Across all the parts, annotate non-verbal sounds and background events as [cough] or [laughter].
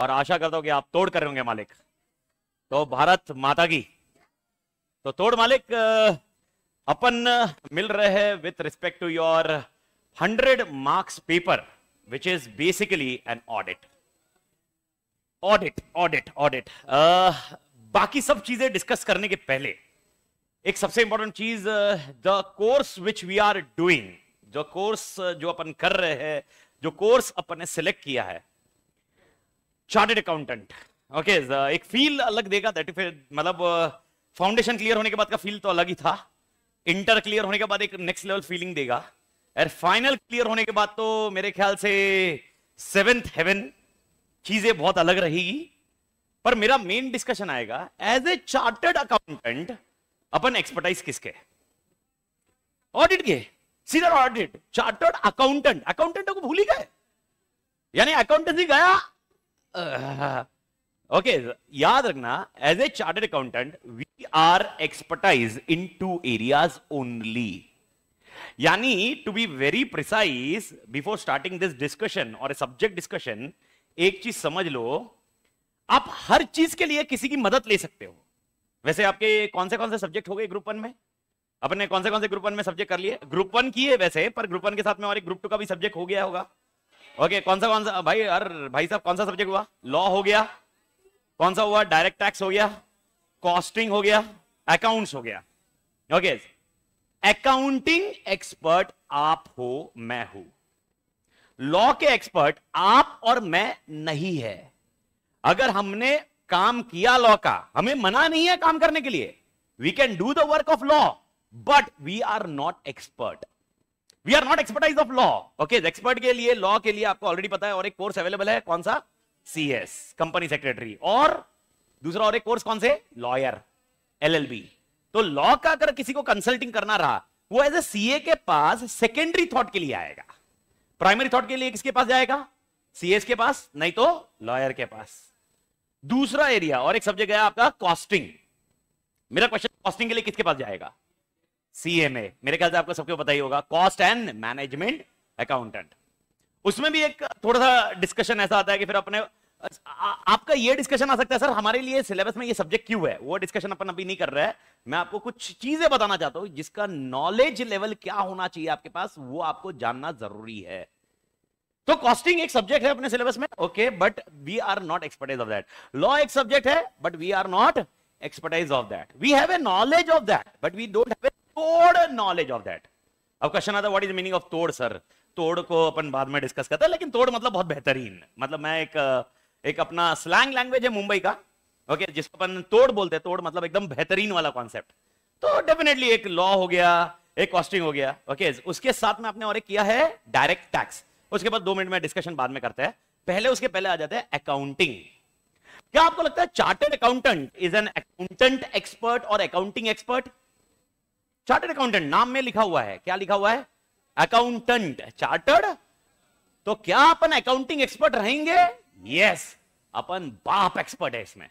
और आशा करता हूं कि आप तोड़ कर होंगे मालिक तो भारत माता की तो तोड़ मालिक अपन मिल रहे हैं with respect to your hundred marks paper which is basically an audit audit audit audit बाकी सब चीजें डिस्कस करने के पहले एक सबसे इंपॉर्टेंट चीज the course which we are doing जो कोर्स जो अपन कर रहे हैं जो कोर्स अपन ने सिलेक्ट किया है चार्टेड अकाउंटेंट ओके एक फील अलग देगा दैट इफ मतलब फाउंडेशन uh, क्लियर होने के बाद का फील तो अलग ही था इंटर क्लियर होने के बाद एक नेक्स्ट लेवल फीलिंग देगा और फाइनल क्लियर होने के बाद तो मेरे ख्याल से सेवेंथ हेवन चीजें बहुत अलग रहेगी पर मेरा मेन डिस्कशन आएगा एज ए चार्टर्ड अकाउंटेंट अपन एक्सपर्टाइज किसके ऑडिट के सीधा ऑडिट चार्टर्ड अकाउंटेंट अकाउंटेंट को भूल ही गए यानी अकाउंटेंसी गया ओके याद रखना as a chartered accountant we are expertise in two areas only यानी to be very precise before starting this discussion और सब्जेक्ट डिस्कशन एक चीज समझ लो आप हर चीज के लिए किसी की मदद ले सकते हो वैसे आपके कौन से कौन से सब्जेक्ट हो गए ग्रुप वन में अपने कौन से कौन से ग्रुप वन में सब्जेक्ट कर लिए ग्रुप वन की है वैसे पर ग्रुप वन के साथ में और एक ग्रुप टू का भी सब्जेक्ट हो गया होगा ओके कौन सा कौन सा भाई अर भाई साहब कौन सा सब्जेक्ट हुआ लॉ हो गया कौन सा हुआ डायरेक्ट टैक्स हो गया कॉस्टिंग हो गया अकाउंट्स हो गया ओके अकाउंटिंग एक्सपर्ट आप हो मैं हूं लॉ के एक्सपर्ट आप और मैं नहीं है अगर हमने काम किया लॉ का हमें मना नहीं है काम करने के लिए we can do the work of law but we are not expert we are not expertise of law okay expert के लिए लॉ के लिए आपको ऑलरेडी पता है और एक कोर्स अवेलेबल है कौन सा सी एस कंपनी सेक्रेटरी और दूसरा और एक कोर्स कौन से लॉयर बी तो लॉ का अगर किसी को कंसल्टिंग करना रहा वो एज ए ए के पास सेकेंडरी थॉट के लिए आएगा प्राइमरी थॉट के लिए किसके पास जाएगा सीएस के पास नहीं तो लॉयर के पास दूसरा एरिया और एक सब्जेक्ट गया आपका कॉस्टिंग मेरा क्वेश्चन कॉस्टिंग के लिए किसके पास जाएगा सीएमए मेरे ख्याल से आपको सबको पता ही होगा कॉस्ट एंड मैनेजमेंट अकाउंटेंट उसमें भी एक थोड़ा सा डिस्कशन ऐसा आता है कि फिर अपने आपका ये डिस्कशन आ सकता है सर हमारे लिए सिलेबस में ये सब्जेक्ट क्यों है वो डिस्कशन अपन अभी नहीं कर रहे हैं मैं आपको कुछ चीजें बताना चाहता हूं जिसका नॉलेज लेवल क्या होना चाहिए आपके पास वो आपको जानना जरूरी है तो कॉस्टिंग एक सब्जेक्ट है अपने सिलेबस में okay but we are not expertise of that law एक सब्जेक्ट है but we are not expertise of that we have a knowledge of that but we don't have a थोड़ा knowledge of that अब question आता what is meaning of तोड़ sir तोड़ को अपन बाद में डिस्कस करते हैं लेकिन तोड़ मतलब बहुत बेहतरीन मतलब मैं एक एक अपना स्लैंग लैंग्वेज है मुंबई का ओके okay, जिसको अपन तोड़ बोलते हैं तोड़ मतलब एकदम बेहतरीन वाला कॉन्सेप्ट तो डेफिनेटली एक लॉ हो गया एक कॉस्टिंग हो गया ओके okay, उसके साथ में आपने और एक किया है डायरेक्ट टैक्स उसके बाद दो मिनट में डिस्कशन बाद में करते हैं पहले उसके पहले आ जाते हैं अकाउंटिंग क्या आपको लगता है chartered accountant is an accountant expert और अकाउंटिंग एक्सपर्ट चार्टर्ड अकाउंटेंट नाम में लिखा हुआ है क्या लिखा हुआ है अकाउंटेंट चार्टर्ड तो क्या अपन अकाउंटिंग एक्सपर्ट रहेंगे यस अपन बाप एक्सपर्ट है इसमें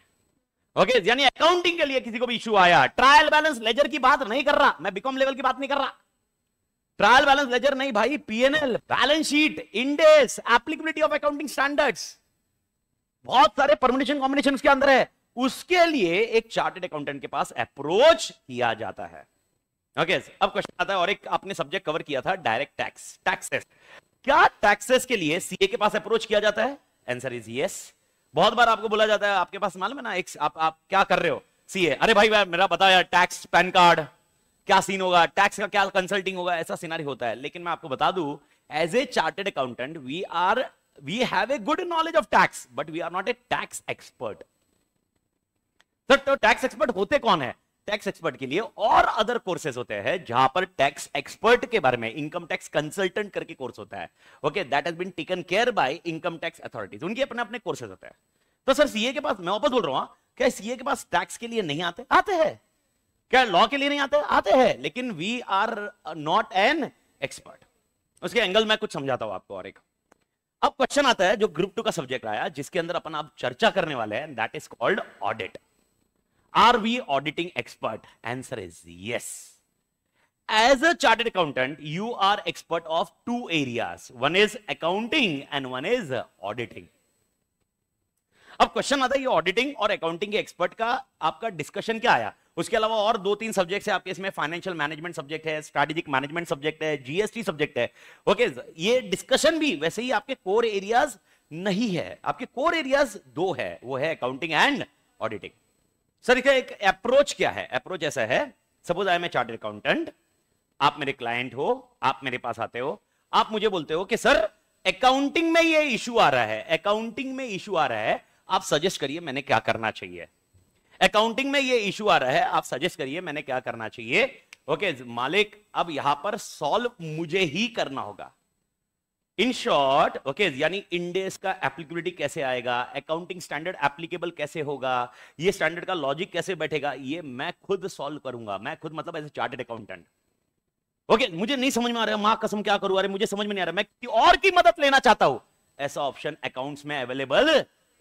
ओके okay, यानी अकाउंटिंग के लिए किसी को भी इश्यू आया ट्रायल बैलेंस लेजर की बात नहीं कर रहा मैं बीकॉम लेवल की बात नहीं कर रहा ट्रायल बैलेंस लेजर नहीं भाई PNL balance sheet Ind AS applicability of accounting standards बहुत सारे परमिटेशन कॉम्बिनेशन के अंदर है उसके लिए एक चार्टेड अकाउंटेंट के पास अप्रोच किया जाता है ओके अब क्वेश्चन आता है और एक आपने सब्जेक्ट कवर किया था डायरेक्ट टैक्स टैक्सेस क्या टैक्सेस के लिए सीए के पास अप्रोच किया जाता है आंसर इज यस बहुत बार आपको बोला जाता है आपके पास मालूम है ना एक आप आप क्या कर रहे हो सीए अरे भाई भाई मेरा बताया टैक्स पैन कार्ड क्या सीन होगा टैक्स का क्या कंसल्टिंग होगा ऐसा सिनारी होता है लेकिन मैं आपको बता दू as a chartered accountant we are we have a good knowledge of tax but we are not a tax expert sir तो टैक्स एक्सपर्ट होते कौन है टैक्स एक्सपर्ट के लिए और अदर कोर्सेज होते हैं जहां पर टैक्स एक्सपर्ट के बारे में इनकम टैक्स कंसल्टेंट करके कोर्स होता है okay that has been taken care by income tax authorities उनके अपने अपने कोर्सेज होते हैं तो सर सीए के पास मैं वापस बोल रहा हूं हाँ, क्या सीए के पास टैक्स के लिए नहीं आते आते हैं क्या लॉ के लिए नहीं आते आते हैं लेकिन we are not an expert उसके एंगल में कुछ समझाता हूं आपको और एक अब क्वेश्चन आता है जो ग्रुप टू का सब्जेक्ट आया जिसके अंदर अपन आप चर्चा करने वाले हैं that is called audit Are we auditing expert? Answer is yes. As a chartered accountant, you are expert of two areas. One is accounting and one is uh, auditing. अब क्वेश्चन आता है ये ऑडिटिंग और accounting के expert का आपका discussion क्या आया उसके अलावा और दो तीन सब्जेक्ट्स है आपके इसमें फाइनेंशियल मैनेजमेंट सब्जेक्ट है स्ट्रेटेजिक मैनेजमेंट सब्जेक्ट है जीएसटी सब्जेक्ट है ओके ये डिस्कशन भी वैसे ही आपके कोर एरियाज नहीं है आपके कोर एरियाज दो है वो है अकाउंटिंग एंड ऑडिटिंग सर इसका एक अप्रोच क्या है अप्रोच ऐसा है suppose I am a chartered accountant आप मेरे क्लाइंट हो आप मेरे पास आते हो आप मुझे बोलते हो कि सर अकाउंटिंग में ये इश्यू आ रहा है अकाउंटिंग में इश्यू आ रहा है आप सजेस्ट करिए मैंने क्या करना चाहिए अकाउंटिंग में ये इशू आ रहा है आप सजेस्ट करिए मैंने क्या करना चाहिए ओके okay, मालिक अब यहां पर सॉल्व मुझे ही करना होगा इन शॉर्ट ओके यानी इंडेस का एप्लीकेबिलिटी कैसे आएगा अकाउंटिंग स्टैंडर्ड एप्लीकेबल कैसे होगा ये स्टैंडर्ड का लॉजिक कैसे बैठेगा ये मैं खुद सॉल्व करूंगा मैं खुद मतलब as a chartered accountant okay मुझे नहीं समझ में आ रहा माँ कसम क्या करूं अरे मुझे समझ में नहीं आ रहा मैं किसी और की मदद लेना चाहता हूँ ऐसा ऑप्शन अकाउंट्स में अवेलेबल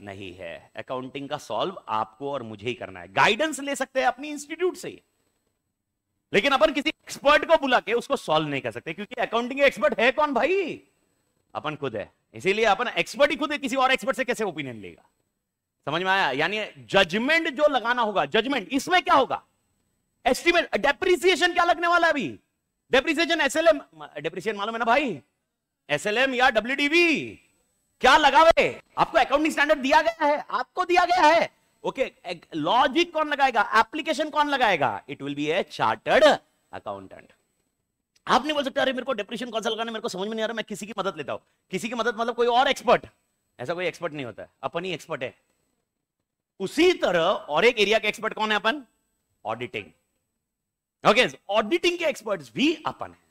नहीं है अकाउंटिंग का सॉल्व आपको और मुझे ही करना है गाइडेंस ले सकते हैं अपनी इंस्टीट्यूट से लेकिन अपन किसी एक्सपर्ट को बुला के उसको सॉल्व नहीं कर सकते क्योंकि अकाउंटिंग एक्सपर्ट है कौन भाई अपन खुद है इसीलिए अपन एक्सपर्ट ही खुद है किसी और एक्सपर्ट से कैसे ओपिनियन लेगा समझ में आया यानी जजमेंट जो लगाना होगा जजमेंट इसमें क्या होगा एस्टिमेट डेप्रिसिएशन क्या लगने वाला अभी depreciation S L M depreciation मालूम है ना भाई एस एल एम या डब्ल्यू डब्ल्यूडीवी क्या लगावे आपको अकाउंटिंग स्टैंडर्ड दिया गया है आपको दिया गया है ओके लॉजिक कौन लगाएगा एप्लीकेशन कौन लगाएगा it will be a chartered accountant आप नहीं बोल सकते अरे मेरे को डिप्रेशन कौन सा लगाना मेरे को समझ में नहीं आ रहा मैं किसी की मदद लेता हूँ किसी की मदद मतलब कोई और एक्सपर्ट ऐसा कोई एक्सपर्ट नहीं होता है अपन ही एक्सपर्ट है उसी तरह और एक एरिया के एक्सपर्ट कौन है अपन ऑडिटिंग ओके ऑडिटिंग के एक्सपर्ट भी अपन है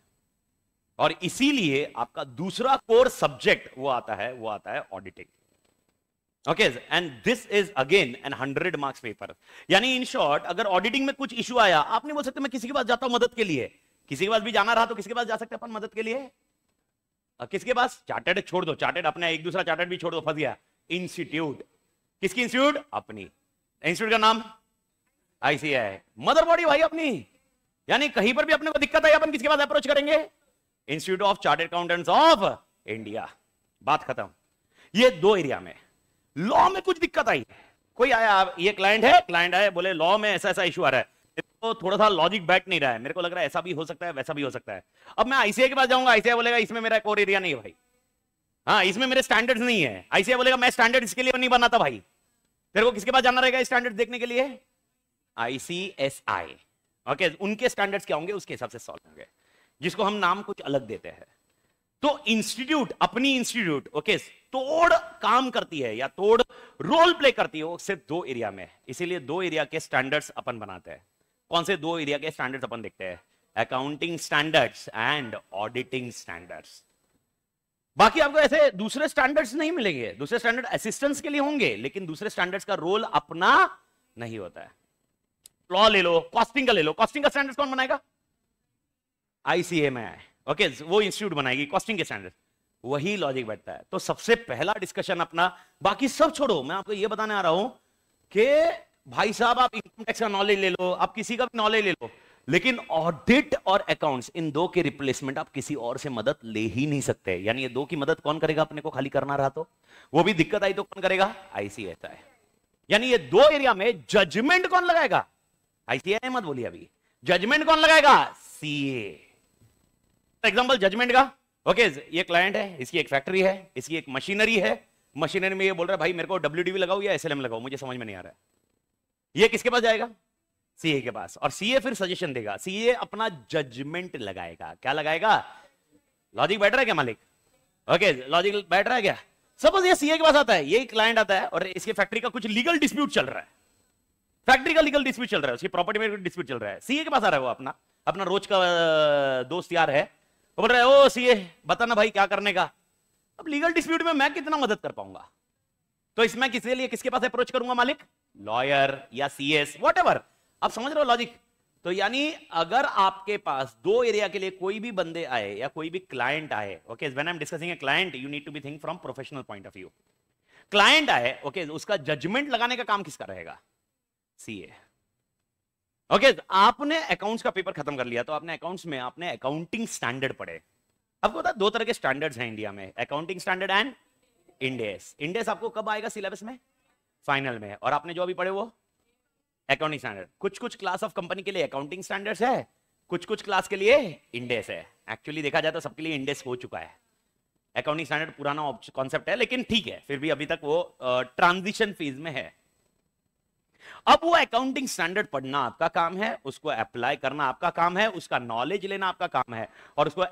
और इसीलिए आपका दूसरा कोर सब्जेक्ट वो आता है वो आता है auditing okay and this is again an hundred marks paper यानी इन शॉर्ट अगर ऑडिटिंग में कुछ इश्यू आया आप नहीं बोल सकते मैं किसी के पास जाता हूं मदद के लिए किसी के पास भी जाना रहा तो किसके पास जा सकते अपन मदद के लिए किसके पास चार्टेड छोड़ दो चार्टेड अपने एक दूसरा चार्टेड भी छोड़ दो फंस गया इंस्टीट्यूट किसकी इंस्टीट्यूट अपनी इंस्टीट्यूट का नाम आईसीआई मदर बॉडी भाई अपनी यानी कहीं पर भी अपने को दिक्कत आई अपन किसके पास अप्रोच करेंगे institute of chartered accountants of India बात खत्म ये दो एरिया में लॉ में कुछ दिक्कत आई कोई आया ये क्लाइंट है क्लाइंट आए बोले लॉ में ऐसा ऐसा इशू आ रहा है तो थोड़ा सा लॉजिक बैठ नहीं रहा है मेरे को लग रहा है ऐसा भी हो सकता है वैसा भी हो सकता है अब मैं आईसीआई के पास जाऊंगा आईसीआई बोलेगा इसमें मेरा कोर एरिया नहीं है भाई हाँ इसमें मेरे स्टैंडर्ड्स नहीं है आईसीआई बोलेगा मैं स्टैंडर्ड इसके लिए नहीं बनाता भाई तेरे को किसके पास जाना रहेगा स्टैंडर्ड देखने के लिए आईसीएसआई ओके उनके स्टैंडर्ड्स क्या होंगे उसके हिसाब से सॉल्व होंगे जिसको हम नाम कुछ अलग देते हैं तो इंस्टीट्यूट अपनी इंस्टीट्यूट ओके तोड़ काम करती है या तोड़ रोल प्ले करती है वो सिर्फ दो एरिया में इसीलिए दो एरिया के स्टैंडर्ड्स अपन बनाते हैं कौन से दो एरिया के स्टैंडर्ड्स अपन देखते हैं accounting standards and auditing standards बाकी आपको ऐसे दूसरे स्टैंडर्ड्स नहीं मिलेंगे दूसरे स्टैंडर्ड असिस्टेंस के लिए होंगे लेकिन दूसरे स्टैंडर्ड्स का रोल अपना नहीं होता है लॉ ले लो कॉस्टिंग का ले लो कॉस्टिंग का स्टैंडर्ड कौन बनाएगा आईसीए में आए ओके वो इंस्टीट्यूट बनाएगी कॉस्टिंग के स्टैंडर्ड वही लॉजिक बैठता है तो सबसे पहला डिस्कशन अपना बाकी सब छोड़ो मैं आपको यह बताने आ रहा हूं कि भाई साहब आप इनकम टैक्स का नॉलेज ले लो आप किसी का भी नॉलेज ले लो लेकिन ऑडिट और अकाउंट्स इन दो के रिप्लेसमेंट आप किसी और से मदद ले ही नहीं सकते यानी ये दो की मदद कौन करेगा अपने को खाली करना रहा तो वो भी दिक्कत आई तो कौन करेगा आईसीआई यानी ये दो एरिया में जजमेंट कौन लगाएगा आईसीआई मत बोलिए अभी जजमेंट कौन लगाएगा सीए एग्जाम्पल जजमेंट का ओके ये क्लाइंट है इसकी एक फैक्ट्री है इसकी एक मशीनरी है मशीनरी में ये बोल रहा है भाई मेरे को डब्ल्यू लगाओ या एस लगाओ मुझे समझ में नहीं आ रहा है ये किसके पास जाएगा सीए के पास और सीए फिर सजेशन देगा सीए अपना जजमेंट लगाएगा क्या लगाएगा लॉजिक बैठ रहा है क्या मालिक ओके लॉजिक बैठ रहा है क्या सपोज ये सीए के पास आता है ये क्लाइंट आता है और इसके फैक्ट्री का कुछ लीगल डिस्प्यूट चल रहा है फैक्ट्री का लीगल डिस्प्यूट चल रहा है उसकी प्रॉपर्टी में डिस्प्यूट चल रहा है सीए के पास आ रहा है वो अपना अपना रोज का दोस्त यार है वो बोल रहा है ओ सीए बताना भाई क्या करने का अब लीगल डिस्प्यूट में मैं कितना मदद कर पाऊंगा तो इसमें किसके लिए किसके पास अप्रोच करूंगा मालिक लॉयर या सी एस वॉट एवर आप समझ रहे हो लॉजिक तो यानी अगर आपके पास दो एरिया के लिए कोई भी बंदे आए या कोई भी क्लाइंट आए okay when I am discussing a client you need to be think from professional point of view client आए ओके उसका जजमेंट लगाने का काम किसका रहेगा सीए ओके आपने अकाउंट्स का पेपर खत्म कर लिया तो आपने अकाउंट्स में आपने अकाउंटिंग स्टैंडर्ड पढ़े आपको पता दो तरह के स्टैंडर्ड्स हैं इंडिया में accounting standard and Ind AS Ind AS आपको कब आएगा सिलेबस में फाइनल में और आपने जो अभी पढ़े वो अकाउंटिंग स्टैंडर्ड कुछ कुछ क्लास ऑफ कंपनी के लिए अकाउंटिंग स्टैंडर्ड्स है कुछ कुछ क्लास के लिए इंडेस है एक्चुअली देखा जाए तो सबके लिए इंडेस हो चुका है अकाउंटिंग स्टैंडर्ड पुराना कॉन्सेप्ट है लेकिन ठीक है फिर भी अभी तक वो ट्रांजिशन फेज में है अब वो अकाउंटिंग स्टैंडर्ड पढ़ना आपका काम है उसको अप्लाई करना आपका काम है उसका नॉलेज लेना आपका काम है और उसको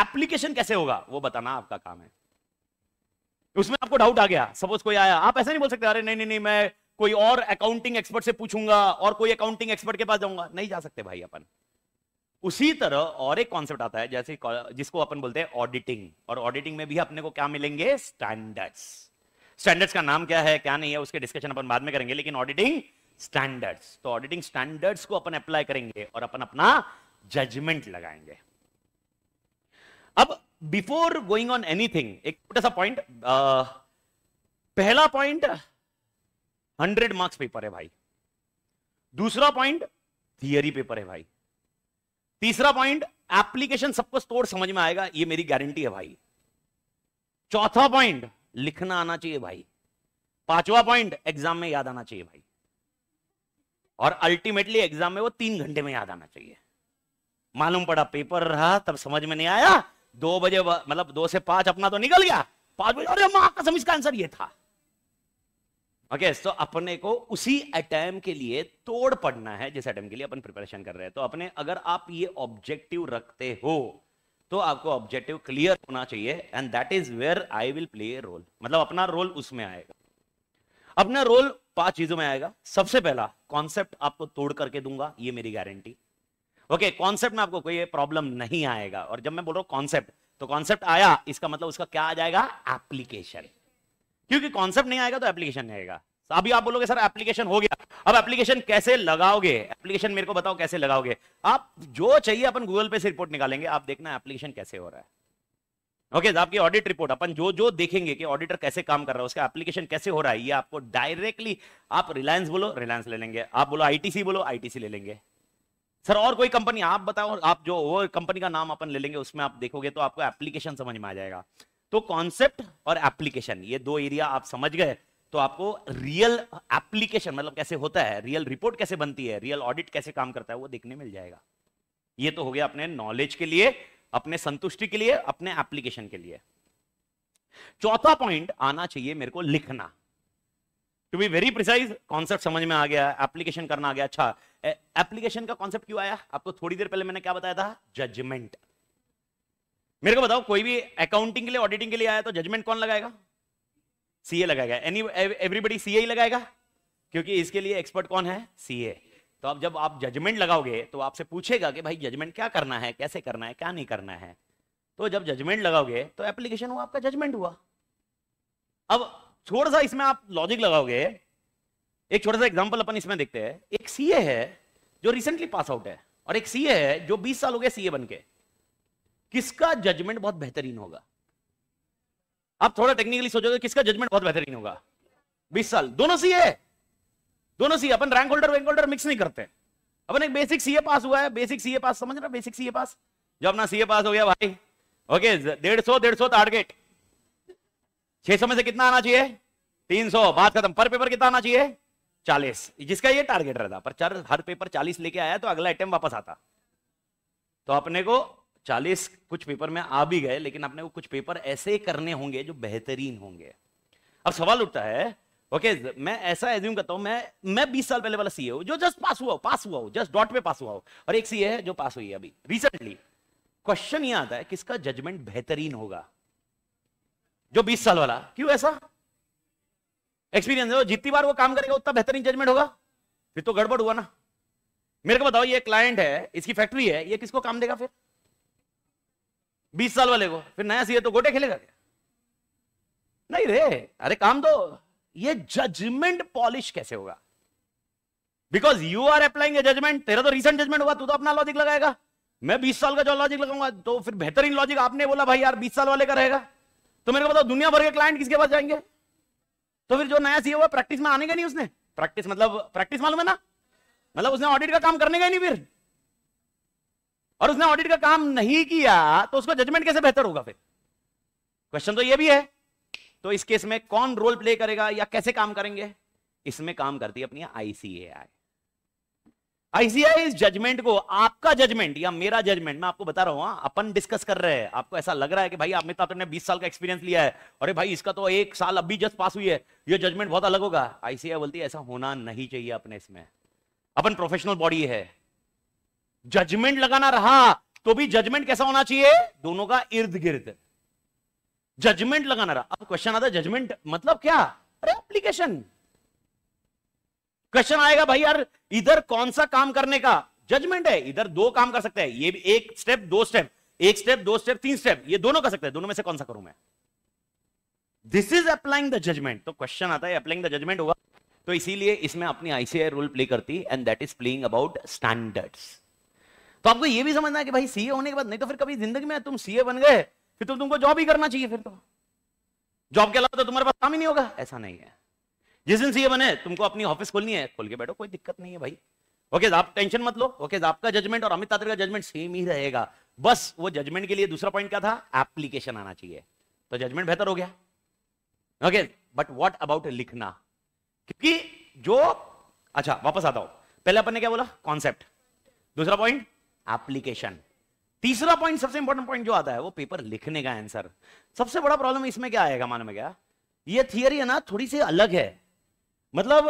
एप्लीकेशन कैसे होगा वो बताना आपका काम है उसमें आपको डाउट आ गया सपोज कोई आया आप ऐसा नहीं बोल सकते अरे नहीं नहीं नहीं मैं कोई और अकाउंटिंग एक्सपर्ट से पूछूंगा और कोई अकाउंटिंग एक्सपर्ट के पास जाऊंगा नहीं जा सकते भाई अपन उसी तरह और एक कॉन्सेप्ट आता है जैसे जिसको अपन बोलते हैं ऑडिटिंग और ऑडिटिंग में भी अपने को क्या मिलेंगे स्टैंडर्ड्स स्टैंडर्ड्स का नाम क्या है क्या नहीं है उसके डिस्कशन अपन बाद में करेंगे लेकिन ऑडिटिंग स्टैंडर्ड्स तो ऑडिटिंग स्टैंडर्ड्स को अपन अप्लाई करेंगे और अपन अपना जजमेंट लगाएंगे अब बिफोर गोइंग ऑन एनीथिंग एक छोटा सा पॉइंट uh, पहला पॉइंट हंड्रेड मार्क्स पेपर है भाई दूसरा पॉइंट थियरी पेपर है भाई तीसरा पॉइंट एप्लीकेशन सबको तोड़ समझ में आएगा ये मेरी गारंटी है भाई चौथा पॉइंट लिखना आना चाहिए भाई पांचवा पॉइंट एग्जाम में याद आना चाहिए भाई और अल्टीमेटली एग्जाम में वो तीन घंटे में याद आना चाहिए मालूम पड़ा पेपर रहा तब समझ में नहीं आया दो बजे मतलब दो से पांच अपना तो निकल गया पांच बजे अरे मां कसम इसका आंसर ये था ओके okay, तो अपने को उसी अटैम के लिए तोड़ पड़ना है जिस अटैम के लिए अपन प्रिपरेशन कर रहे हैं तो अपने अगर आप ये ऑब्जेक्टिव रखते हो तो आपको ऑब्जेक्टिव क्लियर होना चाहिए and that is where I will play role मतलब अपना रोल उसमें आएगा अपना रोल पांच चीजों में आएगा सबसे पहला कॉन्सेप्ट आपको तोड़ करके दूंगा ये मेरी गारंटी ओके कॉन्सेप्ट में आपको कोई प्रॉब्लम नहीं आएगा और जब मैं बोल रहा हूं कॉन्सेप्ट तो कॉन्सेप्ट आया इसका मतलब उसका क्या आ जाएगा एप्लीकेशन क्योंकि कॉन्सेप्ट नहीं आएगा तो एप्लीकेशन नहीं आएगा तो अभी आप बोलोगे सर एप्लीकेशन हो गया अब एप्लीकेशन कैसे लगाओगे एप्लीकेशन मेरे को बताओ कैसे लगाओगे आप जो चाहिए अपन गूगल पे से रिपोर्ट निकालेंगे आप देखना एप्लीकेशन कैसे हो रहा है ओके okay, तो आपकी ऑडिट रिपोर्ट अपन जो जो देखेंगे कि ऑडिटर कैसे काम कर रहा है उसका एप्लीकेशन कैसे हो रहा है ये आपको डायरेक्टली आप रिलायंस बोलो रिलायंस ले लेंगे आप बोलो आईटीसी बोलो आईटीसी ले लेंगे सर और कोई कंपनी आप बताओ आप जो वो कंपनी का नाम अपन ले लेंगे उसमें आप देखोगे तो आपको एप्लीकेशन समझ में आ जाएगा तो कॉन्सेप्ट और एप्लीकेशन ये दो एरिया आप समझ गए तो आपको रियल एप्लीकेशन मतलब कैसे होता है रियल रिपोर्ट कैसे बनती है रियल ऑडिट कैसे काम करता है वो देखने मिल जाएगा ये तो हो गया अपने नॉलेज के लिए अपने संतुष्टि के लिए अपने एप्लीकेशन के लिए चौथा पॉइंट आना चाहिए मेरे को लिखना to be very precise concept समझ में आ गया एप्लीकेशन करना आ गया अच्छा एप्लीकेशन का कॉन्सेप्ट क्यों आया आपको थोड़ी देर पहले मैंने क्या बताया था जजमेंट मेरे को बताओ कोई भी अकाउंटिंग के लिए ऑडिटिंग के लिए आया तो जजमेंट कौन लगाएगा सीए लगाएगा एनी एवरीबडी सीए ही लगाएगा क्योंकि इसके लिए एक्सपर्ट कौन है सीए तो अब जब आप जजमेंट लगाओगे तो आपसे पूछेगा कि भाई जजमेंट क्या करना है कैसे करना है क्या नहीं करना है तो जब जजमेंट लगाओगे तो एप्लीकेशन हुआ आपका जजमेंट हुआ अब थोड़ा सा इसमें आप लॉजिक लगाओगे एक छोटा सा एग्जाम्पल अपन इसमें देखते हैं एक सीए है जो रिसेंटली पास आउट है और एक सीए है जो 20 साल हो गए सीए बन के किसका जजमेंट बहुत बेहतरीन होगा आप थोड़ा टेक्निकली सोचोगे किसका जजमेंट बहुत बेहतरीन होगा 20 साल दोनों सीए दोनों सीए अपन rank holder rank holder mix नहीं करते अपन एक बेसिक सीए पास हुआ है बेसिक सीए पास समझ रहे बेसिक सीए पास जो अपना सीए पास हो गया भाई ओके डेढ़ सौ डेढ़ सौ टारगेट छह सौ में से कितना आना चाहिए तीन सौ बात खत्म पर पेपर कितना आना चाहिए चालीस जिसका ये टारगेट रहता पर चार हर पेपर चालीस लेके आया तो अगला आइटम वापस आता तो अपने को चालीस कुछ पेपर में आ भी गए लेकिन अपने को कुछ पेपर ऐसे करने होंगे जो बेहतरीन होंगे अब सवाल उठता है ओके मैं ऐसा एज्यूम करता हूं मैं मैं बीस साल पहले वाला सीए हूं जो जस्ट पास हुआ पास हुआ जस्ट डॉट पे पास हुआ हो और एक सीए है जो पास हुई है अभी रिसेंटली क्वेश्चन ये आता है किसका जजमेंट बेहतरीन होगा जो 20 साल वाला क्यों ऐसा एक्सपीरियंस है तो जितनी बार वो काम करेगा उतना बेहतरीन जजमेंट होगा फिर तो गड़बड़ हुआ ना मेरे को बताओ ये क्लाइंट है इसकी फैक्ट्री है ये किसको काम देगा फिर बीस साल वाले को फिर नया सीए e तो गोटे खेलेगा क्या नहीं रे अरे काम तो ये जजमेंट पॉलिश कैसे होगा because you are applying judgement तेरा तो रिसेंट जजमेंट होगा तू तो अपना लॉजिक लगाएगा मैं बीस साल का जो लॉजिक लगाऊंगा तो फिर बेहतरीन लॉजिक आपने बोला भाई यार बीस साल वाले का रहेगा तो मेरे को बताओ दुनिया भर के क्लाइंट किसके पास जाएंगे तो फिर जो नया सीए हुआ प्रैक्टिस में आने का नहीं उसने प्रैक्टिस मतलब प्रैक्टिस मालूम है ना मतलब उसने ऑडिट का काम करने का नहीं फिर और उसने ऑडिट का काम नहीं किया तो उसका जजमेंट कैसे बेहतर होगा फिर क्वेश्चन तो ये भी है तो इस केस में कौन रोल प्ले करेगा या कैसे काम करेंगे इसमें काम करती है अपनी आईसीएआई आईसीआई इस जजमेंट को आपका जजमेंट या मेरा जजमेंट मैं आपको बता रहा हूं हाँ, अपन डिस्कस कर रहे हैं आपको ऐसा लग रहा है कि भाई आपने तो ने 20 साल का एक्सपीरियंस लिया है अरे भाई इसका तो एक साल अभी जस्ट पास हुई है ये जजमेंट बहुत अलग होगा आईसीआई बोलती है ऐसा होना नहीं चाहिए अपने इसमें अपन प्रोफेशनल बॉडी है जजमेंट लगाना रहा तो भी जजमेंट कैसा होना चाहिए दोनों का इर्द गिर्द जजमेंट लगाना रहा अब क्वेश्चन आता है जजमेंट मतलब क्या अरे एप्लीकेशन क्वेश्चन आएगा भाई यार इधर कौन सा काम करने का जजमेंट है इधर दो काम कर सकते हैं ये भी एक स्टेप दो स्टेप एक स्टेप दो स्टेप तीन स्टेप ये दोनों कर सकते हैं दोनों में से कौन सा करूं मैं this is applying the judgement तो क्वेश्चन आता है अप्लाइंग द जजमेंट होगा तो इसीलिए इसमें अपनी आईसीआई रोल प्ले करती है and that is playing about standards तो आपको ये भी समझना है कि भाई सीए होने के बाद नहीं तो फिर कभी जिंदगी में तुम सीए बन गए फिर तो तुमको जॉब ही करना चाहिए फिर तो जॉब के अलावा तो तुम्हारे पास काम ही नहीं होगा ऐसा नहीं है जिस दिन सीए बने तुमको अपनी ऑफिस खोलनी है खोल के बैठो कोई दिक्कत नहीं है भाई ओके आप टेंशन मत लो ओके आपका जजमेंट और अमित तात्र का जजमेंट सेम ही रहेगा बस वो जजमेंट के लिए दूसरा पॉइंट क्या था एप्लीकेशन आना चाहिए तो जजमेंट बेहतर हो गया ओके बट वॉट अबाउट लिखना क्योंकि जो अच्छा वापस आता हूं पहले अपन ने क्या बोला कॉन्सेप्ट दूसरा पॉइंट एप्लीकेशन तीसरा पॉइंट सबसे इंपॉर्टेंट पॉइंट जो आता है वो पेपर लिखने का आंसर सबसे बड़ा प्रॉब्लम इसमें क्या आएगा मान में क्या ये थियरी है ना थोड़ी सी अलग है मतलब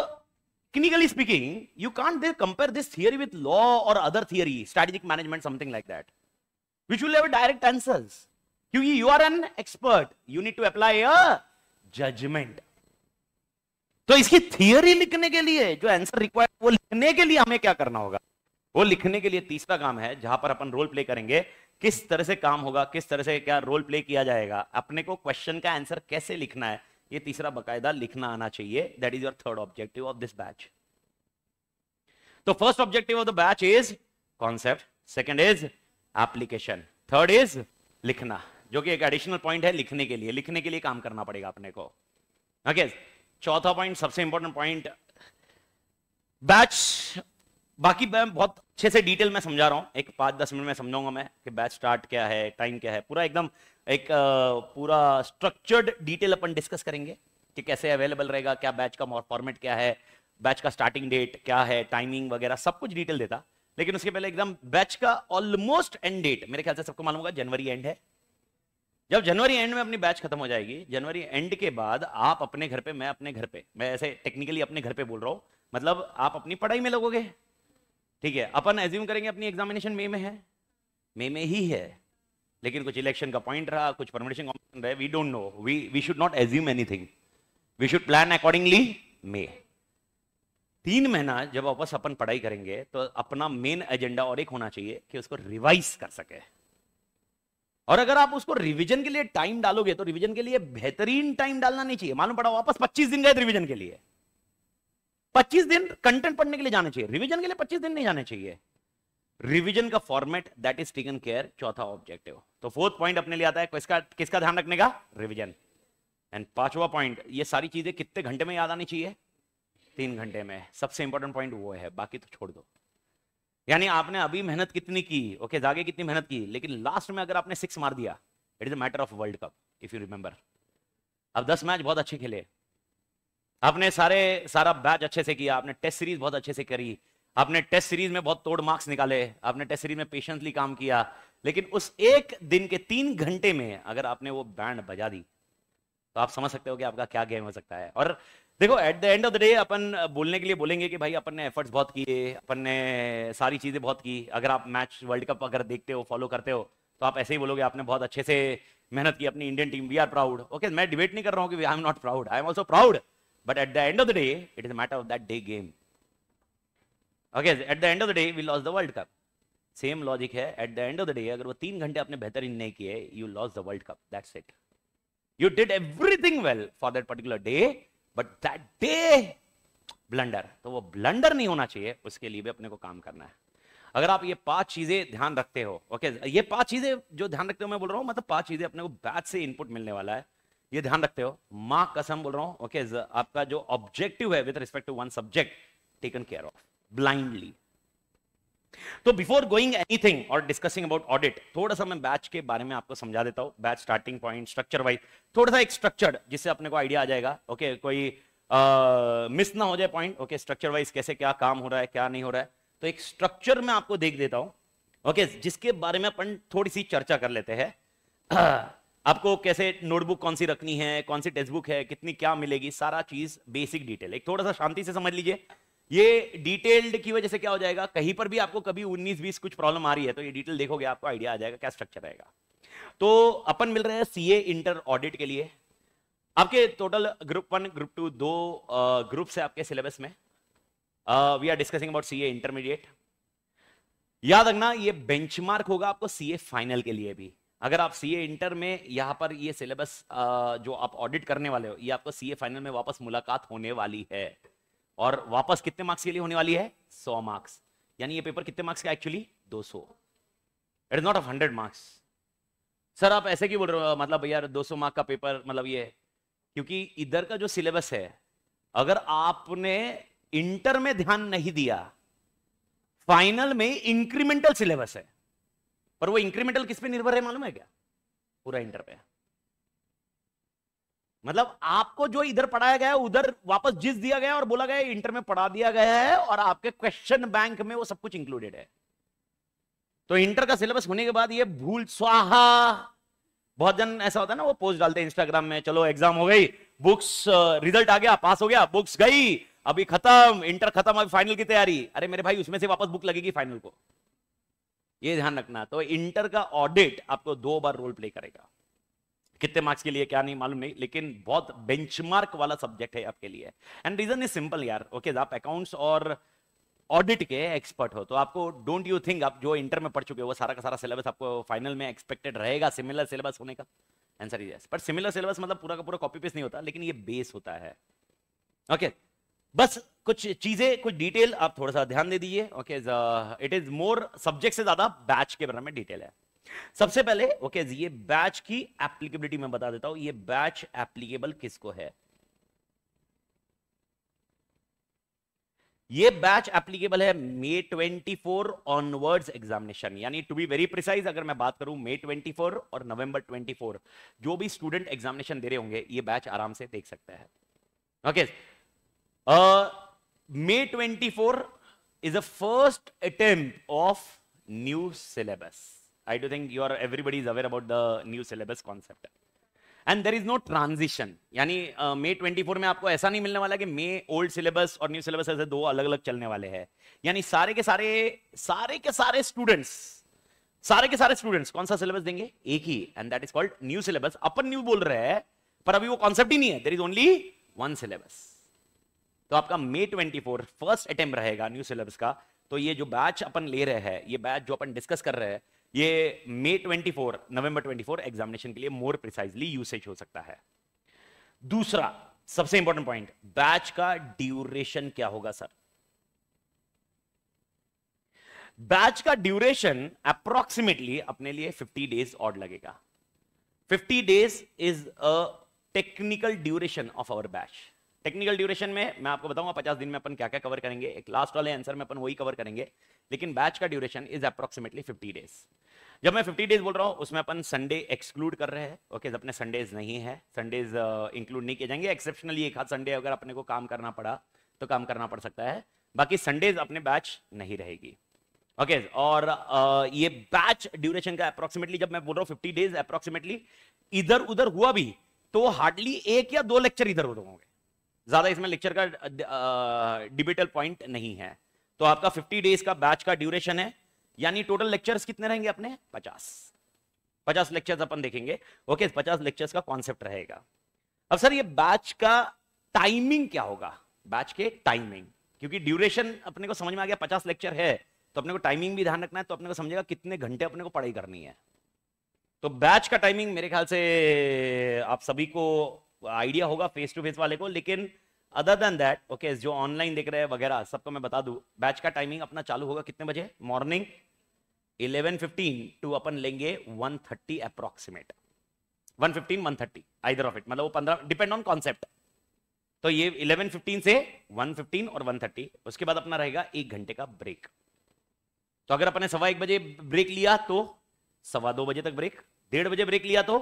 clinically speaking you can't they compare this theory with law और other theory strategic management something like that which will have direct answer क्योंकि you are an expert you need to apply a judgement तो इसकी theory लिखने के लिए जो answer required वो लिखने के लिए हमें क्या करना होगा वो लिखने के लिए तीसरा काम है जहां पर अपन रोल प्ले करेंगे किस तरह से काम होगा किस तरह से क्या रोल प्ले किया जाएगा अपने को क्वेश्चन का आंसर कैसे लिखना है ये तीसरा बकायदा लिखना आना चाहिए that is your third objective of this batch तो first objective of the batch is concept second is application third is लिखना जो कि एक एडिशनल पॉइंट है लिखने के लिए लिखने के लिए काम करना पड़ेगा अपने को ओके चौथा पॉइंट सबसे इंपॉर्टेंट पॉइंट बैच बाकी मैं बहुत अच्छे से डिटेल में समझा रहा हूं एक पांच दस मिनट में समझाऊंगा मैं कि बैच स्टार्ट क्या है टाइम क्या है पूरा एकदम एक पूरा स्ट्रक्चर्ड डिटेल अपन डिस्कस करेंगे कि कैसे अवेलेबल रहेगा क्या बैच का फॉर्मेट क्या है बैच का स्टार्टिंग डेट क्या है टाइमिंग वगैरह सब कुछ डिटेल देता लेकिन उसके पहले एकदम बैच का ऑलमोस्ट एंड डेट मेरे ख्याल से सबको मालूम होगा जनवरी एंड है जब जनवरी एंड में अपनी बैच खत्म हो जाएगी जनवरी एंड के बाद आप अपने घर पे मैं अपने घर पे मैं ऐसे टेक्निकली अपने घर पे बोल रहा हूँ मतलब आप अपनी पढ़ाई में लगोगे ठीक है अपन एज्यूम करेंगे अपनी एग्जामिनेशन मे में, में है मे में, में ही है लेकिन कुछ इलेक्शन का पॉइंट रहा कुछ परमिशन कॉम्पिटिशन रहे we don't know we we should not assume anything we should plan accordingly May तीन महीना जब वापस अपन पढ़ाई करेंगे तो अपना मेन एजेंडा और एक होना चाहिए कि उसको रिवाइज कर सके और अगर आप उसको रिवीजन के लिए टाइम डालोगे तो रिवीजन के लिए बेहतरीन टाइम डालना नहीं चाहिए मालूम पड़ा वापस 25 दिन गए रिवीजन के लिए 25 दिन कंटेंट पढ़ने के लिए जाने चाहिए रिवीजन के लिए 25 दिन नहीं जाने चाहिए रिवीजन का format that is taken care चौथा ऑब्जेक्टिव तो फोर्थ पॉइंट अपने लिए आता है किसका किसका ध्यान रखने का रिवीजन एंड पांचवा पॉइंट ये सारी चीजें कितने घंटे में याद आनी चाहिए तीन घंटे में सबसे इंपॉर्टेंट पॉइंट वो है बाकी तो छोड़ दो यानी आपने अभी मेहनत कितनी की ओके okay, जागे कितनी मेहनत की लेकिन लास्ट में अगर आपने सिक्स मार दिया it is a matter of World Cup if you remember अब दस मैच बहुत अच्छे खेले आपने सारे सारा बैच अच्छे से किया आपने टेस्ट सीरीज बहुत अच्छे से करी आपने टेस्ट सीरीज में बहुत तोड़ मार्क्स निकाले आपने टेस्ट सीरीज में पेशेंसली काम किया लेकिन उस एक दिन के तीन घंटे में अगर आपने वो बैंड बजा दी तो आप समझ सकते हो कि आपका क्या गेम हो सकता है और देखो at the end of the day अपन बोलने के लिए बोलेंगे कि भाई अपन ने एफर्ट्स बहुत किए अपन ने सारी चीज़ें बहुत की अगर आप मैच वर्ल्ड कप अगर देखते हो फॉलो करते हो तो आप ऐसे ही बोलोगे आपने बहुत अच्छे से मेहनत की अपनी Indian team we are proud okay मैं डिबेट नहीं कर रहा हूँ कि I am not proud I am also proud but at the end of the day it is matter of that day game Okay, at the end of the day, we lost the World Cup. Same logic है at the end of the day अगर वो तीन घंटे आपने बेहतर इन नहीं किए you lost the World Cup that's it you did everything well for that particular day but that day blunder तो वो ब्लंडर नहीं होना चाहिए उसके लिए भी अपने को काम करना है अगर आप ये पांच चीजें ध्यान रखते हो ओके okay, ये पांच चीजें जो ध्यान रखते हो मैं बोल रहा हूँ मतलब पांच चीजें अपने को बैच से इनपुट मिलने वाला है ये ध्यान रखते हो मां कसम बोल रहा हूँ ओके okay, आपका जो ऑब्जेक्टिव है with respect to one subject taken care of blindly तो बिफोर गोइंग एनीथिंग और डिस्कसिंग अबाउट ऑडिट थोड़ा सा मैं बैच के बारे में आपको समझा देता हूं batch starting point structure wise थोड़ा सा एक स्ट्रक्चर जिससे अपने को आइडिया आ जाएगा ओके okay, कोई मिस uh, ना हो जाए पॉइंट ओके स्ट्रक्चर वाइज कैसे क्या काम हो रहा है क्या नहीं हो रहा है तो एक स्ट्रक्चर में आपको देख देता हूं ओके okay, जिसके बारे में अपन थोड़ी सी चर्चा कर लेते हैं [clears throat] आपको कैसे नोटबुक कौन सी रखनी है कौन सी टेक्स्ट बुक है कितनी क्या मिलेगी सारा चीज बेसिक डिटेल एक थोड़ा सा शांति से समझ लीजिए ये डिटेल्ड की वजह से क्या हो जाएगा कहीं पर भी आपको कभी 19 20 कुछ प्रॉब्लम आ रही है तो ये डिटेल देखोगे आपको आइडिया आ जाएगा क्या स्ट्रक्चर रहेगा तो अपन मिल रहे हैं सीए इंटर ऑडिट के लिए आपके total group one group two दो ग्रुप है आपके सिलेबस में we are discussing about CA intermediate याद रखना ये बेंचमार्क होगा आपको सीए फाइनल के लिए भी अगर आप सीए इंटर में यहाँ पर ये सिलेबस जो आप ऑडिट करने वाले हो ये आपको सीए फाइनल में वापस मुलाकात होने वाली है और वापस कितने मार्क्स के लिए होने वाली है सौ मार्क्स यानी ये पेपर कितने मार्क्स का एक्चुअली दो सौ it is not of hundred marks sir आप ऐसे क्यों बोल रहे हो मतलब भैया दो सौ मार्क का पेपर मतलब ये क्योंकि इधर का जो सिलेबस है अगर आपने इंटर में ध्यान नहीं दिया फाइनल में इंक्रीमेंटल सिलेबस है पर वो इंक्रीमेंटल किस पे निर्भर है मालूम है क्या पूरा इंटर पे है मतलब आपको जो इधर पढ़ाया गया है उधर वापस जिस दिया गया और बोला गया इंटर में पढ़ा दिया गया है और आपके क्वेश्चन बैंक में वो सब कुछ इंक्लूडेड है तो इंटर का सिलेबस होने के बाद ये भूल स्वाहा बहुत जन ऐसा होता है ना वो पोस्ट डालते हैं इंस्टाग्राम में चलो एग्जाम हो गई बुक्स रिजल्ट आ गया पास हो गया बुक्स गई अभी खत्म इंटर खत्म अभी फाइनल की तैयारी अरे मेरे भाई उसमें से वापस बुक लगेगी फाइनल को ये ध्यान रखना तो इंटर का ऑडिट आपको दो बार रोल प्ले करेगा कितने मार्क्स के लिए क्या नहीं मालूम नहीं लेकिन बहुत बेंचमार्क वाला सब्जेक्ट है आपके लिए एंड रीजन इज सिंपल यार ओके आप अकाउंट्स और ऑडिट के एक्सपर्ट हो तो आपको डोंट यू थिंक आप जो इंटर में पढ़ चुके हो वो सारा का सारा सिलेबस आपको फाइनल में एक्सपेक्टेड रहेगा सिमिलर सिलेबस होने का आंसर इज यस पर सिमिलर सिलेबस मतलब पूरा का पूरा कॉपी पेस्ट नहीं होता लेकिन ये बेस होता है ओके बस कुछ चीजें कुछ डिटेल आप थोड़ा सा ध्यान दे दीजिए okay it is more subject से ज्यादा बैच के बारे में डिटेल है सबसे पहले ओके okay, ये बैच की एप्लीकेबिलिटी मैं बता देता हूं ये बैच एप्लीकेबल किसको है ये बैच एप्लीकेबल है मे 24 ऑनवर्ड्स एग्जामिनेशन यानी टू बी वेरी प्रिसाइज अगर मैं बात करूं मे 24 और नवंबर 24 जो भी स्टूडेंट एग्जामिनेशन दे रहे होंगे ये बैच आराम से देख सकते हैं okay May 24 is a first attempt of new syllabus I do think you are everybody is aware about the new syllabus concept. And there is no transition यानी मे ट्वेंटी फोर में आपको ऐसा नहीं मिलने वाला कि मे ओल्ड सिलेबस और new syllabus ऐसे दो अलग अलग चलने वाले हैं यानी सारे के सारे सारे के सारे स्टूडेंट्स सारे के सारे स्टूडेंट्स कौन सा सिलेबस देंगे एक ही and that is called new syllabus अपन न्यू बोल रहे हैं पर अभी वो कॉन्सेप्ट ही नहीं है there is only one syllabus तो आपका May twenty four first attempt रहेगा न्यू सिलेबस का तो ये जो बैच अपन ले रहे हैं ये बैच जो अपन डिस्कस कर रहे हैं ये मे 24 नवंबर 24 एग्जामिनेशन के लिए मोर प्रिसाइजली यूसेज हो सकता है दूसरा सबसे इंपॉर्टेंट पॉइंट बैच का ड्यूरेशन क्या होगा सर बैच का ड्यूरेशन अप्रोक्सीमेटली अपने लिए 50 डेज और लगेगा 50 days is a technical duration of our batch technical duration में मैं आपको बताऊंगा पचास दिन में अपन क्या क्या कवर करेंगे एक लास्ट वाले आंसर में अपन वही कवर करेंगे लेकिन बैच का duration is approximately fifty days जब मैं फिफ्टी डेज बोल रहा हूँ उसमें अपन संडे एक्सक्लूड कर रहे हैं ओके अपने संडेज नहीं है संडेज इंक्लूड नहीं किए जाएंगे एक्सेप्शनली एक हाथ संडे अगर अपने को काम करना पड़ा तो काम करना पड़ सकता है बाकी संडेज अपने बैच नहीं रहेगी ओके okay, और आ, uh, ये बैच ड्यूरेशन का अप्रोक्सीमेटली जब मैं बोल रहा हूँ फिफ्टी डेज अप्रोक्सीमेटली इधर उधर हुआ भी तो हार्डली एक या दो लेक्चर इधर उधर होंगे ज़्यादा इसमें लेक्चर का डिबेटल पॉइंट नहीं है तो आपका 50 डेज का बैच का ड्यूरेशन है यानी टोटल लेक्चर्स कितने रहेंगे अपने 50 50 लेक्चर्स अपन देखेंगे ओके okay, 50 लेक्चर्स का कॉन्सेप्ट रहेगा अब सर ये बैच का टाइमिंग क्या होगा बैच के टाइमिंग क्योंकि ड्यूरेशन अपने को समझ में आ गया पचास लेक्चर है तो अपने को टाइमिंग भी ध्यान रखना है तो अपने को समझेगा कितने घंटे अपने को पढ़ाई करनी है तो बैच का टाइमिंग मेरे ख्याल से आप सभी को आइडिया होगा फेस टू फेस वाले को लेकिन अदर देन दैट ओके जो ऑनलाइन देख रहे हैं वगैरह सबको मैं बता दू बैच का टाइमिंग अपना चालू होगा कितने बजे मॉर्निंग 11:15 टू अपन लेंगे 1:30 thirty approximate one fifteen one thirty either of it मतलब वो पंद्रह डिपेंड ऑन कॉन्सेप्ट तो ये इलेवन फिफ्टीन से वन फिफ्टीन और वन थर्टी उसके बाद अपना रहेगा एक घंटे का ब्रेक तो अगर अपने सवा एक बजे ब्रेक लिया तो सवा दो बजे तक ब्रेक डेढ़ बजे ब्रेक लिया तो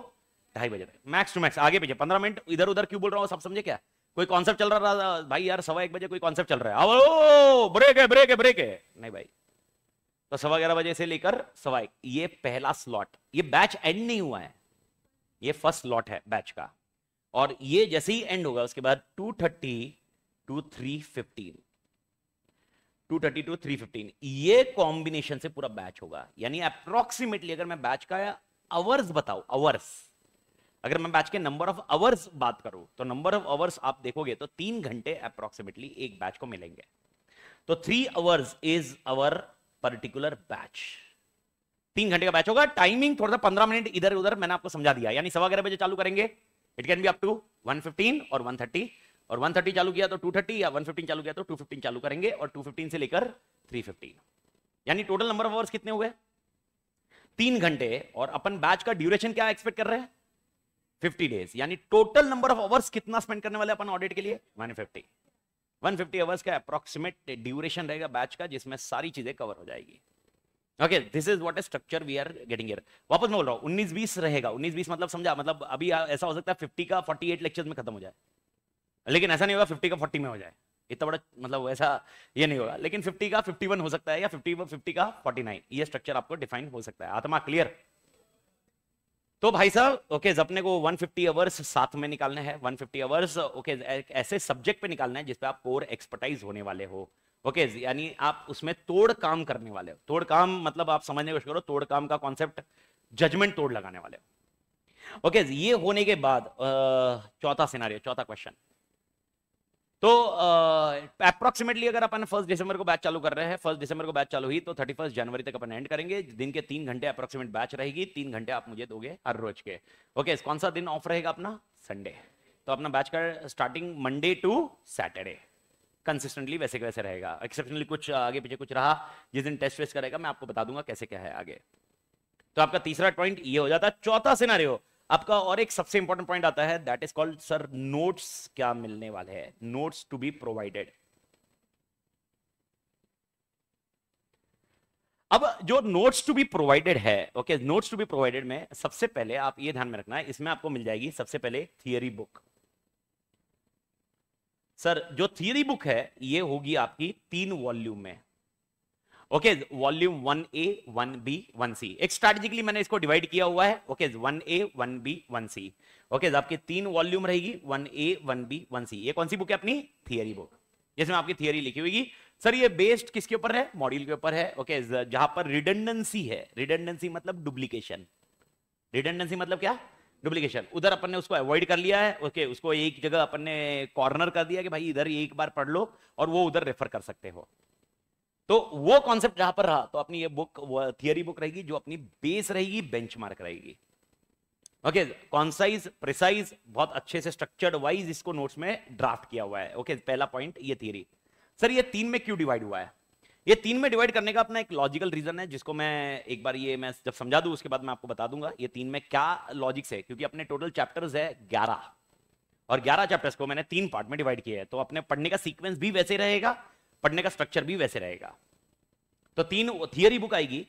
ढाई बजे तक मैक्स टू मैक्स आगे पीछे पंद्रह मिनट इधर उधर क्यों बोल रहा हूँ सब समझे क्या कोई कॉन्सेप्ट चल रहा था भाई यार सवा एक बजे कोई कॉन्सेप्ट चल रहा है ब्रेक है ब्रेक है ब्रेक है नहीं भाई तो सवा ग्यारह बजे से लेकर सवा एक ये पहला स्लॉट ये बैच एंड नहीं हुआ है ये फर्स्ट स्लॉट है बैच का और ये जैसे ही एंड होगा उसके बाद two thirty to three fifteen two thirty to three fifteen ये कॉम्बिनेशन से पूरा बैच होगा यानी अप्रोक्सीमेटली अगर मैं बैच का आवर्स बताऊ आवर्स अगर मैं बैच के नंबर ऑफ आवर्स बात करूं तो नंबर ऑफ आवर्स आप देखोगे तो तीन घंटे अप्रोक्सीमेटली एक बैच को मिलेंगे तो three hours is our particular batch तीन घंटे का बैच होगा टाइमिंग थोड़ा सा पंद्रह मिनट इधर उधर मैंने आपको समझा दिया यानी सवा ग्यारह बजे चालू करेंगे it can be up to one और वन और थर्टी चालू किया तो थर्टी या फिफ्टीन चालू किया तो फिफ्टीन चालू करेंगे और टू फिफ्टीन से लेकर थ्री फिफ्टीन यानी टोटल नंबर ऑफ आवर्स कितने हुए तीन घंटे और अपन बैच का ड्यूरेशन क्या एक्सपेक्ट कर रहे हैं फिफ्टी डेज यानी टोटल नंबर ऑफ आवर्स कितना स्पेंड करने वाले अपन ऑडिट के लिए one fifty one fifty hours का अप्रोक्सीमेट ड्यूरेशन रहेगा बैच का जिसमें सारी चीजें कवर हो जाएगी okay this is what a structure we are getting here वापस मैं बोल रहा हूँ 19 20 रहेगा 19 20 मतलब समझा मतलब अभी ऐसा हो सकता है 50 का 48 एट लेक्चर में खत्म हो जाए लेकिन ऐसा नहीं होगा 50 का 40 में हो जाए इतना बड़ा मतलब वैसा ये नहीं होगा लेकिन 50 का 51 हो सकता है या 50 50 का 49 ये स्ट्रक्चर आपको डिफाइन हो सकता है आत्मा क्लियर तो भाई साहब ओके अपने को 150 फिफ्टी आवर्स साथ में निकालने हैं 150 फिफ्टी आवर्स ओके ऐसे सब्जेक्ट पे निकालना है जिसपे आप कोर एक्सपर्टाइज होने वाले हो ओके okay, यानी आप उसमें तोड़ काम करने वाले हो तोड़ काम मतलब आप समझने की कोशिश करो तोड़ काम का कॉन्सेप्ट जजमेंट तोड़ लगाने वाले हो ओके okay, ये होने के बाद चौथा सिनारियो चौथा क्वेश्चन तो अप्रोक्सीमेटली अगर अपन फर्स्ट दिसंबर को बैच चालू कर रहे हैं फर्स्ट दिसंबर को बैच चालू हुई तो थर्टी फर्स्ट जनवरी तक अपन एंड करेंगे दिन के तीन घंटे अप्रोक्सीमेट बैच रहेगी तीन घंटे आप मुझे दोगे हर रोज के ओके okay, कौन सा दिन ऑफ रहेगा अपना संडे तो अपना बैच का starting Monday to Saturday consistently वैसे वैसे रहेगा एक्सेप्शनली कुछ आगे पीछे कुछ रहा जिस दिन टेस्ट वेस्ट करेगा मैं आपको बता दूंगा कैसे क्या है आगे तो आपका तीसरा पॉइंट ये हो जाता है चौथा सिनारियो आपका और एक सबसे इंपॉर्टेंट पॉइंट आता है that is called sir notes क्या मिलने वाले हैं नोट्स टू बी प्रोवाइडेड अब जो नोट्स टू बी प्रोवाइडेड है okay notes to be provided में सबसे पहले आप ये ध्यान में रखना है इसमें आपको मिल जाएगी सबसे पहले थियरी बुक सर जो थियरी बुक है ये होगी आपकी तीन वॉल्यूम में okay volume one A one B one C एक स्ट्रेटेजिकली मैंने इसको डिवाइड किया हुआ है okay one A one B one C okay आपके तीन वॉल्यूम रहेगी one A one B one C ये कौन सी बुक है अपनी थियरी बुक जिसमें आपकी थियरी लिखी हुई सर ये बेस्ड किसके ऊपर है मॉड्यूल के ऊपर है ओके जहां पर रिडेंडेंसी है रिडेंडेंसी मतलब डुप्लीकेशन रिडेंडेंसी मतलब क्या डुप्लीकेशन उधर अपन ने उसको अवॉइड कर लिया है ओके उसको एक जगह अपन ने कॉर्नर कर दिया कि भाई इधर एक बार पढ़ लो और वो उधर रेफर कर सकते हो तो वो कॉन्सेप्ट जहां पर रहा तो अपनी ये बुक थियरी बुक रहेगी जो अपनी बेस रहेगी बेंचमार्क रहेगी ओके कॉन्साइज प्रिसाइज बहुत अच्छे से स्ट्रक्चर्ड वाइज इसको नोट्स में ड्राफ्ट किया हुआ है ओके okay, पहला पॉइंट ये थियरी सर ये तीन में क्यों डिवाइड हुआ है ये तीन में डिवाइड करने का अपना एक लॉजिकल रीजन है जिसको मैं एक बार ये मैं जब समझा दू उसके बाद मैं आपको बता दूंगा ये तीन में क्या लॉजिक्स है क्योंकि अपने टोटल चैप्टर्स है ग्यारह और ग्यारह चैप्टर्स को मैंने तीन पार्ट में डिवाइड किया है तो अपने पढ़ने का सीक्वेंस भी वैसे रहेगा पढ़ने का स्ट्रक्चर भी वैसे रहेगा तो तीन थियरी बुक आएगी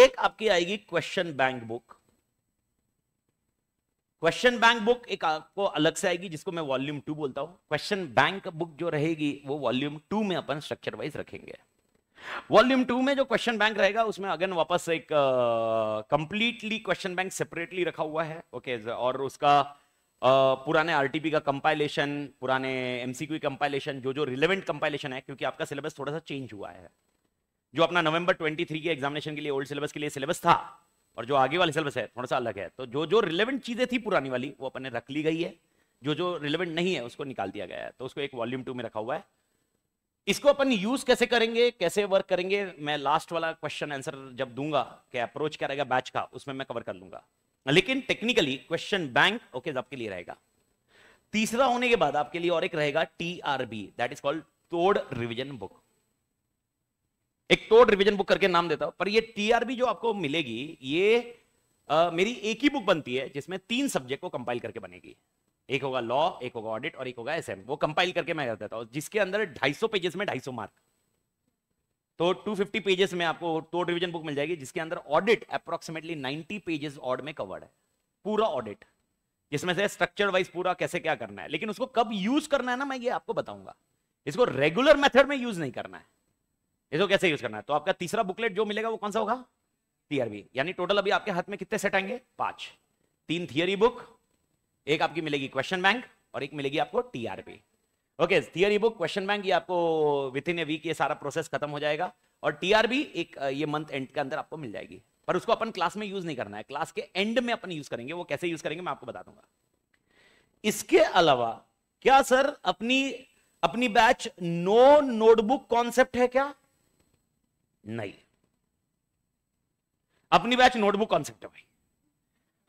एक आपकी आएगी question bank book question bank book एक आपको अलग से आएगी जिसको मैं वॉल्यूम टू बोलता हूं क्वेश्चन बैंक बुक जो रहेगी वो वॉल्यूम टू में अपन स्ट्रक्चर वाइज रखेंगे वॉल्यूम टू में जो क्वेश्चन बैंक रहेगा उसमें अगेन वापस एक कंप्लीटली क्वेश्चन बैंक सेपरेटली रखा हुआ है ओके okay, और उसका पुराने आरटीपी का कंपाइलेशन पुराने एमसीक्यू कंपाइलेशन जो जो रिलेवेंट कंपाइलेशन है क्योंकि आपका सिलेबस थोड़ा सा चेंज हुआ है जो अपना नवंबर 23 के एग्जामिनेशन के लिए ओल्ड सिलेबस के लिए सिलेबस था और जो आगे वाला सिलेबस है थोड़ा सा अलग है तो जो जो रिलेवेंट चीजें थी पुरानी वाली वो अपने रख ली गई है जो जो रिलेवेंट नहीं है उसको निकाल दिया गया है तो उसको एक वॉल्यूम टू में रखा हुआ है इसको अपन यूज कैसे करेंगे कैसे वर्क करेंगे मैं लास्ट वाला क्वेश्चन आंसर जब दूंगा कि अप्रोच क्या रहेगा बैच का उसमें मैं कवर कर लूंगा लेकिन टेक्निकली क्वेश्चन बैंक ओके आपके लिए रहेगा तीसरा होने के बाद आपके लिए और एक रहेगा बी दैट इज कॉल्ड तोड़ रिवीजन बुक एक तोड़ रिवीजन बुक करके नाम देता हूं पर ये टीआरबी जो आपको मिलेगी ये आ, मेरी एक ही बुक बनती है जिसमें तीन सब्जेक्ट को कंपाइल करके बनेगी एक होगा लॉ एक होगा ऑडिट और एक होगा एसएम वो कंपाइल करके मैं कर देता हूं जिसके अंदर 250 पेजेस में 250 मार्क तो 250 पेजेस में आपको दो रिविजन बुक मिल जाएगी जिसके अंदर ऑडिट अप्रोक्सीमेटली 90 पेजेस ऑड में कवर्ड है पूरा ऑडिट जिसमें से स्ट्रक्चर वाइज पूरा कैसे क्या करना है लेकिन उसको कब यूज करना है ना मैं ये आपको बताऊंगा इसको रेगुलर मेथड में यूज नहीं करना है इसको कैसे यूज करना है तो आपका तीसरा बुकलेट जो मिलेगा वो कौन सा होगा टीआरबी यानी टोटल अभी आपके हाथ में कितने सेट आएंगे पांच तीन थियरी बुक एक आपकी मिलेगी क्वेश्चन बैंक और एक मिलेगी आपको TRP okay theory book question bank ये आपको विद इन ए वीक ये सारा प्रोसेस खत्म हो जाएगा और टीआरबी एक ये मंथ एंड के अंदर आपको मिल जाएगी पर उसको अपन क्लास में यूज नहीं करना है क्लास के एंड में अपन यूज करेंगे वो कैसे यूज करेंगे मैं आपको बता दूंगा इसके अलावा क्या सर अपनी अपनी बैच नो नोटबुक कॉन्सेप्ट है क्या नहीं अपनी बैच नोटबुक कॉन्सेप्ट है भाई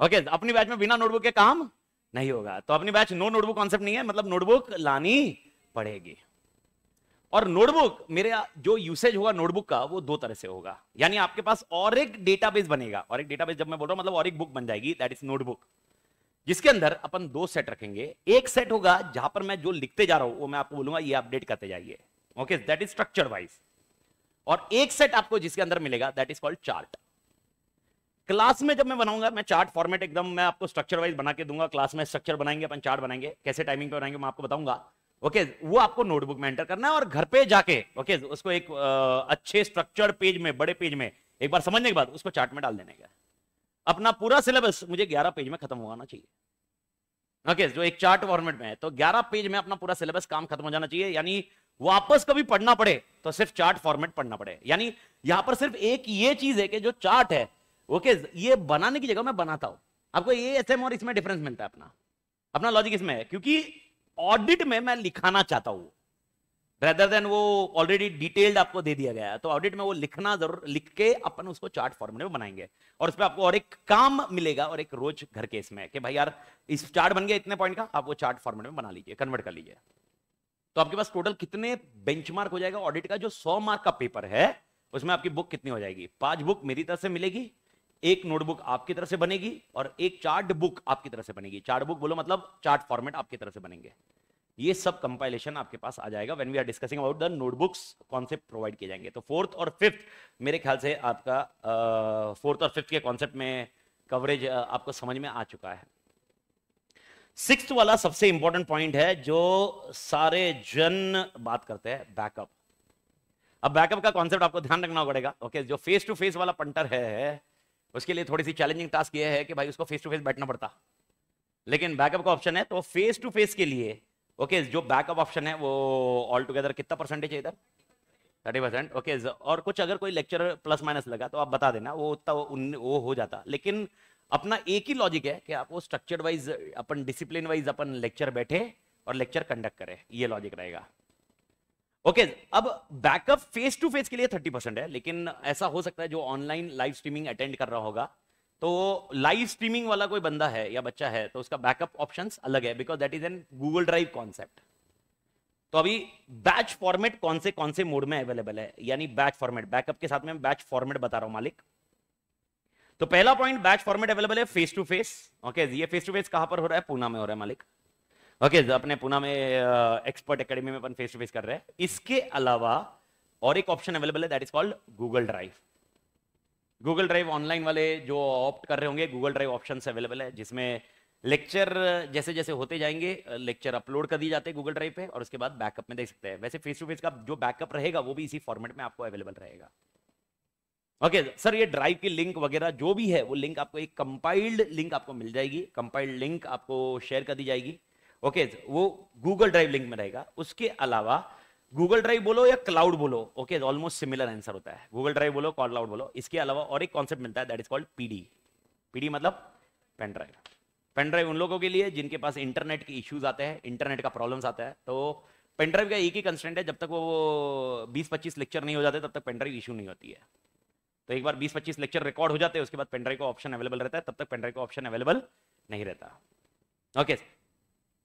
ओके okay, अपनी बैच में बिना नोटबुक के काम नहीं होगा तो अपनी बैच नो नोटबुक कॉन्सेप्ट नहीं है मतलब नोटबुक लानी पड़ेगी और नोटबुक मेरे जो यूसेज होगा नोटबुक का वो दो तरह से होगा यानी आपके पास और एक डेटाबेस बनेगा और एक डेटाबेस जब मैं बोल रहा हूं मतलब और एक बुक बन जाएगी दैट इज नोटबुक जिसके अंदर अपन दो सेट रखेंगे एक सेट होगा जहां पर मैं जो लिखते जा रहा हूं वो मैं आपको बोलूंगा ये अपडेट करते जाइए okay that is structure wise और एक सेट आपको जिसके अंदर मिलेगा that is called chart class में जब मैं बनाऊंगा मैं चार्ट फॉर्मेट एकदम मैं आपको स्ट्रक्चर वाइज बना के दूंगा क्लास में स्ट्रक्चर बनाएंगे अपन चार्ट बनाएंगे कैसे टाइमिंग पे बनाएंगे मैं आपको बताऊंगा ओके वो आपको नोटबुक में एंटर करना है और घर पे जाके ओके उसको एक आ, अच्छे स्ट्रक्चर पेज में बड़े पेज में एक बार समझने के बाद उसको चार्ट में डाल देने का अपना पूरा सिलेबस मुझे ग्यारह पेज में खत्म होना चाहिए ओके जो एक चार्ट फॉर्मेट में है तो ग्यारह पेज में अपना पूरा सिलेबस काम खत्म हो जाना चाहिए यानी वापस कभी पढ़ना पड़े तो सिर्फ चार्ट फॉर्मेट पढ़ना पड़े यानी यहां पर सिर्फ एक ये चीज है कि जो चार्ट है ओके ये बनाने की जगह मैं बनाता हूं आपको ये एसएम और इसमें डिफरेंस मिलता है अपना अपना लॉजिक इसमें है क्योंकि ऑडिट में मैं लिखाना चाहता हूं रेदर देन वो ऑलरेडी डिटेल्ड आपको दे दिया गया है तो ऑडिट में वो लिखना जरूर लिख के अपन उसको चार्ट फॉर्मेट में बनाएंगे और उसमें आपको और एक काम मिलेगा और एक रोज घर के इसमें कि भाई यार इस चार्ट बन गया इतने पॉइंट का आप वो चार्ट फॉर्मेट में बना लीजिए कन्वर्ट कर लीजिए तो आपके पास टोटल कितने बेंच हो जाएगा ऑडिट का जो सौ मार्क का पेपर है उसमें आपकी बुक कितनी हो जाएगी पांच बुक मेरी तरफ से मिलेगी एक नोटबुक आपकी तरफ से बनेगी और एक चार्ट बुक आपकी तरफ से बनेगी चार्ट बुक बोलो मतलब चार्ट फॉर्मेट आपकी तरफ से बनेंगे ये सब कंपाइलेशन आपके पास आ जाएगा when we are discussing about the notebooks concept provide किए जाएंगे तो फोर्थ और फिफ्थ मेरे ख्याल से आपका फोर्थ और फिफ्थ के कॉन्सेप्ट में कवरेज आपको समझ में आ चुका है सिक्स वाला सबसे इंपॉर्टेंट पॉइंट है जो सारे जन बात करते हैं बैकअप अब बैकअप का कॉन्सेप्ट आपको ध्यान रखना पड़ेगा ओके जो फेस टू फेस वाला पंटर है उसके लिए थोड़ी सी चैलेंजिंग टास्क यह है कि भाई उसको फेस टू फेस बैठना पड़ता लेकिन बैकअप का ऑप्शन है तो फेस टू फेस के लिए ओके जो बैकअप ऑप्शन है वो ऑल टुगेदर कितना परसेंटेज है इधर थर्टी परसेंट ओके और कुछ अगर कोई लेक्चर प्लस माइनस लगा तो आप बता देना वो उतना वो हो जाता लेकिन अपना एक ही लॉजिक है कि आप वो स्ट्रक्चर वाइज अपन डिसिप्लिन वाइज अपन लेक्चर बैठे और लेक्चर कंडक्ट करें ये लॉजिक रहेगा ओके okay, अब बैकअप फेस टू फेस के लिए थर्टी परसेंट है लेकिन ऐसा हो सकता है जो ऑनलाइन लाइव स्ट्रीमिंग अटेंड कर रहा होगा तो लाइव स्ट्रीमिंग वाला कोई बंदा है या बच्चा है तो उसका बैकअप ऑप्शंस अलग है because that is an Google drive concept तो अभी बैच फॉर्मेट कौन से कौन से मोड में अवेलेबल है यानी बैच फॉर्मेट बैकअप के साथ में बैच फॉर्मेट बता रहा हूं मालिक तो पहला पॉइंट बैच फॉर्मेट अवेलेबल है फेस टू फेस ओके ये फेस टू फेस कहां पर हो रहा है पूना में हो रहा है मालिक ओके okay, अपने पूना में एक्सपर्ट uh, एकेडमी में अपन फेस टू फेस कर रहे हैं इसके अलावा और एक ऑप्शन अवेलेबल है that is called Google drive Google drive online वाले जो ऑप्ट कर रहे होंगे गूगल ड्राइव ऑप्शन अवेलेबल है जिसमें लेक्चर जैसे जैसे होते जाएंगे लेक्चर uh, अपलोड कर दिए जाते हैं गूगल ड्राइव पे और उसके बाद बैकअप में देख सकते हैं वैसे फेस टू फेस का जो बैकअप रहेगा वो भी इसी फॉर्मेट में आपको अवेलेबल रहेगा ओके okay, सर ये ड्राइव की लिंक वगैरह जो भी है वो लिंक आपको एक कंपाइल्ड लिंक आपको मिल जाएगी कंपाइल्ड लिंक आपको शेयर कर दी जाएगी ओके okay, वो गूगल ड्राइव लिंक में रहेगा उसके अलावा गूगल ड्राइव बोलो या क्लाउड बोलो ओके ऑलमोस्ट सिमिलर आंसर होता है गूगल ड्राइव बोलो क्लाउड बोलो इसके अलावा और एक कॉन्सेप्ट मिलता है that is called PD PD मतलब पेन ड्राइव पेन ड्राइव उन लोगों के लिए जिनके पास इंटरनेट के इश्यूज आते हैं इंटरनेट का प्रॉब्लम्स आता है तो पेन ड्राइव का एक ही कंस्टेंट है जब तक वो बीस पच्चीस लेक्चर नहीं हो जाते तब तक पेन ड्राइव इशू नहीं होती है तो एक बार बीस पच्चीस लेक्चर रिकॉर्ड हो जाते हैं उसके बाद पेन ड्राइव का ऑप्शन अवेलेबल रहता है तब तक पेन ड्राइव का ऑप्शन अवेलेबल नहीं रहता ओके okay,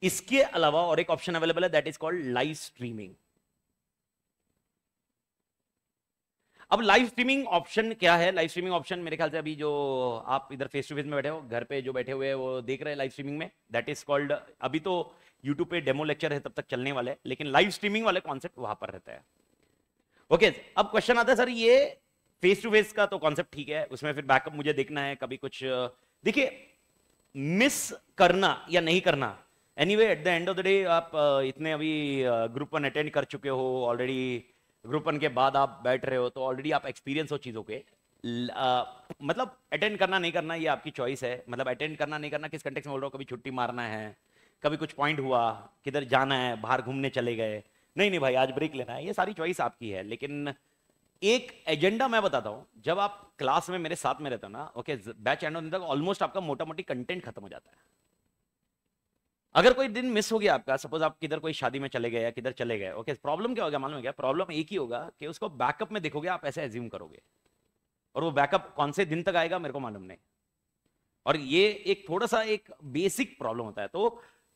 इसके अलावा और एक ऑप्शन अवेलेबल है that is called live streaming अब लाइव स्ट्रीमिंग ऑप्शन क्या है लाइव स्ट्रीमिंग ऑप्शन मेरे ख्याल से अभी जो आप इधर फेस टू फेस में बैठे हो घर पे जो बैठे हुए हैं वो देख रहे हैं लाइव स्ट्रीमिंग में दैट इज कॉल्ड अभी तो यूट्यूब पे डेमो लेक्चर है तब तक चलने वाले लेकिन लाइव स्ट्रीमिंग वाले कॉन्सेप्ट वहां पर रहता है ओके okay, अब क्वेश्चन आता है सर ये फेस टू फेस का तो कॉन्सेप्ट ठीक है उसमें फिर बैकअप मुझे देखना है कभी कुछ देखिए मिस करना या नहीं करना anyway at the end of the day आप इतने अभी ग्रुप वन अटेंड कर चुके हो ऑलरेडी ग्रुप वन के बाद आप बैठ रहे हो तो ऑलरेडी आप एक्सपीरियंस हो चीज़ों के मतलब अटेंड करना नहीं करना ये आपकी चॉइस है मतलब अटेंड करना नहीं करना किस कंटेक्स में बोल रहा हूँ कभी छुट्टी मारना है कभी कुछ पॉइंट हुआ किधर जाना है बाहर घूमने चले गए नहीं नहीं भाई आज ब्रेक लेना है ये सारी चॉइस आपकी है लेकिन एक एजेंडा मैं बताता हूँ जब आप क्लास में मेरे साथ में रहते हो ना ओके बैच एंड होने तक ऑलमोस्ट आपका मोटा मोटी कंटेंट खत्म हो जाता है अगर कोई दिन मिस हो गया आपका सपोज आप किधर कोई शादी में चले गए या किधर चले गए ओके प्रॉब्लम क्या होगा मालूम है क्या प्रॉब्लम एक ही होगा कि उसको बैकअप में देखोगे आप ऐसे एज्यूम करोगे और वो बैकअप कौन से दिन तक आएगा मेरे को मालूम नहीं और ये एक थोड़ा सा एक बेसिक प्रॉब्लम होता है तो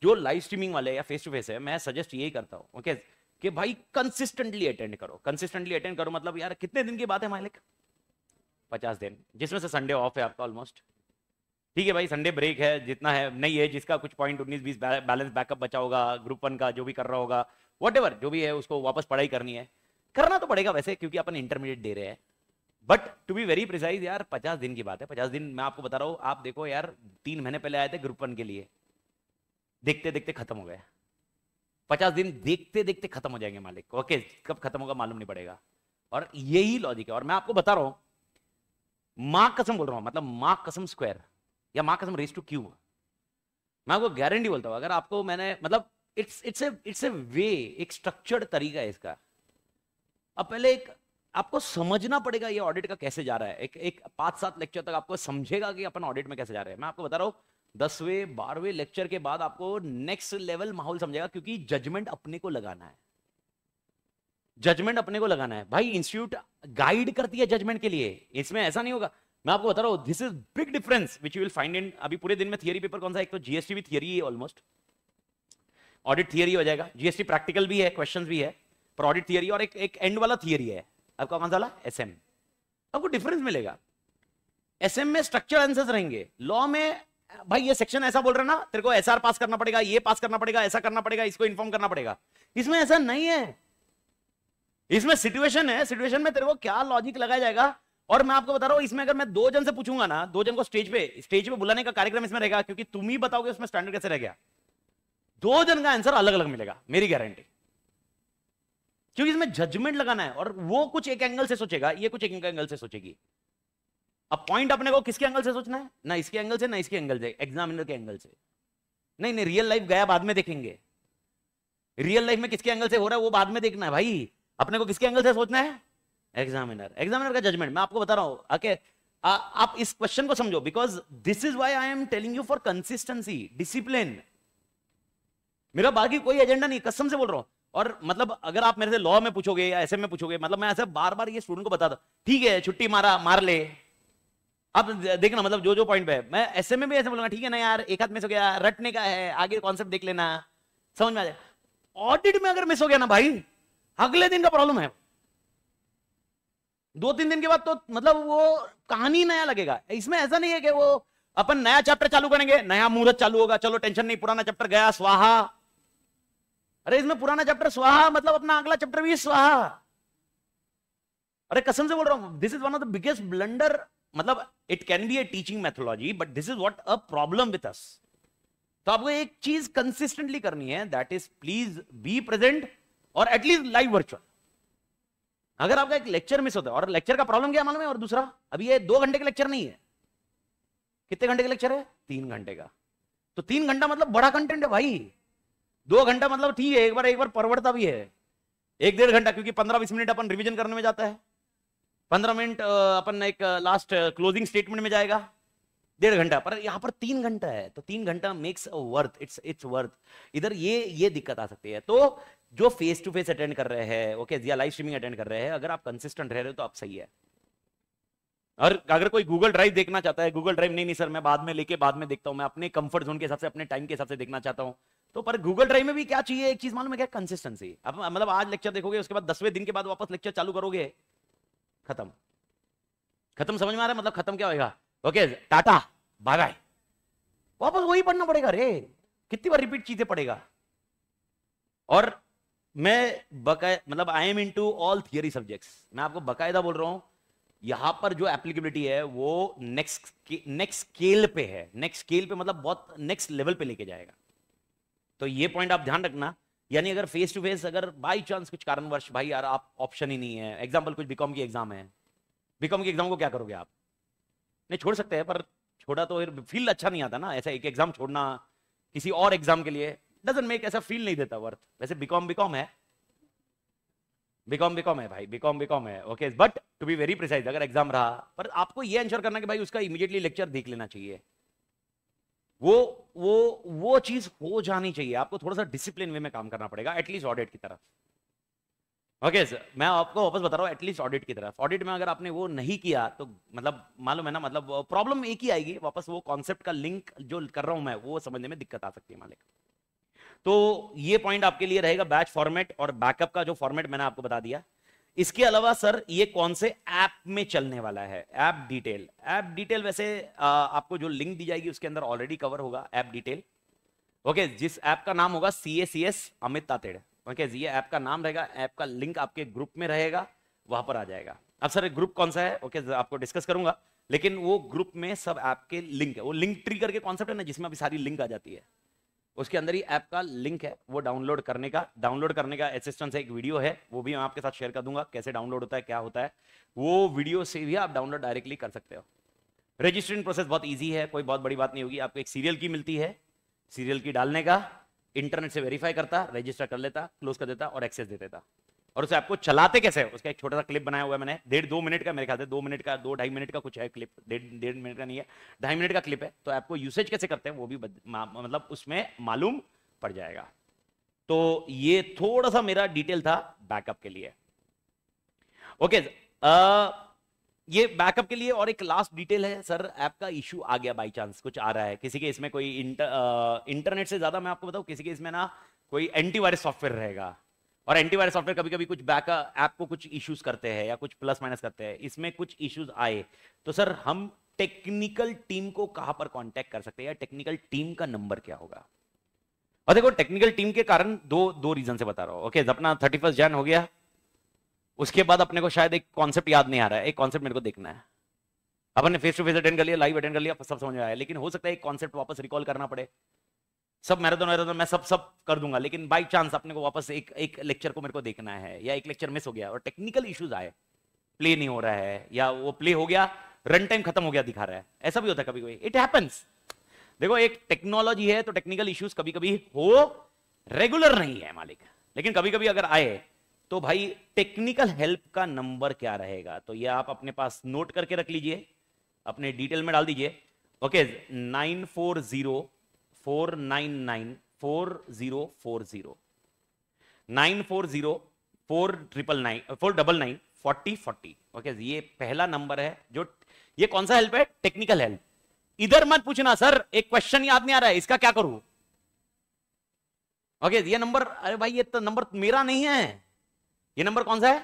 जो लाइव स्ट्रीमिंग वाले या फेस टू फेस है मैं सजेस्ट यही करता हूँ ओके कि भाई कंसिस्टेंटली अटेंड करो कंसिस्टेंटली अटेंड करो मतलब यार कितने दिन की बात है मालिक पचास दिन जिसमें से संडे ऑफ है आपका ऑलमोस्ट ठीक है भाई संडे ब्रेक है जितना है नहीं है जिसका कुछ पॉइंट उन्नीस बीस बैलेंस बैकअप बचा होगा ग्रुप वन का जो भी कर रहा होगा वट जो भी है उसको वापस पढ़ाई करनी है करना तो पड़ेगा वैसे क्योंकि अपन इंटरमीडिएट दे रहे हैं but to be very precise यार पचास दिन की बात है पचास दिन मैं आपको बता रहा हूं आप देखो यार तीन महीने पहले आए थे ग्रुप वन के लिए देखते देखते खत्म हो गया पचास दिन देखते देखते खत्म हो जाएंगे मालिक ओके कब खत्म होगा मालूम नहीं पड़ेगा और यही लॉजिक है और मैं आपको बता रहा हूं माँ कसम बोल रहा हूं मतलब माँ कसम स्क्वायर या माँ कसम रेस टू क्यू मैं आपको गारंटी बोलता हूँ अगर आपको मैंने मतलब it's it's it's a way एक स्ट्रक्चर्ड तरीका है इसका अब पहले एक आपको समझना पड़ेगा ये ऑडिट का कैसे जा रहा है एक एक पांच सात लेक्चर तक आपको समझेगा कि अपन ऑडिट में कैसे जा रहे हैं मैं आपको बता रहा हूँ दसवें बारहवें लेक्चर के बाद आपको नेक्स्ट लेवल माहौल समझेगा क्योंकि जजमेंट अपने को लगाना है जजमेंट अपने को लगाना है भाई इंस्टीट्यूट गाइड करती है जजमेंट के लिए इसमें ऐसा नहीं होगा मैं आपको बता रहा हूँ this is big difference which you will find in अभी पूरे दिन में थियरी पेपर कौन सा एक तो जीएसटी भी थियरी है ऑलमोस्ट ऑडिट थियरी हो जाएगा जीएसटी प्रैक्टिकल भी है क्वेश्चन भी है पर ऑडिट थियरी और एक एक एंड वाला थियरी है आपका कौन सा वाला एस आपको डिफरेंस मिलेगा एस में स्ट्रक्चर आंसर रहेंगे लॉ में भाई ये सेक्शन ऐसा बोल रहे ना तेरे को एसआर पास करना पड़ेगा ये पास करना पड़ेगा ऐसा करना पड़ेगा इसको इन्फॉर्म करना पड़ेगा इसमें ऐसा नहीं है इसमें सिचुएशन है सिचुएशन में तेरे को क्या लॉजिक लगाया जाएगा और मैं आपको बता रहा हूँ इसमें अगर मैं दो जन से पूछूंगा ना दो जन को स्टेज पे स्टेज पे बुलाने का कार्यक्रम इसमें रहेगा क्योंकि तुम ही बताओगे उसमें स्टैंडर्ड कैसे रह गया दो जन का आंसर अलग अलग मिलेगा मेरी गारंटी क्योंकि इसमें जजमेंट लगाना है और वो कुछ एक एंगल से सोचेगा ये कुछ एक एंगल से सोचेगी अब पॉइंट अपने को किसके एंगल से सोचना है ना इसके एंगल से ना इसके एंगल से एग्जामिनर के एंगल से नहीं नहीं रियल लाइफ गया बाद में देखेंगे रियल लाइफ में किसके एंगल से हो रहा है वो बाद में देखना है भाई अपने को किसके एंगल से सोचना है एग्जामिनर एग्जामिनर का जजमेंट मैं आपको बता रहा हूं आ, आप इस क्वेश्चन को समझो because this is why I am telling you for consistency discipline मेरा बाकी कोई एजेंडा नहीं कसम से बोल रहा हूं और मतलब अगर आप मेरे से लॉ में पूछोगे या ऐसे में पूछोगे मतलब मैं ऐसे बार बार ये स्टूडेंट को बता दू ठीक है छुट्टी मारा मार ले आप देखना मतलब जो जो पॉइंट पे है मैं ऐसे में भी ऐसे बोलूंगा ठीक है ना यार एक हाथ मिस हो गया रटने का है आगे कॉन्सेप्ट देख लेना समझ में आ जाए ऑडिट में अगर मिस हो गया ना भाई अगले दिन का प्रॉब्लम है दो तीन दिन के बाद तो मतलब वो कहानी नया लगेगा इसमें ऐसा नहीं है कि वो अपन नया चैप्टर चालू करेंगे नया मुहूर्त चालू होगा चलो टेंशन नहीं पुराना चैप्टर गया स्वाहा अरे इसमें पुराना चैप्टर स्वाहा मतलब अपना अगला चैप्टर भी स्वाहा अरे कसम से बोल रहा हूं this is one of the biggest blunder मतलब it can be a teaching methodology but this is what a problem with us तो आपको एक चीज कंसिस्टेंटली करनी है that is please be present और एटलीस्ट लाइव वर्चुअल अगर आपका एक लेक्चर मिस होता है और लेक्चर का प्रॉब्लम क्या मालूम है और दूसरा अभी ये दो घंटे का लेक्चर नहीं है कितने घंटे का लेक्चर है तीन घंटे का तो तीन घंटा मतलब बड़ा कंटेंट है भाई दो घंटा मतलब ठीक है एक बार एक बार परवड़ता भी है एक डेढ़ घंटा क्योंकि पंद्रह बीस मिनट अपन रिविजन करने में जाता है पंद्रह मिनट अपन एक लास्ट क्लोजिंग स्टेटमेंट में जाएगा डेढ़ घंटा पर यहाँ पर तीन घंटा है तो तीन घंटा makes worth its its worth इधर ये ये दिक्कत आ सकती है तो जो फेस टू फेस अटेंड कर रहे हैं ओके या लाइव स्ट्रीमिंग अटेंड कर रहे हैं अगर आप कंसिस्टेंट रह रहे हो तो आप सही है और अगर कोई गूगल ड्राइव देखना चाहता है गूगल ड्राइव नहीं नहीं सर मैं बाद में लेके बाद में देखता हूँ मैं अपने कंफर्ट जोन के हिसाब से अपने टाइम के हिसाब से देखना चाहता हूँ तो पर गूगल ड्राइव में भी क्या चाहिए एक चीज मालूम है क्या कंसिस्टेंसी आप मतलब आज लेक्चर देखोगे उसके बाद दसवें दिन के बाद वापस लेक्चर चालू करोगे खत्म खत्म समझ में आ रहा है मतलब खत्म क्या होगा ओके टाटा बाय बाय वापस वही पढ़ना पड़ेगा रे कितनी बार रिपीट चीजें पड़ेगा और मैं बकाय मतलब I am in to all theory subjects मैं आपको बकायदा बोल रहा हूं यहां पर जो एप्लीकेबिलिटी है वो नेक्स्ट नेक्स्ट स्केल पे है नेक्स्ट स्केल पे मतलब बहुत नेक्स्ट लेवल पे लेके जाएगा तो ये पॉइंट आप ध्यान रखना यानी अगर फेस टू फेस अगर बाई चांस कुछ कारणवश भाई यार आप ऑप्शन ही नहीं है एग्जाम्पल कुछ बीकॉम की एग्जाम है बीकॉम की एग्जाम को क्या करोगे आप नहीं छोड़ सकते हैं पर छोड़ा तो फिर फील अच्छा नहीं आता ना ऐसा एक एग्जाम छोड़ना किसी और एग्जाम के लिए डजन मेक ऐसा फील नहीं देता वर्थ वैसे बीकॉम बीकॉम है बीकॉम बीकॉम है भाई बीकॉम बीकॉम है okay but to be very precise अगर एग्जाम रहा पर आपको ये इंश्योर करना कि भाई उसका इमीडिएटली लेक्चर देख लेना चाहिए वो वो वो चीज हो जानी चाहिए आपको थोड़ा सा डिसिप्लिन वे में काम करना पड़ेगा एटलीस्ट ऑडिट की तरफ ओके सर मैं आपको वापस बता रहा हूँ एटलीस्ट ऑडिट की तरफ ऑडिट में अगर आपने वो नहीं किया तो मतलब मालूम है ना मतलब प्रॉब्लम एक ही आएगी वापस वो कॉन्सेप्ट का लिंक जो कर रहा हूँ मैं वो समझने में दिक्कत आ सकती है मालिक तो ये पॉइंट आपके लिए रहेगा बैच फॉर्मेट और बैकअप का जो फॉर्मेट मैंने आपको बता दिया इसके अलावा सर ये कौन से ऐप में चलने वाला है ऐप डिटेल ऐप डिटेल वैसे आपको जो लिंक दी जाएगी उसके अंदर ऑलरेडी कवर होगा ऐप डिटेल ओके जिस ऐप का नाम होगा C A C S Amit Tated okay ये ऐप का नाम रहेगा ऐप का लिंक आपके ग्रुप में रहेगा वहां पर आ जाएगा अब सर ग्रुप कौन सा है ओके आपको डिस्कस करूंगा लेकिन वो ग्रुप में सब ऐप के लिंक है वो लिंक ट्री करके कॉन्सेप्ट है ना जिसमें अभी सारी लिंक आ जाती है उसके अंदर ही ऐप का लिंक है वो डाउनलोड करने का डाउनलोड करने का असिस्टेंस एक वीडियो है वो भी मैं आपके साथ शेयर कर दूंगा कैसे डाउनलोड होता है क्या होता है वो वीडियो से भी आप डाउनलोड डायरेक्टली कर सकते हो रजिस्ट्रेशन प्रोसेस बहुत ईजी है कोई बहुत बड़ी बात नहीं होगी आपको एक सीरियल की मिलती है सीरियल की डालने का इंटरनेट से वेरीफाई करता रजिस्टर कर लेता क्लोज कर देता और एक्सेस दे देता और उसे आपको चलाते कैसे उसका एक छोटा सा क्लिप बनाया हुआ है मैंने डेढ़ दो मिनट का मेरे ख्याल से दो मिनट का दो ढाई मिनट का कुछ है क्लिप डेढ़ डेढ़ मिनट का नहीं है ढाई मिनट का क्लिप है तो आपको यूसेज कैसे करते हैं वो भी मतलब उसमें मालूम पड़ जाएगा तो ये थोड़ा सा मेरा डिटेल था बैकअप के लिए ओके okay, ये बैकअप के लिए और एक लास्ट डिटेल है सर ऐप का इशू आ गया बाई चांस कुछ आ रहा है किसी के इसमें कोई इंटर, इंटरनेट से ज्यादा मैं आपको बताऊं किसी के इसमें ना कोई एंटीवायरस सॉफ्टवेयर रहेगा और एंटीवायरस सॉफ्टवेयर कभी कभी कुछ बैक ऐप को कुछ इश्यूज करते हैं या कुछ प्लस माइनस करते हैं इसमें कुछ इश्यूज आए तो सर हम टेक्निकल टीम को कहां पर कांटेक्ट कर सकते हैं या टेक्निकल टीम का नंबर क्या होगा और देखो टेक्निकल टीम के कारण दो दो रीजन से बता रहा हूं ओके अपना थर्टी फर्स्ट जैन हो गया उसके बाद अपने को शायद एक कॉन्सेप्ट याद नहीं आ रहा है एक कॉन्सेप्ट मेरे को देखना है अपन ने फेस टू फेस अटेंड कर लिया लाइव अटेंड कर लिया सब समझ में आया लेकिन हो सकता है एक कॉन्सेप्ट वापस रिकॉल करना पड़े सब मैराथन वैराथन मैं सब सब कर दूंगा लेकिन बाई चांस अपने को वापस एक एक लेक्चर को मेरे को देखना है या एक लेक्चर मिस हो गया और टेक्निकल इश्यूज आए प्ले नहीं हो रहा है या वो प्ले हो गया रन टाइम खत्म हो गया दिखा रहा है ऐसा भी होता है कभी कभी इट हैपन्स देखो एक टेक्नोलॉजी है तो टेक्निकल इश्यूज कभी कभी हो रेगुलर नहीं है मालिक लेकिन कभी कभी अगर आए तो भाई टेक्निकल हेल्प का नंबर क्या रहेगा तो ये आप अपने पास नोट करके रख लीजिए अपने डिटेल में डाल दीजिए okay nine four zero four nine nine four zero four zero nine four zero four triple nine four double nine forty forty okay ये पहला नंबर है जो ये कौन सा हेल्प है टेक्निकल हेल्प इधर मत पूछना सर एक क्वेश्चन याद नहीं आ रहा है इसका क्या करूं ओके ये नंबर अरे भाई ये तो नंबर मेरा नहीं है ये नंबर कौन सा है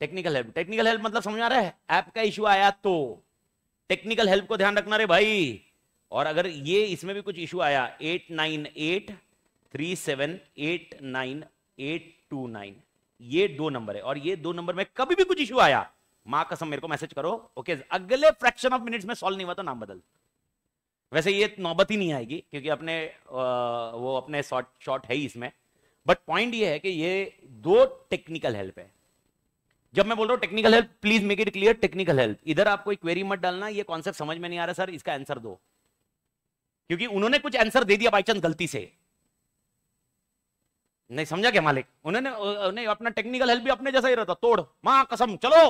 टेक्निकल हेल्प टेक्निकल हेल्प मतलब समझ आ रहा है ऐप का इश्यू आया तो टेक्निकल हेल्प को ध्यान रखना रे भाई और अगर ये इसमें भी कुछ इशू आया eight nine eight three seven eight nine eight two nine ये दो नंबर है और ये दो नंबर में कभी भी कुछ इशू आया मां कसम मेरे को मैसेज करो ओके अगले फ्रैक्शन ऑफ मिनट्स में सॉल्व नहीं हुआ तो नाम बदल वैसे ये नौबत ही नहीं आएगी क्योंकि अपने आ, वो अपने शॉर्ट शॉर्ट है ही इसमें बट पॉइंट ये है कि ये दो टेक्निकल हेल्प है जब मैं बोल रहा हूं technical help please make it clear technical help इधर आप कोई क्वेरी मत डालना ये कॉन्सेप्ट समझ में नहीं आ रहा सर इसका आंसर दो क्योंकि उन्होंने कुछ आंसर दे दिया बाई चांस गलती से नहीं समझा क्या मालिक उन्होंने उन्हें अपना टेक्निकल हेल्प भी अपने जैसा ही रहता तोड़ मां कसम चलो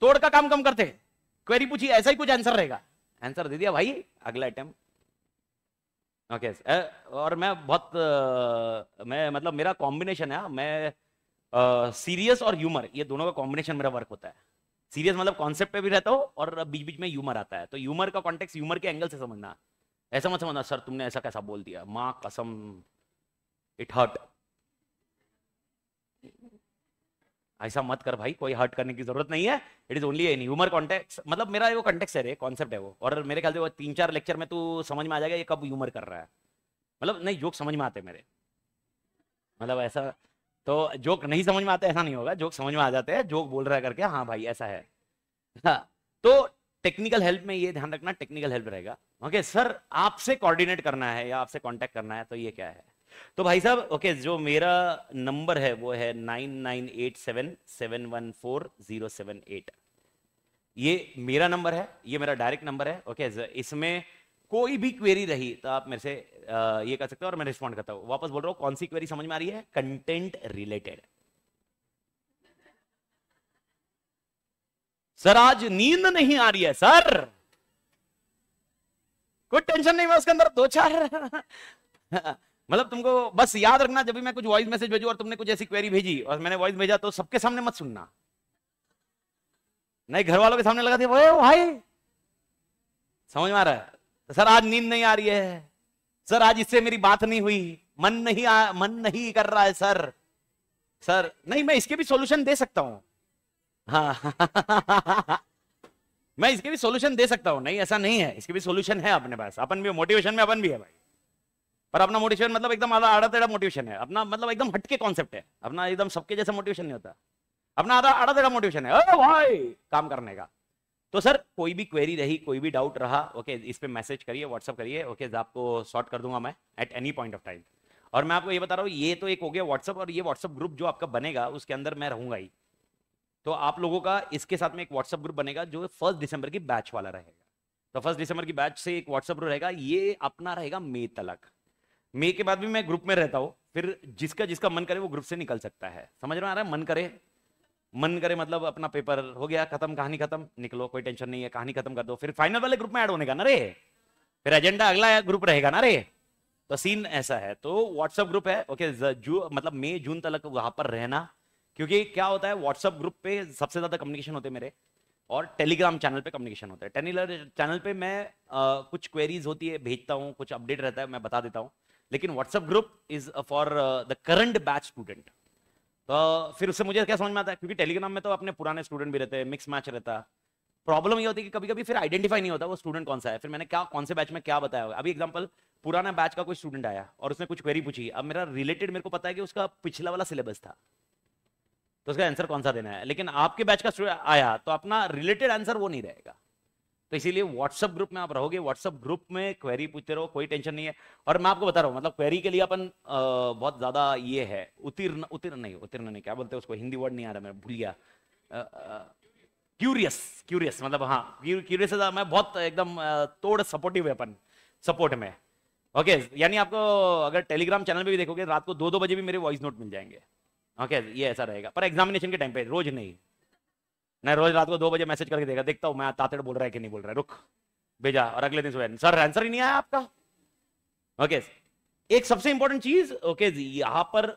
तोड़ का काम कम करते क्वेरी पूछी ऐसा ही कुछ आंसर रहेगा आंसर दे दिया भाई अगला अटेम्प्ट ओके okay, और मैं बहुत मैं मतलब मेरा कॉम्बिनेशन है हाँ, मैं सीरियस और ह्यूमर ये दोनों का कॉम्बिनेशन मेरा वर्क होता है सीरियस मतलब कॉन्सेप्ट पे भी रहता हो और बीच बीच में ह्यूमर आता है तो ह्यूमर का कॉन्टेक्स ह्यूमर के एंगल से समझना ऐसा मत समझना सर तुमने ऐसा कैसा बोल दिया माँ कसम इट हर्ट ऐसा मत कर भाई कोई हर्ट करने की जरूरत नहीं है it is only any humour contact मतलब मेरा वो कॉन्टेक्ट है कॉन्सेप्ट है वो और मेरे ख्याल से वो तीन चार लेक्चर में तू समझ में आ जाएगा ये कब ह्यूमर कर रहा है मतलब नहीं जोक समझ में आते मेरे मतलब ऐसा तो जोक नहीं समझ में आते ऐसा नहीं होगा जोक समझ में आ जाते हैं जोक बोल रहा है करके हाँ भाई ऐसा है हाँ तो टेक्निकल हेल्प में ये ध्यान रखना टेक्निकल हेल्प रहेगा ओके सर आपसे कोऑर्डिनेट करना है या आपसे कांटेक्ट करना है तो ये क्या है तो भाई साहब ओके जो मेरा नंबर है वो है nine nine eight seven seven one four zero seven eight ये मेरा नंबर है ये मेरा डायरेक्ट नंबर है ओके इसमें कोई भी क्वेरी रही तो आप मेरे से आ, ये कर सकते हो और मैं रिस्पॉन्ड करता हूं वापस बोल रहा हूं कौन सी क्वेरी समझ में आ रही है कंटेंट रिलेटेड सर आज नींद नहीं आ रही है सर कोई टेंशन नहीं है उसके अंदर दो चार मतलब तुमको बस याद रखना जब भी मैं कुछ वॉइस मैसेज भेजू और तुमने कुछ ऐसी क्वेरी भेजी और मैंने वॉइस भेजा तो सबके सामने मत सुनना नहीं घर वालों के सामने लगा दिया भाई समझ में आ रहा है तो सर आज नींद नहीं आ रही है सर आज इससे मेरी बात नहीं हुई मन नहीं आ, मन नहीं कर रहा है सर सर नहीं मैं इसके भी सॉल्यूशन दे सकता हूं हाँ [laughs] मैं इसके भी सॉल्यूशन दे सकता हूं नहीं ऐसा नहीं है इसके भी सॉल्यूशन है अपने पास अपन भी मोटिवेशन में अपन भी है भाई पर अपना मोटिवेशन मतलब एकदम आधा आड़ा तेड़ा मोटिवेशन है अपना मतलब एकदम हटके कॉन्सेप्ट है अपना एकदम सबके जैसा मोटिवेशन नहीं होता अपना आधा आधा तेरा मोटिवेशन है अरे भाई काम करने का तो सर कोई भी क्वेरी रही कोई भी डाउट रहा ओके इस पर मैसेज करिए व्हाट्सअप करिए ओके आपको शॉर्ट कर दूंगा मैं at any point of time और मैं आपको ये बता रहा हूँ ये तो एक हो गया व्हाट्सअप और ये व्हाट्सअप ग्रुप जो आपका बनेगा उसके अंदर मैं रहूंगा ही तो आप लोगों का इसके साथ में एक व्हाट्सअप ग्रुप बनेगा जो फर्स्ट दिसंबर की बैच वाला रहेगा तो फर्स्ट दिसंबर की बैच से एक व्हाट्सअप ग्रुप रहेगा ये अपना रहेगा मे तलक मे के बाद भी मैं ग्रुप में रहता हूँ फिर जिसका जिसका मन करे वो ग्रुप से निकल सकता है समझ रहे आ रहा है मन करे मन करे मतलब अपना पेपर हो गया खत्म कहानी खत्म निकलो कोई टेंशन नहीं है कहानी खत्म कर दो फिर फाइनल वाले ग्रुप में ऐड होने का ना रे फिर एजेंडा अगला ग्रुप रहेगा ना रे तो सीन ऐसा है तो व्हाट्सअप ग्रुप है ओके जू मतलब मई जून तक वहां पर रहना क्योंकि क्या होता है व्हाट्सअप ग्रुप पे सबसे ज्यादा कम्युनिकेशन होते मेरे और टेलीग्राम चैनल पे कम्युनिकेशन होता है टेलीग्राम चैनल पे मैं आ, कुछ क्वेरीज होती है भेजता हूँ कुछ अपडेट रहता है मैं बता देता हूँ लेकिन WhatsApp group is for the current batch student तो फिर उससे मुझे क्या समझ में आता है क्योंकि टेलीग्राम में तो अपने पुराने स्टूडेंट भी रहते हैं मिक्स मैच रहता है प्रॉब्लम ये होती है कि कभी कभी फिर आइडेंटिफाई नहीं होता वो स्टूडेंट कौन सा है फिर मैंने क्या कौन से बैच में क्या बताया हुआ अभी एग्जाम्पल पुराना बैच का कोई स्टूडेंट आया और उसने कुछ क्वेरी पूछी अब मेरा रिलेटेड मेरे को पता है कि उसका पिछला वाला सिलेबस था तो उसका आंसर कौन सा देना है लेकिन आपके बैच का स्टूडेंट आया तो अपना रिलेटेड आंसर वो नहीं रहेगा तो इसीलिए व्हाट्सअप ग्रुप में आप रहोगे व्हाट्सअप ग्रुप में क्वेरी पूछते रहो कोई टेंशन नहीं है और मैं आपको बता रहा हूँ मतलब क्वेरी के लिए अपन बहुत ज़्यादा ये है उत्तीर्ण उत्तीर्ण नहीं उत्तीर्ण नहीं क्या बोलते हैं उसको हिंदी वर्ड नहीं आ रहा मैं भूल गया क्यूरियस क्यूरियस मतलब हाँ क्यूरियस मैं बहुत एकदम तोड़ सपोर्टिव है अपन सपोर्ट में ओके okay, यानी आपको अगर टेलीग्राम चैनल पे भी देखोगे रात को दो दो बजे भी मेरे वॉइस नोट मिल जाएंगे ओके okay, ये ऐसा रहेगा पर एग्जामिनेशन के टाइम पे रोज नहीं मैं रोज रात को दो बजे मैसेज करके देखा देखता हूँ मैं तातेड़ बोल रहा है कि नहीं बोल रहा है रुख भेजा और अगले दिन सुबह सर आंसर ही नहीं आया आपका ओके एक सबसे इंपॉर्टेंट चीज ओके okay, यहाँ पर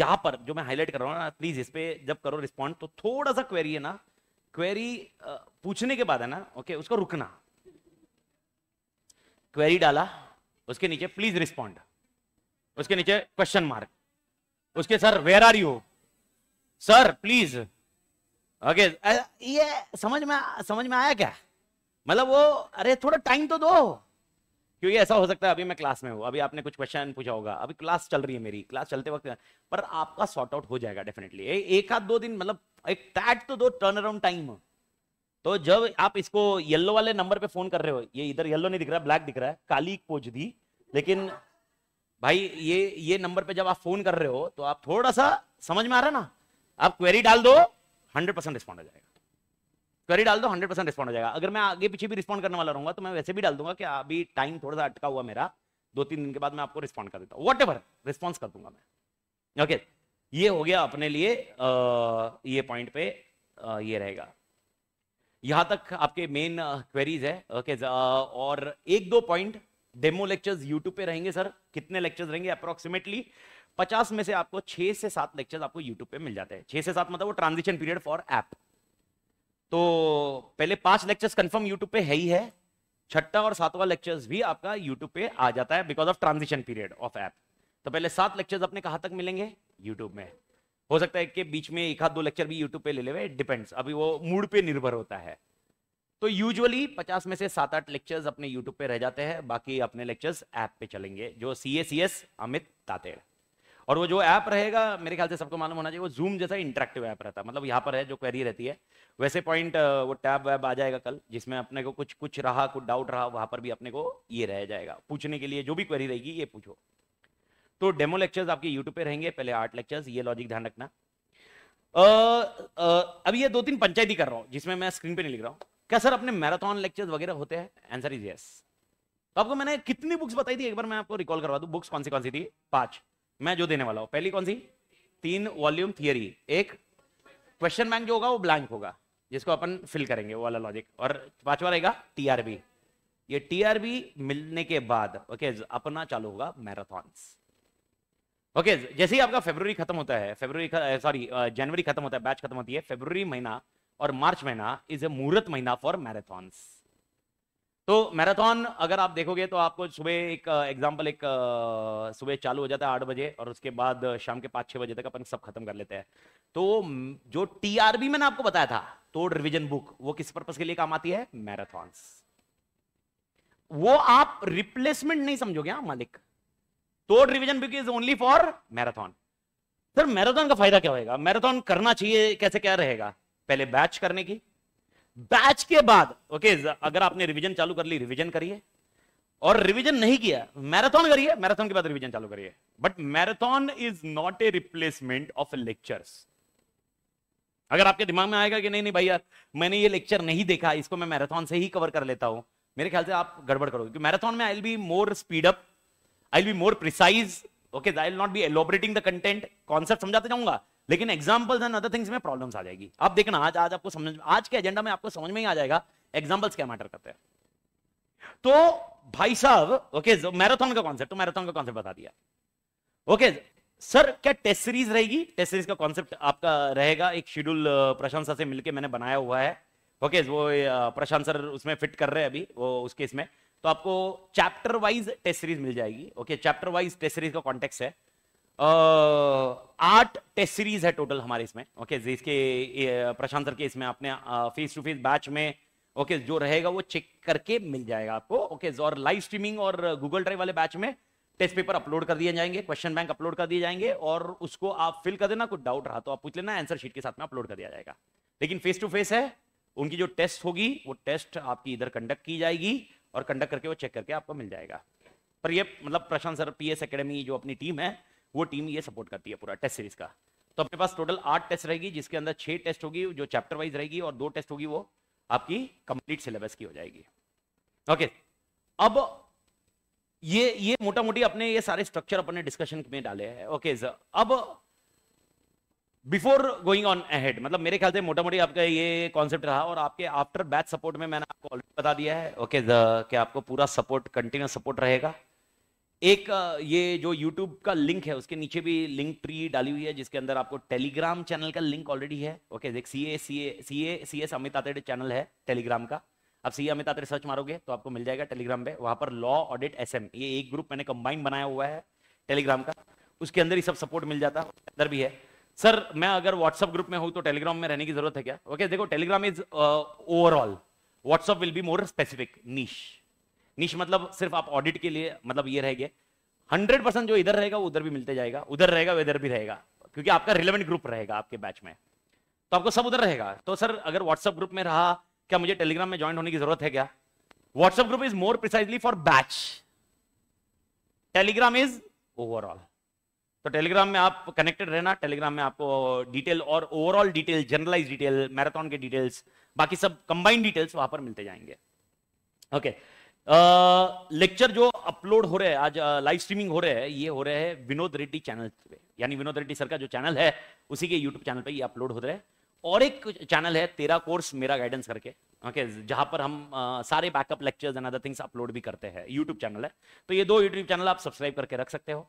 यहाँ पर जो मैं हाईलाइट कर रहा हूँ ना प्लीज इस पे जब करो रिस्पॉन्ड तो थोड़ा सा क्वेरी है ना क्वेरी पूछने के बाद है ना ओके उसको रुकना क्वेरी डाला उसके नीचे प्लीज रिस्पॉन्ड उसके नीचे क्वेश्चन मार्क उसके sir where are you sir please okay okay, ये समझ में समझ में आया क्या मतलब वो अरे थोड़ा टाइम तो दो क्योंकि ऐसा हो सकता है अभी मैं क्लास में हूँ अभी आपने कुछ क्वेश्चन पूछा होगा अभी क्लास चल रही है मेरी क्लास चलते वक्त पर आपका सॉर्ट आउट हो जाएगा डेफिनेटली एक आध दो दिन मतलब एक टैट तो दो टर्न अराउंड टाइम तो जब आप इसको येल्लो वाले नंबर पे फोन कर रहे हो ये इधर येल्लो नहीं दिख रहा ब्लैक दिख रहा है काली पोज दी लेकिन भाई ये ये नंबर पे जब आप फोन कर रहे हो तो आप थोड़ा सा समझ में आ रहा है ना आप क्वेरी डाल दो हंड्रेड परसेंट रिस्पॉन्ड हो जाएगा क्वेरी डाल दो हंड्रेड परसेंट रिस्पॉन्ड हो जाएगा अगर मैं आगे पीछे भी रिस्पॉन्ड करने वाला रहूंगा तो मैं वैसे भी डाल दूंगा कि अभी टाइम थोड़ा सा अटका हुआ मेरा दो तीन दिन के बाद मैं आपको रिस्पॉन्ड कर देता हूँ वट एवर रिस्पॉन्स कर दूंगा मैं ओके okay, ये हो गया अपने लिए आ, ये पॉइंट पे आ, ये रहेगा यहाँ तक आपके मेन क्वेरीज है ओके okay, और एक दो पॉइंट डेमो लेक्चर्स यूट्यूब पे रहेंगे सर कितने लेक्चर्स रहेंगे अप्रोक्सीमेटली पचास में से आपको छह से सात लेक्चर आपको यूट्यूब पे मिल जाते हैं छह से सात मतलब वो ट्रांजिशन पीरियड फॉर एप तो पहले पांच लेक्चर्स कंफर्म यूट्यूब पे है ही है छठा और सातवां लेक्चर्स भी आपका यूट्यूब पे आ जाता है because of transition period of app तो पहले सात लेक्चर्स अपने कहा तक मिलेंगे यूट्यूब में हो सकता है कि बीच में एक हाथ दो लेक्चर भी यूट्यूब पे ले ले डिपेंड्स अभी वो मूड पे निर्भर होता है तो यूजुअली 50 में से सात आठ लेक्चर्स अपने यूट्यूब पे रह जाते हैं बाकी अपने लेक्चर्स ऐप पे चलेंगे जो सी एस अमित तातेड़ और वो जो ऐप रहेगा मेरे ख्याल से सबको मालूम होना चाहिए वो जूम जैसा इंटरेक्टिव ऐप रहता है मतलब यहाँ पर है जो क्वेरी रहती है वैसे पॉइंट वो टैब वैब आ जाएगा कल जिसमें अपने को कुछ कुछ रहा कुछ डाउट रहा वहाँ पर भी अपने को ये रह जाएगा पूछने के लिए जो भी क्वेरी रहेगी ये पूछो तो डेमो लेक्चर्स आपके यूट्यूब पे रहेंगे पहले आठ लेक्चर्स ये लॉजिक ध्यान रखना अब ये दो तीन पंचायती कर रहा हूँ जिसमें मैं स्क्रीन पर नहीं लिख रहा हूँ क्या सर अपने मैराथन लेक्चर्स वगैरह होते हैं आंसर इज यस तो आपको मैंने कितनी बुक्स बताई थी एक बार मैं आपको रिकॉल करवा दूं बुक्स कौन सी कौन सी थी पांच मैं जो देने वाला हूं पहली कौन सी तीन वॉल्यूम थियरी एक क्वेश्चन बैंक जो होगा वो ब्लैंक होगा जिसको अपन फिल करेंगे वो वाला लॉजिक और पांचवा रहेगा टीआरबी ये टीआरबी मिलने के बाद ओके अपना चालू होगा मैराथॉन्स ओके जैसे ही आपका फेब्रुवरी खत्म होता है फेब्रुवरी सॉरी जनवरी खत्म होता है बैच खत्म होती है फेब्रुवरी महीना और मार्च महीना इज ए मुहूर्त महीना फॉर मैराथॉन्स तो मैराथन अगर आप देखोगे तो आपको सुबह एक एग्जाम्पल एक सुबह चालू हो जाता है आठ बजे और उसके बाद शाम के पाँच छह बजे तक अपन सब खत्म कर लेते हैं तो जो टीआरबी मैंने आपको बताया था तोड़ रिविजन बुक वो किस पर्पज के लिए काम आती है मैराथॉन्स वो आप रिप्लेसमेंट नहीं समझोगे हाँ मालिक तोड revision book is only for marathon sir marathon का फायदा क्या होगा मैराथन करना चाहिए कैसे क्या रहेगा पहले बैच करने की बैच के बाद ओके अगर आपने रिवीजन चालू कर ली रिवीजन करिए और रिवीजन नहीं किया मैराथन करिए मैराथन के बाद रिवीजन चालू करिए but marathon is not a replacement of lectures अगर आपके दिमाग में आएगा कि नहीं नहीं भाई यार मैंने ये लेक्चर नहीं देखा इसको मैं मैराथन से ही कवर कर लेता हूं मेरे ख्याल से आप गड़बड़ करोगे क्योंकि मैराथन में I will be more speed up I will be more precise okay I will not be elaborating the content concept समझाते जाऊंगा लेकिन एग्जाम्पल्स एंड अदर थिंग्स में प्रॉब्लम्स आ जाएगी आप देखना आज आज आपको समझ आज के एजेंडा में आपको समझ में ही आ जाएगा एग्जाम्पल्स क्या मैटर करते हैं तो भाई साहब ओके मैराथन का कॉन्सेप्ट तो मैराथन का कॉन्सेप्ट बता दिया ओके सर क्या टेस्ट सीरीज रहेगी टेस्ट सीरीज का कॉन्सेप्ट आपका रहेगा एक शेड्यूल प्रशांत सर से मिलकर मैंने बनाया हुआ है ओके वो प्रशांत सर उसमें फिट कर रहे हैं अभी वो उसके इसमें तो आपको चैप्टर वाइज टेस्ट सीरीज मिल जाएगी okay chapter wise test series का कॉन्टेक्स्ट है आठ टेस्ट सीरीज है टोटल हमारे इसमें ओके जिसके प्रशांत सर के इसमें आपने फेस टू फेस बैच में ओके जो रहेगा वो चेक करके मिल जाएगा आपको ओके और लाइव स्ट्रीमिंग और गूगल ड्राइव वाले बैच में टेस्ट पेपर अपलोड कर दिए जाएंगे क्वेश्चन बैंक अपलोड कर दिए जाएंगे और उसको आप फिल कर देना कुछ डाउट रहा तो आप पूछ लेना आंसर शीट के साथ में अपलोड कर दिया जाएगा लेकिन फेस टू फेस है उनकी जो टेस्ट होगी वो टेस्ट आपकी इधर कंडक्ट की जाएगी और कंडक्ट करके वो चेक करके आपको मिल जाएगा पर ये मतलब प्रशांत सर पीएस एकेडमी जो अपनी टीम है वो टीम ये सपोर्ट करती है पूरा टेस्ट सीरीज का तो अपने पास टोटल आठ टेस्ट रहेगी जिसके अंदर छह टेस्ट होगी जो चैप्टर वाइज रहेगी और दो टेस्ट होगी वो आपकी कंप्लीट सिलेबस की हो जाएगी ओके अब ये ये मोटा मोटी अपने ये सारे स्ट्रक्चर अपने डिस्कशन में डाले हैं ओके अब बिफोर गोइंग ऑन अहेड मतलब मेरे ख्याल से मोटा मोटी आपका ये कॉन्सेप्ट रहा और आपके आफ्टर बैच सपोर्ट में मैंने आपको ऑलरेडी बता दिया है ओके okay, the, कि आपको पूरा सपोर्ट कंटिन्यू सपोर्ट रहेगा एक ये जो यूट्यूब का लिंक है उसके नीचे भी लिंक ट्री डाली हुई है जिसके अंदर आपको टेलीग्राम चैनल का लिंक ऑलरेडी है ओके देख C A C A C A C S Amit Atade channel है टेलीग्राम का आप सी अमित आतड़े सर्च मारोगे तो आपको मिल जाएगा टेलीग्राम पे वहां पर लॉ ऑडिट एस एम ये एक ग्रुप मैंने कंबाइन बनाया हुआ है टेलीग्राम का उसके अंदर ही सब सपोर्ट मिल जाता है अंदर भी है सर मैं अगर व्हाट्सअप ग्रुप में हूँ तो टेलीग्राम में रहने की जरूरत है क्या ओके देखो Telegram is overall WhatsApp will be more specific niche niche मतलब सिर्फ आप ऑडिट के लिए मतलब ये रह गया हंड्रेड परसेंट जो इधर रहेगा वो उधर भी मिलते जाएगा उधर रहेगा वो इधर भी रहेगा क्योंकि आपका रिलेवेंट ग्रुप रहेगा आपके बैच में तो आपको सब उधर रहेगा तो सर अगर व्हाट्सएप ग्रुप में रहा क्या मुझे टेलीग्राम में ज्वाइन होने की जरूरत है क्या WhatsApp group is more precisely for batch Telegram is overall तो टेलीग्राम में आप कनेक्टेड रहना टेलीग्राम में आपको डिटेल और overall detail generalise detail marathon के डिटेल्स बाकी सब कंबाइंड डिटेल्स वहां पर मिलते जाएंगे ओके okay. लेक्चर जो अपलोड हो रहे हैं आज लाइव स्ट्रीमिंग हो रहे हैं ये हो रहे हैं विनोद रेड्डी चैनल पे यानी विनोद रेड्डी सर का जो चैनल है उसी के यूट्यूब चैनल पे ये अपलोड हो रहे हैं और एक चैनल है तेरा कोर्स मेरा गाइडेंस करके ओके जहां पर हम आ, सारे backup lectures and other things upload भी करते हैं यूट्यूब चैनल है तो ये दो यूट्यूब चैनल आप सब्सक्राइब करके रख सकते हो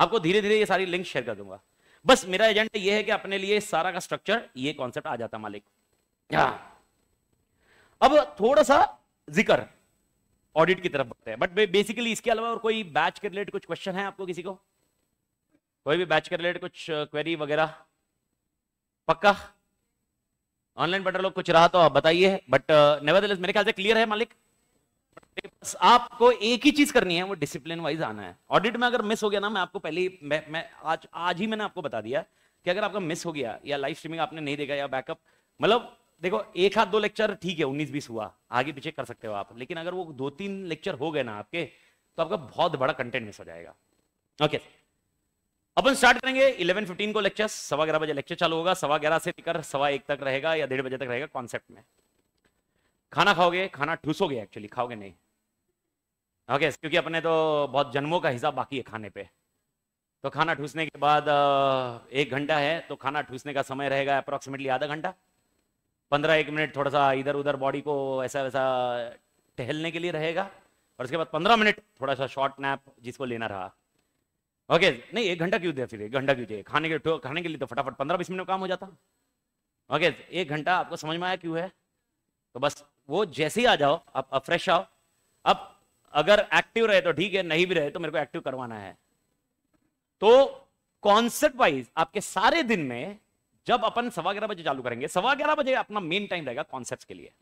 आपको धीरे धीरे ये सारी लिंक शेयर कर दूंगा बस मेरा एजेंट ये है कि अपने लिए सारा का स्ट्रक्चर ये कॉन्सेप्ट आ जाता मालिक हाँ। अब थोड़ा सा जिक्र ऑडिट की तरफ बढ़ते हैं बट बेसिकली इसके अलावा और कोई बैच के रिलेटेड कुछ क्वेश्चन है आपको किसी को कोई भी बैच के रिलेटेड कुछ क्वेरी uh, वगैरह पक्का ऑनलाइन बटर लोग कुछ रहा तो आप बताइए बट नेवर uh, मेरे ख्याल से क्लियर है मालिक बस आपको एक ही चीज करनी है वो डिसिप्लिन वाइज आना है ऑडिट में अगर मिस हो गया ना मैं आपको पहले ही मैं, मैं आज आज ही मैंने आपको बता दिया कि अगर आपका मिस हो गया या लाइव स्ट्रीमिंग आपने नहीं देखा या बैकअप मतलब देखो एक हाथ दो लेक्चर ठीक है उन्नीस बीस हुआ आगे पीछे कर सकते हो आप लेकिन अगर वो दो तीन लेक्चर हो गए ना आपके तो आपका बहुत बड़ा कंटेंट मिस हो जाएगा ओके अपन स्टार्ट करेंगे 11:15 को लेक्चर सवा ग्यारह बजे लेक्चर चालू होगा सवा ग्यारह से लेकर सवा एक तक रहेगा या डेढ़ बजे तक रहेगा कॉन्सेप्ट में खाना खाओगे खाना ठूसोगे एक्चुअली खाओगे नहीं ओके okay, क्योंकि अपने तो बहुत जन्मों का हिसाब बाकी है खाने पे तो खाना ठूसने के बाद एक घंटा है तो खाना ठूसने का समय रहेगा अप्रोक्सीमेटली आधा घंटा पंद्रह एक मिनट थोड़ा सा इधर उधर बॉडी को ऐसा वैसा टहलने के लिए रहेगा और उसके बाद पंद्रह मिनट थोड़ा सा शॉर्ट नैप जिसको लेना रहा ओके नहीं एक घंटा क्यों दिया फिर एक घंटा क्यों चाहिए खाने के खाने के लिए तो फटाफट पंद्रह बीस मिनट काम हो जाता ओके एक घंटा आपको समझ में आया क्यों है तो बस वो जैसे ही आ जाओ आप फ्रेश आओ अब अगर एक्टिव रहे तो ठीक है नहीं भी रहे तो मेरे को एक्टिव करवाना है तो कॉन्सेप्ट वाइज आपके सारे दिन में जब अपन सवा ग्यारह बजे चालू करेंगे सवा ग्यारह बजे अपना मेन टाइम रहेगा कॉन्सेप्ट के लिए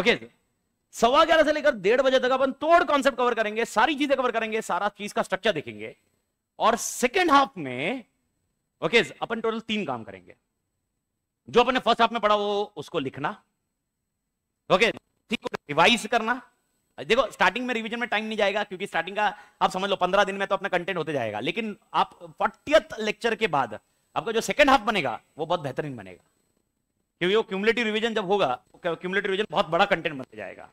ओके सवा ग्यारह से लेकर डेढ़ बजे तक अपन तोड़ कॉन्सेप्ट कवर करेंगे सारी चीजें कवर करेंगे सारा चीज का स्ट्रक्चर देखेंगे और सेकेंड हाफ में ओके अपन टोटल तीन काम करेंगे जो अपने फर्स्ट हाफ में पढ़ा वो उसको लिखना ओके ठीक रिवाइज करना देखो स्टार्टिंग में रिवीजन में टाइम नहीं जाएगा क्योंकि स्टार्टिंग का आप समझ लो पंद्रह दिन में तो अपना कंटेंट होते जाएगा लेकिन आप फोर्टियथ लेक्चर के बाद आपका जो सेकंड हाफ बनेगा वो बहुत बेहतरीन बनेगा क्योंकि वो क्यूमलेटिव रिविजन जब होगा तो क्यूमलेटिव रिविजन बहुत बड़ा कंटेंट बनते जाएगा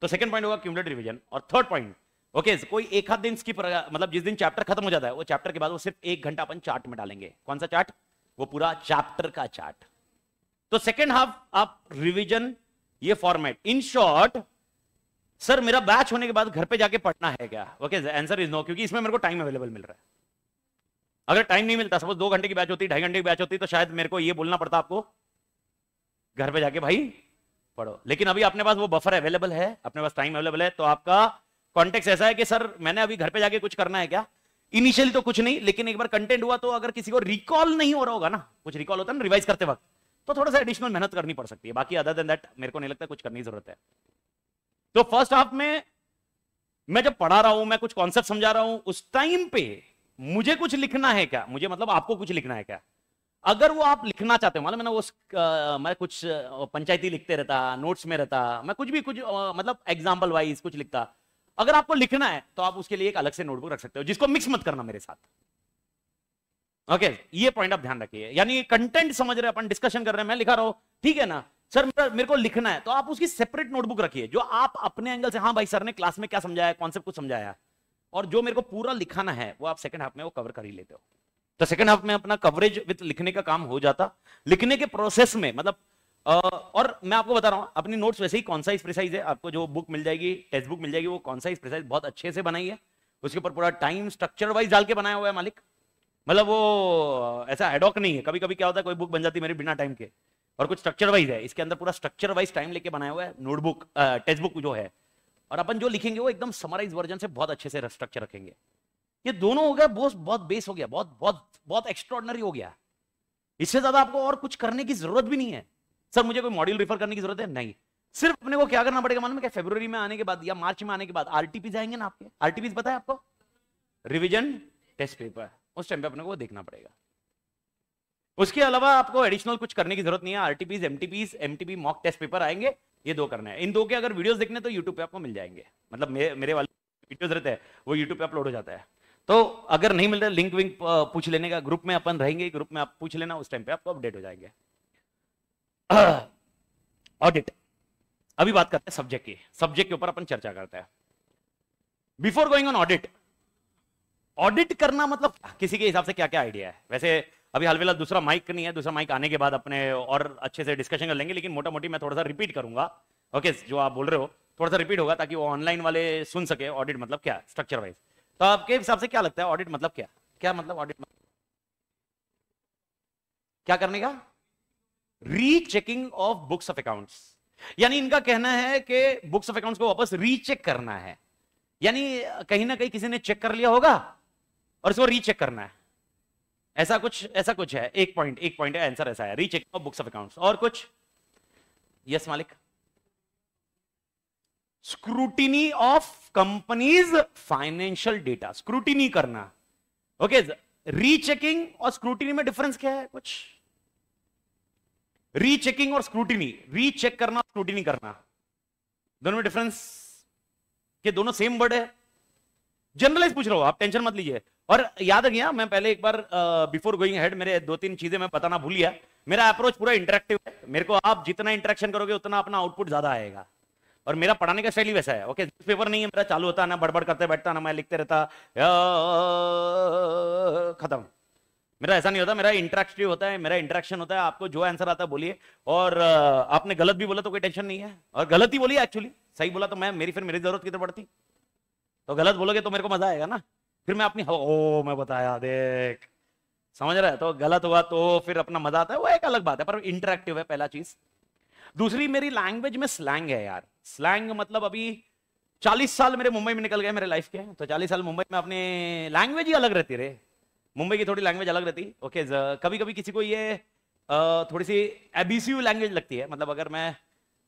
तो सेकंड पॉइंट होगा क्यूमलेटिव रिविजन और थर्ड पॉइंट ओके कोई एक हाथ दिन स्किप मतलब जिस दिन चैप्टर खत्म हो जाता है वो चैप्टर के बाद वो सिर्फ एक घंटा अपन चार्ट में डालेंगे कौन सा चार्ट वो पूरा चैप्टर का चार्ट तो सेकेंड हाफ आप रिविजन ये फॉर्मेट इन शॉर्ट सर मेरा बैच होने के बाद घर पे जाके पढ़ना है क्या ओके आंसर इज नो क्योंकि इसमें मेरे को टाइम अवेलेबल मिल रहा है अगर टाइम नहीं मिलता सपोज दो घंटे की बैच होती ढाई घंटे की बैच होती तो शायद मेरे को ये बोलना पड़ता आपको घर पे जाके भाई पढ़ो लेकिन अभी अपने पास वो बफर अवेलेबल है अपने पास टाइम अवेलेबल है तो आपका कॉन्टेक्ट ऐसा है कि सर मैंने अभी घर पे जाके कुछ करना है क्या इनिशियली तो कुछ नहीं लेकिन एक बार कंटेंट हुआ तो अगर किसी को रिकॉल नहीं हो रहा होगा ना कुछ रिकॉल होता है ना रिवाइज करते वक्त तो थोड़ा सा एडिशनल मेहनत करनी पड़ सकती है बाकी अदर देन दैट मेरे को नहीं लगता कुछ करने की जरूरत है तो फर्स्ट हाफ में मैं जब पढ़ा रहा हूं मैं कुछ कॉन्सेप्ट समझा रहा हूं उस टाइम पे मुझे कुछ लिखना है क्या मुझे मतलब आपको कुछ लिखना है क्या अगर वो आप लिखना चाहते हो मतलब मैंने वो मैं कुछ पंचायती लिखते रहता नोट्स में रहता मैं कुछ भी कुछ मतलब एग्जाम्पल वाइज कुछ लिखता अगर आपको लिखना है तो आप उसके लिए एक अलग से नोटबुक रख सकते हो जिसको मिक्स मत करना मेरे साथ ओके ये पॉइंट आप ध्यान रखिए यानी कंटेंट समझ रहे अपन डिस्कशन कर रहे हैं मैं लिखा रहा हूं ठीक है ना सर मेरे को लिखना है तो आप उसकी सेपरेट नोटबुक रखिए जो आप अपने एंगल से हाँ भाई सर ने क्लास में क्या समझाया कॉन्सेप्ट कुछ समझाया और जो मेरे को पूरा लिखाना है वो आप सेकंड हाफ में वो कवर कर ही लेते हो तो सेकंड हाफ में अपना कवरेज विद लिखने का काम हो जाता लिखने के प्रोसेस में मतलब आ, और मैं आपको बता रहा हूं अपनी नोट्स वैसे ही कॉन्साइज प्रिसाइज है आपको जो बुक मिल जाएगी टेक्स्ट बुक मिल जाएगी वो कौन साइज प्रिसाइज बहुत अच्छे से बनाई है उसके ऊपर पूरा टाइम स्ट्रक्चर वाइज डाल के बनाया हुआ है मालिक मतलब वो ऐसा एडॉक नहीं है कभी कभी क्या होता है कोई बुक बन जाती है मेरे बिना टाइम के और कुछ स्ट्रक्चर वाइज है इसके अंदर पूरा स्ट्रक्चर वाइज टाइम लेके बनाया हुआ है नोटबुक टेक्स्ट बुक जो है और अपन जो लिखेंगे वो एकदम समराइज वर्जन से बहुत अच्छे से स्ट्रक्चर रखेंगे ये दोनों हो गया बोस बहुत बेस हो गया बहुत बहुत बहुत एक्स्ट्रॉर्डनरी हो गया इससे ज्यादा आपको और कुछ करने की जरूरत भी नहीं है सर मुझे कोई मॉड्यूल रिफर करने की जरूरत है नहीं सिर्फ अपने को क्या करना पड़ेगा मालूम है क्या फेब्रवरी में आने के बाद या मार्च में आने के बाद आरटीपी जाएंगे ना आपके आरटीपी बताए आपको रिविजन टेस्ट पेपर उस टाइम पे अपने को देखना पड़ेगा उसके अलावा आपको एडिशनल कुछ करने की जरूरत नहीं है RTPs MTPs MTP mock test paper आएंगे ये दो करना है इन दो के अगर वीडियोस देखने तो यूट्यूब पे आपको मिल जाएंगे मतलब मे, मेरे वाले वीडियोस रहते हैं वो यूट्यूब पे अपलोड हो जाता है तो अगर नहीं मिलता लिंक विंक पूछ लेने का ग्रुप में अपन रहेंगे ग्रुप में आप पूछ लेना उस टाइम पे आपको अपडेट हो जाएंगे ऑडिट [clears throat] अभी बात करते हैं सब्जेक्ट की सब्जेक्ट के ऊपर अपन चर्चा करते हैं before going on audit audit करना मतलब किसी के हिसाब से क्या क्या आइडिया है वैसे अभी फिलहाल दूसरा माइक नहीं है दूसरा माइक आने के बाद अपने और अच्छे से डिस्कशन कर लेंगे लेकिन मोटा मोटी मैं थोड़ा सा रिपीट करूंगा ओके जो आप बोल रहे हो थोड़ा सा रिपीट होगा ताकि वो ऑनलाइन वाले सुन सके ऑडिट मतलब क्या स्ट्रक्चर वाइज तो आपके हिसाब से क्या लगता है ऑडिट मतलब क्या क्या मतलब ऑडिट मतलब क्या करने का rechecking of books of accounts यानी इनका कहना है कि बुक्स ऑफ अकाउंट्स को वापस रीचेक करना है यानी कहीं ना कहीं किसी ने चेक कर लिया होगा और इसको रीचेक करना है ऐसा कुछ ऐसा कुछ है एक पॉइंट एक पॉइंट आंसर ऐसा है recheck of books of accounts और कुछ यस मालिक scrutiny of companies financial data scrutiny करना ओके रीचेकिंग और स्क्रूटिनी में डिफरेंस क्या है कुछ रीचेकिंग और स्क्रूटिनी रीचेक करना और स्क्रूटिनी करना दोनों में डिफरेंस के दोनों सेम वर्ड है जनरलाइज पूछ रहा हूँ आप टेंशन मत लीजिए और याद रखिए हाँ, मैं पहले एक बार बिफोर गोइंग हेड मेरे दो तीन चीजें मैं बताना भूल गया मेरा अप्रोच पूरा इंटरेक्टिव है मेरे को आप जितना इंटरेक्शन करोगे उतना अपना आउटपुट ज्यादा आएगा और मेरा पढ़ाने का शैली वैसा है ओके okay, पेपर नहीं है मेरा चालू होता ना बड़बड़ करते बैठता ना मैं लिखते रहता खत्म मेरा ऐसा नहीं होता मेरा इंटरेक्टिव होता है मेरा इंटरेक्शन होता है आपको जो आंसर आता है बोलिए और आपने गलत भी बोला तो कोई टेंशन नहीं है और गलत ही बोली एक्चुअली सही बोला तो मैं मेरी फिर मेरी जरूरत कितनी पड़ती तो गलत बोलोगे तो मेरे को मजा आएगा ना फिर मैं अपनी ओ मैं बताया देख समझ रहा है तो गलत हुआ तो फिर अपना मजा आता है वो एक अलग बात है पर इंटरेक्टिव है पहला चीज दूसरी मेरी लैंग्वेज में स्लैंग है यार स्लैंग मतलब अभी चालीस साल मेरे मुंबई में निकल गए मेरे लाइफ के तो चालीस साल मुंबई में अपने लैंग्वेज ही अलग रहती रे मुंबई की थोड़ी लैंग्वेज अलग रहती ओके कभी कभी किसी को ये थोड़ी सी एबीसी लैंग्वेज लगती है मतलब अगर मैं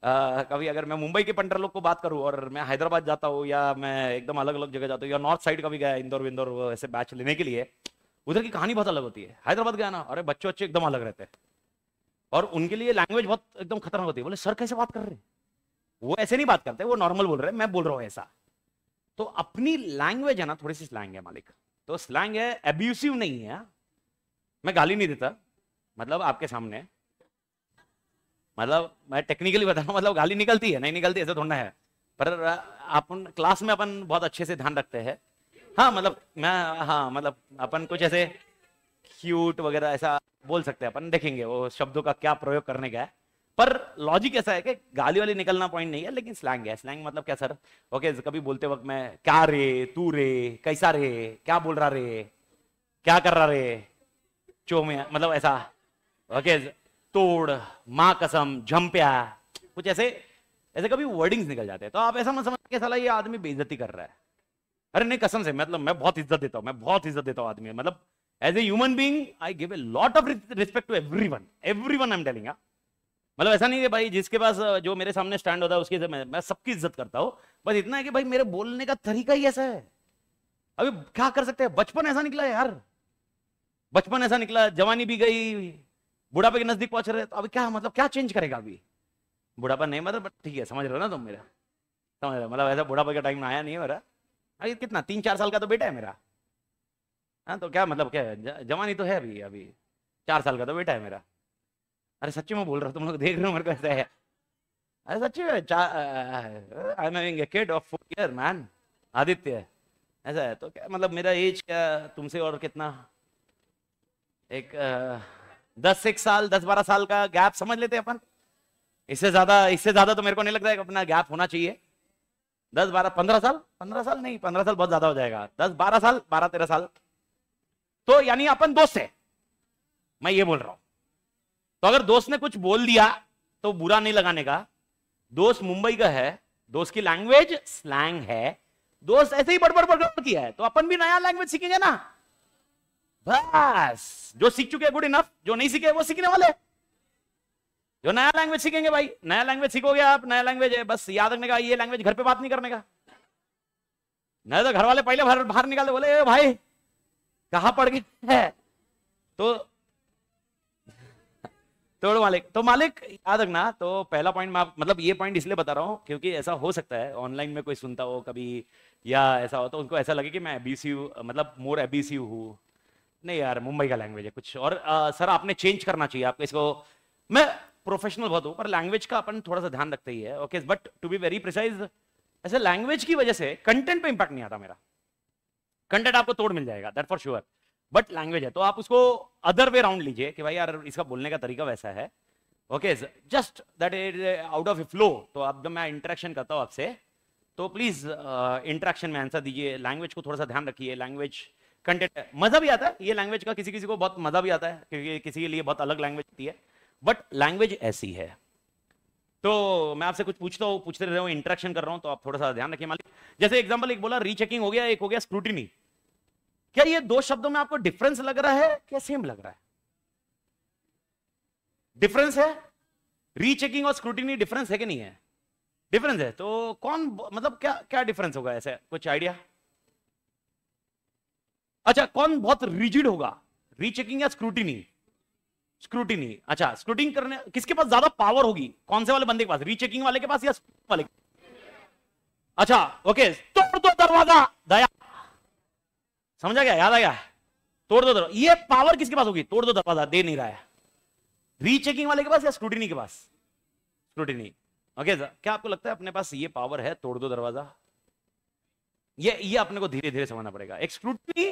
कभी अगर मैं मुंबई के पंडर लोग को बात करूँ और मैं हैदराबाद जाता हूँ या मैं एकदम अलग अलग जगह जाता हूँ या नॉर्थ साइड कभी गया इंदौर विंदौर ऐसे बैच लेने के लिए उधर की कहानी बहुत अलग होती है हैदराबाद गया ना अरे बच्चे बच्चे एकदम अलग रहते हैं और उनके लिए लैंग्वेज बहुत एकदम खतरनाक होती है बोले सर कैसे बात कर रहे हैं वो ऐसे नहीं बात करते वो नॉर्मल बोल रहे हैं मैं बोल रहा हूँ ऐसा तो अपनी लैंग्वेज है ना थोड़ी सी स्लैंग है मालिक तो स्लैंग है एब्यूसिव नहीं है हाँ। मैं गाली नहीं देता मतलब आपके सामने मतलब मैं टेक्निकली बता रहा मतलब गाली निकलती है नहीं निकलती ऐसा थोड़ा है पर अपन क्लास में अपन बहुत अच्छे से ध्यान रखते हैं हाँ मतलब मैं हाँ मतलब अपन कुछ ऐसे क्यूट वगैरह ऐसा बोल सकते हैं अपन देखेंगे वो शब्दों का क्या प्रयोग करने का है पर लॉजिक ऐसा है कि गाली वाली निकलना पॉइंट नहीं है लेकिन स्लैंग है स्लैंग मतलब क्या सर ओके कभी बोलते वक्त मैं क्या रे तू रे कैसा रे क्या बोल रहा रे क्या कर रहा रे चो में मतलब ऐसा ओके तोड़ मां कसम झंप्या कुछ ऐसे ऐसे कभी वर्डिंग्स निकल जाते हैं तो आप ऐसा मत समझ के साला ये आदमी बेइज्जती कर रहा है अरे नहीं कसम से मतलब मैं बहुत इज्जत देता हूं मैं बहुत इज्जत देता हूं आदमी मतलब as a human being I give a lot of respect to every one every one I am telling मतलब ऐसा नहीं है भाई जिसके पास जो मेरे सामने स्टैंड होता है उसकी मैं, मैं सबकी इज्जत करता हूँ बस इतना है कि भाई मेरे बोलने का तरीका ही ऐसा है अभी क्या कर सकते हैं बचपन ऐसा निकला यार बचपन ऐसा निकला जवानी भी गई बुढ़ापे के नजदीक पहुंच रहे तो अभी क्या मतलब क्या चेंज करेगा अभी बुढ़ापा नहीं मतलब ठीक है समझ रहे हो ना तुम मेरा समझ रहे हो मतलब ऐसा बुढ़ापा का टाइम आया नहीं है मेरा अरे कितना तीन चार साल का तो बेटा है मेरा हाँ तो क्या मतलब क्या जवानी तो है अभी अभी चार साल का तो बेटा है मेरा अरे सच्ची में बोल रहा हूँ तुम लोग देख रहे हो मेरे को ऐसा है अरे सच्ची में I am a kid of four year man Aditya ऐसा है तो क्या मतलब मेरा एज क्या तुमसे और कितना एक दस एक साल दस बारह साल का गैप समझ लेते अपन इससे ज्यादा इससे ज्यादा तो मेरे को नहीं लगता है अपना गैप होना चाहिए दस बारह पंद्रह साल पंद्रह साल नहीं पंद्रह साल बहुत ज्यादा हो जाएगा दस बारह साल बारह तेरह साल तो यानी अपन दोस्त है मैं ये बोल रहा हूं तो अगर दोस्त ने कुछ बोल दिया तो बुरा नहीं लगाने का दोस्त मुंबई का है दोस्त की लैंग्वेज स्लैंग है दोस्त ऐसे ही बड़बड़ बड़बड़ किया है तो अपन भी नया लैंग्वेज सीखेंगे ना बस जो सीख चुके गुड इनफ जो नहीं सीखे वो सीखने वाले जो नया लैंग्वेज सीखेंगे भाई नया लैंग्वेज सीखोगे आप नया लैंग्वेज है बस याद रखने का ये लैंग्वेज घर पे बात नहीं करने का नहीं तो घर वाले पहले बाहर बाहर निकालते बोले भाई कहा पड़ गए [laughs] तो [laughs] तोड़ मालिक तो मालिक याद रखना तो पहला पॉइंट मैं मतलब ये पॉइंट इसलिए बता रहा हूँ क्योंकि ऐसा हो सकता है ऑनलाइन में कोई सुनता हो कभी या ऐसा हो तो उनको ऐसा लगे कि मैं एबीसी मतलब मोर एबीसी हूँ नहीं यार मुंबई का लैंग्वेज है कुछ और आ, सर आपने चेंज करना चाहिए आपको इसको मैं प्रोफेशनल बहुत हूँ पर लैंग्वेज का अपन थोड़ा सा ध्यान रखते ही है okay but to be very precise ऐसे लैंग्वेज की वजह से कंटेंट पे इम्पैक्ट नहीं आता मेरा कंटेंट आपको तोड़ मिल जाएगा that for sure but language है तो आप उसको अदर वे राउंड लीजिए कि भाई यार इसका बोलने का तरीका वैसा है okay just that is out of flow तो आप जब मैं इंटरेक्शन करता हूँ आपसे तो प्लीज़ इंटरेक्शन में आंसर दीजिए लैंग्वेज को थोड़ा सा ध्यान रखिए लैंग्वेज कंटेंट मजा भी आता है ये लैंग्वेज का किसी किसी को बहुत मजा भी आता है क्योंकि किसी के लिए बहुत अलग लैंग्वेज होती है बट लैंग्वेज ऐसी है तो मैं आपसे कुछ पूछता हूँ पूछते रहे इंटरेक्शन कर रहा हूँ तो आप थोड़ा सा ध्यान रखिए मालिक जैसे एग्जाम्पल एक बोला रीचेकिंग हो गया एक हो गया स्क्रूटिनी क्या ये दो शब्दों में आपको डिफरेंस लग रहा है क्या सेम लग रहा है डिफरेंस है रीचेकिंग और स्क्रूटिनी डिफरेंस है कि नहीं है डिफरेंस है तो कौन मतलब क्या क्या डिफरेंस होगा ऐसे कुछ आइडिया अच्छा कौन बहुत रिजिड होगा रीचेकिंग या स्क्रूटिनी स्क्रूटिनी अच्छा स्क्रूटिंग करने किसके पास ज्यादा पावर होगी कौन से वाले बंदे के पास रीचेकिंग वाले के पास या वाले अच्छा ओके तोड़ दो दरवाजा दया समझा गया याद आ गया तोड़ दो दरवाजा ये पावर किसके पास होगी तोड़ दो दरवाजा दे नहीं रहा है रीचेकिंग वाले के पास या स्क्रूटिनी के पास स्क्रूटिनी ओके क्या आपको लगता है अपने पास ये पावर है तोड़ दो दरवाजा ये ये अपने को धीरे धीरे समझना पड़ेगा एक scrutiny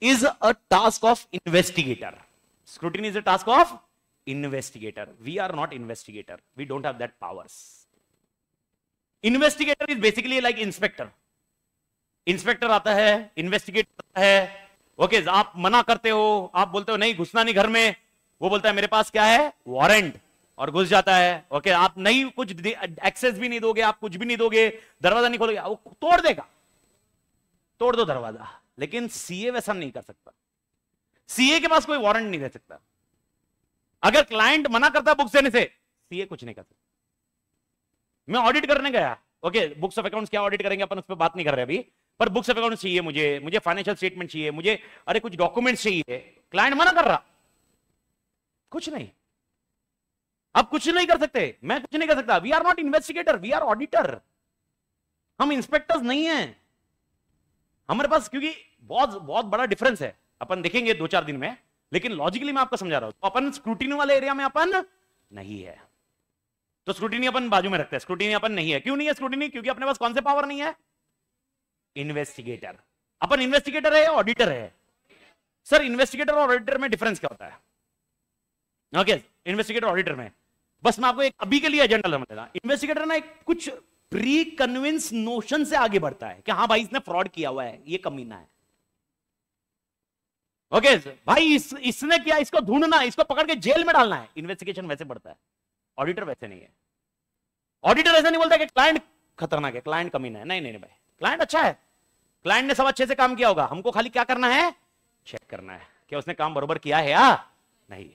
is a task of investigator. Scrutiny is a task of investigator. We are not investigator. We don't have that powers. Investigator is basically like inspector. Inspector आता है इन्वेस्टिगेट करता है ओके okay, आप मना करते हो आप बोलते हो नहीं घुसना नहीं घर में वो बोलता है मेरे पास क्या है वारंट और घुस जाता है ओके okay, आप नहीं कुछ एक्सेस भी नहीं दोगे आप कुछ भी नहीं दोगे दरवाजा नहीं खोलोगे वो तोड़ देगा तोड़ दो दरवाजा लेकिन सीए वैसा नहीं कर सकता सीए के पास कोई वारंट नहीं दे सकता अगर क्लाइंट मना करता बुक्स देने से सीए कुछ नहीं कर सकता मैं ऑडिट करने गया ओके बुक्स ऑफ अकाउंट्स क्या ऑडिट करेंगे अपन उस पर बात नहीं कर रहे अभी पर बुक्स ऑफ अकाउंट चाहिए मुझे मुझे फाइनेंशियल स्टेटमेंट चाहिए मुझे अरे कुछ डॉक्यूमेंट चाहिए क्लाइंट मना कर रहा कुछ नहीं आप कुछ नहीं कर सकते मैं कुछ नहीं कर सकता we are not investigator we are auditor हम इंस्पेक्टर्स नहीं है हमारे पास क्योंकि बहुत बहुत बड़ा डिफरेंस है अपन देखेंगे दो चार दिन में लेकिन लॉजिकली मैं आपको समझा रहा हूं तो अपन स्क्रूटिनी वाले एरिया में अपन नहीं है तो स्क्रूटिनी अपन बाजू में रखते हैं स्क्रूटिनी अपन नहीं है क्यों नहीं है स्क्रूटिनी क्योंकि अपने पास कौन से पावर नहीं है इन्वेस्टिगेटर अपन इन्वेस्टिगेटर है ऑडिटर है सर इन्वेस्टिगेटर और ऑडिटर में डिफरेंस क्या होता है ओके इन्वेस्टिगेटर ऑडिटर में बस मैं आपको एक अभी के लिए एजेंडा समझ लेना इन्वेस्टिगेटर ना एक कुछ प्री कन्विंस नोशन से आगे बढ़ता है कि हाँ भाई इसने फ्रॉड किया हुआ है ये कमीना है ओके okay, भाई इस, इसने क्या इसको ढूंढना इसको पकड़ के जेल में डालना है इन्वेस्टिगेशन वैसे बढ़ता है ऑडिटर वैसे नहीं है ऑडिटर ऐसा नहीं बोलता कि क्लाइंट खतरनाक है क्लाइंट कमीना है नहीं नहीं नहीं भाई क्लाइंट अच्छा है क्लाइंट ने सब अच्छे से काम किया होगा हमको खाली क्या करना है चेक करना है क्या उसने काम बरबर किया है या हाँ? नहीं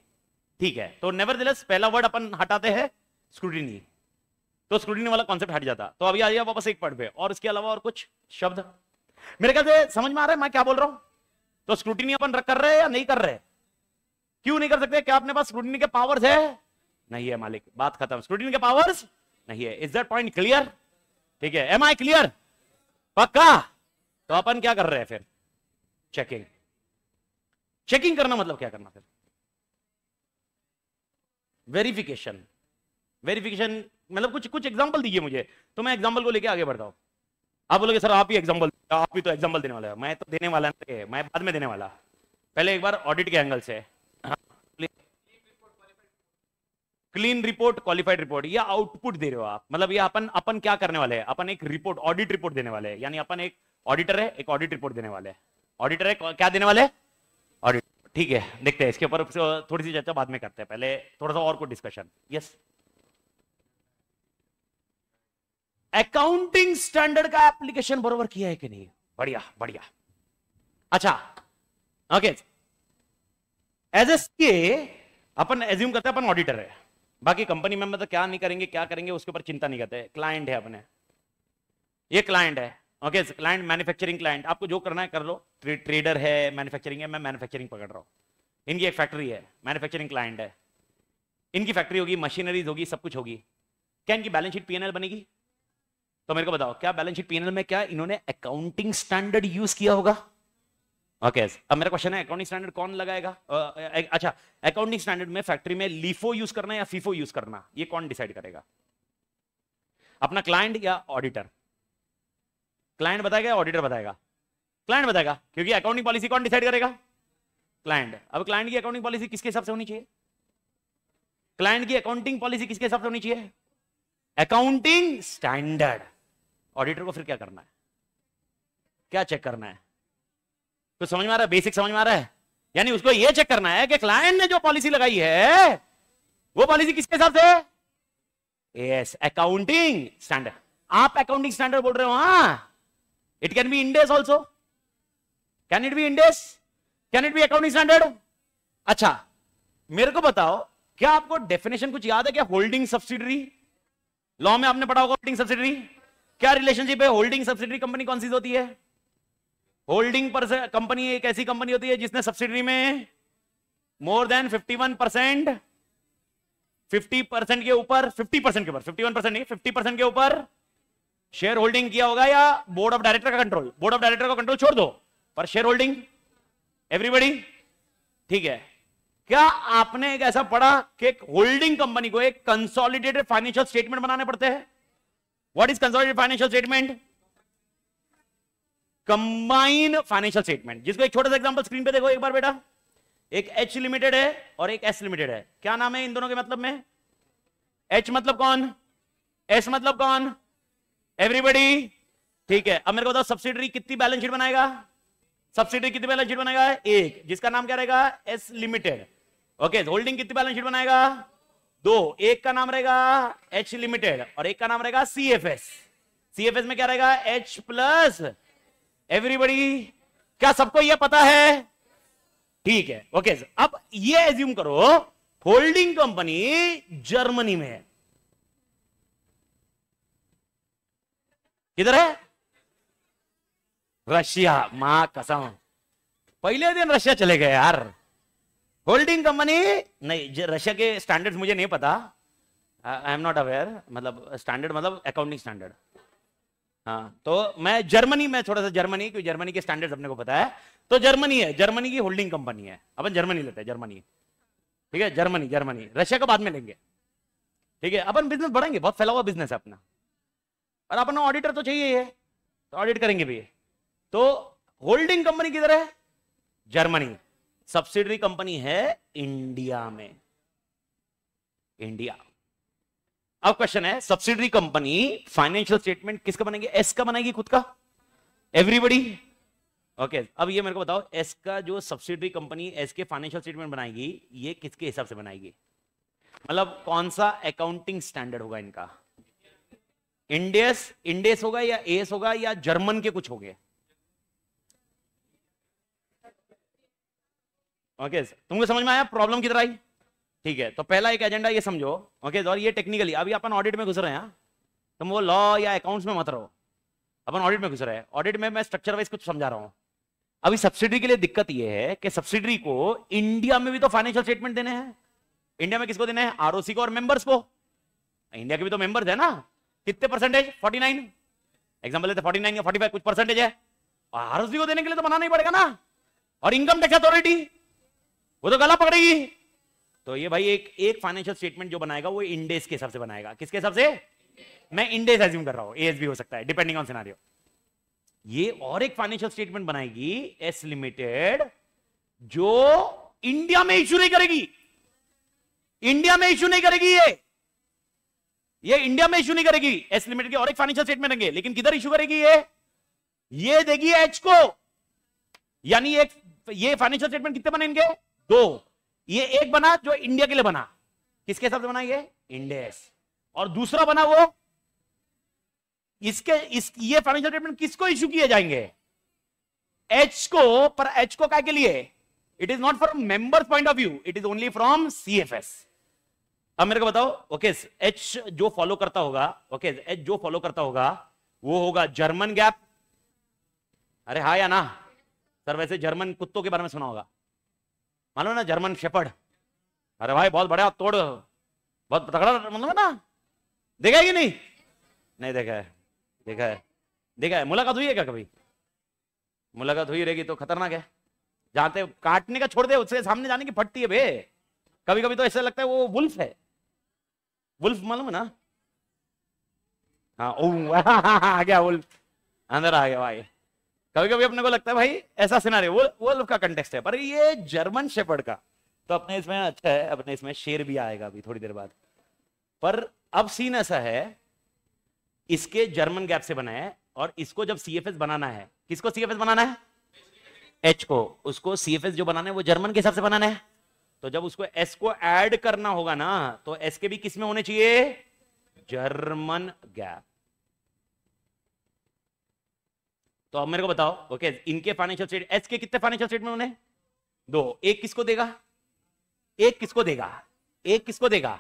ठीक है तो नेवर पहला वर्ड अपन हटाते हैं स्क्रूटिनी तो स्क्रूटिनी वाला कॉन्सेप्ट हट जाता तो अभी आ जाए वापस एक पॉइंट पे और इसके अलावा और कुछ शब्द मेरे ख्याल से समझ में आ रहा है मैं क्या बोल रहा हूं तो स्क्रूटिनी अपन कर रहे हैं या नहीं कर रहे क्यों नहीं कर सकते क्या अपने पास स्क्रूटिनी के पावर्स है नहीं है मालिक बात खत्म स्क्रूटिनी के पावर्स नहीं है इज दैट पॉइंट क्लियर ठीक है एम आई क्लियर पक्का तो अपन क्या कर रहे हैं फिर चेकिंग चेकिंग करना मतलब क्या करना फिर वेरिफिकेशन वेरिफिकेशन मतलब कुछ कुछ एग्जांपल दीजिए मुझे तो मैं एग्जांपल को लेके आगे बढ़ता हूं आप बोलोगे सर आप ही एग्जाम्पल आप ही तो एग्जाम्पल देने वाला है मैं तो देने वाला नहीं है मैं बाद में देने वाला पहले एक बार ऑडिट के एंगल से क्लीन रिपोर्ट क्वालिफाइड रिपोर्ट या आउटपुट दे रहे हो आप मतलब ये अपन अपन क्या करने वाले हैं अपन एक रिपोर्ट ऑडिट रिपोर्ट देने वाले हैं यानी अपन एक ऑडिटर है एक ऑडिट रिपोर्ट देने वाले हैं ऑडिटर है क्या देने वाले ऑडिट ठीक है देखते हैं इसके ऊपर थोड़ी सी चर्चा बाद में करते हैं पहले थोड़ा सा और कुछ डिस्कशन यस अकाउंटिंग स्टैंडर्ड का एप्लीकेशन बरोबर किया है कि नहीं बढ़िया बढ़िया अच्छा ओके एज एस के अपन एज्यूम करते हैं अपन ऑडिटर है बाकी कंपनी में तो क्या नहीं करेंगे क्या करेंगे उसके ऊपर चिंता नहीं करते क्लाइंट है अपने ये क्लाइंट है ओके क्लाइंट मैन्युफैक्चरिंग क्लाइंट आपको जो करना है कर लो ट्रेडर है मैन्युफैक्चरिंग है मैं मैन्युफैक्चरिंग पकड़ रहा हूँ इनकी एक फैक्ट्री है मैन्युफैक्चरिंग क्लाइंट है इनकी फैक्ट्री होगी मशीनरीज होगी सब कुछ होगी क्या इनकी बैलेंस शीट पीएनएल बनेगी तो मेरे को बताओ क्या बैलेंस शीट पीएनएल में क्या इन्होंने अकाउंटिंग स्टैंडर्ड यूज किया होगा ओके अब मेरा क्वेश्चन है अकाउंटिंग स्टैंडर्ड कौन लगाएगा अच्छा अकाउंटिंग स्टैंडर्ड में फैक्ट्री में लीफो यूज करना या फीफो यूज करना ये कौन डिसाइड करेगा अपना क्लाइंट या ऑडिटर क्लाइंट बताएगा या ऑडिटर बताएगा क्लाइंट बताएगा क्योंकि अकाउंटिंग पॉलिसी कौन डिसाइड करेगा क्लाइंट अब क्लाइंट की अकाउंटिंग पॉलिसी किसके हिसाब से होनी चाहिए क्लाइंट की अकाउंटिंग पॉलिसी किसके हिसाब से होनी चाहिए अकाउंटिंग स्टैंडर्ड ऑडिटर को फिर क्या करना है क्या चेक करना है कुछ समझ में आ रहा है बेसिक समझ में आ रहा है यानी उसको यह चेक करना है कि क्लाइंट ने जो पॉलिसी लगाई है वो पॉलिसी किसके हिसाब से यस अकाउंटिंग स्टैंडर्ड आप अकाउंटिंग स्टैंडर्ड बोल रहे हो हाँ it can be Ind AS also can it be Ind AS can it be accounting standard अच्छा मेरे को बताओ क्या आपको डेफिनेशन कुछ याद है क्या होल्डिंग सब्सिडरी लॉ में आपने पढ़ा होगा होल्डिंग सब्सिडरी क्या रिलेशनशिप है होल्डिंग सब्सिडरी कंपनी कौन सी होती है होल्डिंग कंपनी एक ऐसी कंपनी होती है जिसने सब्सिडरी में more than 51 percent fifty percent के ऊपर 50 परसेंट के ऊपर 51 परसेंट नहीं 50 परसेंट के ऊपर शेयर होल्डिंग किया होगा या बोर्ड ऑफ डायरेक्टर का कंट्रोल बोर्ड ऑफ डायरेक्टर का कंट्रोल छोड़ दो पर शेयर होल्डिंग एवरीबडी ठीक है क्या आपने एक ऐसा पढ़ा कि होल्डिंग कंपनी को एक कंसोलिडेटेड फाइनेंशियल स्टेटमेंट बनाने पड़ते हैं what is consolidated financial statement combine financial statement जिसको एक छोटा सा एग्जांपल स्क्रीन पे देखो एक बार बेटा एक एच लिमिटेड है और एक एस लिमिटेड है क्या नाम है इन दोनों के मतलब में एच मतलब कौन एस मतलब कौन एवरीबडी ठीक है अब मेरे को बताओ सब्सिडरी कितनी बैलेंस शीट बनाएगा सब्सिडरी कितनी बैलेंस शीट बनाएगा एक जिसका नाम क्या रहेगा एस लिमिटेड ओके होल्डिंग कितनी बैलेंस शीट बनाएगा दो एक का नाम रहेगा एच लिमिटेड और एक का नाम रहेगा C F S C F S में क्या रहेगा एच प्लस एवरीबडी क्या सबको यह पता है ठीक है ओके सर अब ये एज्यूम करो होल्डिंग कंपनी जर्मनी में है किधर है रशिया मां कसम पहले दिन रशिया चले गए यार होल्डिंग कंपनी नहीं रशिया के स्टैंडर्ड्स मुझे नहीं पता आई एम नॉट अवेयर मतलब स्टैंडर्ड मतलब अकाउंटिंग स्टैंडर्ड हाँ तो मैं जर्मनी में थोड़ा सा जर्मनी क्योंकि जर्मनी के स्टैंडर्ड अपने को पता है तो जर्मनी है जर्मनी की होल्डिंग कंपनी है अपन जर्मनी लेते हैं जर्मनी ठीक है जर्मनी जर्मनी रशिया को बाद में लेंगे ठीक है अपन बिजनेस बढ़ाएंगे बहुत फैला हुआ बिजनेस है अपना और अपन ऑडिटर तो चाहिए है तो ऑडिट करेंगे भी तो होल्डिंग कंपनी किधर है जर्मनी सब्सिडरी कंपनी है इंडिया में इंडिया अब क्वेश्चन है सब्सिडरी कंपनी फाइनेंशियल स्टेटमेंट किसका बनाएगी एस का बनाएगी खुद का एवरीबडी ओके okay, अब ये मेरे को बताओ एस का जो सब्सिडरी कंपनी एस के फाइनेंशियल स्टेटमेंट बनाएगी ये किसके हिसाब से बनाएगी मतलब कौन सा अकाउंटिंग स्टैंडर्ड होगा इनका इंडियस इंडियस होगा या एस होगा या जर्मन के कुछ होंगे ओके तुमको समझ में आया प्रॉब्लम किधर आई ठीक है तो पहला एक एजेंडा ये समझो ओके और ये टेक्निकली अभी अपन ऑडिट में घुस रहे हैं हाँ? तुम वो लॉ या अकाउंट्स में मत रहो अपन ऑडिट में घुस रहे हैं ऑडिट में मैं स्ट्रक्चर वाइज कुछ समझा रहा हूँ अभी सब्सिडी के लिए दिक्कत ये है कि सब्सिडी को इंडिया में भी तो फाइनेंशियल स्टेटमेंट देने हैं इंडिया में किसको देने हैं आर को और मेंबर्स को इंडिया के भी तो मेंबर्स है ना कितने परसेंटेज 49 एग्जांपल लेते नाइन या फोर्टी कुछ परसेंटेज है आर को देने के लिए तो बनाना ही पड़ेगा ना और इनकम टैक्स अथॉरिटी वो तो गला पकड़ेगी तो ये भाई एक एक फाइनेंशियल स्टेटमेंट जो बनाएगा वो इंडेस के हिसाब से बनाएगा किसके हिसाब से मैं इंडेस एज्यूम कर रहा हूं एएस भी हो सकता है डिपेंडिंग ऑन सिनारियो ये और एक फाइनेंशियल स्टेटमेंट बनाएगी एस लिमिटेड जो इंडिया में इश्यू नहीं करेगी इंडिया में इश्यू नहीं करेगी ये ये इंडिया में इश्यू नहीं करेगी एस लिमिटेड के और एक फाइनेंशियल स्टेटमेंट देंगे लेकिन किधर इश्यू करेगी ये ये देगी एच को यानी एक ये फाइनेंशियल स्टेटमेंट कितने बनेंगे दो ये एक बना जो इंडिया के लिए बना किसके हिसाब से बना ये इंडेस और दूसरा बना वो इसके इस ये फाइनेंशियल स्टेटमेंट किसको इश्यू किए जाएंगे एच को पर एच को क्या के लिए it is not from members point of view it is only from CFS अब मेरे को बताओ ओके एच जो फॉलो करता होगा ओके एच जो फॉलो करता होगा वो होगा जर्मन गैप अरे हा या ना सर वैसे जर्मन कुत्तों के बारे में सुना होगा मालूम ना जर्मन शेपर्ड अरे भाई बहुत बड़ा तोड़ बहुत तगड़ा मतलब ना देखा है कि नहीं नहीं देखा है देखा है देखा है मुलाकात हुई है क्या कभी मुलाकात हुई रहेगी तो खतरनाक है जाते काटने का छोड़ दे उसके सामने जाने की फटती है भे कभी कभी तो ऐसा लगता है वो वुल्फ है वुल्फ मालूम है ना हाँ ओ [laughs] आ गया वुल्फ अंदर आ गया भाई कभी कभी अपने को लगता है भाई ऐसा सिनारे वो वो लोग का कंटेक्स्ट है पर ये जर्मन शेपर्ड का तो अपने इसमें अच्छा है अपने इसमें शेर भी आएगा अभी थोड़ी देर बाद पर अब सीन ऐसा है इसके जर्मन गैप से बना है और इसको जब सीएफएस बनाना है किसको सीएफएस बनाना है एच को उसको सीएफएस जो बनाना है वो जर्मन के हिसाब से बनाना है तो जब उसको एस को एड करना होगा ना तो एस के भी किसमें होने चाहिए जर्मन गैप तो अब मेरे को बताओ ओके इनके फाइनेंशियल स्टेट एस के कितने फाइनेंशियल स्टेटमेंट उन्हें दो एक किसको देगा एक किसको देगा एक किसको देगा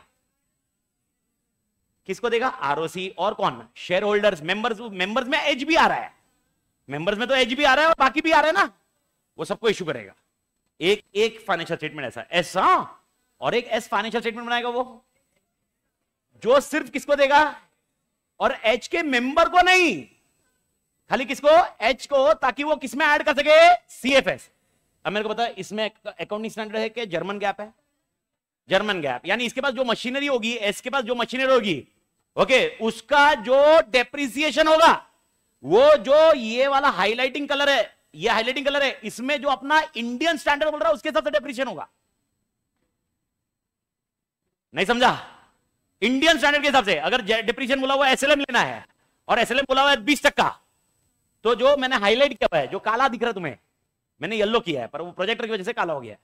किसको देगा आरओसी और कौन शेयर होल्डर्स मेंबर्स मेंबर्स में एज भी आ रहा है मेंबर्स में तो एज भी आ रहा है और बाकी भी आ रहा है ना वो सबको इश्यू करेगा एक एक फाइनेंशियल स्टेटमेंट ऐसा ऐसा हाँ? और एक एस फाइनेंशियल स्टेटमेंट बनाएगा वो जो सिर्फ किसको देगा और एच के मेंबर को नहीं खाली किसको एच को ताकि वो किसमें ऐड कर सके सी एफ एस अब मेरे को पता है इसमें अकाउंटिंग स्टैंडर्ड है कि जर्मन गैप है जर्मन गैप यानी इसके पास जो मशीनरी होगी एस के पास जो मशीनरी होगी ओके उसका जो डेप्रिसिएशन होगा वो जो ये वाला हाईलाइटिंग कलर है ये हाईलाइटिंग कलर है इसमें जो अपना इंडियन स्टैंडर्ड बोल रहा है उसके हिसाब से डेप्रिसिएशन होगा नहीं समझा इंडियन स्टैंडर्ड के हिसाब से अगर डेप्रिसिएशन बोला हुआ एसएलएम लेना है और एसएलएम बोला हुआ है बीस तक का तो जो मैंने हाईलाइट किया है जो काला दिख रहा तुम्हें मैंने येलो किया है पर वो प्रोजेक्टर की वजह से काला हो गया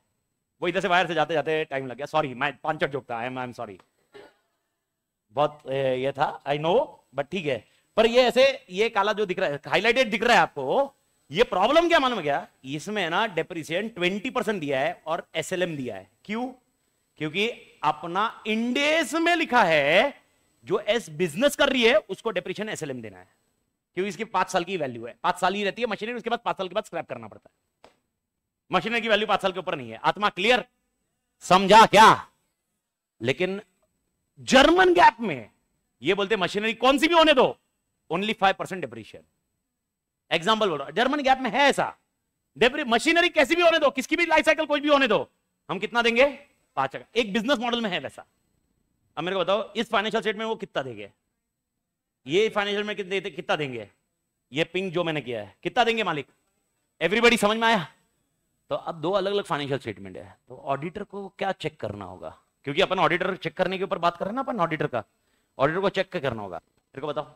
वो इधर से वायर से जाते जाते टाइम लग गया सॉरी मैं पांच चट था I am I am sorry बहुत ये था आई नो बट ठीक है पर ये ऐसे ये काला जो दिख रहा है हाईलाइटेड दिख रहा है आपको ये प्रॉब्लम क्या मालूम क्या इसमें ना डेप्रिसिएशन ट्वेंटी परसेंट दिया है और एस दिया है क्यों क्योंकि अपना इंडेस में लिखा है जो एस बिजनेस कर रही है उसको डेप्रिसिएशन एस देना है क्योंकि इसकी पांच साल की वैल्यू है पांच साल ही रहती है मशीनरी उसके बाद पांच साल के बाद स्क्रैप करना पड़ता है मशीनरी की वैल्यू पांच साल के ऊपर नहीं है आत्मा क्लियर समझा क्या लेकिन जर्मन गैप में ये बोलते मशीनरी कौन सी भी होने दो only five percent depreciation example बोलो जर्मन गैप में है ऐसा मशीनरी कैसी भी होने दो किसकी भी लाइफ साइकिल कोई भी होने दो हम कितना देंगे पांच एक बिजनेस मॉडल में है वैसा अब मेरे को बताओ इस फाइनेंशियल स्टेट में वो कितना देंगे ये फाइनेंशियल में कितने कितना देंगे ये पिंक जो मैंने किया है कितना देंगे मालिक एवरीबडी समझ में आया तो अब दो अलग अलग फाइनेंशियल स्टेटमेंट है तो ऑडिटर को क्या चेक करना होगा क्योंकि अपन ऑडिटर चेक करने के ऊपर बात कर रहे हैं ना अपन ऑडिटर का ऑडिटर को चेक करना होगा मेरे को बताओ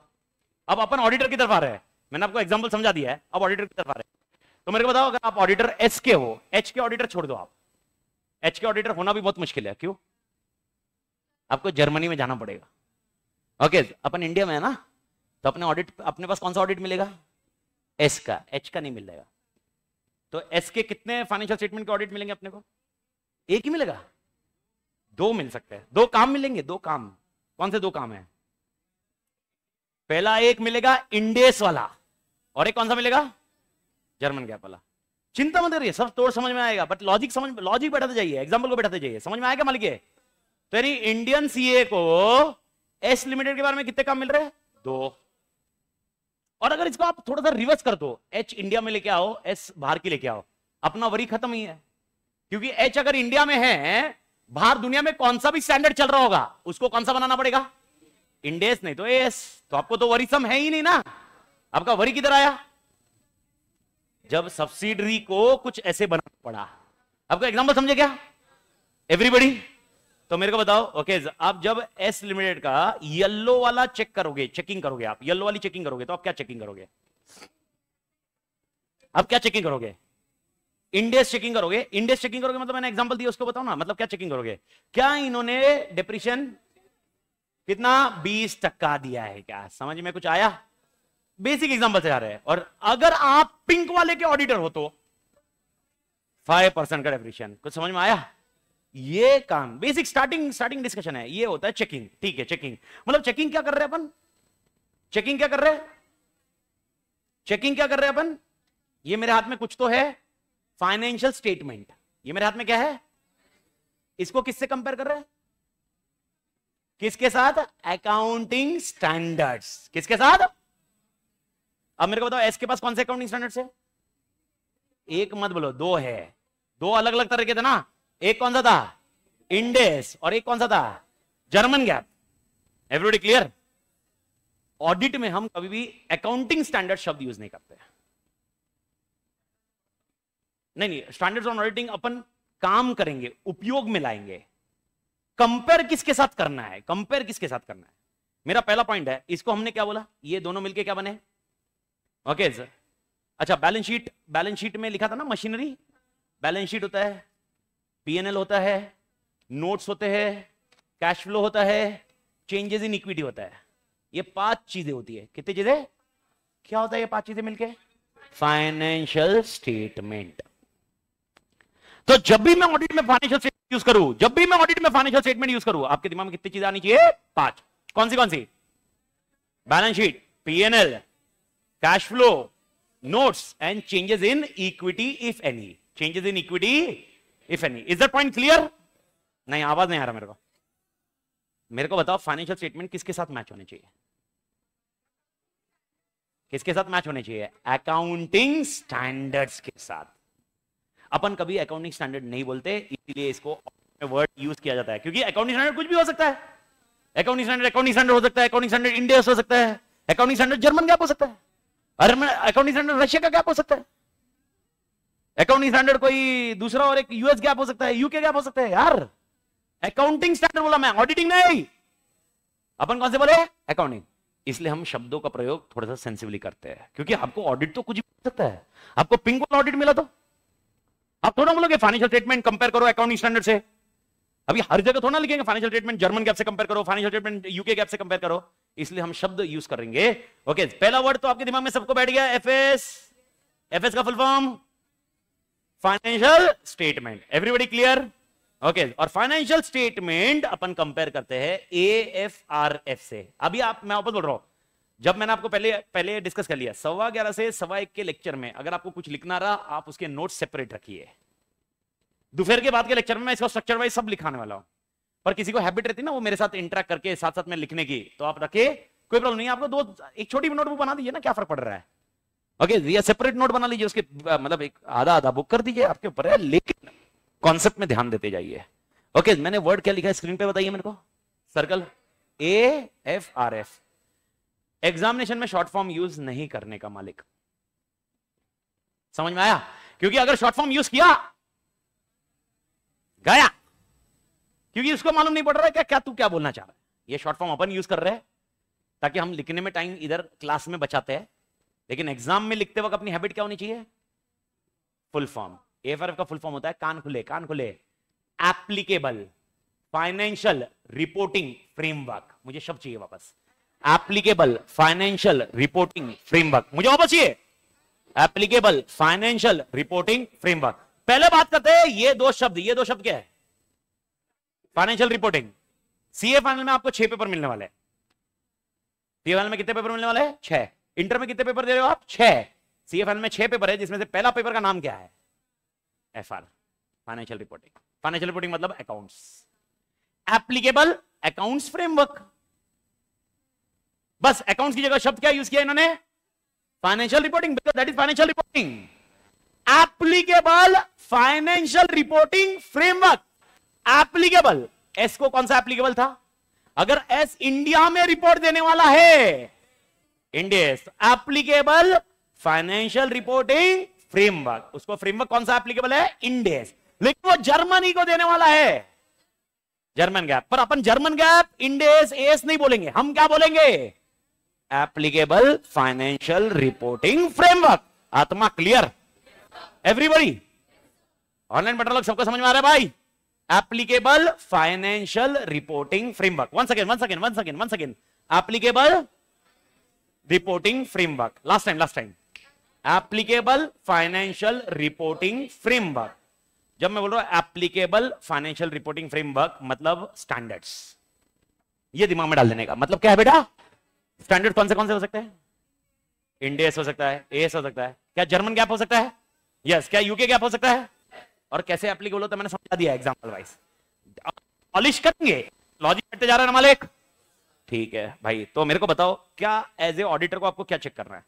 अब अपन ऑडिटर की तरफ आ रहे हैं मैंने आपको एग्जाम्पल समझा दिया है अब ऑडिटर की तरफ आ रहे हैं तो मेरे को बताओ अगर आप ऑडिटर एच के हो एच के ऑडिटर छोड़ दो आप एच के ऑडिटर होना भी बहुत मुश्किल है क्यों आपको जर्मनी में जाना पड़ेगा ओके अपन इंडिया में है ना तो अपने ऑडिट अपने पास कौन सा ऑडिट मिलेगा एस का एच का नहीं मिलेगा तो एस के कितने फाइनेंशियल स्टेटमेंट के ऑडिट मिलेंगे अपने को एक ही मिलेगा दो मिल सकते हैं दो काम मिलेंगे दो काम कौन से दो काम है पहला एक मिलेगा इंडेस वाला और एक कौन सा मिलेगा जर्मन गैप वाला चिंता मत करिए सब तोड़ समझ में आएगा बट लॉजिक समझ लॉजिक बैठाते जाइए एग्जाम्पल को बैठाते जाइए समझ में आएगा मालिक तेरी इंडियन सीए को एस लिमिटेड के बारे में कितने काम मिल रहे हैं दो और अगर इसको आप थोड़ा सा रिवर्स कर दो एच इंडिया में लेके आओ एस बाहर की लेके आओ अपना वरी खत्म ही है क्योंकि एच अगर इंडिया में है बाहर दुनिया में कौन सा भी स्टैंडर्ड चल रहा होगा उसको कौन सा बनाना पड़ेगा इंडेस नहीं तो एस तो आपको तो वरी सम है ही नहीं ना आपका वरी किधर आया जब सब्सिडरी को कुछ ऐसे बनाना पड़ा आपका एग्जाम्पल समझे क्या एवरीबडी तो मेरे को बताओ ओके आप जब एस लिमिटेड का येल्लो वाला चेक करोगे चेकिंग करोगे आप येल्लो वाली चेकिंग करोगे तो आप क्या चेकिंग करोगे आप क्या चेकिंग करोगे इंडेस चेकिंग करोगे इंडेस चेकिंग करोगे मतलब मैंने एग्जांपल दिया उसको बताओ ना मतलब क्या चेकिंग करोगे क्या इन्होंने डिप्रेशन कितना बीस टक्का दिया है क्या समझ में कुछ आया बेसिक एग्जांपल से आ रहे हैं और अगर आप पिंक वाले के ऑडिटर हो तो फाइव परसेंट का डिप्रेशन कुछ समझ में आया ये काम बेसिक स्टार्टिंग स्टार्टिंग डिस्कशन है ये होता है चेकिंग ठीक है चेकिंग मतलब चेकिंग क्या कर रहे हैं अपन चेकिंग क्या कर रहे हैं चेकिंग क्या कर रहे हैं अपन ये मेरे हाथ में कुछ तो है फाइनेंशियल स्टेटमेंट ये मेरे हाथ में क्या है इसको किससे कंपेयर कर रहे हैं किसके साथ अकाउंटिंग स्टैंडर्ड्स किसके साथ अब मेरे को बताओ एस के पास कौन से अकाउंटिंग स्टैंडर्ड्स है एक मत बोलो दो है दो अलग अलग तरीके थे ना एक कौन सा था इंडेस और एक कौन सा था German GAAP everybody clear audit में हम कभी भी अकाउंटिंग स्टैंडर्ड शब्द यूज नहीं करते नहीं नहीं स्टैंडर्ड्स ऑन ऑडिटिंग अपन काम करेंगे उपयोग में लाएंगे कंपेयर किसके साथ करना है कंपेयर किसके साथ करना है मेरा पहला पॉइंट है इसको हमने क्या बोला ये दोनों मिलके क्या बने ओके okay, सर अच्छा बैलेंस शीट बैलेंस शीट में लिखा था ना मशीनरी बैलेंस शीट होता है पीएनएल होता है नोट्स होते हैं कैश फ्लो होता है चेंजेस इन इक्विटी होता है ये पांच चीजें होती है कितनी चीजें क्या होता है ये पांच चीजें मिलके फाइनेंशियल स्टेटमेंट तो जब भी मैं ऑडिट में फाइनेंशियल स्टेटमेंट यूज करूं जब भी मैं ऑडिट में फाइनेंशियल स्टेटमेंट यूज करूं आपके दिमाग में कितनी चीजें आनी चाहिए पांच कौन सी कौन सी balance sheet PNL cash flow notes and changes in equity if any changes in equity if any is that point clear नहीं आवाज नहीं आ रहा मेरे को मेरे को बताओ फाइनेंशियल स्टेटमेंट किसके साथ मैच होने चाहिए किसके साथ मैच होने चाहिए अकाउंटिंग स्टैंडर्ड्स के साथ अपन कभी अकाउंटिंग स्टैंडर्ड नहीं बोलते इसीलिए इसको वर्ड यूज किया जाता है क्योंकि अकाउंटिंग स्टैंडर्ड कुछ भी हो सकता है अकाउंटिंग स्टैंडर्ड अकाउंटिंग स्टैंडर्ड हो सकता है अकाउंटिंग स्टैंडर्ड इंडिया हो सकता है अकाउंटिंग स्टैंडर्ड जर्मन गैप हो सकता है अकाउंटिंग स्टैंडर्ड रशिया का गैप हो सकता है अकाउंटिंग स्टैंडर्ड कोई दूसरा और एक यूएस गैप हो सकता है यूके गैप हो सकता है यार अकाउंटिंग स्टैंडर्ड बोला मैं ऑडिटिंग नहीं अपन कौन से बोले अकाउंटिंग इसलिए हम शब्दों का प्रयोग थोड़ा सा सेंसिवली करते हैं क्योंकि आपको ऑडिट तो कुछ मिल सकता है आपको पिंक वाला ऑडिट मिला तो आप थोड़ा बोलोगे फाइनेंशियल स्टेटमेंट कंपेयर करो अकाउंटिंग स्टैंडर्ड से अभी हर जगह थोड़ा लिखेंगे फाइनेंशियल स्टेटमेंट जर्मन गैप से कंपेयर करो फाइनेंशियल स्टेटमेंट यूके गैप से कंपेयर करो इसलिए हम शब्द यूज करेंगे ओके पहला वर्ड तो आपके दिमाग में सबको बैठ गया एफ एस एफ एस का full form financial statement everybody clear okay और फाइनेंशियल स्टेटमेंट अपन कंपेयर करते हैं ए एफ आर एफ से अभी आप मैं ऑपन बोल रहा हूं जब मैंने आपको पहले पहले डिस्कस कर लिया सवा ग्यारह से सवा एक के लेक्चर में अगर आपको कुछ लिखना रहा आप उसके नोट सेपरेट रखिए दोपहर के बाद के लेक्चर में मैं इसका स्ट्रक्चर वाइज सब लिखाने वाला हूं पर किसी को हैबिट रहती ना वो मेरे साथ इंटरेक्ट करके साथ साथ में लिखने की तो आप रखिए कोई प्रॉब्लम नहीं आपको दो एक छोटी नोटबुक बना दीजिए ना क्या फर्क पड़ रहा है ओके या सेपरेट नोट बना लीजिए उसके मतलब एक आधा आधा बुक कर दीजिए आपके ऊपर है लेकिन कॉन्सेप्ट में ध्यान देते जाइए ओके मैंने वर्ड क्या लिखा है स्क्रीन पे बताइए मेरे को circle A F R F examination में शॉर्ट फॉर्म यूज नहीं करने का मालिक समझ में आया क्योंकि अगर शॉर्ट फॉर्म यूज किया गया क्योंकि उसको मालूम नहीं पड़ रहा है क्या क्या तू क्या बोलना चाह रहा है ये शॉर्ट फॉर्म अपन यूज कर रहे हैं ताकि हम लिखने में टाइम इधर क्लास में बचाते हैं लेकिन एग्जाम में लिखते वक्त अपनी हैबिट क्या होनी चाहिए फुल फॉर्म ए फॉर का फुल फॉर्म होता है कान खुले कान खुले एप्लीकेबल फाइनेंशियल रिपोर्टिंग फ्रेमवर्क मुझे शब्द चाहिए वापस एप्लीकेबल फाइनेंशियल रिपोर्टिंग फ्रेमवर्क मुझे वापस चाहिए एप्लीकेबल फाइनेंशियल रिपोर्टिंग फ्रेमवर्क पहले बात करते हैं ये दो शब्द ये दो शब्द क्या है फाइनेंशियल रिपोर्टिंग सीए फाइनल में आपको छह पेपर मिलने वाले हैं फाइनल में कितने पेपर मिलने वाले हैं छह इंटर में कितने पेपर दे रहे हो आप छह सी एफ एन में छह पेपर है जिसमें से पहला पेपर का नाम क्या है F R financial reporting financial reporting मतलब अकाउंट्स एप्लीकेबल अकाउंट्स फ्रेमवर्क बस अकाउंट्स की जगह शब्द क्या यूज किया इन्होंने financial reporting because that is financial reporting applicable financial reporting framework applicable S को कौन सा एप्लीकेबल था अगर एस इंडिया में रिपोर्ट देने वाला है Ind AS applicable financial reporting framework उसको फ्रेमवर्क कौन सा एप्लीकेबल है इंडेस लेकिन वो जर्मनी को देने वाला है जर्मन गैप पर अपन जर्मन गैप इंडेस एस नहीं बोलेंगे हम क्या बोलेंगे एप्लीकेबल फाइनेंशियल रिपोर्टिंग फ्रेमवर्क आत्मा क्लियर एवरीबडी ऑनलाइन बैठा लोग सबको समझ में आ रहा है भाई applicable financial reporting framework one second one second one second one second applicable reporting framework last time last time applicable financial reporting framework जब मैं बोल रहा हूं एप्लीकेबल फाइनेंशियल रिपोर्टिंग फ्रेमवर्क मतलब स्टैंडर्ड्स ये दिमाग में डाल देने का मतलब क्या है बेटा स्टैंडर्ड कौन से कौन से हो सकते हैं इंडियस हो सकता है एस हो सकता है क्या जर्मन गैप हो सकता है यस yes, क्या यूके गैप हो सकता है और कैसे एप्लीकेबल होता है मैंने समझा दिया एग्जाम्पल वाइज पॉलिश करेंगे लॉजिक करते जा रहा है मालिक ठीक है भाई तो मेरे को बताओ क्या एज ए ऑडिटर को आपको क्या चेक करना है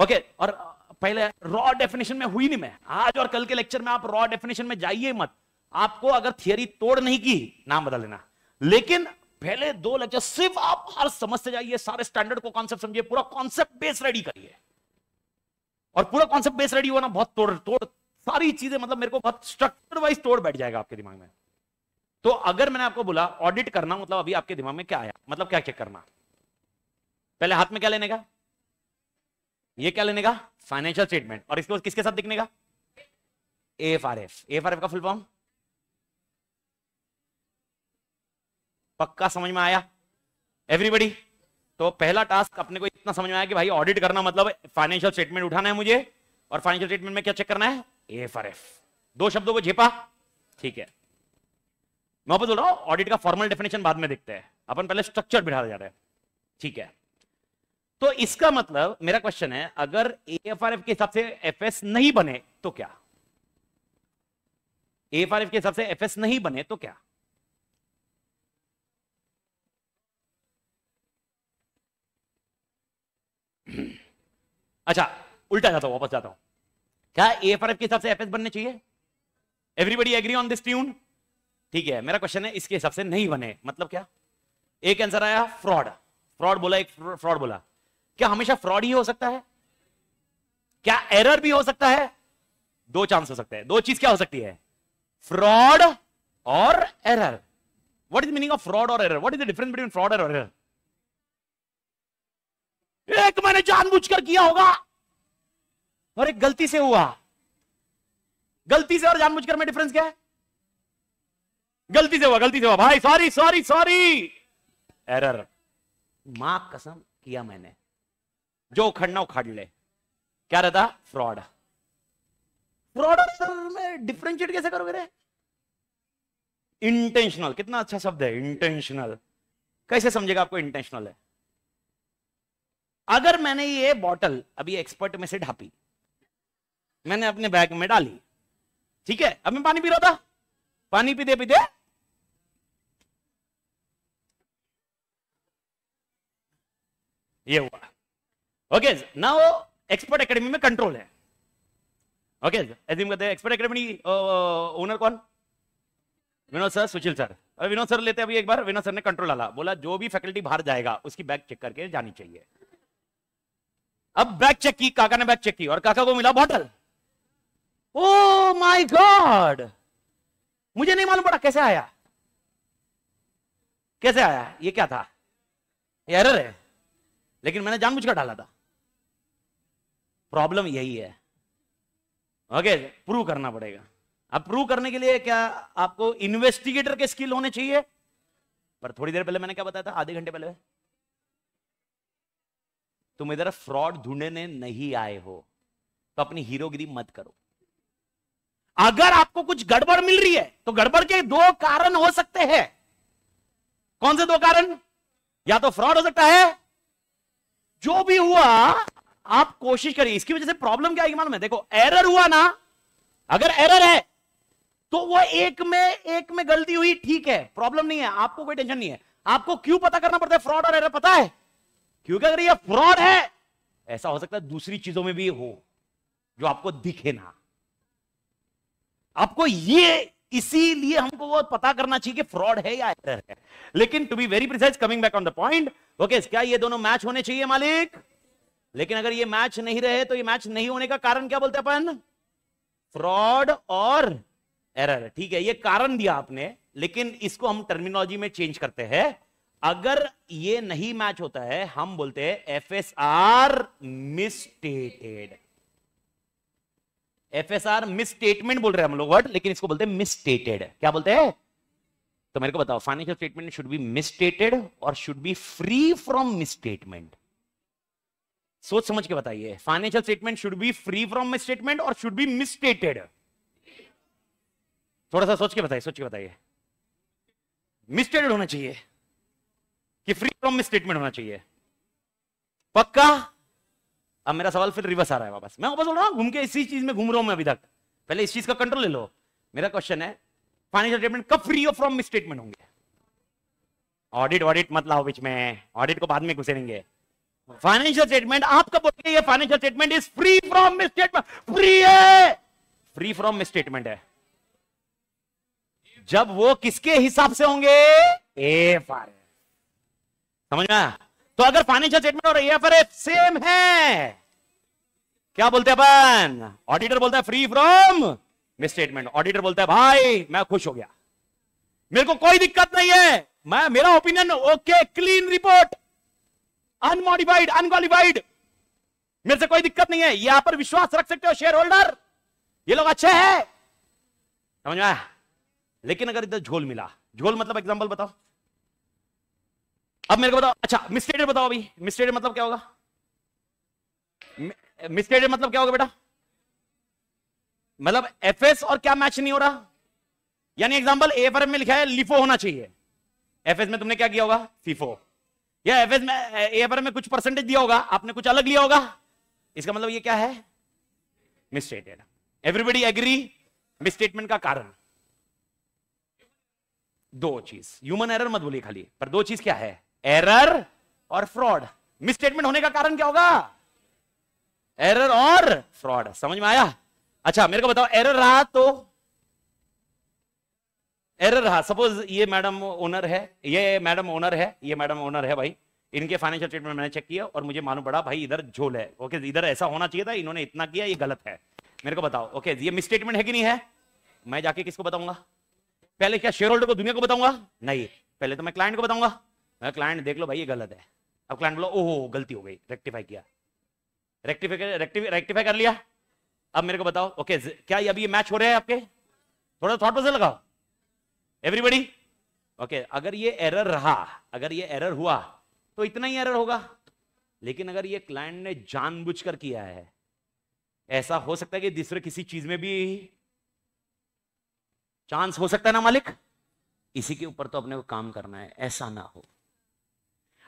ओके okay, और पहले रॉ डेफिनेशन में हुई नहीं मैं आज और कल के लेक्चर में आप रॉ डेफिनेशन में जाइए मत आपको अगर थियरी तोड़ नहीं की नाम बदल लेना लेकिन पहले दो लेक्चर सिर्फ आप हर समझ से जाइए सारे स्टैंडर्ड को कॉन्सेप्ट समझिए पूरा कॉन्सेप्ट बेस रेडी करिए और पूरा कॉन्सेप्ट बेस रेडी होना बहुत तोड़ तोड़ सारी चीजें मतलब मेरे को बहुत स्ट्रक्चर वाइज तोड़ बैठ जाएगा आपके दिमाग में तो अगर मैंने आपको बोला ऑडिट करना मतलब अभी आपके दिमाग में क्या आया मतलब क्या चेक करना पहले हाथ में क्या लेने का ये क्या लेने का फाइनेंशियल स्टेटमेंट और इसके बाद किसके साथ दिखने का F R F F R F का फुल फॉर्म पक्का समझ में आया एवरीबडी तो पहला टास्क अपने को इतना समझ में आया कि भाई ऑडिट करना मतलब फाइनेंशियल स्टेटमेंट उठाना है मुझे और फाइनेंशियल स्टेटमेंट में क्या चेक करना है एफ आर एफ दो शब्दों को झेपा ठीक है मैं बोल रहा हूं ऑडिट का फॉर्मल डेफिनेशन बाद में देखते हैं अपन पहले स्ट्रक्चर बिठा जा रहे हैं ठीक है तो इसका मतलब मेरा क्वेश्चन है अगर एफ आर एफ के हिसाब से एफ एस नहीं बने तो क्या एफ आर एफ के हिसाब से एफ एस नहीं बने तो क्या अच्छा उल्टा जाता हूं वापस जाता हूं क्या एफ आर एफ के हिसाब से एफ एस बनने चाहिए everybody agree on this tune ठीक है मेरा क्वेश्चन है इसके हिसाब से नहीं बने मतलब क्या एक आंसर आया फ्रॉड फ्रॉड बोला एक फ्रॉड बोला क्या हमेशा फ्रॉड ही हो सकता है क्या एरर भी हो सकता है दो चांस हो सकते हैं दो चीज क्या हो सकती है फ्रॉड और error what is meaning of fraud और error what is the difference between fraud और एरर एक मैंने जानबूझकर किया होगा और एक गलती से हुआ गलती से और जानबूझकर में डिफरेंस क्या है गलती से हुआ गलती से हुआ भाई सॉरी सॉरी सॉरी एरर माफ कसम किया मैंने जो उखड़ना उखड़ ले क्या रहता फ्रॉड फ्रॉड तो सर में डिफ्रेंशिएट कैसे करोगे रे इंटेंशनल कितना अच्छा शब्द है इंटेंशनल कैसे समझेगा आपको इंटेंशनल है अगर मैंने ये बॉटल अभी एक्सपर्ट में से ढापी मैंने अपने बैग में डाली ठीक है अब मैं पानी पी रहा था पानी पीते पीते ये हुआ ओके ना वो एक्सपर्ट एकेडमी में कंट्रोल है ओके एज्यूम कहते हैं एक्सपर्ट एकेडमी ओनर कौन विनोद सर सुशील सर और विनोद सर लेते अभी एक बार विनोद सर ने कंट्रोल डाला बोला जो भी फैकल्टी बाहर जाएगा उसकी बैग चेक करके जानी चाहिए अब बैग चेक की काका ने बैग चेक की और काका को मिला बॉटल ओ माय गॉड मुझे नहीं मालूम पड़ा कैसे आया कैसे आया ये क्या था एरर है लेकिन मैंने जानबूझकर डाला था प्रॉब्लम यही है ओके प्रूव करना पड़ेगा अब प्रूव करने के लिए क्या आपको इन्वेस्टिगेटर के स्किल होने चाहिए पर थोड़ी देर पहले मैंने क्या बताया था आधे घंटे पहले तुम इधर फ्रॉड ढूंढने नहीं आए हो तो अपनी हीरोगिरी मत करो अगर आपको कुछ गड़बड़ मिल रही है तो गड़बड़ के दो कारण हो सकते हैं कौन से दो कारण या तो फ्रॉड हो सकता है जो भी हुआ आप कोशिश करिए इसकी वजह से प्रॉब्लम क्या आएगी मालूम है देखो एरर हुआ ना अगर एरर है तो वो एक में एक में गलती हुई ठीक है प्रॉब्लम नहीं है आपको कोई टेंशन नहीं है आपको क्यों पता करना पड़ता है फ्रॉड और एरर पता है क्योंकि अगर ये फ्रॉड है ऐसा हो सकता है दूसरी चीजों में भी हो जो आपको दिखे ना आपको ये इसीलिए हमको वो पता करना चाहिए कि फ्रॉड है या एरर है लेकिन to be very precise coming back on the point okay क्या ये दोनों मैच होने चाहिए मालिक लेकिन अगर ये मैच नहीं रहे तो ये मैच नहीं होने का कारण क्या बोलते अपन फ्रॉड और एरर ठीक है ये कारण दिया आपने लेकिन इसको हम टर्मिनोलॉजी में चेंज करते हैं अगर ये नहीं मैच होता है हम बोलते हैं F S R misstated F S R misstatement बोल रहे हैं हम लोग वर्ड लेकिन इसको बोलते हैं मिसस्टेटेड क्या बोलते हैं तो मेरे को बताओ financial statement should be misstated और should be free from misstatement सोच समझ के बताइए financial statement should be free from misstatement और शुड बी मिसस्टेटेड थोड़ा सा सोच के बताइए सोच के बताइए मिसस्टेटेड होना चाहिए कि फ्री फ्रॉम मिसस्टेटमेंट होना चाहिए पक्का अब मेरा सवाल फिर रिवर्स आ रहा है वापस मैं वापस बोल रहा हूँ घूम के इसी चीज में घूम रहा हूँ मैं अभी तक पहले इस चीज का कंट्रोल ले लो मेरा क्वेश्चन है फाइनेंशियल स्टेटमेंट कब फ्री ऑफ फ्रॉम स्टेटमेंट होंगे ऑडिट ऑडिट मत लाओ बीच में ऑडिट को बाद में घुसेंगे फाइनेंशियल स्टेटमेंट आप कब बोलते ये financial statement is free from misstatement free है फ्री फ्रॉम मिस स्टेटमेंट है जब वो किसके हिसाब से होंगे ए फार समझ में तो अगर फाइनेंशियल स्टेटमेंट और एएफआरएफ सेम है क्या बोलते हैं अपन ऑडिटर बोलता है फ्री फ्रॉम स्टेटमेंट ऑडिटर बोलता है भाई मैं खुश हो गया मेरे को कोई दिक्कत नहीं है मैं मेरा opinion okay clean report unmodified unqualified मेरे से कोई दिक्कत नहीं है यहां पर विश्वास रख सकते हो शेयर होल्डर ये लोग अच्छे हैं समझ में लेकिन अगर इधर झोल मिला झोल मतलब एग्जाम्पल बताओ अब मेरे को बताओ अच्छा मिस्टेटेड बताओ अभी मिस्टेटेड मतलब क्या होगा मिस्टेटेड मतलब क्या होगा बेटा मतलब एफ एस और क्या मैच नहीं हो रहा यानी एग्जाम्पल ए एफ में लिखा है लिफो होना चाहिए एफ एस में तुमने क्या किया होगा फीफो या एफ एस में ए एफ में कुछ परसेंटेज दिया होगा आपने कुछ अलग लिया होगा इसका मतलब ये क्या है मिस्टेटेड एवरीबडी एग्री मिसस्टेटमेंट का कारण दो चीज ह्यूमन एरर मत बोलिए खाली पर दो चीज क्या है एरर और फ्रॉड मिसस्टेटमेंट होने का कारण क्या होगा एरर और फ्रॉड समझ में आया अच्छा मेरे को बताओ एरर रहा तो एरर रहा सपोज ये मैडम ओनर है ये मैडम ओनर है ये मैडम ओनर है भाई इनके फाइनेंशियल स्टेटमेंट मैंने चेक किया और मुझे मालूम पड़ा भाई इधर झोल है ओके इधर ऐसा होना चाहिए था इन्होंने इतना किया ये गलत है मेरे को बताओ ओके ये मिसस्टेटमेंट है कि नहीं है मैं जाके किसको बताऊंगा पहले क्या शेयर होल्डर को दुनिया को बताऊंगा नहीं पहले तो मैं क्लाइंट को बताऊंगा मैं क्लाइंट देख लो भाई ये गलत है अब क्लाइंट बोलो ओहो गलती हो गई रेक्टिफाई किया रेक्टिफाई रेक्टिफाई कर लिया अब मेरे को बताओ ओके क्या अभी ये मैच हो रहा है आपके थोड़ा थॉट प्रोसेस लगाओ एवरीबडी ओके अगर ये एरर रहा अगर ये एरर हुआ तो इतना ही एरर होगा लेकिन अगर ये क्लाइंट ने जानबूझकर किया है ऐसा हो सकता है कि दूसरे किसी चीज में भी चांस हो सकता है ना मालिक इसी के ऊपर तो अपने को काम करना है ऐसा ना हो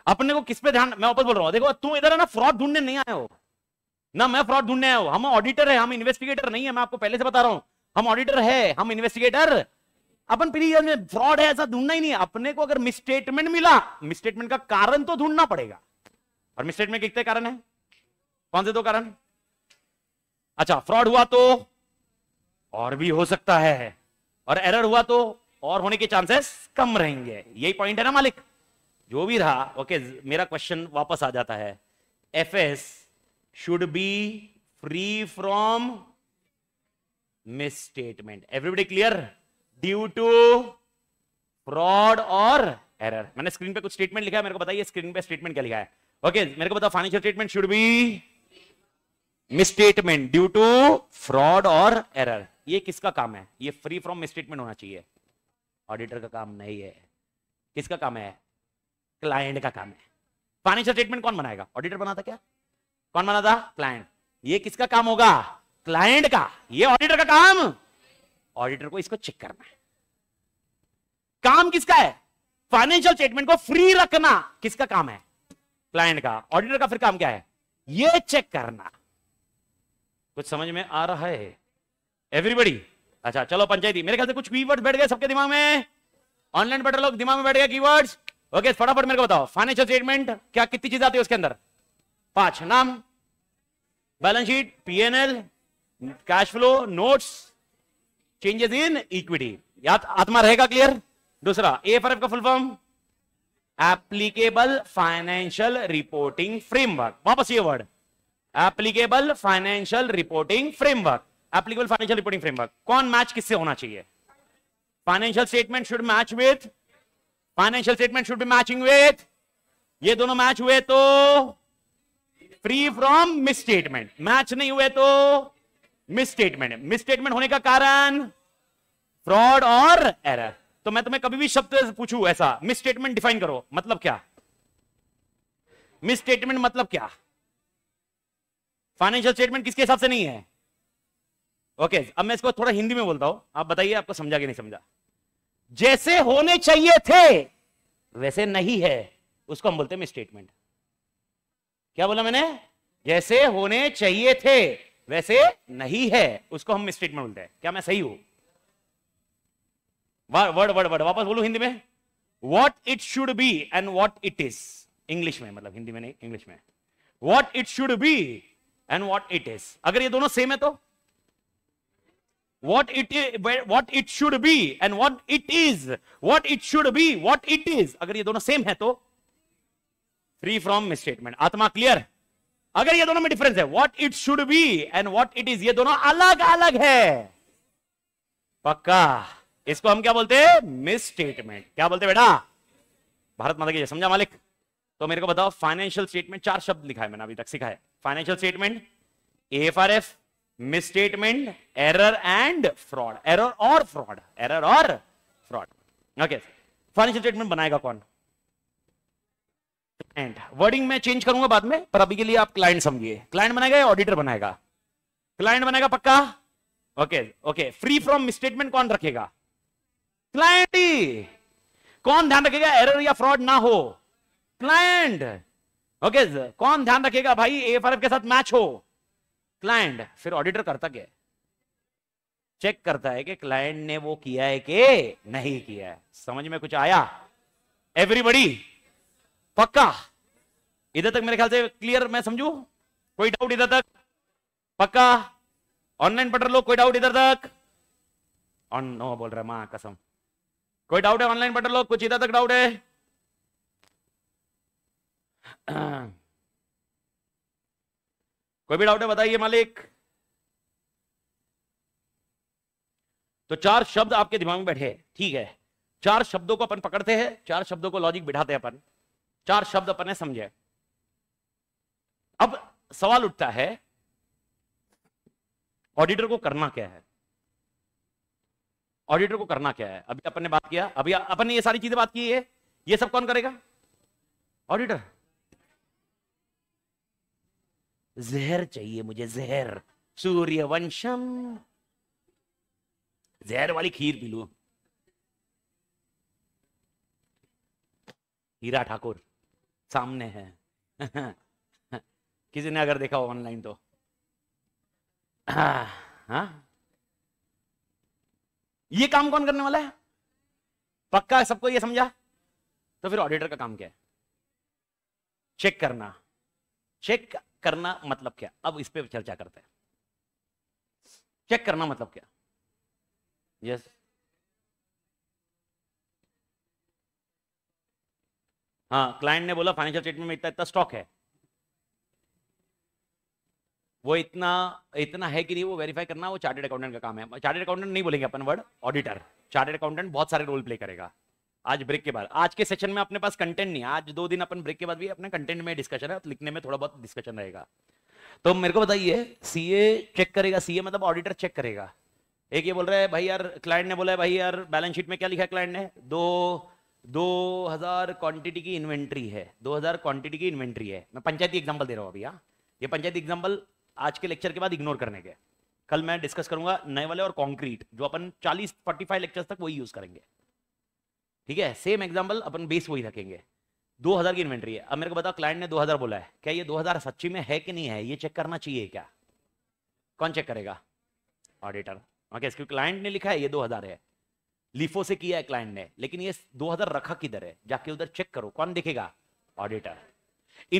अपने को किस पे ध्यान मैं वापस बोल रहा हूँ देखो तू इधर है ना फ्रॉड ढूंढने नहीं आए हो ना मैं फ्रॉड ढूंढने आया हूँ हम ऑडिटर है हम इन्वेस्टिगेटर नहीं है मैं आपको पहले से बता रहा हूँ हम ऑडिटर है हम इन्वेस्टिगेटर अपन प्रीवियस में फ्रॉड है ऐसा ढूंढना ही नहीं अपने को अगर मिसस्टेटमेंट मिला मिसस्टेटमेंट का कारण तो ढूंढना पड़ेगा और मिसस्टेटमेंट कितने कारण है कौन से दो कारण अच्छा फ्रॉड हुआ तो और भी हो सकता है और एरर हुआ तो और होने के चांसेस कम रहेंगे यही पॉइंट है ना मालिक जो भी रहा ओके मेरा क्वेश्चन वापस आ जाता है F S should be free from misstatement everybody clear due to fraud और एरर मैंने स्क्रीन पे कुछ स्टेटमेंट लिखा है मेरे को बताइए स्क्रीन पे स्टेटमेंट क्या लिखा है ओके okay, मेरे को बताओ financial statement should be misstatement due to fraud और एरर ये किसका काम है ये फ्री फ्रॉम मिस स्टेटमेंट होना चाहिए ऑडिटर का काम नहीं है किसका काम है क्लाइंट का काम है फाइनेंशियल स्टेटमेंट कौन बनाएगा ऑडिटर बनाता क्या कौन बनाता क्लाइंट ये किसका काम होगा क्लाइंट का ये ऑडिटर का काम ऑडिटर को इसको चेक करना है काम किसका है फाइनेंशियल स्टेटमेंट को फ्री रखना किसका काम है क्लाइंट का ऑडिटर का फिर काम क्या है ये चेक करना कुछ समझ में आ रहा है एवरीबडी अच्छा चलो पंचायती मेरे ख्याल से कुछ कीवर्ड्स बैठ गए सबके दिमाग में ऑनलाइन बैठे लोग दिमाग में बैठ गए कीवर्ड्स ओके फटाफट मेरे को बताओ फाइनेंशियल स्टेटमेंट क्या कितनी चीज आती है उसके अंदर पांच नाम balance sheet PNL cash flow notes changes in equity याद आत्मा रहेगा क्लियर दूसरा ए फॉर एफ का full form applicable financial reporting framework वापस ये word applicable financial reporting framework applicable financial reporting framework कौन मैच किससे होना चाहिए financial statement should match with financial statement should be matching with ये दोनों मैच हुए तो free from misstatement match नहीं हुए तो मिस स्टेटमेंट मिस स्टेटमेंट होने का कारण फ्रॉड और एरर तो मैं तुम्हें कभी भी शब्द पूछू ऐसा मिस स्टेटमेंट डिफाइन करो मतलब क्या मिस स्टेटमेंट मतलब क्या फाइनेंशियल स्टेटमेंट किसके हिसाब से नहीं है ओके okay, अब मैं इसको थोड़ा हिंदी में बोलता हूं आप बताइए आपको समझा कि नहीं समझा जैसे होने चाहिए थे वैसे नहीं है उसको हम बोलते हैं स्टेटमेंट क्या बोला मैंने जैसे होने चाहिए थे वैसे नहीं है उसको हम स्टेटमेंट बोलते हैं क्या मैं सही हूं वर्ड वर्ड वर्ड वापस बोलू हिंदी में what it should be and what it is English में मतलब हिंदी में नहीं इंग्लिश में what it should be and what it is अगर ये दोनों सेम है तो what it is what it should be and what it is what it should be what it is अगर ये दोनों सेम है तो फ्री फ्रॉम मिसस्टेटमेंट आत्मा क्लियर है अगर ये दोनों में डिफरेंस है what it should be and what it is ये दोनों अलग अलग है पक्का इसको हम क्या बोलते हैं मिस स्टेटमेंट क्या बोलते हैं बेटा भारत माता की समझा मालिक तो मेरे को बताओ फाइनेंशियल स्टेटमेंट चार शब्द लिखा है मैंने अभी तक सिखाया financial statement F R F misstatement error and fraud error और फ्रॉड एरर और फ्रॉड okay फाइनेंशियल स्टेटमेंट बनाएगा कौन क्लाइंट वर्डिंग में चेंज करूंगा बाद में पर अभी के लिए आप क्लाइंट समझिए क्लाइंट बनाएगा या ऑडिटर बनाएगा क्लाइंट बनाएगा पक्का okay okay free from statement कौन रखेगा क्लाइंट ही कौन ध्यान रखेगा एरर या फ्रॉड ना हो क्लाइंट ओके okay, कौन ध्यान रखेगा भाई एफ के साथ मैच हो क्लाइंट फिर ऑडिटर करता क्या चेक करता है कि क्लाइंट ने वो किया है कि नहीं किया है समझ में कुछ आया एवरीबडी पक्का इधर तक मेरे ख्याल से क्लियर मैं समझू कोई डाउट इधर तक पक्का ऑनलाइन पढ़ लोग कोई डाउट इधर तक ऑन नो बोल रहे मां कसम कोई डाउट है ऑनलाइन पढ़ लोग कुछ इधर तक डाउट है [clears throat] हाँ। कोई भी डाउट है बताइए मालिक तो चार शब्द आपके दिमाग में बैठे ठीक है चार शब्दों को अपन पकड़ते हैं चार शब्दों को लॉजिक बिठाते हैं अपन चार शब्द अपन ने समझे अब सवाल उठता है ऑडिटर को करना क्या है ऑडिटर को करना क्या है अभी अपन ने बात किया अभी अपन ने ये सारी चीजें बात की है ये सब कौन करेगा ऑडिटर जहर चाहिए मुझे जहर सूर्यवंशम जहर वाली खीर पी लो हीरा ठाकुर सामने है [laughs] किसी ने अगर देखा हो ऑनलाइन तो हाँ ये काम कौन करने वाला है पक्का सबको ये समझा तो फिर ऑडिटर का काम क्या है चेक करना चेक करना मतलब क्या अब इस पर चर्चा करते हैं चेक करना मतलब क्या यस हाँ क्लाइंट ने बोला फाइनेंशियल स्टेटमेंट में इतना इतना स्टॉक है वो इतना इतना है कि नहीं वो वेरीफाई करना वो चार्टेड अकाउंटेंट का काम है चार्टेड अकाउंटेंट नहीं बोलेंगे अपन वर्ड ऑडिटर चार्टेड अकाउंटेंट बहुत सारे रोल प्ले करेगा आज ब्रेक के बाद आज के सेशन में अपने पास कंटेंट नहीं है आज दो दिन अपन ब्रेक के बाद भी अपने कंटेंट में डिस्कशन है तो लिखने में थोड़ा बहुत डिस्कशन रहेगा तो मेरे को बताइए सीए चेक करेगा सीए मतलब ऑडिटर चेक करेगा एक ये बोल रहा है भाई यार क्लाइंट ने बोला है भाई यार बैलेंस शीट में क्या लिखा है क्लाइंट ने दो दो हजार क्वांटिटी की इन्वेंट्री है दो हजार क्वांटिटी की इन्वेंट्री है मैं पंचायती एग्जाम्पल दे रहा हूँ अभी यहाँ ये पंचायती एग्जाम्पल आज के लेक्चर के बाद इग्नोर करने के कल मैं डिस्कस करूंगा नए वाले और कॉन्क्रीट जो अपन चालीस फोर्टी लेक्चर्स तक वही यूज करेंगे ठीक है सेम एग्जाम्पल अपन बेस वही रखेंगे 2000 की इन्वेंट्री है अब मेरे को बताओ क्लाइंट ने 2000 बोला है क्या ये 2000 सच्ची में है कि नहीं है ये चेक करना चाहिए क्या कौन चेक करेगा ऑडिटर ओके इसके क्लाइंट ने लिखा है ये 2000 है लिफो से किया है क्लाइंट ने लेकिन ये 2000 रखा किधर है जाके उधर चेक करो कौन देखेगा ऑडिटर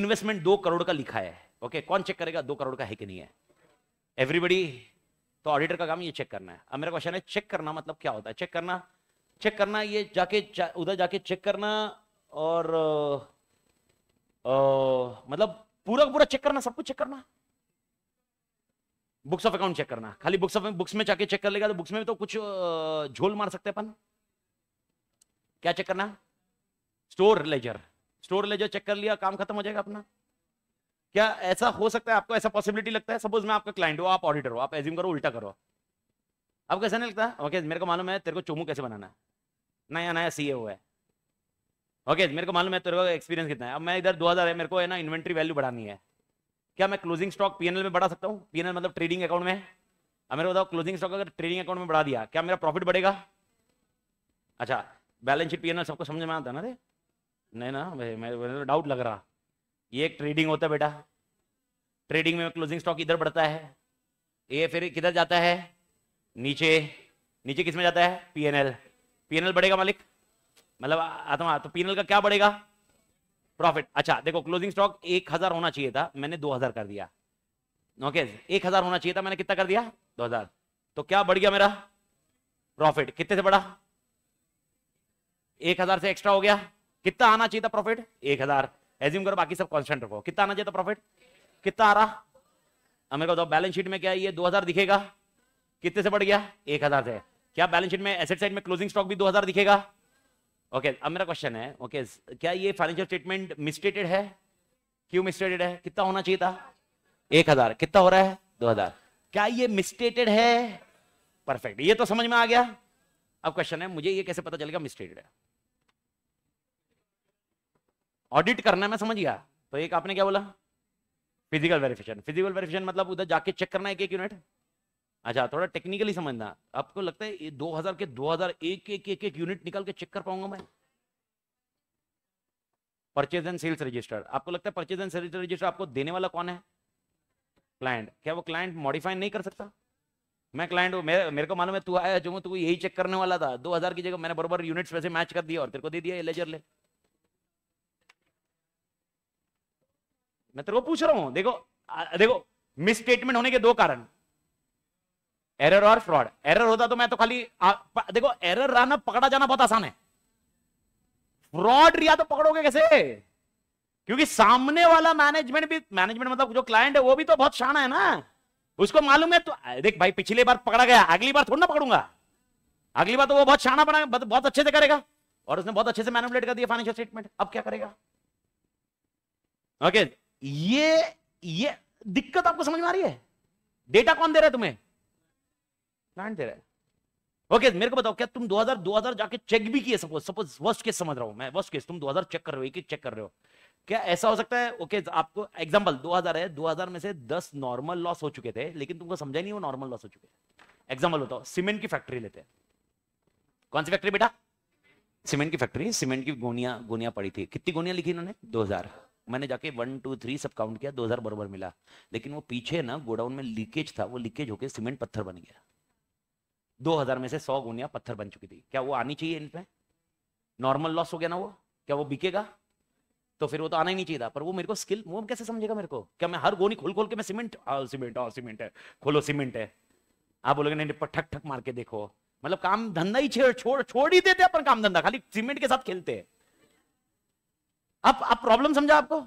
इन्वेस्टमेंट दो करोड़ का लिखा है ओके कौन चेक करेगा दो करोड़ का है कि नहीं है एवरीबडी तो ऑडिटर का काम ये चेक करना है अब मेरा क्वेश्चन है चेक करना मतलब क्या होता है चेक करना चेक करना ये जाके जा, उधर जाके चेक करना और आ, आ, मतलब पूरा पूरा चेक करना सब कुछ चेक करना बुक्स ऑफ अकाउंट चेक करना खाली बुक्स ऑफ बुक्स में जाके चेक कर लेगा तो बुक्स में तो कुछ झोल मार सकते अपन क्या चेक करना store ledger store ledger check कर लिया काम खत्म हो जाएगा अपना क्या ऐसा हो सकता है आपको ऐसा पॉसिबिलिटी लगता है सपोज मैं आपका क्लाइंट हो आप ऑडिटर हो आप एज्यूम करो उल्टा करो आपको ऐसा नहीं लगता ओके मेरे को मालूम है तेरे को चोमू कैसे बनाना है नया नया सीए हुआ है ओके मेरे को मालूम है तेरे को एक्सपीरियंस कितना है अब मैं इधर 2000 है मेरे को है ना इन्वेंट्री वैल्यू बढ़ानी है क्या मैं क्लोजिंग स्टॉक पीएनएल में बढ़ा सकता हूँ पीएनएल मतलब ट्रेडिंग अकाउंट में अब मेरे बताओ क्लोजिंग स्टॉक अगर ट्रेडिंग अकाउंट में बढ़ा दिया क्या मेरा प्रॉफिट बढ़ेगा अच्छा बैलेंस शीट पी सबको समझ में आता ना रे नहीं ना भाई डाउट लग रहा ये एक ट्रेडिंग होता है बेटा ट्रेडिंग में क्लोजिंग स्टॉक इधर बढ़ता है ये फिर किधर जाता है नीचे नीचे किस में जाता है पीएनएल पीएनएल बढ़ेगा मालिक मतलब आत्मा तो पीएनएल का क्या बढ़ेगा प्रॉफिट अच्छा देखो क्लोजिंग स्टॉक एक हजार होना चाहिए था मैंने दो हजार कर दिया ओके एक हजार होना चाहिए था मैंने कितना कर दिया दो हजार तो क्या बढ़ गया मेरा प्रॉफिट कितने से बढ़ा एक हजार से एक्स्ट्रा हो गया कितना आना चाहिए था प्रॉफिट एक हजार एज्यूम करो बाकी सब कॉन्स्टेंट रखो कितना आना चाहिए था प्रॉफिट कितना आ रहा अब बताओ बैलेंस शीट में क्या ये दो हजार दिखेगा कितने से बढ़ गया एक हजार से क्या बैलेंस शीट में एसेट साइड में क्लोजिंग स्टॉक भी 2000 दिखेगा ओके okay, अब मेरा क्वेश्चन है ओके okay, क्या ये फाइनेंशियल स्टेटमेंट मिस्टेटेड है क्यों मिस्टेटेड है कितना होना चाहिए था एक हजार कितना हो रहा है दो हजार क्या ये मिस्टेटेड है परफेक्ट ये तो समझ में आ गया अब क्वेश्चन है मुझे ये कैसे पता चलेगा मिस्टेटेड है ऑडिट करना मैं समझ गया तो एक आपने क्या बोला फिजिकल वेरिफिकेशन फिजिकल वेरिफिकेशन मतलब उधर जाके चेक करना है एक एक यूनिट अच्छा थोड़ा टेक्निकली समझना आपको लगता है दो हजार के दो हजार एक एक एक एक यूनिट निकाल के चेक कर पाऊंगा मैं परचेज एंड सेल्स रजिस्टर आपको लगता है परचेज एंड सेल्स रजिस्टर आपको देने वाला कौन है क्लाइंट क्या वो क्लाइंट मॉडिफाई नहीं कर सकता मैं क्लाइंट हूँ मेरे, मेरे को मालूम है तू आया जो मैं तू यही चेक करने वाला था दो हजार की जगह मैंने बरबर यूनिट्स वैसे मैच कर दिया और तेरे को दे दिया ये लेजर ले मैं तेरे को पूछ रहा हूँ देखो आ, देखो स्टेटमेंट होने के दो कारण एरर और फ्रॉड एरर होता तो मैं तो खाली आ, प, देखो एरर रहना पकड़ा जाना बहुत आसान है फ्रॉड रिया तो पकड़ोगे कैसे क्योंकि सामने वाला मैनेजमेंट भी मैनेजमेंट मतलब जो क्लाइंट है वो भी तो बहुत शाना है ना उसको मालूम है तो देख भाई पिछली बार पकड़ा गया अगली बार थोड़ा ना पकड़ूंगा अगली बार तो वो बहुत शाना बना बहुत अच्छे से करेगा और उसने बहुत अच्छे से मैनुपुलेट कर दिया फाइनेंशियल स्टेटमेंट अब क्या करेगा ओके ये ये दिक्कत आपको समझ में आ रही है डेटा कौन दे रहा है तुम्हें प्लान दे रहा है ओके okay, मेरे को बताओ क्या तुम 2000 2000 जाके चेक भी किए सपोज सपोज वर्स्ट केस समझ रहा हूं मैं वर्स्ट केस तुम 2000 चेक कर रहे हो कि चेक कर रहे हो क्या ऐसा हो सकता है ओके okay, आपको एग्जांपल 2000 है 2000 में से 10 नॉर्मल लॉस हो चुके थे लेकिन तुमको समझा नहीं वो नॉर्मल लॉस हो चुके एग्जाम्पल बताओ सीमेंट की फैक्ट्री लेते हैं कौन सी फैक्ट्री बेटा सीमेंट की फैक्ट्री सीमेंट की गोनिया गोनिया पड़ी थी कितनी गोनिया लिखी इन्होंने दो मैंने जाके वन टू थ्री सब काउंट किया दो बराबर मिला लेकिन वो पीछे ना गोडाउन में लीकेज था वो लीकेज होकर सीमेंट पत्थर बन गया 2000 में से 100 गोनिया पत्थर बन चुकी थी क्या वो आनी चाहिए इन पे नॉर्मल लॉस हो गया ना वो क्या वो बिकेगा तो फिर वो तो आना ही नहीं चाहिए था पर वो मेरे को स्किल वो कैसे समझेगा मेरे को क्या मैं हर गोनी खोल खोल के मैं सीमेंट सीमेंट और सीमेंट है खोलो सीमेंट है आप बोलोगे नहीं ठक ठक मार के देखो मतलब काम धंधा ही छेड़ छोड़ छोड़ ही देते अपन काम धंधा खाली सीमेंट के साथ खेलते हैं आप आप प्रॉब्लम समझा आपको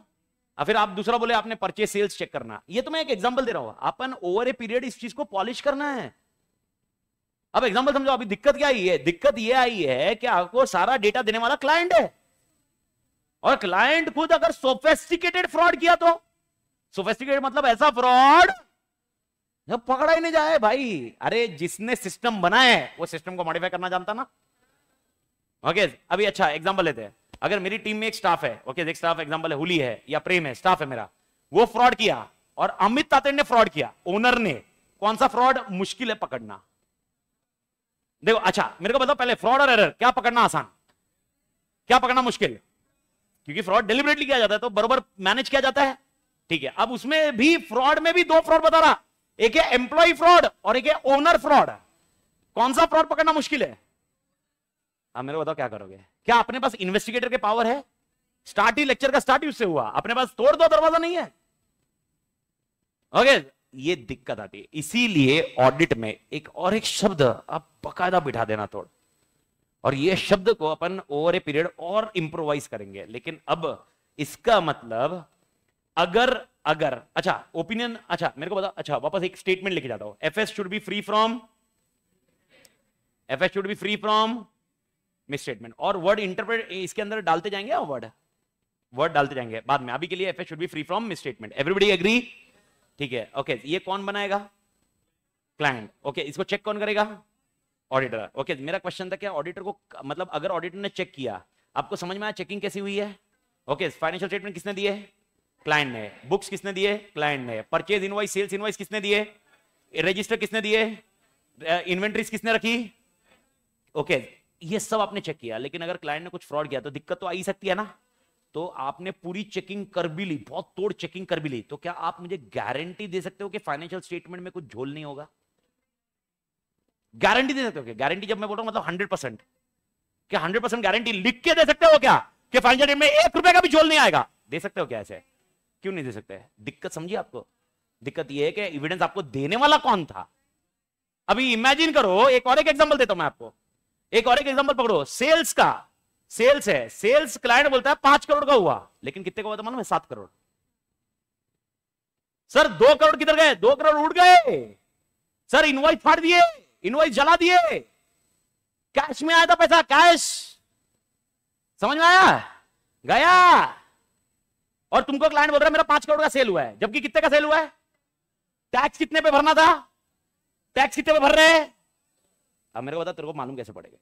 और फिर आप दूसरा बोले आपने परचेज सेल्स चेक करना ये तो मैं एक एग्जांपल दे रहा हूं अपन ओवर ए पीरियड इस चीज को पॉलिश करना है अब एग्जाम्पल समझो अभी दिक्कत क्या आई है दिक्कत ये आई है कि आपको सारा डेटा देने वाला क्लाइंट है और क्लाइंट खुद अगर सोफेस्टिकेटेड फ्रॉड किया तो सोफेस्टिकेटेड मतलब ऐसा फ्रॉड जब पकड़ा ही नहीं जाए भाई अरे जिसने सिस्टम बनाया है वो सिस्टम को मॉडिफाई करना जानता ना ओके अभी अच्छा एग्जाम्पल लेते हैं अगर मेरी टीम में एक स्टाफ है ओके एक स्टाफ एग्जाम्पल है हुली है या प्रेम है स्टाफ है मेरा वो फ्रॉड किया और अमित ताते ने फ्रॉड किया ओनर ने कौन सा फ्रॉड मुश्किल है पकड़ना देखो अच्छा मेरे को बताओ पहले फ्रॉड और एरर क्या पकड़ना आसान क्या पकड़ना मुश्किल क्योंकि फ्रॉड डिलिबरेटली किया जाता है तो बरोबर मैनेज किया जाता है ठीक है अब उसमें भी फ्रॉड में भी दो फ्रॉड बता रहा एक है एम्प्लॉय फ्रॉड और एक है ओनर फ्रॉड कौन सा फ्रॉड पकड़ना मुश्किल है अब मेरे को बताओ क्या करोगे क्या अपने पास इन्वेस्टिगेटर के पावर है स्टार्ट ही लेक्चर का स्टार्ट ही उससे हुआ अपने पास तोड़ दो दरवाजा नहीं है ओके ये दिक्कत आती है इसीलिए ऑडिट में एक और एक शब्द आप बकायदा बिठा देना थोड़ा और ये शब्द को अपन ओवर ए पीरियड और इंप्रोवाइज करेंगे लेकिन अब इसका मतलब अगर अगर अच्छा ओपिनियन अच्छा मेरे को बता अच्छा वापस एक स्टेटमेंट लेके जाता हूं F S should be free from F S should be free from misstatement और वर्ड इंटरप्रेट इसके अंदर डालते जाएंगे वर्ड वर्ड डालते जाएंगे बाद में अभी के लिए F S should be free from misstatement everybody agree ठीक है ओके ये कौन बनाएगा क्लाइंट ओके इसको चेक कौन करेगा ऑडिटर ओके मेरा क्वेश्चन था क्या ऑडिटर को मतलब अगर ऑडिटर ने चेक किया आपको समझ में आया चेकिंग कैसी हुई है ओके फाइनेंशियल स्टेटमेंट किसने दिए क्लाइंट ने बुक्स किसने दिए क्लाइंट ने परचेज इनवाइस सेल्स इनवाइस किसने दिए रजिस्टर किसने दिए इन्वेंट्रीज uh, किसने रखी ओके ये सब आपने चेक किया लेकिन अगर क्लाइंट ने कुछ फ्रॉड किया तो दिक्कत तो आ ही सकती है ना तो आपने पूरी चेकिंग कर भी ली बहुत तोड़ चेकिंग कर भी ली तो क्या आप मुझे गारंटी दे सकते हो कि फाइनेंशियल स्टेटमेंट में कुछ झोल नहीं होगा गारंटी दे सकते हो क्या गारंटी जब मैं बोल रहा हूं मतलब हंड्रेड परसेंट क्या हंड्रेड परसेंट गारंटी लिख के दे सकते हो क्या कि फाइनेंशियल स्टेटमेंट में एक रुपए का भी झोल नहीं आएगा दे सकते हो क्या ऐसे क्यों नहीं दे सकते दिक्कत समझिए आपको दिक्कत यह है कि एविडेंस आपको देने वाला कौन था अभी इमेजिन करो एक और एक एग्जाम्पल देता हूं मैं आपको एक और एक एग्जाम्पल पकड़ो सेल्स का सेल्स है सेल्स क्लाइंट बोलता है पांच करोड़ का हुआ लेकिन कितने का हुआ था मालूम है सात करोड़ सर दो करोड़ किधर गए दो करोड़ उड़ गए सर इनवाइस फाड़ दिए इनवाइस जला दिए कैश में आया था पैसा कैश समझ में आया गया और तुमको क्लाइंट बोल रहा है मेरा पांच करोड़ का सेल हुआ है जबकि कितने का सेल हुआ है टैक्स कितने पे भरना था टैक्स कितने पे भर रहे हैं अब मेरे को बता तेरे को मालूम कैसे पड़ेगा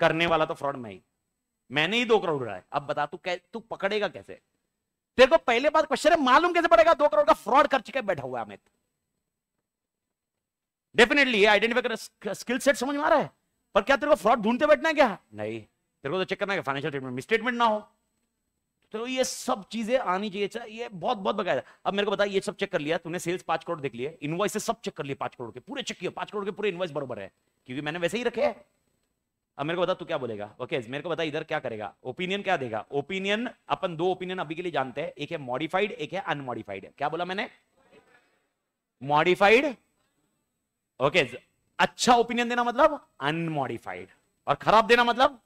करने वाला तो फ्रॉड मैं ही मैंने ही दो करोड़ उड़ा है अब बता तू कै तू पकड़ेगा कैसे तेरे को पहले बात क्वेश्चन है मालूम कैसे पड़ेगा दो करोड़ का फ्रॉड कर चुके बैठा हुआ अमित डेफिनेटली ये आइडेंटिफाई कर स्किल सेट समझ में आ रहा है पर क्या तेरे को फ्रॉड ढूंढते बैठना है क्या नहीं तेरे को तो चेक करना है फाइनेंशियल स्टेटमेंट स्टेटमेंट ना हो तो ये सब चीजें आनी चाहिए अच्छा, ये बहुत बहुत बकायदा अब मेरे को बता ये सब चेक कर लिया तूने सेल्स पांच करोड़ देख लिए इनवॉइस सब चेक कर लिए पांच करोड़ के पूरे चेक किए पांच करोड़ के पूरे इनवॉइस बरोबर है क्योंकि मैंने वैसे ही रखे हैं अब मेरे को बता तू क्या बोलेगा ओके okay, मेरे को बता इधर क्या करेगा ओपिनियन क्या देगा ओपिनियन अपन दो ओपिनियन अभी के लिए जानते हैं एक है मॉडिफाइड एक है अनमॉडिफाइड क्या बोला मैंने मॉडिफाइड ओके okay, अच्छा ओपिनियन देना मतलब अनमॉडिफाइड और खराब देना मतलब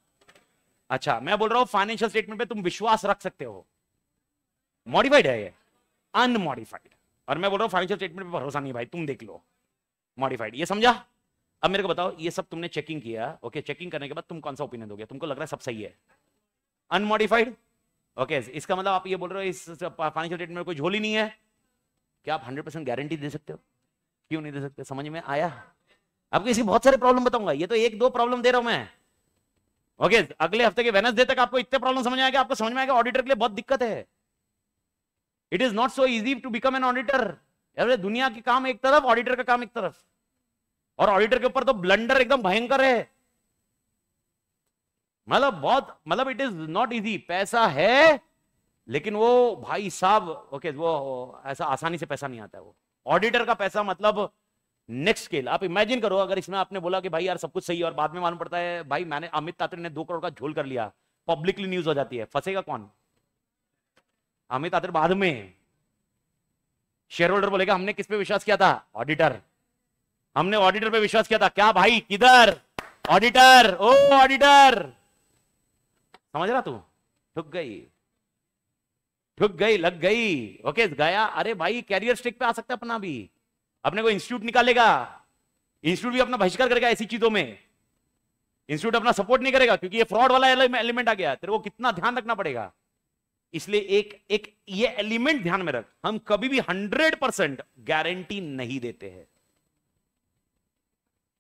अच्छा मैं बोल रहा हूं फाइनेंशियल स्टेटमेंट पे तुम विश्वास रख सकते हो मॉडिफाइड है ये अनमॉडिफाइड और मैं बोल रहा हूं फाइनेंशियल स्टेटमेंट पे भरोसा नहीं भाई तुम देख लो मॉडिफाइड ये समझा अब मेरे को बताओ ये सब तुमने चेकिंग किया ओके चेकिंग करने के बाद तुम कौन सा ओपिनियन दोगे तुमको लग रहा है सब सही है अनमोडिफाइड ओके इसका मतलब आप ये बोल रहे हो इस फाइनेंशियल स्टेटमेंट में कोई झोली नहीं है क्या आप हंड्रेड परसेंट गारंटी दे सकते हो क्यों नहीं दे सकते समझ में आया आपको इसकी बहुत सारे प्रॉब्लम बताऊंगा ये तो एक दो प्रॉब्लम दे रहा हूं मैं ओके okay, अगले हफ्ते के वेनसडे तक आपको इतने प्रॉब्लम समझ में आएगा आपको समझ में आएगा ऑडिटर के लिए बहुत दिक्कत है it is not so easy to become an auditor दुनिया के काम एक तरफ ऑडिटर का काम एक तरफ और ऑडिटर के ऊपर तो ब्लंडर एकदम भयंकर है मतलब बहुत मतलब इट इज नॉट इजी पैसा है लेकिन वो भाई साहब ओके वो ऐसा आसानी से पैसा नहीं आता है वो ऑडिटर का पैसा मतलब नेक्स्ट स्केल आप इमेजिन करो अगर इसमें आपने बोला कि भाई यार सब कुछ सही है और बाद में मालूम पड़ता है भाई मैंने अमित तात्री ने दो करोड़ का झोल कर लिया पब्लिकली न्यूज हो जाती है फंसेगा कौन अमित तात्री बाद में शेयर होल्डर बोलेगा हमने किस पे विश्वास किया था ऑडिटर हमने ऑडिटर पे विश्वास किया था क्या भाई किधर ऑडिटर ओ ऑडिटर समझ रहा तू ठुक गई ठुक गई लग गई ओके गया अरे भाई कैरियर स्टेक पे आ सकता है अपना भी अपने को इंस्टीट्यूट निकालेगा इंस्टीट्यूट भी अपना बहिष्कार करेगा ऐसी चीजों में इंस्टीट्यूट अपना सपोर्ट नहीं करेगा क्योंकि ये फ्रॉड वाला एलिमेंट आ गया तेरे को कितना ध्यान रखना पड़ेगा इसलिए एक एक ये एलिमेंट ध्यान में रख हम कभी भी हंड्रेड परसेंट गारंटी नहीं देते हैं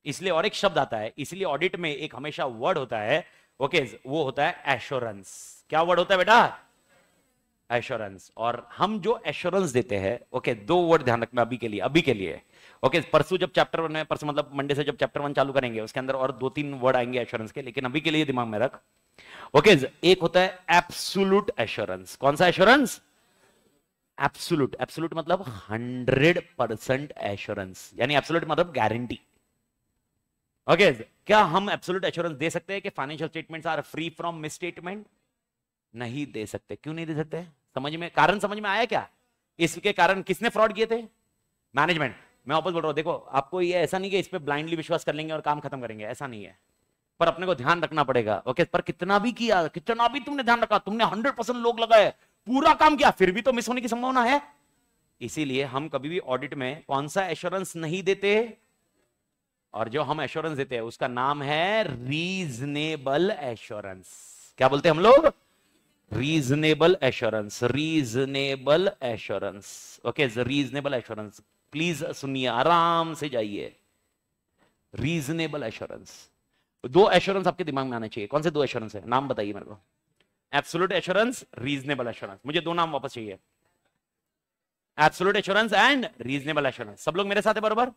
इसलिए और एक शब्द आता है इसलिए ऑडिट में एक हमेशा वर्ड होता है ओके okay, वो होता है एश्योरेंस क्या वर्ड होता है बेटा एश्योरेंस और हम जो एश्योरेंस देते हैं ओके okay, दो वर्ड ध्यान रखना अभी के लिए अभी के लिए ओके okay, परसों जब चैप्टर वन है परसों मतलब मंडे से जब चैप्टर वन चालू करेंगे उसके अंदर और दो तीन वर्ड आएंगे एश्योरेंस के लेकिन अभी के लिए दिमाग में रख ओके एक होता है एप्सुलूट एश्योरेंस कौन सा एश्योरेंस एप्सुलूट एप्सुलूट मतलब हंड्रेड परसेंट एश्योरेंस यानी एप्सुलूट मतलब गारंटी ओके क्या हम एब्सोल्यूट एश्योरेंस दे सकते हैं कि financial statements are free from misstatement नहीं दे सकते क्यों नहीं दे सकते समझ में कारण समझ में आया क्या इसके कारण किसने फ्रॉड किए थे मैनेजमेंट मैं वापस बोल रहा हूं देखो आपको ये ऐसा नहीं कि इस पर ब्लाइंडली विश्वास कर लेंगे और काम खत्म करेंगे ऐसा नहीं है पर अपने को ध्यान रखना पड़ेगा ओके पर कितना भी किया कितना भी तुमने ध्यान रखा तुमने हंड्रेड परसेंट लोग लगाए पूरा काम किया फिर भी तो मिस होने की संभावना है इसीलिए हम कभी भी ऑडिट में कौन सा एश्योरेंस नहीं देते और जो हम एश्योरेंस देते हैं उसका नाम है रीजनेबल एश्योरेंस क्या बोलते हैं हम लोग reasonable assurance reasonable assurance okay reasonable assurance please सुनिए आराम से जाइए रीजनेबल एश्योरेंस दो एश्योरेंस आपके दिमाग में आना चाहिए कौन से दो एश्योरेंस है नाम बताइए मेरे को एब्सोलूट एश्योरेंस रीजनेबल एश्योरेंस मुझे दो नाम वापस चाहिए absolute assurance and reasonable assurance सब लोग मेरे साथ है बरोबर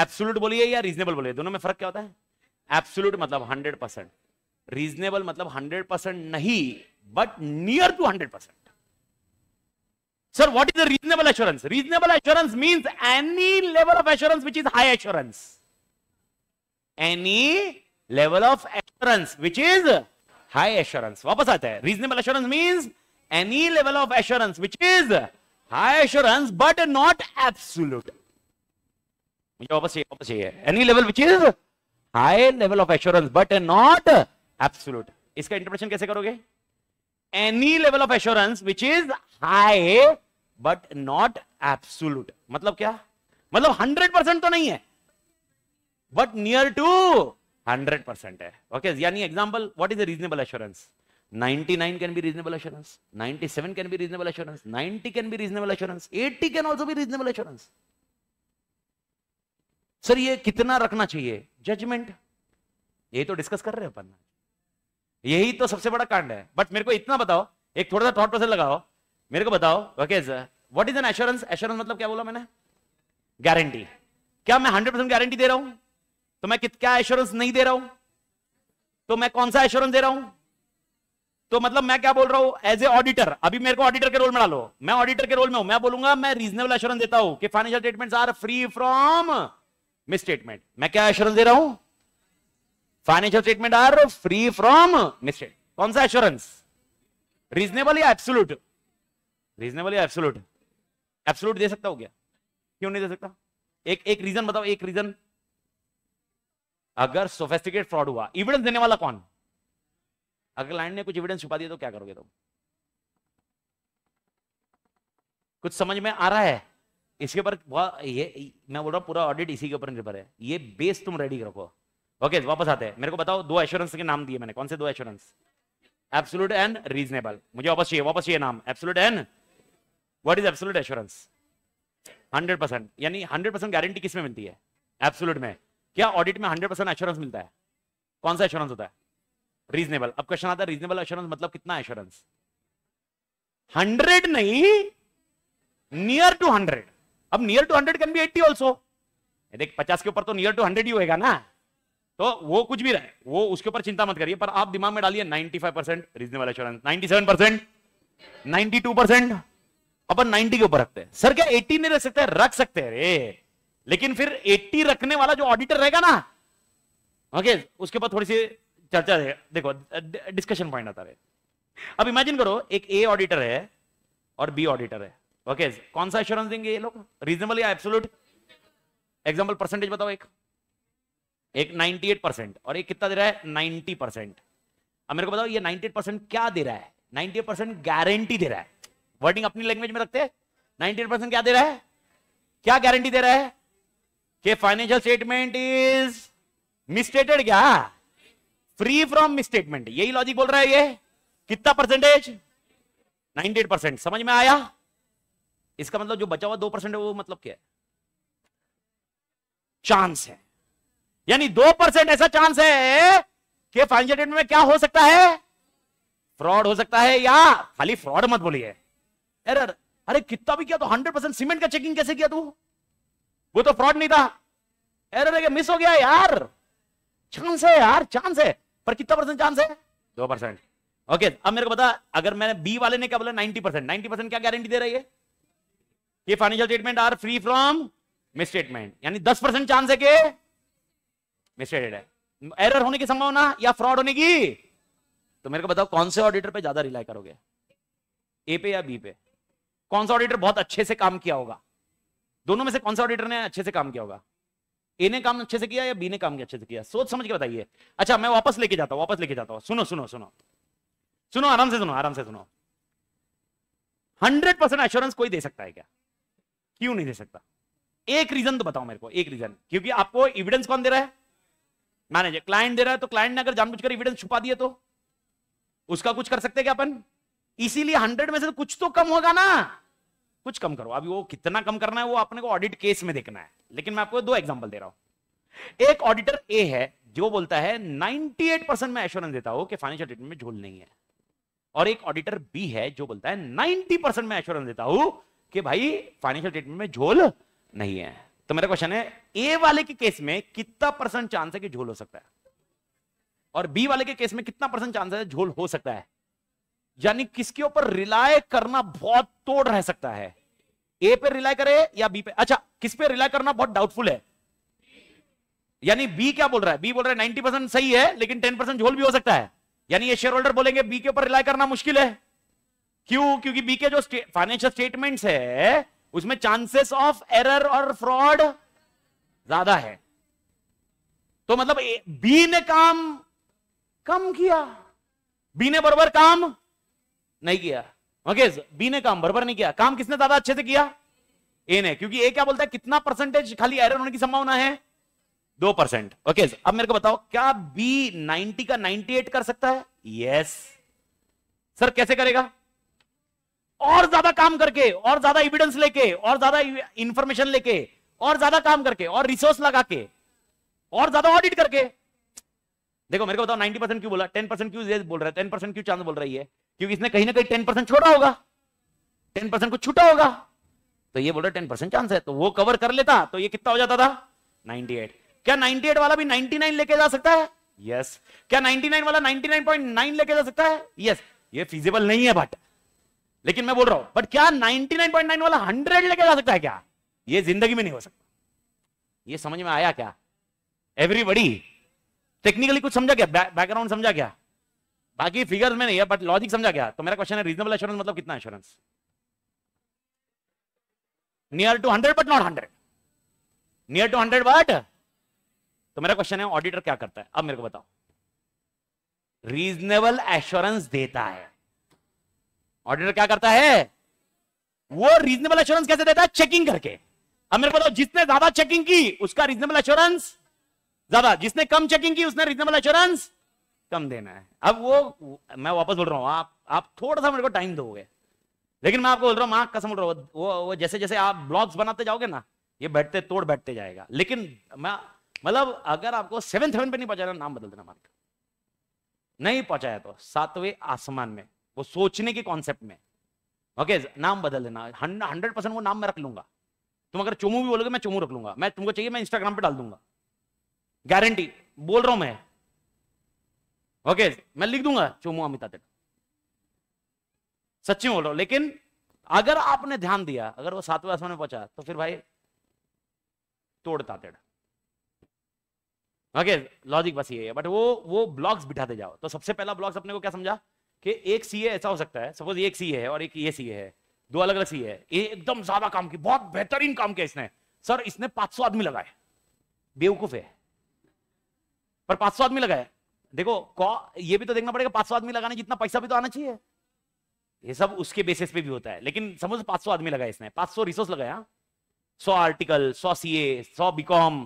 एब्सोल्यूट बोलिए या रीजनेबल बोलिए दोनों में फर्क क्या होता है एब्सोल्यूट मतलब हंड्रेड परसेंट रीजनेबल मतलब हंड्रेड परसेंट नहीं but near to hundred percent sir what is the reasonable assurance reasonable assurance means any level of assurance which is high assurance any level of assurance which is high assurance वापस आता है reasonable assurance means any level of assurance which is high assurance but not absolute मुझे वापस चाहिए वापस चाहिए any level which is high level of assurance but not absolute इसका interpretation कैसे करोगे any level of assurance which is high but not absolute मतलब क्या मतलब हंड्रेड परसेंट तो नहीं है but near to hundred percent है ओके यानी example what is the reasonable assurance 99 can be reasonable assurance 97 can be reasonable assurance 90 can be reasonable assurance 80 can also be reasonable assurance sir ये कितना रखना चाहिए judgement ये तो discuss कर रहे हैं अपन यही तो सबसे बड़ा कांड है बट मेरे को इतना बताओ एक थोड़ा सा थॉट प्रोसेस लगाओ मेरे को बताओ okay what is an assurance assurance मतलब क्या बोला मैंने गारंटी क्या मैं हंड्रेड परसेंट गारंटी दे रहा हूं तो मैं क्या एश्योरेंस नहीं दे रहा हूं तो मैं कौन सा एश्योरेंस दे रहा हूं तो मतलब मैं क्या बोल रहा हूं एज ए ऑडिटर अभी मेरे को ऑडिटर के रोल में डालो मैं ऑडिटर के रोल में हूं मैं बोलूंगा मैं रीजनेबल एश्योरेंस देता हूं कि financial statements are free from misstatement मैं क्या एश्योरेंस दे रहा हूं financial statement are free from miss कौन सा एश्योरेंस रीजनेबल या एब्सोल्यूट रीजनेबल या एब्सोल्यूट एब्सोल्यूट दे सकता हो क्या क्यों नहीं दे सकता एक एक रीजन बताओ एक रीजन अगर सोफेस्टिकेट फ्रॉड हुआ इविडेंस देने वाला कौन अगर क्लाइंट ने कुछ इविडेंस छुपा दिया तो क्या करोगे तुम कुछ समझ में आ रहा है इसके ऊपर ये मैं बोल रहा हूँ पूरा ऑडिट इसी के ऊपर निर्भर है ये बेस तुम रेडी रखो ओके वापस आते हैं मेरे को बताओ दो एश्योरेंस के नाम दिए मैंने कौन से दो एश्योरेंस एब्सोल्यूट एंड रीजनेबल मुझे वापस चाहिए वापस चाहिए नाम absolute and what is absolute assurance 100 percent यानी 100 परसेंट गारंटी किसमें मिलती है एब्सोल्यूट में क्या ऑडिट में 100 परसेंट एश्योरेंस मिलता है कौन सा एश्योरेंस होता है रीजनेबल अब क्वेश्चन आता है रीजनेबल एश्योरेंस मतलब कितना एश्योरेंस हंड्रेड नहीं नियर टू हंड्रेड अब near to hundred can be eighty also देख पचास के ऊपर तो नियर टू हंड्रेड ही होगा ना तो वो कुछ भी रहे वो उसके ऊपर चिंता मत करिए पर आप दिमाग में डालिए five percent reasonable assurance seven percent two percent अपन नाइनटी के ऊपर रखते हैं सर क्या एट्टी नहीं रख सकते है? रख सकते हैं रे लेकिन फिर एट्टी रखने वाला जो ऑडिटर रहेगा ना ओके उसके ऊपर थोड़ी सी चर्चा है देखो डिस्कशन पॉइंट आता रहे अब इमेजिन करो एक ए ऑडिटर है और बी ऑडिटर है ओके कौन सा एश्योरेंस देंगे ये लोग रीजनेबल या एब्सोल्यूट एग्जाम्पल परसेंटेज बताओ एक एक 98 परसेंट और एक कितना दे रहा है 90 परसेंट अब मेरे को बताओ ये 98 परसेंट क्या दे रहा है 98 परसेंट गारंटी दे रहा है वर्डिंग अपनी लैंग्वेज में रखते हैं 98 परसेंट क्या दे रहा है क्या गारंटी दे रहा है कि फाइनेंशियल स्टेटमेंट इज मिस्टेटेड क्या फ्री फ्रॉम मिस्टेटमेंट यही लॉजिक बोल रहा है ये कितना परसेंटेज 98 परसेंट समझ में आया इसका मतलब जो बचा हुआ दो परसेंट है वो मतलब क्या है चांस है यानी दो परसेंट ऐसा चांस है कि फाइनेंशियल स्टेटमेंट में क्या हो सकता है फ्रॉड हो सकता है या खाली फ्रॉड मत बोलिए एरर अरे कितना भी किया तो हंड्रेड परसेंट सीमेंट का चेकिंग कैसे किया तू वो तो फ्रॉड नहीं था एरर है मिस हो गया यार चांस है यार चांस है पर कितना परसेंट चांस है दो परसेंट ओके अब मेरे को बता अगर मैंने बी वाले ने क्या बोला नाइनटी परसेंट नाइनटी परसेंट क्या गारंटी दे रही है ये financial statement are free from misstatement यानी दस परसेंट चांस है कि मिसस्टेटेड है एरर होने की संभावना या फ्रॉड होने की तो मेरे को बताओ कौन से ऑडिटर पे ज्यादा रिलाई करोगे ए पे या बी पे कौन सा ऑडिटर बहुत अच्छे से काम किया होगा दोनों में से कौन सा ऑडिटर ने अच्छे से काम किया होगा ए ने काम अच्छे से किया या बी ने काम अच्छे से किया सोच समझ के बताइए अच्छा मैं वापस लेके जाता हूँ वापस लेके जाता हूँ सुनो सुनो सुनो सुनो आराम से सुनो आराम से सुनो हंड्रेड परसेंट एश्योरेंस कोई दे सकता है क्या क्यों नहीं दे सकता एक रीजन तो बताओ मेरे को एक रीजन क्योंकि आपको एविडेंस कौन दे रहा है मैनेजर क्लाइंट दे रहा है तो क्लाइंट ने अगर जानबूझकर एविडेंस छुपा दिया तो उसका कुछ कर सकते क्या अपन इसीलिए हंड्रेड में से तो कुछ तो कम होगा ना कुछ कम करो अभी वो कितना कम करना है वो अपने को ऑडिट केस में देखना है लेकिन मैं आपको दो एग्जाम्पल दे रहा हूं एक ऑडिटर ए है जो बोलता है 98 परसेंट मैं एश्योरेंस देता हूं कि फाइनेंशियल स्टेटमेंट में झोल नहीं है और एक ऑडिटर बी है जो बोलता है 90 परसेंट मैं एश्योरेंस देता हूं कि भाई फाइनेंशियल स्टेटमेंट में झोल नहीं है तो मेरा क्वेश्चन है ए वाले के केस में कितना परसेंट चांस है कि झोल हो सकता है और बी वाले के केस में कितना परसेंट चांस है झोल हो सकता है यानी किसके ऊपर रिलाय करना बहुत तोड़ रह सकता है ए पे रिलाय करे या बी पे अच्छा किस पे रिलाय करना बहुत डाउटफुल है यानी बी क्या बोल रहा है बी बोल रहा है नाइनटी परसेंट सही है लेकिन टेन परसेंट झोल भी हो सकता है यानी ये शेयर होल्डर बोलेंगे बी के ऊपर रिलाय करना मुश्किल है क्यों क्योंकि बी के जो फाइनेंशियल स्टेटमेंट है उसमें चांसेस ऑफ एरर और फ्रॉड ज्यादा है तो मतलब बी ने काम कम किया बी ने बरबर काम नहीं किया ओके बी ने काम बरोबर नहीं किया काम किसने ज्यादा अच्छे से किया ए ने क्योंकि ए क्या बोलता है कितना परसेंटेज खाली एरर होने की संभावना है दो परसेंट ओके अब मेरे को बताओ क्या बी नाइनटी का एट कर सकता है यस सर कैसे करेगा और ज्यादा काम करके और ज्यादा एविडेंस लेके और ज्यादा इंफॉर्मेशन लेके और ज्यादा काम करके और रिसोर्स लगा के और ज्यादा ऑडिट करके देखो मेरे को बताओ 90 परसेंट क्यों बोला 10 परसेंट क्यों बोल रहा है 10 परसेंट क्यों चांस बोल रही है क्योंकि इसने कहीं ना कहीं 10 परसेंट छोड़ा होगा 10 परसेंट कुछ छूटा होगा तो ये बोल रहा है टेन परसेंट चांस है तो वो कवर कर लेता तो ये कितना हो जाता था 98 क्या 98 वाला भी 99 लेके जा सकता है यस yes. क्या 99 वाला 99.9 लेके जा सकता है यस yes. ये फिजिबल नहीं है बट लेकिन मैं बोल रहा हूं बट क्या 99.9 वाला 100 लेके जा सकता है क्या ये जिंदगी में नहीं हो सकता ये समझ में आया क्या एवरीबडी टेक्निकली कुछ समझा क्या बैकग्राउंड समझा क्या बाकी फिगर्स में नहीं है बट लॉजिक समझा क्या तो मेरा क्वेश्चन है रीजनेबल एश्योरेंस मतलब कितना assurance near to hundred but not hundred near to hundred but तो मेरा क्वेश्चन है ऑडिटर क्या करता है अब मेरे को बताओ रीजनेबल एश्योरेंस देता है ऑडिटर क्या करता है वो रीजनेबल एश्योरेंस कैसे देता है चेकिंग करके अब मेरे को बताओ जिसने ज्यादा चेकिंग की उसका रीजनेबल एश्योरेंस ज्यादा जिसने कम चेकिंग की उसने रीजनेबल एश्योरेंस कम देना है अब वो मैं वापस बोल रहा हूं आप आप थोड़ा सा मेरे को टाइम दोगे लेकिन मैं आपको बोल रहा हूं कसम बोल रहा हूं वो वो जैसे जैसे आप ब्लॉग्स बनाते जाओगे ना ये बैठते तोड़ बैठते जाएगा लेकिन मैं मतलब अगर आपको सेवन सेवन पे नहीं पहुंचाना नाम बदल देना मार्ग नहीं पहुंचाया तो सातवें आसमान में वो सोचने के कॉन्सेप्ट में ओके नाम बदल देना हंड्रेड परसेंट वो नाम मैं रख लूंगा तुम अगर चुमू भी बोलोगे मैं चुमू रख लूंगा मैं तुमको चाहिए मैं इंस्टाग्राम पे डाल दूंगा गारंटी बोल रहा हूं मैं ओके मैं लिख दूंगा चुमू अमिता तेरा सच्ची बोल रहा हूं लेकिन अगर आपने ध्यान दिया अगर वो सातवें आसमान में पहुंचा तो फिर भाई तोड़ता तेड़ ओके लॉजिक बस ये है बट वो वो ब्लॉक्स बिठाते जाओ तो सबसे पहला ब्लॉक्स अपने को क्या समझा कि एक सीए ऐसा हो सकता है सपोज एक सीए है और एक ये सीए है दो अलग अलग सी है ये एकदम ज्यादा काम की बहुत बेहतरीन काम किया इसने सर इसने 500 आदमी लगाए बेवकूफ है पर 500 आदमी लगाए देखो कौ ये भी तो देखना पड़ेगा 500 आदमी लगाने जितना पैसा भी तो आना चाहिए ये सब उसके बेसिस पे भी होता है लेकिन समझ 500 आदमी लगाए इसने 500 रिसोर्स लगाया 100 article 100 CA 100 BCom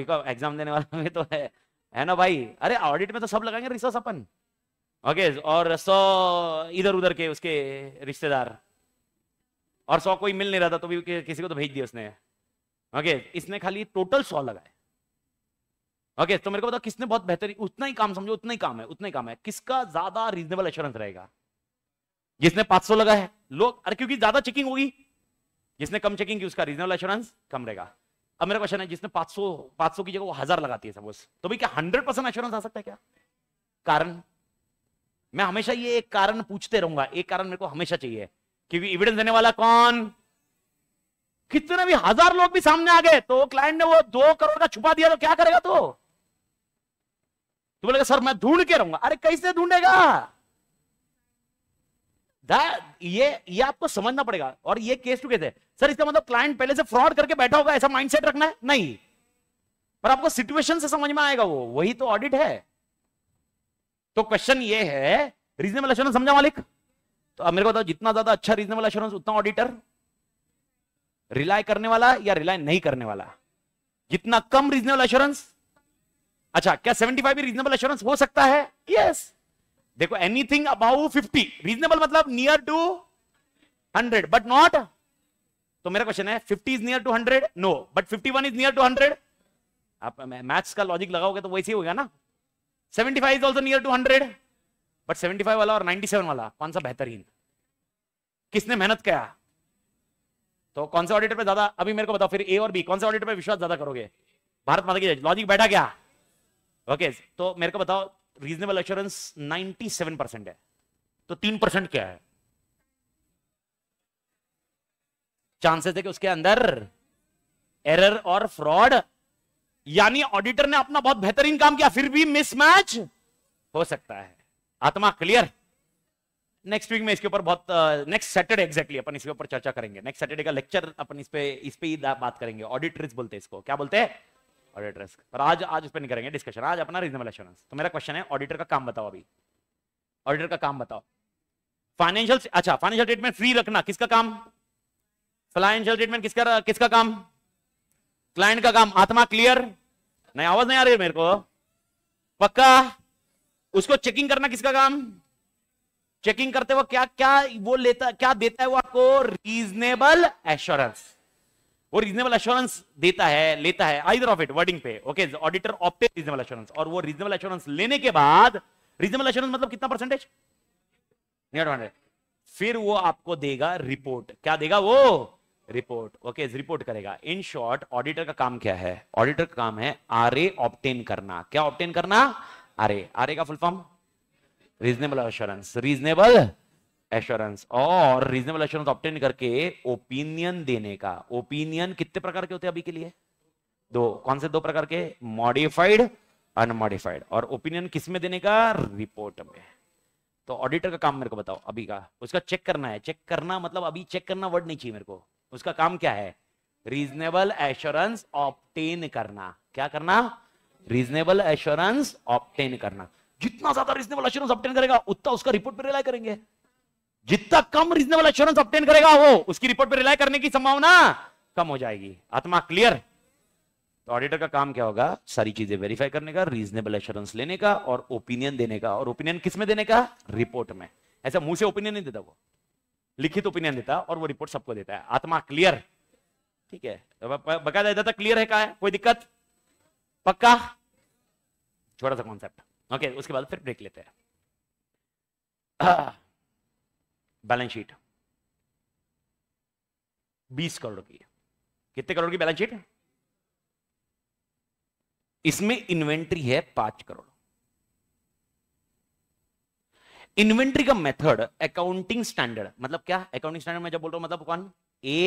BCom exam देने वाला में तो है है ना भाई अरे ऑडिट में तो सब लगाएंगे रिसोर्स अपन ओके और सौ इधर उधर के उसके रिश्तेदार और सौ कोई मिल नहीं रहा था तो भी किसी को तो भेज दिया उसने ओके इसने खाली टोटल सौ लगाए ओके तो मेरे को बताओ किसने बहुत बेहतर उतना ही काम समझो उतना ही काम है उतना ही काम है किसका ज्यादा रीजनेबल एश्योरेंस रहेगा जिसने 500 लगा है लोग अरे क्योंकि ज्यादा चेकिंग होगी जिसने कम चेकिंग की उसका रीजनेबल एश्योरेंस कम रहेगा अब मेरा क्वेश्चन है जिसने 500 500 की जगह वो हजार लगाती है सपोज तो भी क्या 100 परसेंट एश्योरेंस आ सकता है क्या कारण मैं हमेशा ये एक कारण पूछते रहूंगा एक कारण मेरे को हमेशा चाहिए कि इविडेंस देने वाला कौन कितने भी हजार लोग भी सामने आ गए तो क्लाइंट ने वो दो करोड़ का छुपा दिया तो क्या करेगा तो तू बोलेगा सर मैं ढूंढ के रहूंगा अरे कैसे ढूंढेगा ये ये आपको समझना पड़ेगा और ये केस टू केस है सर इसका मतलब क्लाइंट पहले से फ्रॉड करके बैठा होगा ऐसा माइंडसेट रखना है नहीं पर आपको सिचुएशन से समझ में आएगा वो वही तो ऑडिट है तो क्वेश्चन ये है रीजनेबल एश्योरेंस समझा मालिक तो अब मेरे को बताओ जितना ज्यादा अच्छा रीजनेबल एश्योरेंस उतना ऑडिटर रिलाय करने वाला या रिलाय नहीं करने वाला जितना कम रीजनेबल एश्योरेंस अच्छा क्या 75 भी रीजनेबल एश्योरेंस हो सकता है यस yes. देखो एनीथिंग अबाउ 50 रीजनेबल मतलब नियर टू 100 बट नॉट तो मेरा क्वेश्चन है 50 is near to 100 no but 51 is near to 100 आप मैथ्स का लॉजिक लगाओगे तो वैसे ही होगा ना 75 is also near to 100 but 75 वाला और 97 वाला कौन सा बेहतरीन किसने मेहनत किया तो कौन से ऑडिटर पे ज्यादा अभी मेरे को बताओ फिर ए और बी कौन से ऑडिटर पे विश्वास ज्यादा करोगे भारत माता की लॉजिक बैठा क्या ओके okay, तो मेरे को बताओ reasonable assurance assurance seven percent है तो तीन परसेंट क्या है चांसेस है कि उसके अंदर एरर और फ्रॉड यानी ऑडिटर ने अपना बहुत बेहतरीन काम किया फिर भी मिसमैच हो सकता है आत्मा क्लियर नेक्स्ट वीक में इसके ऊपर बहुत नेक्स्ट सैटरडे एक्जैक्टली अपन इसके ऊपर चर्चा करेंगे नेक्स्ट सैटरडे का लेक्चर अपन इस पे इस पे ही बात करेंगे ऑडिट रिस्क बोलते हैं इसको क्या बोलते हैं ऑडिट रिस्क पर आज आज उस पर नहीं करेंगे डिस्कशन आज अपना रीजनेबल एश्योरेंस तो मेरा क्वेश्चन है ऑडिटर का काम बताओ अभी ऑडिटर का काम बताओ फाइनेंशियल अच्छा फाइनेंशियल स्टेटमेंट फ्री रखना किसका काम फाइनेंशियल स्टेटमेंट किसका किसका काम क्लाइंट का काम आत्मा क्लियर नहीं आवाज नहीं आ रही है मेरे को पक्का उसको चेकिंग करना किसका काम चेकिंग करते वक्त क्या क्या वो लेता क्या देता है वो आपको रीजनेबल एश्योरेंस वो रीजनेबल एश्योरेंस देता है लेता है आइदर ऑफ इट वर्डिंग पे okay auditor obtain reasonable assurance और वो रीजनेबल एश्योरेंस लेने के बाद रीजनेबल एश्योरेंस मतलब कितना परसेंटेज फिर वो आपको देगा रिपोर्ट क्या देगा वो रिपोर्ट ओके रिपोर्ट करेगा इन शॉर्ट ऑडिटर का काम क्या है ऑडिटर का काम है आरए ऑप्टेन करना क्या ऑप्टेन करना आरए आरए का full form reasonable assurance reasonable assurance और रीजनेबल एश्योरेंस ऑप्टेन करके ओपिनियन देने का ओपिनियन कितने प्रकार के होते हैं अभी के लिए दो कौन से दो प्रकार के मॉडिफाइड अनमॉडिफाइड और ओपिनियन किसमें देने का रिपोर्ट में तो ऑडिटर का काम मेरे को बताओ अभी का उसका चेक करना है चेक करना मतलब अभी चेक करना वर्ड नहीं चाहिए मेरे को उसका काम क्या है रीजनेबल एश्योरेंस ऑप्टेन करना क्या करना रीजनेबल एश्योरेंस ऑप्टेन करना जितना ज्यादा रीजनेबल एश्योरेंस ऑप्टेन करेगा उतना उसका रिपोर्ट पर रिलाई करेंगे जितना कम रीजनेबल एश्योरेंस ऑप्टेन करेगा वो उसकी रिपोर्ट पर रिलाय करने की संभावना कम हो जाएगी आत्मा क्लियर तो ऑडिटर का काम क्या होगा सारी चीजें वेरीफाई करने का रीजनेबल एश्योरेंस लेने का और ओपिनियन देने का और ओपिनियन किस में देने का रिपोर्ट में ऐसा मुंह से ओपिनियन नहीं देता वो लिखित ओपिनियन देता है और वो रिपोर्ट सबको देता है आत्मा क्लियर ठीक है बकायदा देता क्लियर है क्या है कोई दिक्कत पक्का छोटा सा कॉन्सेप्ट ओके उसके बाद फिर ब्रेक लेते हैं बैलेंस [clears throat] शीट बीस करोड़ की कितने करोड़ की बैलेंस शीट इसमें इन्वेंट्री है पांच करोड़ इन्वेंट्री का मेथड अकाउंटिंग स्टैंडर्ड मतलब क्या अकाउंटिंग स्टैंडर्ड में जब बोल रहा हूं मतलब कौन A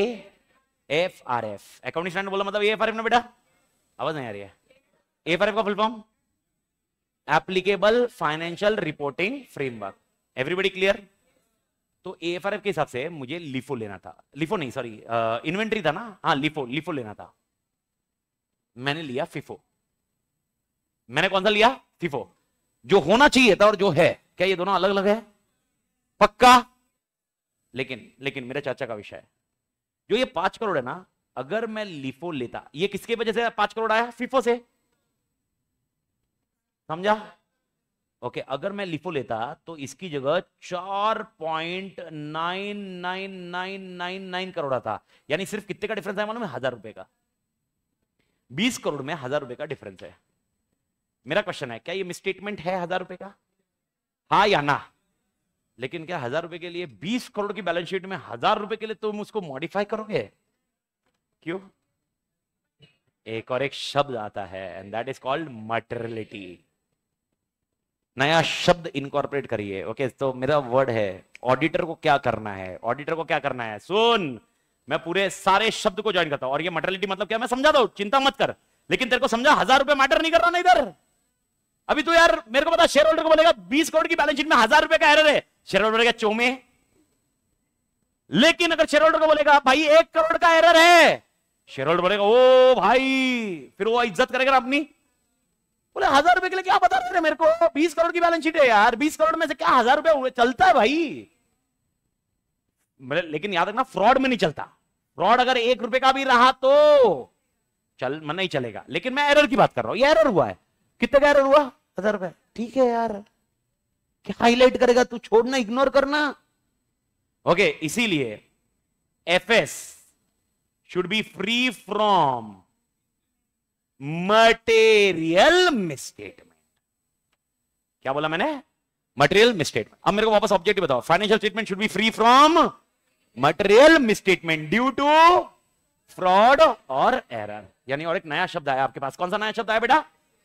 F R F accounting standard बोला मतलब ए एफ आर एफ ना बेटा आवाज नहीं आ रही है ए एफ आर एफ का full form applicable financial reporting framework everybody clear तो ए एफ आर एफ के हिसाब से मुझे लिफो लेना था लिफो नहीं सॉरी इन्वेंट्री था ना हाँ लिफो लिफो लेना था मैंने लिया फिफो मैंने कौन सा लिया फिफो जो होना चाहिए था और जो है क्या ये दोनों अलग अलग है पक्का लेकिन लेकिन मेरे चाचा का विषय है जो ये पांच करोड़ है ना अगर मैं लिफो लेता ये किसके वजह से पांच करोड़ आया फिफो से समझा ओके अगर मैं लिफो लेता तो इसकी जगह चार point nine nine nine nine nine crore आता यानी सिर्फ कितने का डिफरेंस है मालूम है हजार रुपए का बीस करोड़ में हजार रुपए का डिफरेंस है मेरा क्वेश्चन है क्या ये मिस्टेटमेंट है हजार रुपए का हाँ या ना लेकिन क्या हजार रुपए के लिए बीस करोड़ की बैलेंस शीट में हजार रुपए के लिए तुम उसको मॉडिफाई करोगे क्यों एक और एक शब्द आता है and that is called materiality नया शब्द इनकॉर्पोरेट करिए ओके तो मेरा वर्ड है ऑडिटर को क्या करना है ऑडिटर को क्या करना है सुन मैं पूरे सारे शब्द को ज्वाइन करता हूं और ये मटेरियलिटी मतलब क्या मैं समझा दो चिंता मत कर लेकिन तेरे को समझा हजार रुपए मैटर नहीं कर रहा ना इधर अभी तो यार मेरे को पता शेयर होल्डर को बोलेगा बीस करोड़ की बैलेंस शीट में हजार रुपए का एरर है शेयर होल्डर बोलेगा चौमे लेकिन अगर शेयर होल्डर को बोलेगा भाई एक करोड़ का एरर है शेयर होल्डर बोलेगा ओ भाई फिर वो इज्जत करेगा अपनी बोले हजार रुपए के लिए क्या बता रहे मेरे को बीस करोड़ की बैलेंस शीट है यार बीस करोड़ में से क्या हजार रुपए चलता है भाई लेकिन याद रखना फ्रॉड में नहीं चलता फ्रॉड अगर एक रुपए का भी रहा तो चल नहीं चलेगा लेकिन मैं एरर की बात कर रहा हूं ये एरर हुआ है कितने का एरर हुआ अदर में ठीक है यार क्या हाईलाइट करेगा तू तो छोड़ना इग्नोर करना ओके okay, इसीलिए F S should be free from material misstatement क्या बोला मैंने मटेरियल मिस्टेटमेंट अब मेरे को वापस ऑब्जेक्ट बताओ financial statement should be free from material misstatement due to fraud और एरर यानी और एक नया शब्द आया आपके पास कौन सा नया शब्द आया बेटा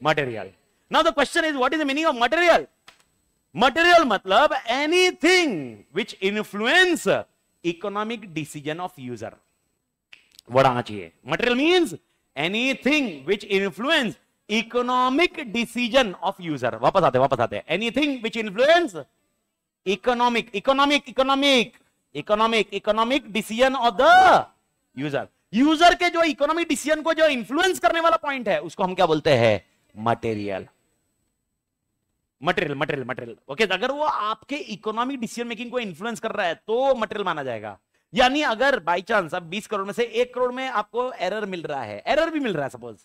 material Now the question is, what is the meaning of material? Material matlab anything which influence economic decision of user. Word आना चाहिए. Material means anything which influence economic decision of user. वापस आते वापस आते. Anything which influence economic economic economic economic economic decision of the user. User के जो economic decision को जो इन्फ्लुएंस करने वाला पॉइंट है उसको हम क्या बोलते हैं material material material material okay अगर वो आपके इकोनॉमिक डिसीजन मेकिंग को इन्फ्लुएंस कर रहा है तो मटेरियल माना जाएगा यानी अगर बाय चांस अब 20 करोड़ में से एक करोड़ में आपको एरर मिल रहा है एरर भी मिल रहा है सपोज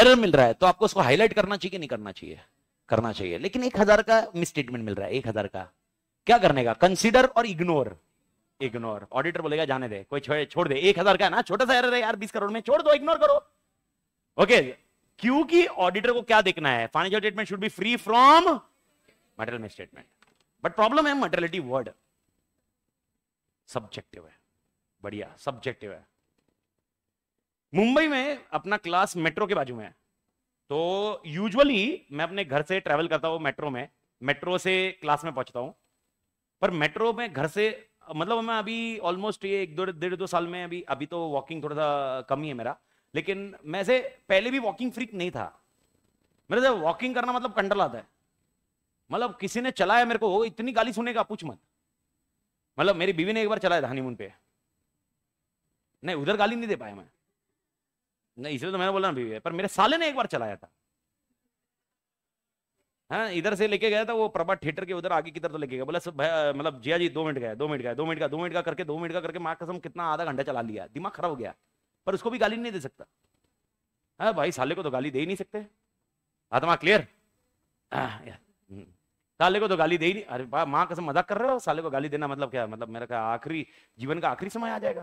एरर मिल रहा है तो आपको उसको हाईलाइट करना चाहिए कि नहीं करना चाहिए करना चाहिए लेकिन एक हजार का मिसस्टेटमेंट मिल रहा है एक हजार का क्या करने का कंसिडर और इग्नोर इग्नोर ऑडिटर बोलेगा जाने दे कोई छोड़ दे एक हजार का ना छोटा सा एरर है यार बीस करोड़ में छोड़ दो इग्नोर करो ओके क्योंकि ऑडिटर को क्या देखना है financial statement should be free from material statement but problem है मटेरियलिटी वर्ड सब्जेक्टिव है बढ़िया सब्जेक्टिव है मुंबई में अपना क्लास मेट्रो के बाजू में है तो यूजुअली मैं अपने घर से ट्रेवल करता हूं मेट्रो में मेट्रो से क्लास में पहुंचता हूं पर मेट्रो में घर से मतलब मैं अभी ऑलमोस्ट ये एक दो डेढ़ दो साल में अभी अभी तो वॉकिंग थोड़ा सा कम ही है मेरा लेकिन मैं से पहले भी वॉकिंग फ्रीक नहीं था मेरे से वॉकिंग करना मतलब कंडल आता है मतलब किसी ने चलाया मेरे को वो इतनी गाली सुनेगा पूछ मत मतलब मेरी बीवी ने एक बार चलाया था हनीमून पे नहीं उधर गाली नहीं दे पाया मैं नहीं इसलिए तो मैंने बोला ना बीवी है पर मेरे साले ने एक बार चलाया था हाँ इधर से लेके गया था वो प्रभा थिएटर के उधर आगे किधर तो लेके गया बोला सब मतलब जिया जी दो मिनट गया दो मिनट गया दो मिनट का दो मिनट का करके दो मिनट का करके माँ कसम कितना आधा घंटा चला लिया दिमाग खराब हो गया पर उसको भी गाली नहीं दे सकता हाँ भाई साले को तो गाली दे ही नहीं सकते आत्मा क्लियर हाँ, हम्म। साले को तो गाली दे ही नहीं अरे माँ कसम मजाक कर रहे हो साले को गाली देना मतलब क्या मतलब मेरा क्या आखिरी जीवन का आखिरी समय आ जाएगा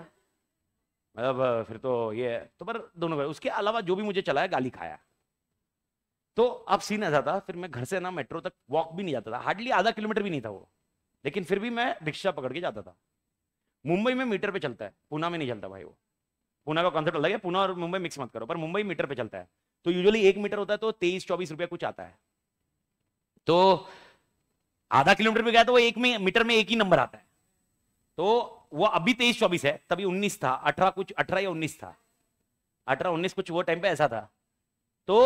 मतलब फिर तो ये तो पर दोनों उसके अलावा जो भी मुझे चलाया गाली खाया तो अब सीन ऐसा था फिर मैं घर से ना मेट्रो तक वॉक भी नहीं जाता था हार्डली आधा किलोमीटर भी नहीं था वो लेकिन फिर भी मैं रिक्शा पकड़ के जाता था मुंबई में मीटर पे चलता है पूना में नहीं चलता भाई वो पूना का कॉन्सेप्ट अलग है पूना और मुंबई मिक्स मत करो पर मुंबई मीटर पे चलता है तो यूजुअली एक मीटर होता है तो तेईस चौबीस रुपया कुछ आता है तो आधा किलोमीटर पे गया तो वो एक में मीटर में एक ही नंबर आता है तो वो अभी तेईस चौबीस है तभी उन्नीस था अठारह कुछ अठारह या उन्नीस था अठारह उन्नीस कुछ वो टाइम पे ऐसा था तो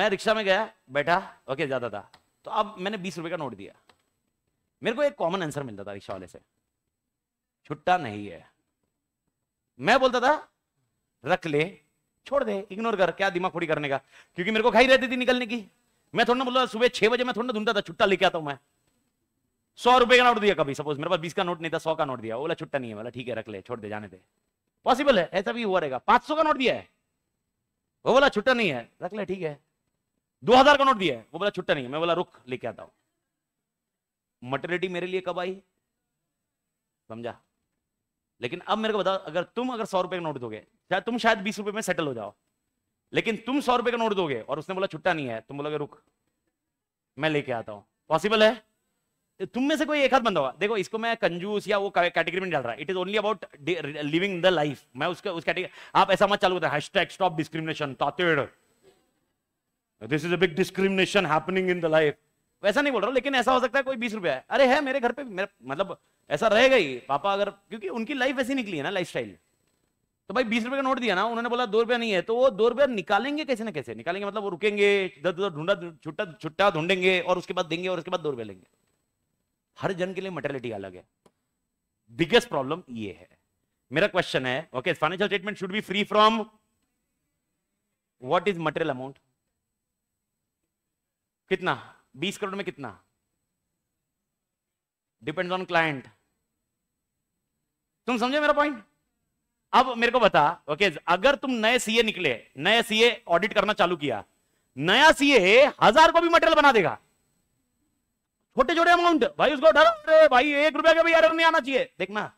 मैं रिक्शा में गया बैठा ओके ज्यादा था तो अब मैंने बीस रुपए का नोट दिया मेरे को एक कॉमन आंसर मिलता था रिक्शा वाले से छुट्टा नहीं है मैं बोलता था रख ले छोड़ दे इग्नोर कर क्या दिमाग फोड़ी करने का क्योंकि मेरे को खाई रहती थी निकलने की मैं थोड़ा ना बोला सुबह छह बजे मैं थोड़ा ढूंढता था छुट्टा लेके आता हूं मैं सौ रुपए का नोट दिया कभी सपोज मेरे पास बीस का नोट नहीं था सौ का नोट दिया बोला छुट्टा नहीं है बोला ठीक है रख ले छोड़ दे जाने दे पॉसिबल है ऐसा भी हुआ रहेगा पांच का नोट दिया है वो बोला छुट्टा नहीं है रख ले ठीक है दो हजार का नोट दिया है वो बोला छुट्टा नहीं है मैं बोला रुख लेके आता हूं मटेरिटी मेरे लिए कब आई समझा लेकिन अब मेरे को बताओ अगर तुम अगर सौ रुपए का नोट दोगे चाहे तुम शायद बीस रुपए में सेटल हो जाओ लेकिन तुम सौ रुपए का नोट दोगे और उसने बोला छुट्टा नहीं है तुम बोलोगे रुक मैं लेके आता हूं पॉसिबल है तो तुम में से कोई एक हाथ बंदा होगा देखो इसको मैं कंजूस या वो कैटेगरी में डाल रहा है it is only about living the life मैं उसके उस कैटेगरी आप ऐसा मत चालू करते hashtag stop discrimination this is a big discrimination happening in the life वैसा नहीं बोल रहा लेकिन ऐसा हो सकता है कोई बीस रुपया है अरे है मेरे घर पे मेरे, मतलब ऐसा रहेगा ही पापा अगर क्योंकि उनकी लाइफ ऐसी निकली है ना लाइफ तो भाई बीस रुपये का नोट दिया ना उन्होंने बोला दो रुपया नहीं है तो वो दो रुपया निकालेंगे कैसे ना कैसे निकालेंगे मतलब वो रुकेंगे इधर उधर ढूंढा छुट्टा छुट्टा ढूंढेंगे और उसके बाद देंगे और उसके बाद दो रुपया लेंगे हर जन के लिए मेटेलिटी अलग है बिगेस्ट प्रॉब्लम ये है मेरा क्वेश्चन है okay financial statement should be free from what is material amount कितना बीस करोड़ में कितना डिपेंड ऑन क्लाइंट तुम समझे मेरा पॉइंट अब मेरे को बता ओके अगर तुम नए सीए निकले नए सीए ऑडिट करना चालू किया नया सीए हजार को भी मटेरियल बना देगा छोटे छोटे अमाउंट भाई उसको डर भाई एक रुपया का भी एरर नहीं आना चाहिए देखना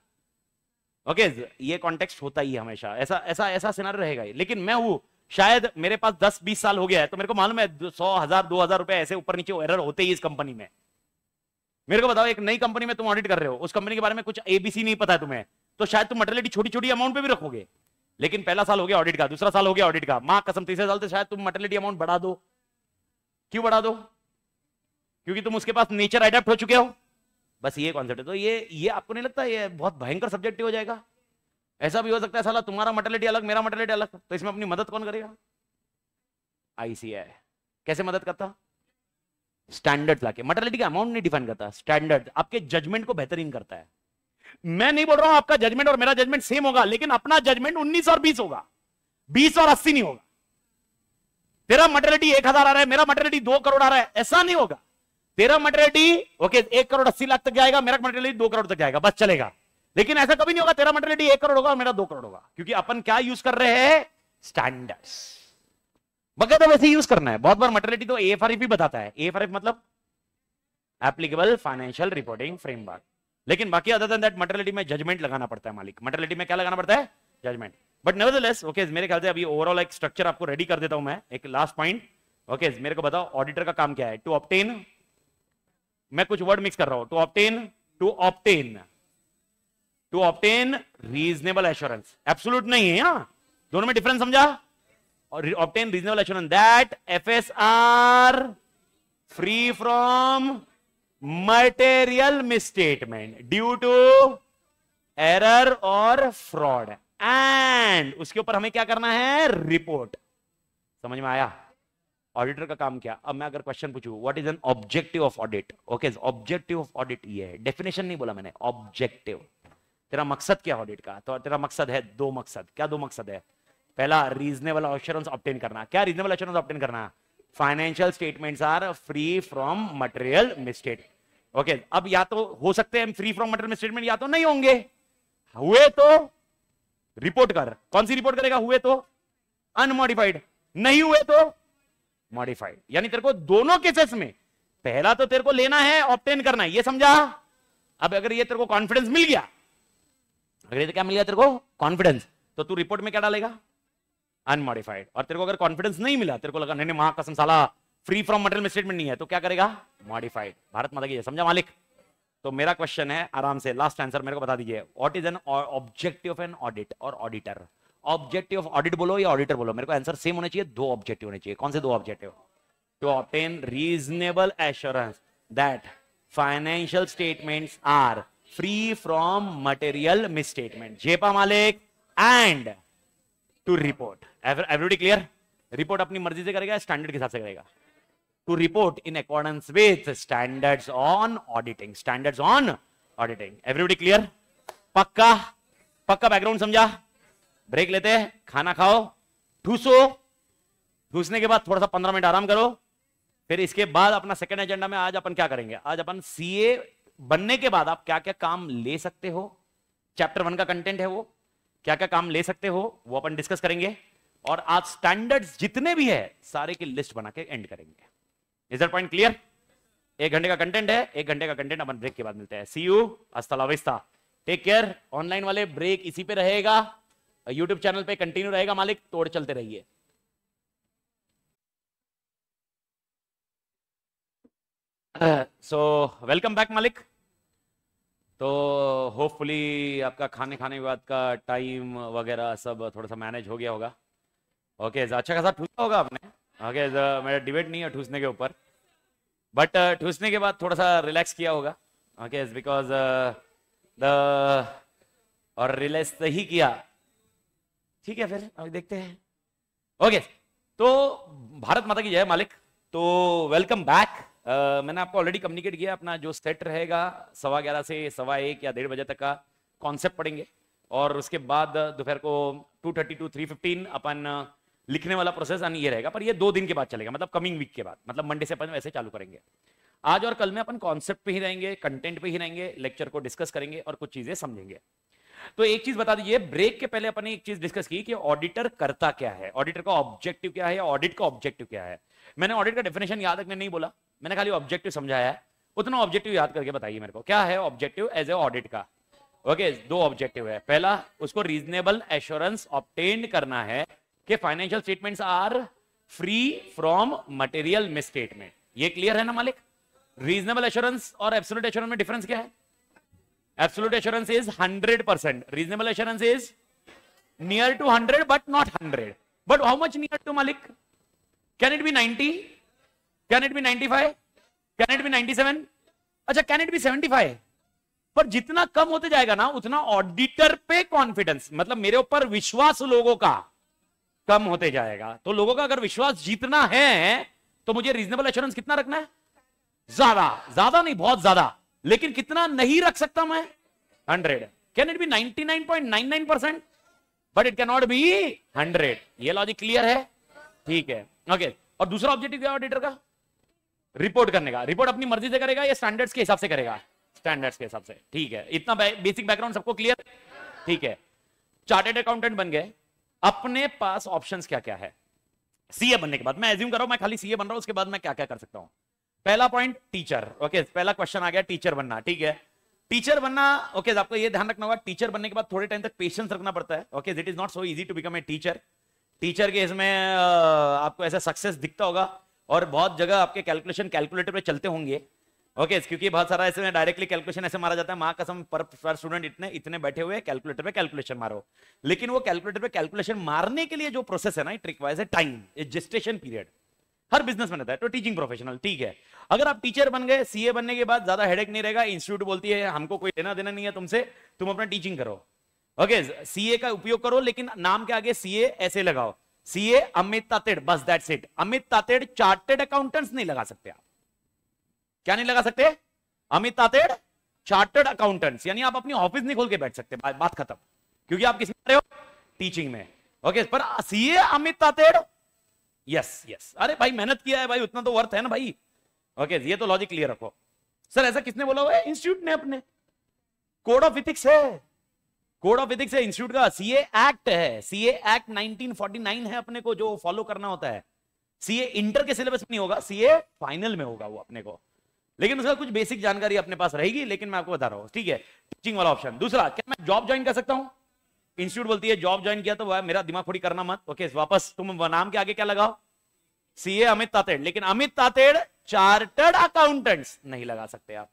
ओके ये कॉन्टेक्स्ट होता ही हमेशा ऐसा ऐसा ऐसा सिनारी रहेगा लेकिन मैं हूं शायद मेरे पास 10-20 साल हो गया है तो मेरे को मालूम है सौ हजार दो हजार रुपए ऐसे ऊपर नीचे एरर होते ही इस कंपनी में मेरे को बताओ एक नई कंपनी में तुम ऑडिट कर रहे हो उस कंपनी के बारे में कुछ एबीसी नहीं पता है तुम्हें तो शायद तुम मटेरियलिटी छोटी छोटी अमाउंट पे भी रखोगे लेकिन पहला साल हो गया ऑडिट का दूसरा साल हो गया ऑडिट का मां कसम तीसरे साल से तो शायद तुम मटेरियलिटी अमाउंट बढ़ा दो क्यों बढ़ा दो क्योंकि तुम उसके पास नेचर एडेप्ट हो चुके हो बस ये कॉन्सेप्ट है तो ये ये आपको नहीं लगता ये बहुत भयंकर सब्जेक्ट हो जाएगा ऐसा भी हो सकता है साला तुम्हारा मटेलिटी अलग मेरा मटेलिटी अलग तो इसमें अपनी मदद कौन करेगा आईसीआई कैसे मदद करता स्टैंडर्ड लाके मटेलिटी का अमाउंट नहीं डिफाइन करता स्टैंडर्ड आपके जजमेंट को बेहतरीन करता है मैं नहीं बोल रहा हूं आपका जजमेंट और मेरा जजमेंट सेम होगा लेकिन अपना जजमेंट उन्नीस और बीस होगा बीस और अस्सी नहीं होगा तेरा मटेलिटी एक हजार आ रहा है मेरा मटेलिटी दो करोड़ आ रहा है ऐसा नहीं होगा तेरा मटेलिटी ओके एक करोड़ अस्सी लाख तक जाएगा मेरा मटेलिटी दो करोड़ तक जाएगा बस चलेगा लेकिन ऐसा कभी नहीं होगा तेरा मेंटेलिटी एक करोड़ होगा और मेरा दो करोड़ होगा क्योंकि अपन क्या यूज कर रहे हैं स्टैंडर्ड्स बगैर तो वैसे यूज करना है बहुत बार मेटेलिटी तो एफ आर एफ ही बताता है एफ आर एफ मतलब एप्लीकेबल फाइनेंशियल रिपोर्टिंग फ्रेमवर्क लेकिन बाकी अदर देन दैट मटेरिलिटी में जजमेंट लगाना पड़ता है मालिक मटेरिलिटी में क्या लगाना पड़ता है जजमेंट बट नेवरदलेस ओके मेरे ख्याल से अभी ओवरऑल एक स्ट्रक्चर आपको रेडी कर देता हूं मैं एक लास्ट पॉइंट ओके मेरे को बताओ ऑडिटर का काम क्या है टू ऑप्टेन मैं कुछ वर्ड मिक्स कर रहा हूं to obtain to obtain to obtain reasonable assurance absolute नहीं है यहां दोनों में डिफरेंस समझा और obtain reasonable assurance that F S are free from material misstatement due to error और फ्रॉड एंड उसके ऊपर हमें क्या करना है रिपोर्ट समझ में आया ऑडिटर का काम क्या अब मैं अगर क्वेश्चन पूछूं what is an objective of audit okay objective of audit ये है डेफिनेशन नहीं बोला मैंने ऑब्जेक्टिव तेरा मकसद क्या ऑडिट का तो तेरा मकसद है दो मकसद क्या दो मकसद है पहला रीजनेबल अश्योरेंस ऑप्टेन करना क्या रीजनेबल अश्योरेंस ऑप्टेन करना financial statements are free from material misstate okay अब या तो हो सकते हैं फ्री फ्रॉम मटेरियल स्टेटमेंट या तो नहीं होंगे हुए तो रिपोर्ट कर कौन सी रिपोर्ट करेगा हुए तो अनमोडिफाइड नहीं हुए तो मॉडिफाइड यानी तेरे को दोनों केसेस में पहला तो तेरे को लेना है ऑप्टेन करना है ये समझा अब अगर ये तेरे को कॉन्फिडेंस मिल गया अगर तो क्या मिल गया तेरे को कॉन्फिडेंस तो तू रिपोर्ट में क्या डालेगा अनमॉडिफाइड और तेरे को अगर कॉन्फिडेंस नहीं मिला तेरे को लगा नहीं नहीं माँ कसम साला फ्री फ्रॉम मटेरियल में स्टेटमेंट नहीं है तो क्या करेगा मॉडिफाइड भारत माता की समझा मालिक तो मेरा क्वेश्चन है आराम से लास्ट आंसर मेरे को बता दीजिए what is an objective of an audit और ऑडिटर ऑब्जेक्टिव ऑफ ऑडिट बोलो या ऑडिटर बोलो मेरे को आंसर सेम होना चाहिए दो ऑब्जेक्टिव होने चाहिए कौन से दो objective to obtain reasonable assurance that financial statements are free from material misstatement. Jepa Malik and to report. Everybody clear? Report अपनी मर्जी से करेगा स्टैंडर्ड के हिसाब से करेगा To report in accordance with standards on auditing. Standards on auditing. Everybody clear? पक्का पक्का बैकग्राउंड समझा ब्रेक लेते हैं खाना खाओ ठूसो ठूसने के बाद थोड़ा सा पंद्रह मिनट आराम करो फिर इसके बाद अपना सेकंड एजेंडा में आज अपन क्या करेंगे आज अपन सीए बनने के बाद आप क्या क्या काम ले सकते हो चैप्टर वन का कंटेंट है वो क्या क्या काम ले सकते हो वो अपन डिस्कस करेंगे और आज स्टैंडर्ड्स जितने भी है सारे की लिस्ट बना के एंड करेंगे इज दर पॉइंट क्लियर एक घंटे का कंटेंट है एक घंटे का कंटेंट अपन ब्रेक के बाद मिलते हैं सी यू अस्ता टेक केयर ऑनलाइन वाले ब्रेक इसी पे रहेगा यूट्यूब चैनल पे कंटिन्यू रहेगा मालिक तोड़ चलते रहिए सो वेलकम बैक मालिक तो होपफुली आपका खाने खाने के बाद का टाइम वगैरह सब थोड़ा सा मैनेज हो गया होगा ओके okay, अच्छा खासा ठूसा होगा आपने ओके okay, तो मेरा डिबेट नहीं है ठूसने के ऊपर बट uh, ठूसने के बाद थोड़ा सा रिलैक्स किया होगा ओके बिकॉज द और रिलैक्स तो ही किया ठीक है फिर अब देखते हैं ओके okay, तो भारत माता की जय मालिक तो वेलकम बैक मैंने आपको ऑलरेडी कम्युनिकेट किया अपना जो सेट रहेगा सवा ग्यारह से सवा एक या डेढ़ बजे तक का कॉन्सेप्ट पढ़ेंगे और उसके बाद दोपहर को two thirty to three fifteen अपन लिखने वाला प्रोसेस यानी ये रहेगा पर ये दो दिन के बाद चलेगा मतलब कमिंग वीक के बाद मतलब मंडे से अपन वैसे चालू करेंगे आज और कल में अपन कॉन्सेप्ट पे ही रहेंगे कंटेंट पे ही रहेंगे लेक्चर को डिस्कस करेंगे और कुछ चीजें समझेंगे तो एक चीज बता दीजिए ब्रेक के पहले अपने एक चीज डिस्कस की कि ऑडिटर करता क्या है ऑडिटर का ऑब्जेक्टिव क्या है ऑडिट का ऑब्जेक्टिव क्या है मैंने ऑडिट का डेफिनेशन याद रखने नहीं बोला मैंने खाली ऑब्जेक्टिव समझाया है उतना ऑब्जेक्टिव याद करके बताइए मेरे को क्या है ऑब्जेक्टिव एज ए ऑडिट का ओके okay, दो ऑब्जेक्टिव है पहला उसको रीजनेबल एश्योरेंस ऑप्टेन करना है कि financial statements are free from material misstatement ये क्लियर है ना मालिक रीजनेबल एश्योरेंस और एब्सोल्यूट एश्योरेंस में डिफरेंस क्या है absolute assurance is 100 percent reasonable assurance is near to 100 but not 100 but how much near to मालिक can it be ninety can it be five can it be seven अच्छा can it be five पर जितना कम होते जाएगा ना उतना auditor पे confidence मतलब मेरे ऊपर विश्वास लोगों का कम होते जाएगा तो लोगों का अगर विश्वास जीतना है तो मुझे रीजनेबल एश्योरेंस कितना रखना है ज्यादा ज्यादा नहीं बहुत ज्यादा लेकिन कितना नहीं रख सकता मैं hundred can it be ninety nine point nine nine percent but it can not be hundred ये लॉजिक क्लियर है ठीक है ओके okay. और दूसरा ऑब्जेक्टिव क्या ऑडिटर का रिपोर्ट करने का रिपोर्ट अपनी मर्जी से करेगा या स्टैंडर्ड्स के हिसाब से करेगा स्टैंडर्ड्स के हिसाब से ठीक है इतना बेसिक बैकग्राउंड सबको क्लियर ठीक है चार्टेड अकाउंटेंट बन गए अपने पास ऑप्शन क्या क्या है सीए बनने के बाद मैं एज्यूम कर रहा हूं मैं खाली सीए बन रहा हूं उसके बाद मैं क्या क्या कर सकता हूं पहला पॉइंट टीचर ओके पहला क्वेश्चन आ गया टीचर बनना ठीक है टीचर बनना ओके okay, आपको ये ध्यान रखना होगा टीचर बनने के बाद थोड़े टाइम तक पेशेंस रखना पड़ता है okay it is not so easy to become a teacher teacher के इसमें आपको ऐसा सक्सेस दिखता होगा और बहुत जगह आपके कैलकुलेशन कैलकुलेटर पे चलते होंगे ओके okay, क्योंकि बहुत सारा ऐसे में डायरेक्टली कैलकुलेशन ऐसे मारा जाता है माँ कसम पर, स्टूडेंट इतने इतने बैठे हुए कैलकुलेटर पे कैलकुलेशन मारो लेकिन वो कैलकुलेटर पे कैलकुलेशन मारने के लिए जो प्रोसेस है ना ट्रिक वाइज है टाइम एजिस्ट्रेशन पीरियड हर बिजनेस में रहता है तो टीचिंग प्रोफेशनल ठीक है अगर आप टीचर बन गए सीए बनने के बाद ज्यादा हेडेक नहीं रहेगा इंस्टीट्यूट बोलती है हमको कोई लेना देना नहीं है तुमसे तुम अपना टीचिंग करो ओके okay, सीए का उपयोग करो लेकिन नाम के आगे सीए ऐसे लगाओ सीए अमित तातेड़ बस that's it Amit Tated chartered accountants नहीं लगा सकते आप क्या नहीं लगा सकते अमित तातेड़ चार्टेड अकाउंटेंट्स यानी आप अपनी ऑफिस नहीं खोल के बैठ सकते बा, बात खत्म क्योंकि आप किसी रहे हो टीचिंग में ओके पर CA Amit Tated yes yes अरे भाई मेहनत किया है भाई उतना तो वर्थ है ना भाई ओके ये तो लॉजिक क्लियर रखो सर ऐसा किसने बोला हुआ है इंस्टीट्यूट ने अपने कोड ऑफ इथिक्स है कोड ऑफ एथिक्स इंस्टीट्यूट का सीए एक्ट है सीए एक्ट 1949 है अपने को जो फॉलो करना होता है सीए इंटर के सिलेबस में नहीं होगा सीए फाइनल में होगा वो अपने को लेकिन उसका कुछ बेसिक जानकारी अपने पास रहेगी लेकिन मैं आपको बता रहा हूँ ठीक है टीचिंग वाला ऑप्शन दूसरा क्या मैं जॉब ज्वाइन कर सकता हूँ इंस्टीट्यूट बोलती है जॉब ज्वाइन किया तो वह मेरा दिमाग थोड़ी करना मत ओके वापस तुम नाम के आगे क्या लगाओ सीए अमित तातेड़ लेकिन अमित तातेड़ चार्टर्ड अकाउंटेंट्स नहीं लगा सकते आप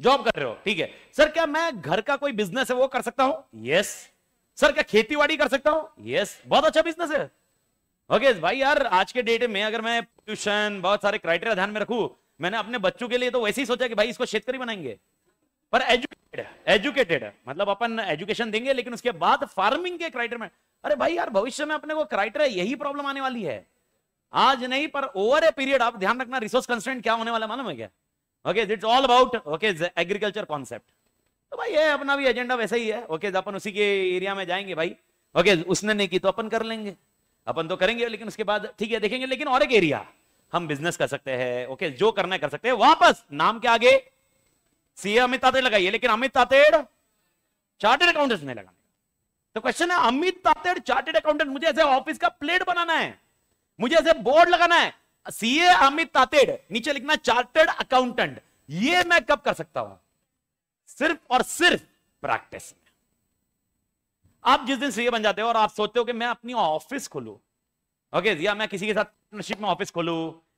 जॉब कर रहे हो ठीक है सर क्या मैं घर का कोई बिजनेस है वो कर सकता हूं यस सर क्या खेती बाड़ी कर सकता हूं यस बहुत अच्छा बिजनेस है ओके okay, भाई यार आज के डेट में अगर मैं ट्यूशन बहुत सारे क्राइटेरिया ध्यान में रखू मैंने अपने बच्चों के लिए तो वैसे ही सोचा कि भाई इसको शेतकारी बनाएंगे पर एजुकेटेड एजुकेटेड मतलब अपन एजुकेशन देंगे लेकिन उसके बाद फार्मिंग के क्राइटेरिया में अरे भाई यार भविष्य में अपने को क्राइटेरिया यही प्रॉब्लम आने वाली है आज नहीं पर ओवर ए पीरियड आप ध्यान रखना रिसोर्स कंस्टेंट क्या होने वाला मालूम है क्या okay it's all about okay agriculture concept तो भाई ये अपना भी एजेंडा वैसा ही है ओके okay, तो अपन उसी के एरिया में जाएंगे भाई ओके okay, उसने नहीं की तो अपन कर लेंगे अपन तो करेंगे लेकिन उसके बाद ठीक है देखेंगे लेकिन और एक एरिया हम बिजनेस कर सकते हैं ओके okay, जो करना है कर सकते हैं वापस नाम के आगे सीए अमित तातेड़ लगाइए लेकिन अमित तातेड़ चार्टेड अकाउंटेंट नहीं लगाने तो क्वेश्चन है अमित तातेड़ चार्टेड अकाउंटेंट मुझे ऐसे ऑफिस का प्लेट बनाना है मुझे ऐसे बोर्ड लगाना है सीए अमित तातेड़ नीचे लिखना चार्टर्ड अकाउंटेंट ये मैं कब कर सकता हूं सिर्फ और सिर्फ प्रैक्टिस में आप जिस दिन सीए बन जाते हो और आप सोचते हो कि मैं अपनी ऑफिस खोलू ओके या मैं किसी के साथ पार्टनरशिप में ऑफिस खोलू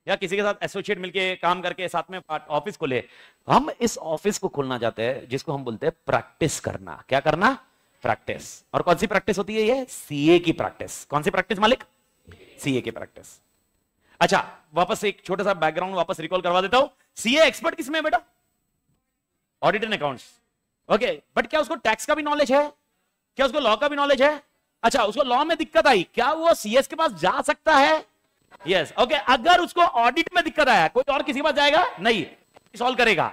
या किसी के साथ एसोसिएट मिलके काम करके साथ में ऑफिस खोले हम इस ऑफिस को खोलना चाहते हैं जिसको हम बोलते हैं प्रैक्टिस करना क्या करना प्रैक्टिस और कौन सी प्रैक्टिस होती है ये सीए की प्रैक्टिस कौन सी प्रैक्टिस मालिक सीए की प्रैक्टिस अच्छा वापस एक छोटा सा बैकग्राउंड वापस रिकॉल करवा देता हूं सीए एक्सपर्ट किसमें बेटा audit and accounts okay but क्या उसको टैक्स का भी नॉलेज है क्या उसको लॉ का भी नॉलेज है अच्छा उसको लॉ में दिक्कत आई क्या वो सीएस के पास जा सकता है यस yes, ओके okay, अगर उसको ऑडिट में दिक्कत आया कोई और किसी के पास जाएगा नहीं सॉल्व करेगा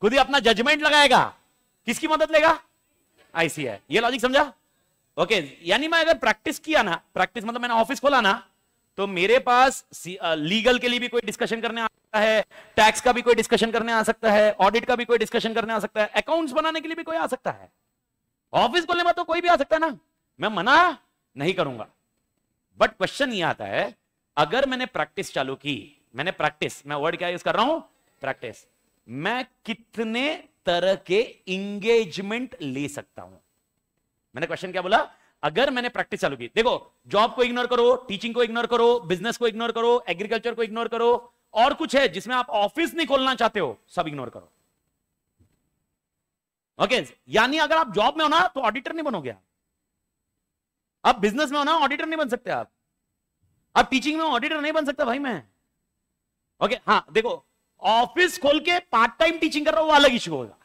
खुद ही अपना जजमेंट लगाएगा किसकी मदद लेगा आईसीए ये लॉजिक समझा ओके okay, यानी मैं अगर प्रैक्टिस किया ना प्रैक्टिस मतलब मैंने ऑफिस खोला ना तो मेरे पास लीगल के लिए भी कोई डिस्कशन करने आ सकता है टैक्स का भी कोई डिस्कशन करने आ सकता है ऑडिट का भी कोई डिस्कशन करने आ सकता है अकाउंट्स बनाने के लिए भी कोई आ सकता है ऑफिस खोलने में तो कोई भी आ सकता है ना मैं मना नहीं करूंगा बट क्वेश्चन ये आता है अगर मैंने प्रैक्टिस चालू की मैंने प्रैक्टिस मैं वर्ड क्या यूज कर रहा हूं प्रैक्टिस मैं कितने तरह के इंगेजमेंट ले सकता हूं मैंने क्वेश्चन क्या बोला अगर मैंने प्रैक्टिस चालू की देखो जॉब को इग्नोर करो टीचिंग को इग्नोर करो बिजनेस को इग्नोर करो एग्रीकल्चर को इग्नोर करो और कुछ है जिसमें आप ऑफिस नहीं खोलना चाहते हो सब इग्नोर करो ओके okay, यानी अगर आप जॉब में होना तो ऑडिटर नहीं बनोगे आप बिजनेस में होना ऑडिटर नहीं बन सकते आप आप टीचिंग में ऑडिटर नहीं बन सकता भाई मैं ओके okay, हाँ देखो ऑफिस खोल के पार्ट टाइम टीचिंग कर रहा हूं वो अलग इश्यू होगा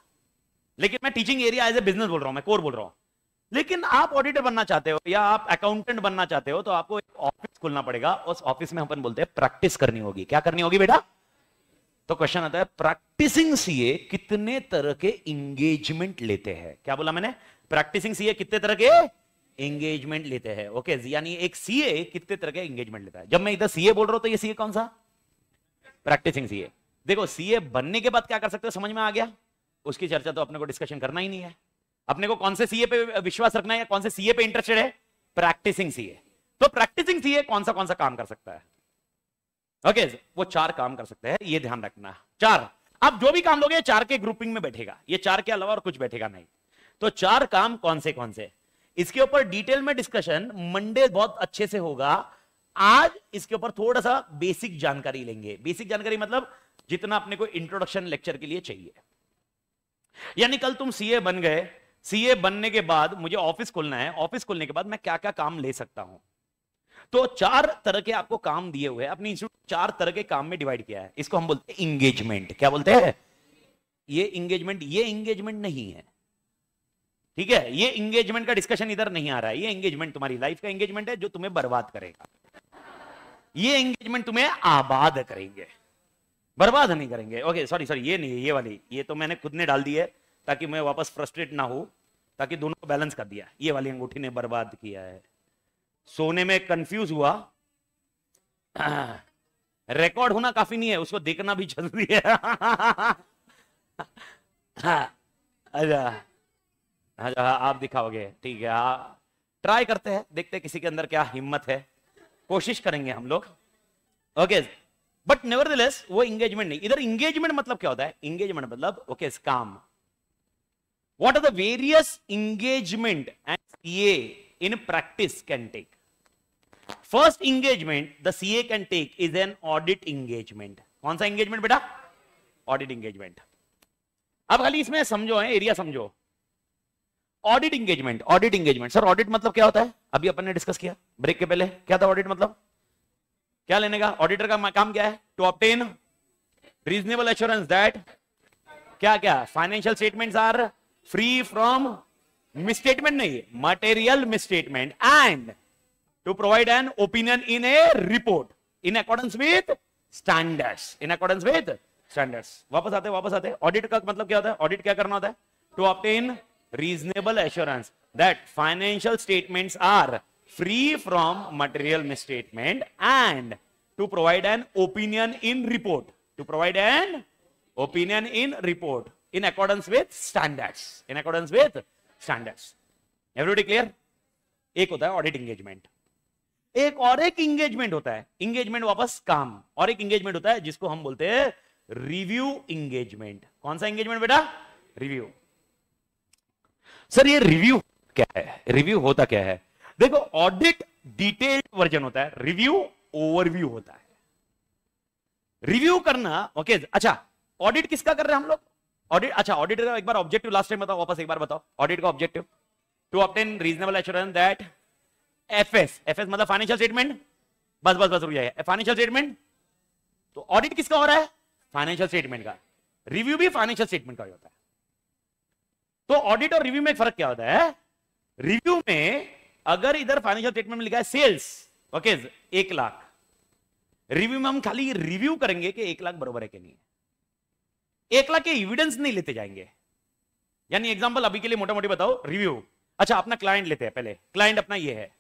लेकिन मैं teaching area as a business बोल रहा हूं मैं कोर बोल रहा हूं लेकिन आप ऑडिटर बनना चाहते हो या आप अकाउंटेंट बनना चाहते हो तो आपको एक ऑफिस खोलना पड़ेगा उस ऑफिस में अपन बोलते हैं प्रैक्टिस करनी होगी क्या करनी होगी बेटा तो क्वेश्चन आता है प्रैक्टिसिंग सीए कितने तरह के एंगेजमेंट लेते हैं क्या बोला मैंने प्रैक्टिसिंग सीए कितने तरह के एंगेजमेंट लेते हैं ओके यानी एक सीए कितने तरह के एंगेजमेंट लेता है जब मैं इधर सीए बोल रहा हूं तो ये सीए कौन सा प्रैक्टिसिंग सीए देखो सीए बनने के बाद क्या कर सकते हो समझ में आ गया उसकी चर्चा तो अपने को डिस्कशन करना ही नहीं है अपने को कौन से सीए पे विश्वास रखना है या कौन से सीए पे इंटरेस्टेड है प्रैक्टिसिंग सीए तो प्रैक्टिसिंग सीए कौन सा कौन सा काम कर सकता है ओके okay, वो चार काम कर सकते हैं ये ध्यान रखना चार अब जो भी काम लोगे चार के ग्रुपिंग में बैठेगा ये चार के अलावा और कुछ बैठेगा नहीं तो चार काम कौन से कौन से इसके ऊपर डिटेल में डिस्कशन मंडे बहुत अच्छे से होगा आज इसके ऊपर थोड़ा सा बेसिक जानकारी लेंगे बेसिक जानकारी मतलब जितना अपने को इंट्रोडक्शन लेक्चर के लिए चाहिए यानी कल तुम सीए बन गए सीए बनने के बाद मुझे ऑफिस खोलना है ऑफिस खोलने के बाद मैं क्या क्या काम ले सकता हूं तो चार तरह के आपको काम दिए हुए अपने इंस्टीट्यूट चार तरह के काम में डिवाइड किया है इसको हम बोलते हैं इंगेजमेंट क्या बोलते हैं ये इंगेजमेंट ये इंगेजमेंट नहीं है ठीक है ये इंगेजमेंट का डिस्कशन इधर नहीं आ रहा है ये इंगेजमेंट तुम्हारी लाइफ का एंगेजमेंट है जो तुम्हें बर्बाद करेगा ये इंगेजमेंट तुम्हें आबाद करेंगे बर्बाद नहीं करेंगे ओके सॉरी सॉरी ये नहीं ये वाली ये तो मैंने खुद ने डाल दी है ताकि मैं वापस फ्रस्ट्रेट ना हो ताकि दोनों को बैलेंस कर दिया ये वाली अंगूठी ने बर्बाद किया है सोने में कंफ्यूज हुआ रिकॉर्ड [clears throat] होना काफी नहीं है उसको देखना भी जरूरी है [laughs] अच्छा अच्छा आप दिखाओगे ठीक है ट्राई हाँ। करते हैं देखते हैं किसी के अंदर क्या हिम्मत है कोशिश करेंगे हम लोग ओके बट नेवर वो इंगेजमेंट नहीं इधर इंगेजमेंट मतलब क्या होता है इंगेजमेंट मतलब ओके okay, काम what are the various engagement an CA in practice can take? First engagement the CA can take is an audit engagement. kaun sa engagement beta Audit engagement. ab khali isme samjho hai area samjho audit engagement audit engagement sir audit मतलब क्या होता है अभी अपन ने discuss किया break के पहले क्या था ऑडिट मतलब क्या लेने का ऑडिटर का काम क्या है to obtain reasonable assurance that क्या क्या financial statements are free from misstatement नहीं है material misstatement and to provide an opinion in a report in accordance with standards in accordance with standards वापस आते वापस आते ऑडिट का मतलब क्या होता है ऑडिट क्या करना होता है to obtain reasonable assurance that financial statement are free from material misstatement and to provide an opinion in report to provide an opinion in report in accordance with standards in accordance with standards everybody clear एक होता है audit engagement एक और एक engagement होता है engagement वापस काम और एक इंगेजमेंट होता है जिसको हम बोलते हैं रिव्यू इंगेजमेंट कौन सा एंगेजमेंट बेटा रिव्यू सर ये रिव्यू क्या है रिव्यू होता क्या है देखो ऑडिट डिटेल्ड वर्जन होता है रिव्यू ओवरव्यू होता है रिव्यू करना ओके okay, अच्छा ऑडिट किसका कर रहे हैं हम लोग ऑडिट अच्छा ऑडिट का एक बार ऑब्जेक्टिव लास्ट टाइम बताओ वापस एक बार बताओ ऑडिट का objective to obtain reasonable assurance that FS FS मतलब फाइनेंशियल स्टेटमेंट बस बस बस रुक जाएगा फाइनेंशियल स्टेटमेंट तो ऑडिट किसका हो रहा है फाइनेंशियल स्टेटमेंट का रिव्यू भी फाइनेंशियल स्टेटमेंट का ही होता है तो ऑडिट और रिव्यू में एक फर्क क्या होता है रिव्यू में अगर इधर फाइनेंशियल स्टेटमेंट में लिखा है सेल्स ओके एक लाख रिव्यू में हम खाली रिव्यू करेंगे कि एक लाख बराबर है कि नहीं एकला के एविडेंस नहीं लेते जाएंगे यानी एग्जाम्पल अभी के लिए मोटा मोटी बताओ रिव्यू अच्छा अपना क्लाइंट लेते हैं पहले क्लाइंट अपना ये है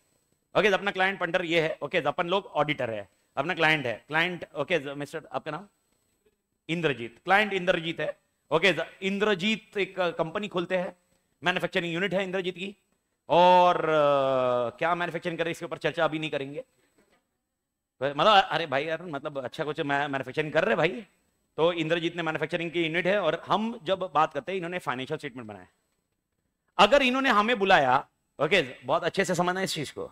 ओके अपना क्लाइंट पंडर ये है ओके अपन लोग ऑडिटर है अपना क्लाइंट है क्लाइंट ओके मिस्टर आपका नाम इंद्रजीत क्लाइंट इंद्रजीत है ओके इंद्रजीत एक कंपनी खोलते हैं मैन्युफैक्चरिंग यूनिट है इंद्रजीत की और आ, क्या मैन्युफैक्चरिंग करें इसके ऊपर चर्चा अभी नहीं करेंगे मतलब अरे भाई यार मतलब अच्छा कुछ मैन्युफैक्चरिंग कर रहे भाई तो इंद्रजीत ने मैन्युफैक्चरिंग की यूनिट है और हम जब बात करते हैं इन्होंने फाइनेंशियल स्टेटमेंट बनाया अगर इन्होंने हमें बुलाया ओके बहुत अच्छे से समझना इस चीज को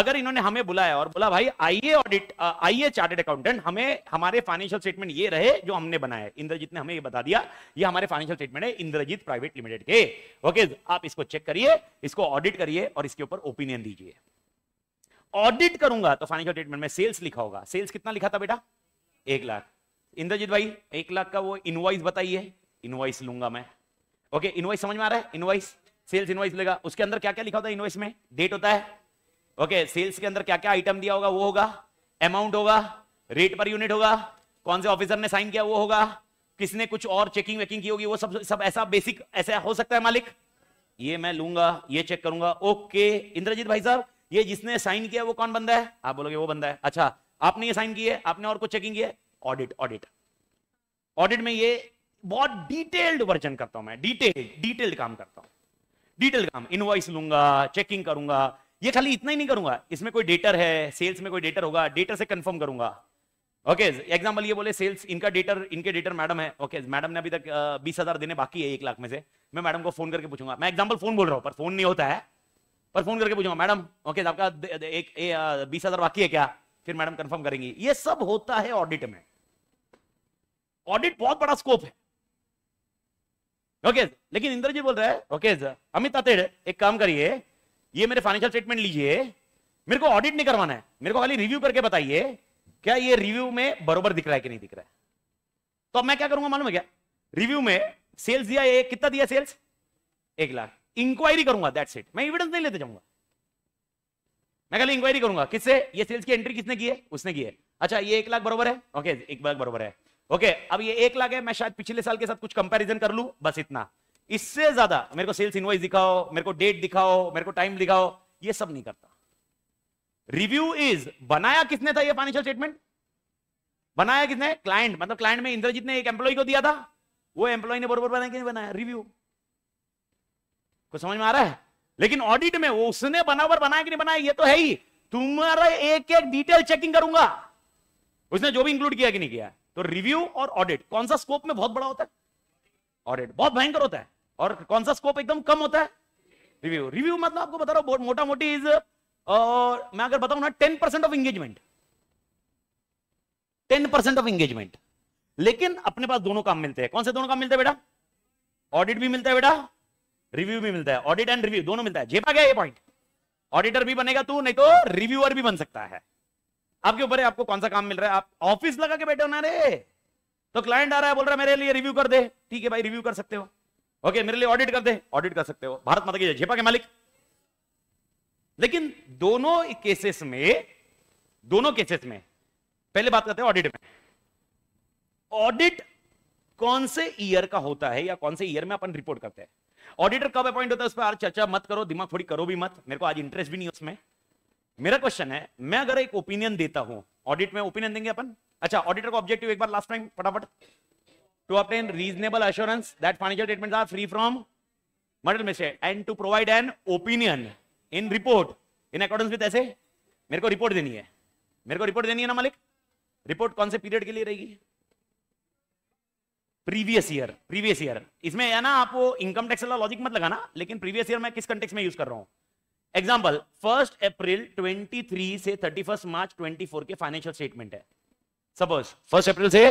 अगर इन्होंने हमें बुलाया और बोला भाई आइए ऑडिट आइए चार्टेड अकाउंटेंट हमें हमारे फाइनेंशियल स्टेटमेंट ये रहे जो हमने बनाया इंद्रजीत ने हमें ये बता दिया ये हमारे फाइनेंशियल स्टेटमेंट है इंद्रजीत प्राइवेट लिमिटेड के ओके आप इसको चेक करिए इसको ऑडिट करिए और इसके ऊपर ओपिनियन दीजिए ऑडिट करूंगा तो फाइनेंशियल स्टेटमेंट में सेल्स लिखा होगा सेल्स कितना लिखा था बेटा एक लाख इंद्रजीत भाई एक लाख का वो इनवाइस बताइए इनवाइस लूंगा मैं ओके इनवाइस समझ में आ रहा है इनवाइस सेल्स इनवाइस लेगा उसके अंदर क्या क्या लिखा होता है इनवाइस में डेट होता है ओके सेल्स के अंदर क्या क्या आइटम दिया होगा वो होगा अमाउंट होगा रेट पर यूनिट होगा कौन से ऑफिसर ने साइन किया वो होगा किसने कुछ और चेकिंग वेकिंग की होगी वो सब सब ऐसा बेसिक ऐसा हो सकता है मालिक ये मैं लूंगा ये चेक करूंगा ओके इंद्रजीत भाई साहब ये जिसने साइन किया वो कौन बंदा है आप बोलोगे वो बंदा है अच्छा आपने ये साइन किया आपने और कुछ चेकिंग किया ऑडिट ऑडिट ऑडिट में ये बहुत डिटेल्ड वर्जन करता हूं मैं डिटेल डिटेल्ड काम करता हूं डिटेल्ड काम इनवॉइस लूंगा चेकिंग करूंगा ये खाली इतना ही नहीं करूंगा इसमें कोई डेटर है सेल्स में कोई डेटर होगा डेटर से कंफर्म करूंगा ओके okay, एग्जाम्पल ये बोले सेल्स इनका डेटर इनके डेटर मैडम है ओके okay, मैडम ने अभी तक बीस हजार देने बाकी है एक लाख में से मैं मैडम को फोन करके पूछूंगा मैं एग्जाम्पल फोन बोल रहा हूँ पर फोन नहीं होता है पर फोन करके पूछूंगा मैडम ओके okay, तो आपका एक बीस हजार बाकी है क्या फिर मैडम कंफर्म करेंगी ये सब होता है ऑडिट में ऑडिट बहुत बड़ा स्कोप है ओके okay, लेकिन इंद्र जी बोल रहे हैं ओके okay, अमित अतेड़ एक काम करिए ये मेरे फाइनेंशियल स्टेटमेंट लीजिए मेरे को ऑडिट नहीं करवाना है मेरे को खाली रिव्यू करके बताइए क्या ये रिव्यू में बरोबर दिख रहा है कि नहीं दिख रहा है तो अब मैं क्या करूंगा मालूम है क्या रिव्यू में सेल्स दिया ये कितना दिया सेल्स एक लाख इंक्वायरी करूंगा दैट्स इट मैं एविडेंस नहीं लेते जाऊंगा मैं खाली इंक्वायरी करूंगा किससे ये सेल्स की एंट्री किसने की है उसने की है अच्छा ये एक लाख बरोबर है ओके एक लाख बरोबर है ओके अब ये एक लाख है मैं शायद पिछले साल के साथ कुछ कंपैरिजन कर लू बस इतना इससे ज्यादा मेरे को सेल्स इनवाइस दिखाओ मेरे को डेट दिखाओ मेरे को टाइम दिखाओ ये सब नहीं करता रिव्यू इज बनाया किसने था ये फाइनेंशियल स्टेटमेंट बनाया किसने क्लाइंट मतलब क्लाइंट में इंद्रजीत ने एक एम्प्लॉय को दिया था वो एम्प्लॉय ने बरबर बनाया कि नहीं बनाया रिव्यू को समझ में आ रहा है लेकिन ऑडिट में वो उसने बनावर बनाया कि नहीं बनाया ये तो है ही तुम्हारा एक एक डिटेल चेकिंग करूंगा उसने जो भी इंक्लूड किया कि नहीं किया तो रिव्यू और ऑडिट कौन सा स्कोप में बहुत बड़ा होता है ऑडिट बहुत भयंकर होता है और कौन सा स्कोप एकदम कम होता है रिव्यू रिव्यू मतलब आपको बता रहा हूं मोटा मोटी इज और मैं अगर बताऊं ना ten percent of engagement ten percent of engagement लेकिन अपने पास दोनों काम मिलते हैं कौन से दोनों काम मिलते हैं बेटा ऑडिट भी मिलता है बेटा रिव्यू भी मिलता है ऑडिट एंड रिव्यू दोनों मिलता है जेपा गया ये पॉइंट ऑडिटर भी बनेगा तू नहीं तो रिव्यूअर भी बन सकता है आपके ऊपर है आपको कौन सा काम मिल रहा है आप ऑफिस लगा के बैठे हो ना रे तो क्लाइंट आ रहा है बोल रहा है मेरे लिए रिव्यू कर दे ठीक है भाई रिव्यू कर सकते हो ओके मेरे लिए ऑडिट कर दे ऑडिट कर सकते हो भारत माता की झेपा के मालिक लेकिन दोनों केसेस में दोनों केसेस में पहले बात करते हैं ऑडिट में ऑडिट कौन से ईयर का होता है या कौन से ईयर में अपन रिपोर्ट करते हैं ऑडिटर कब अपॉइंट होता है उस पर चर्चा मत करो दिमाग थोड़ी करो भी मत मेरे को आज इंटरेस्ट भी नहीं उसमें मेरा क्वेश्चन है मैं अगर एक ओपिनियन देता हूं ऑडिट में ओपिनियन देंगे अपन अच्छा ऑडिटर का ऑब्जेक्टिव एक बार लास्ट टाइम फटाफट to obtain reasonable assurance that financial statement are free from material mistake and to provide an opinion in report in accordance with ऐसे मेरे को रिपोर्ट देनी है मेरे को रिपोर्ट देनी है ना मालिक रिपोर्ट कौन से पीरियड के लिए रहेगी प्रीवियस ईयर प्रीवियस ईयर इसमें है ना आप इनकम टैक्स वाला लॉजिक मत लगाना लेकिन प्रीवियस ईयर मैं किस कंटेक्स में यूज कर रहा हूं एग्जाम्पल फर्स्ट अप्रैल 23 से 31 मार्च 24 के फाइनेंशियल स्टेटमेंट है सपोज फर्स्ट अप्रैल से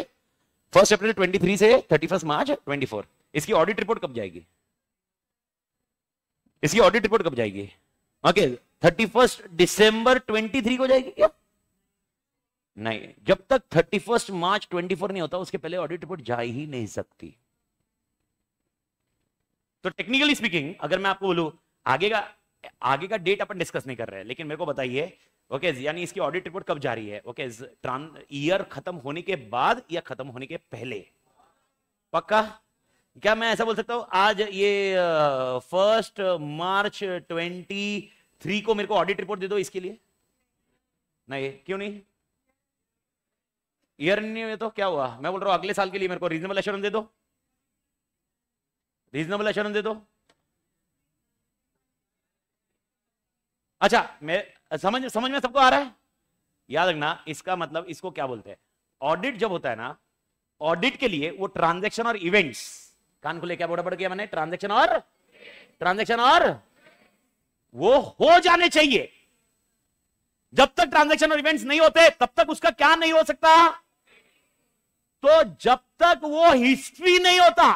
फर्स्ट अप्रैल 23 से 31 मार्च 24 इसकी ऑडिट रिपोर्ट कब जाएगी इसकी ऑडिट रिपोर्ट कब जाएगी okay thirty first December twenty को जाएगी क्या नहीं जब तक thirty first March twenty four नहीं होता उसके पहले ऑडिट रिपोर्ट जा ही नहीं सकती तो टेक्निकली स्पीकिंग अगर मैं आपको बोलू आगे का आगे का डेट अपन डिस्कस नहीं कर रहे हैं लेकिन मेरे को बताइए ओके okay, यानी इसकी ऑडिट रिपोर्ट कब जारी है ओके okay, ईयर खत्म होने के बाद या खत्म होने के पहले पक्का क्या मैं ऐसा बोल सकता हूं आज ये फर्स्ट मार्च ट्वेंटी थ्री को मेरे को ऑडिट रिपोर्ट दे दो इसके लिए नहीं क्यों नहीं ईयर नहीं हुए तो क्या हुआ मैं बोल रहा हूं अगले साल के लिए मेरे को रीजनेबल एश्योरेंस दे दो रीजनेबल एश्योरेंस दे दो अच्छा मैं समझ समझ में सबको आ रहा है याद रखना इसका मतलब इसको क्या बोलते हैं ऑडिट जब होता है ना ऑडिट के लिए वो ट्रांजेक्शन और इवेंट्स कान खुले क्या बड़ा पड़ गया मैंने ट्रांजेक्शन और ट्रांजेक्शन और वो हो जाने चाहिए जब तक ट्रांजेक्शन और इवेंट्स नहीं होते तब तक उसका क्या नहीं हो सकता तो जब तक वो हिस्ट्री नहीं होता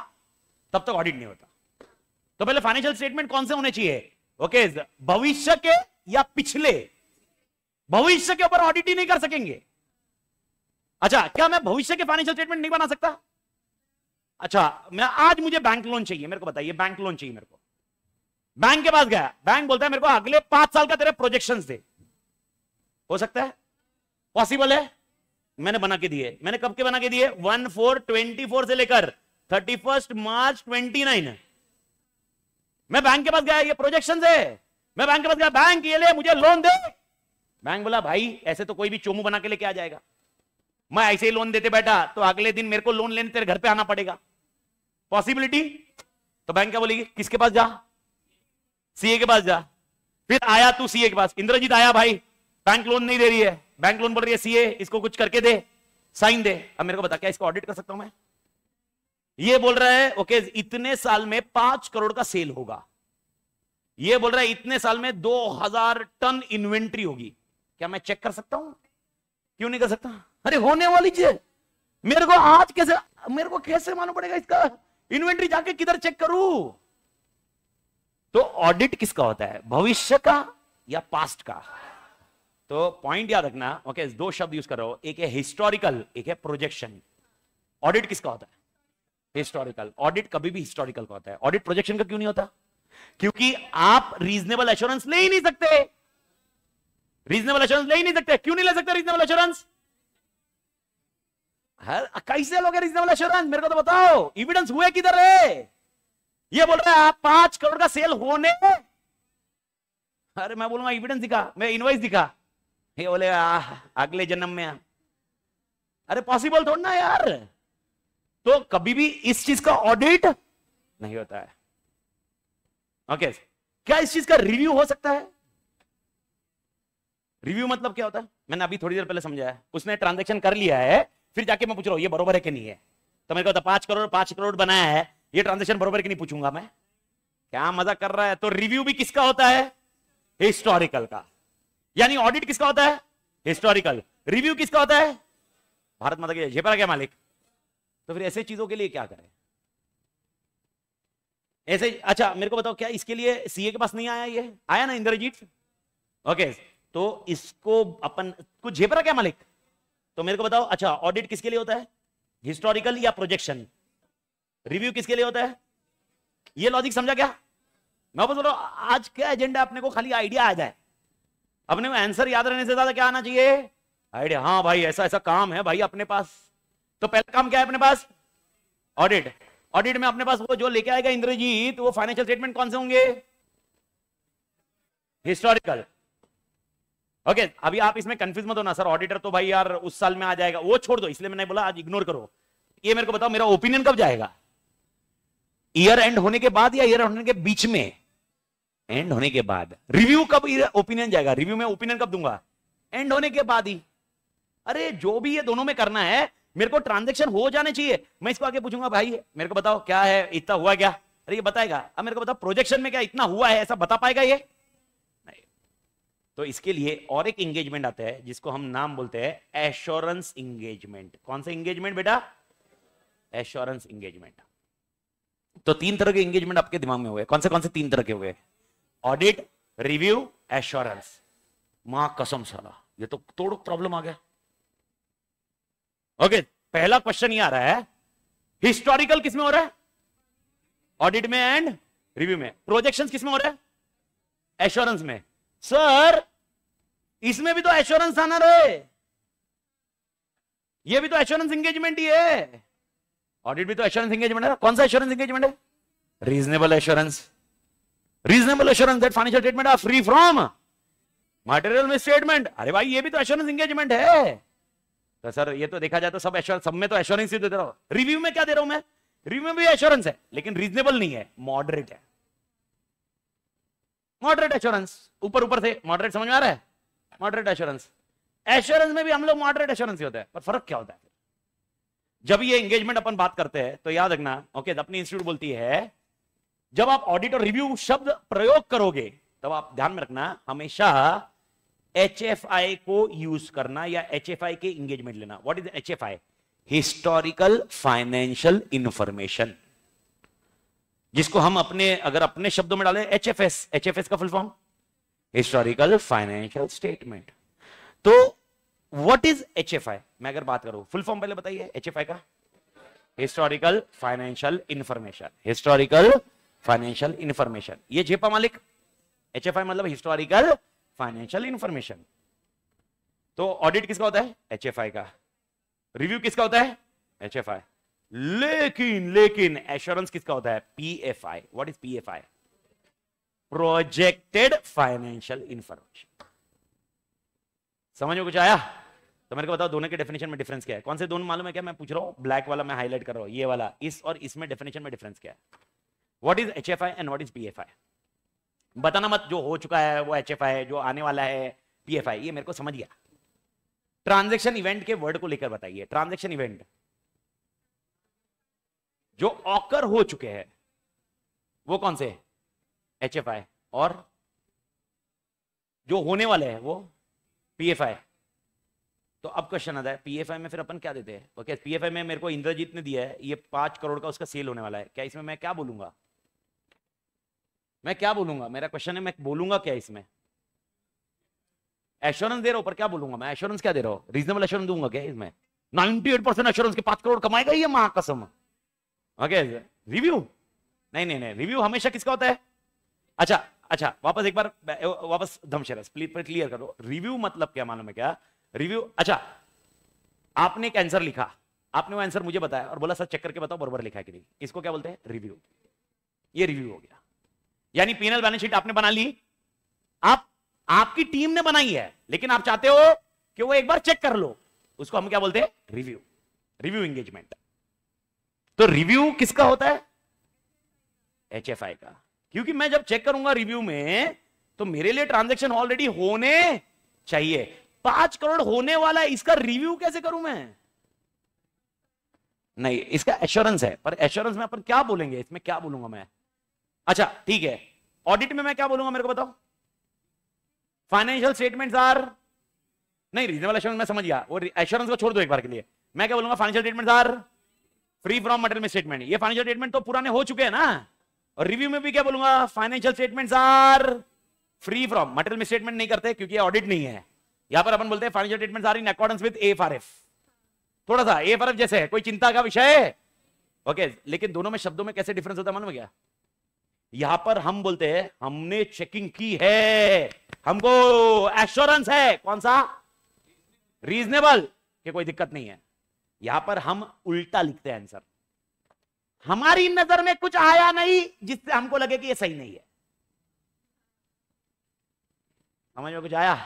तब तक ऑडिट नहीं होता तो पहले फाइनेंशियल स्टेटमेंट कौन से होने चाहिए ओके भविष्य के या पिछले भविष्य के ऊपर ऑडिट ही नहीं कर सकेंगे अच्छा क्या मैं भविष्य के फाइनेंशियल स्टेटमेंट नहीं बना सकता अच्छा मैं आज मुझे बैंक लोन चाहिए मेरे को बताइए बैंक लोन चाहिए मेरे को बैंक के पास गया बैंक बोलता है मेरे को अगले पांच साल का तेरे प्रोजेक्शन दे हो सकता है पॉसिबल है मैंने बना के दिए मैंने कब के बना के दिए वन फोर ट्वेंटी फोर से लेकर thirty first March twenty nine मैं बैंक के पास गया ये प्रोजेक्शन है मैं बैंक के पास गया बैंक ये ले मुझे लोन दे बैंक बोला भाई ऐसे तो कोई भी चोमू बना के लेके आ जाएगा मैं ऐसे ही लोन देते बैठा तो अगले दिन मेरे को लोन लेने तेरे घर पे आना पड़ेगा पॉसिबिलिटी तो बैंक क्या बोलेगी किसके पास जा सीए के पास जा फिर आया तू सीए के पास इंद्रजीत आया भाई बैंक लोन नहीं दे रही है बैंक लोन बोल रही है सीए इसको कुछ करके दे साइन दे अब मेरे को बता क्या इसको ऑडिट कर सकता हूं मैं ये बोल रहा है ओके इतने साल में पांच करोड़ का सेल होगा ये बोल रहा है इतने साल में 2000 टन इन्वेंट्री होगी क्या मैं चेक कर सकता हूं क्यों नहीं कर सकता अरे होने वाली चीज मेरे को आज कैसे मेरे को कैसे मानू पड़ेगा इसका इन्वेंट्री जाके किधर चेक करूं तो ऑडिट किसका होता है भविष्य का या पास्ट का तो पॉइंट याद रखना ओके दो शब्द यूज करो एक है हिस्टोरिकल एक है प्रोजेक्शन ऑडिट किसका होता है हिस्टोरिकल ऑडिट कभी भी हिस्टोरिकल का होता है ऑडिट प्रोजेक्शन का क्यों नहीं होता क्योंकि आप रीजनेबल एश्योरेंस ले ही नहीं सकते रीजनेबल एश्योरेंस ले ही नहीं सकते क्यों नहीं ले सकते रीजनेबल एश्योरेंस कैसे लोगे रीजनेबल एश्योरेंस मेरे को तो बताओ इविडेंस हुए किधर है ये बोल रहे आप पांच करोड़ का सेल होने अरे मैं बोलूंगा इविडेंस दिखा मैं इनवाइस दिखा ये बोले अगले जन्म में अरे पॉसिबल थोड़ा ना यार तो कभी भी इस चीज का ऑडिट नहीं होता है ओके क्या इस चीज का रिव्यू हो सकता है रिव्यू मतलब क्या होता है मैंने अभी थोड़ी देर पहले समझाया उसने ट्रांजेक्शन कर लिया है फिर जाके मैं पूछ रहा हूं ये बरोबर है कि नहीं है तो मेरे को तो पांच करोड़ पांच करोड़ बनाया है ये ट्रांजेक्शन बरोबर की नहीं पूछूंगा मैं क्या मजा कर रहा है तो रिव्यू भी किसका होता है हिस्टोरिकल का यानी ऑडिट किसका होता है हिस्टोरिकल रिव्यू किसका होता है भारत माता के जयपरा क्या मालिक तो फिर ऐसे चीजों के लिए क्या करें ऐसे अच्छा मेरे को बताओ क्या इसके लिए सीए के पास नहीं आया ये आया ना इंद्रजीत ओके तो इसको अपन कुछ झेपरा क्या मालिक तो मेरे को बताओ अच्छा ऑडिट किसके लिए होता है हिस्टोरिकल या प्रोजेक्शन रिव्यू किसके लिए होता है ये लॉजिक समझा क्या मैं वापस बोल रहा हूं आज क्या एजेंडा अपने को खाली आइडिया आ जाए अपने आंसर याद रहने से ज्यादा क्या आना चाहिए आइडिया हाँ भाई ऐसा ऐसा काम है भाई अपने पास तो पहला काम क्या है अपने पास ऑडिट ऑडिट में अपने पास वो जो लेके आएगा इंद्रजीत वो फाइनेंशियल स्टेटमेंट कौन से होंगे हिस्टोरिकल ओके okay, अभी आप इसमें कंफ्यूज मत होना सर ऑडिटर तो भाई यार उस साल में आ जाएगा वो छोड़ दो इसलिए मैंने बोला आज इग्नोर करो ये मेरे को बताओ मेरा ओपिनियन कब जाएगा ईयर एंड होने के बाद या ईयर होने के बीच में एंड होने के बाद रिव्यू कब ओपिनियन जाएगा रिव्यू में ओपिनियन कब दूंगा एंड होने के बाद ही अरे जो भी ये दोनों में करना है मेरे को ट्रांजेक्शन हो जाने चाहिए मैं इसको आगे पूछूंगा भाई मेरे को बताओ क्या है इतना हुआ क्या अरे ये बताएगा अब मेरे को बताओ प्रोजेक्शन में क्या इतना हुआ है ऐसा बता पाएगा ये नहीं तो इसके लिए और एक इंगेजमेंट आता है जिसको हम नाम बोलते हैं एश्योरेंस इंगेजमेंट कौन सा इंगेजमेंट बेटा एश्योरेंस इंगेजमेंट तो तीन तरह के इंगेजमेंट आपके दिमाग में हुए कौन से कौन से तीन तरह के हुए ऑडिट रिव्यू एश्योरेंस मां कसम साला ये तो तोड़ प्रॉब्लम आ गया ओके पहला क्वेश्चन ये आ रहा है हिस्टोरिकल किसमें हो रहा है ऑडिट में एंड रिव्यू में प्रोजेक्शन किसमें हो रहा है एश्योरेंस में सर इसमें भी तो एश्योरेंस आना रहे ये भी तो एश्योरेंस एंगेजमेंट ही है ऑडिट भी तो एश्योरेंस एंगेजमेंट है कौन सा एश्योरेंस एंगेजमेंट है reasonable assurance reasonable assurance that financial statement are free from material में स्टेटमेंट अरे भाई ये भी तो एश्योरेंस एंगेजमेंट है तो सर ये तो देखा जाए तो सब एश्योरेंस सब में तो एश्योरेंस ही दे रहा हूँ रिव्यू में क्या दे रहा हूं मैं रिव्यू में भी एश्योरेंस है लेकिन रीजनेबल नहीं है मॉडरेट है मॉडरेट एश्योरेंस ऊपर ऊपर से मॉडरेट समझ में आ रहा है मॉडरेट एश्योरेंस एश्योरेंस में भी हम लोग मॉडरेट एश्योरेंस ही होता है पर फर्क क्या होता है जब ये एंगेजमेंट अपन बात करते हैं तो याद रखना ओके अपनी इंस्टीट्यूट बोलती है जब आप ऑडिट और रिव्यू शब्द प्रयोग करोगे तब आप ध्यान में रखना हमेशा एच एफ आई को यूज करना या एच एफ आई के इंगेजमेंट लेना what is H F I historical financial information जिसको हम अपने अगर अपने शब्दों में डालें H F S H F S का full form historical financial statement तो what is H F I मैं अगर बात करूं फुल फॉर्म पहले बताइए एच एफ आई का historical financial information historical financial information ये झेपा मालिक एच एफ आई मतलब हिस्टोरिकल फाइनेंशियल इंफॉर्मेशन तो ऑडिट किसका होता है एच का रिव्यू किसका होता है एच लेकिन लेकिन एश्योरेंस किसका होता है PFI what is PFI projected financial information समझ में कुछ आया तो मेरे को बताओ दोनों के डेफिनेशन में डिफरेंस क्या है कौन से दोनों मालूम है क्या मैं पूछ रहा हूं ब्लैक वाला मैं हाईलाइट कर रहा हूं ये वाला इस और इसमें डेफिनेशन में डिफरेंस क्या है what is H and what is PFI बताना मत जो हो चुका है वो एच है जो आने वाला है पी ये मेरे को समझ गया ट्रांजेक्शन इवेंट के वर्ड को लेकर बताइए ट्रांजेक्शन इवेंट जो ऑकर हो चुके हैं वो कौन से एच एफ और जो होने वाले हैं वो पी तो अब क्वेश्चन आता है पीएफआई में फिर अपन क्या देते हैं ओके पीएफआई में मेरे को इंद्रजीत ने दिया है ये पांच करोड़ का उसका सेल होने वाला है क्या इसमें मैं क्या बोलूंगा मैं क्या बोलूंगा मेरा क्वेश्चन है मैं बोलूंगा क्या इसमें एश्योरेंस दे रहा हूं पर क्या बोलूंगा मैं एश्योरेंस क्या दे रहा हूं रीजनेबल एश्योरेंस दूंगा क्या इसमें एट परसेंट एश्योरेंस के पांच करोड़ कमाएगा ये महाकसम ओके रिव्यू नहीं नहीं नहीं रिव्यू हमेशा किसका होता है अच्छा अच्छा वापस एक बार वापस धमशेरस प्लीज पर क्लियर करो रिव्यू मतलब क्या मालूम है क्या रिव्यू अच्छा आपने एक आंसर लिखा आपने वो आंसर मुझे बताया और बोला सर चेक करके बताओ बरबर लिखा है कि नहीं इसको क्या बोलते हैं रिव्यू ये रिव्यू हो गया यानी पीनल बैलेंस शीट आपने बना ली आप आपकी टीम ने बनाई है लेकिन आप चाहते हो कि वो एक बार चेक कर लो उसको हम क्या बोलते हैं रिव्यू रिव्यू एंगेजमेंट तो रिव्यू किसका होता है एच का क्योंकि मैं जब चेक करूंगा रिव्यू में तो मेरे लिए ट्रांजेक्शन ऑलरेडी होने चाहिए पांच करोड़ होने वाला है इसका रिव्यू कैसे करूं मैं नहीं इसका एश्योरेंस है पर एश्योरेंस में अपन क्या बोलेंगे इसमें क्या बोलूंगा मैं अच्छा ठीक है ऑडिट में मैं क्या बोलूंगा मेरे को बताओ फाइनेंशियल स्टेटमेंट्स आर नहीं रीजनेबल एश्योरेंस मैं समझ गया वो एश्योरेंस को छोड़ दो एक बार के लिए मैं क्या बोलूंगा financial statement are free from material misstatement financial statement तो पुराने हो चुके हैं ना और रिव्यू में भी क्या बोलूंगा financial statement are free from material misstatement करते क्योंकि ऑडिट नहीं है यहां पर अपन बोलते हैं financial statement are in accordance with AFRF थोड़ा सा एएफआरएफ जैसे है कोई चिंता का विषय है ओके लेकिन दोनों में शब्दों में कैसे डिफरेंस होता है मालूम क्या यहां पर हम बोलते हैं हमने चेकिंग की है हमको एश्योरेंस है कौन सा रीजनेबल कि कोई दिक्कत नहीं है यहां पर हम उल्टा लिखते हैं आंसर हमारी नजर में कुछ आया नहीं जिससे हमको लगे कि ये सही नहीं है समझ में कुछ आया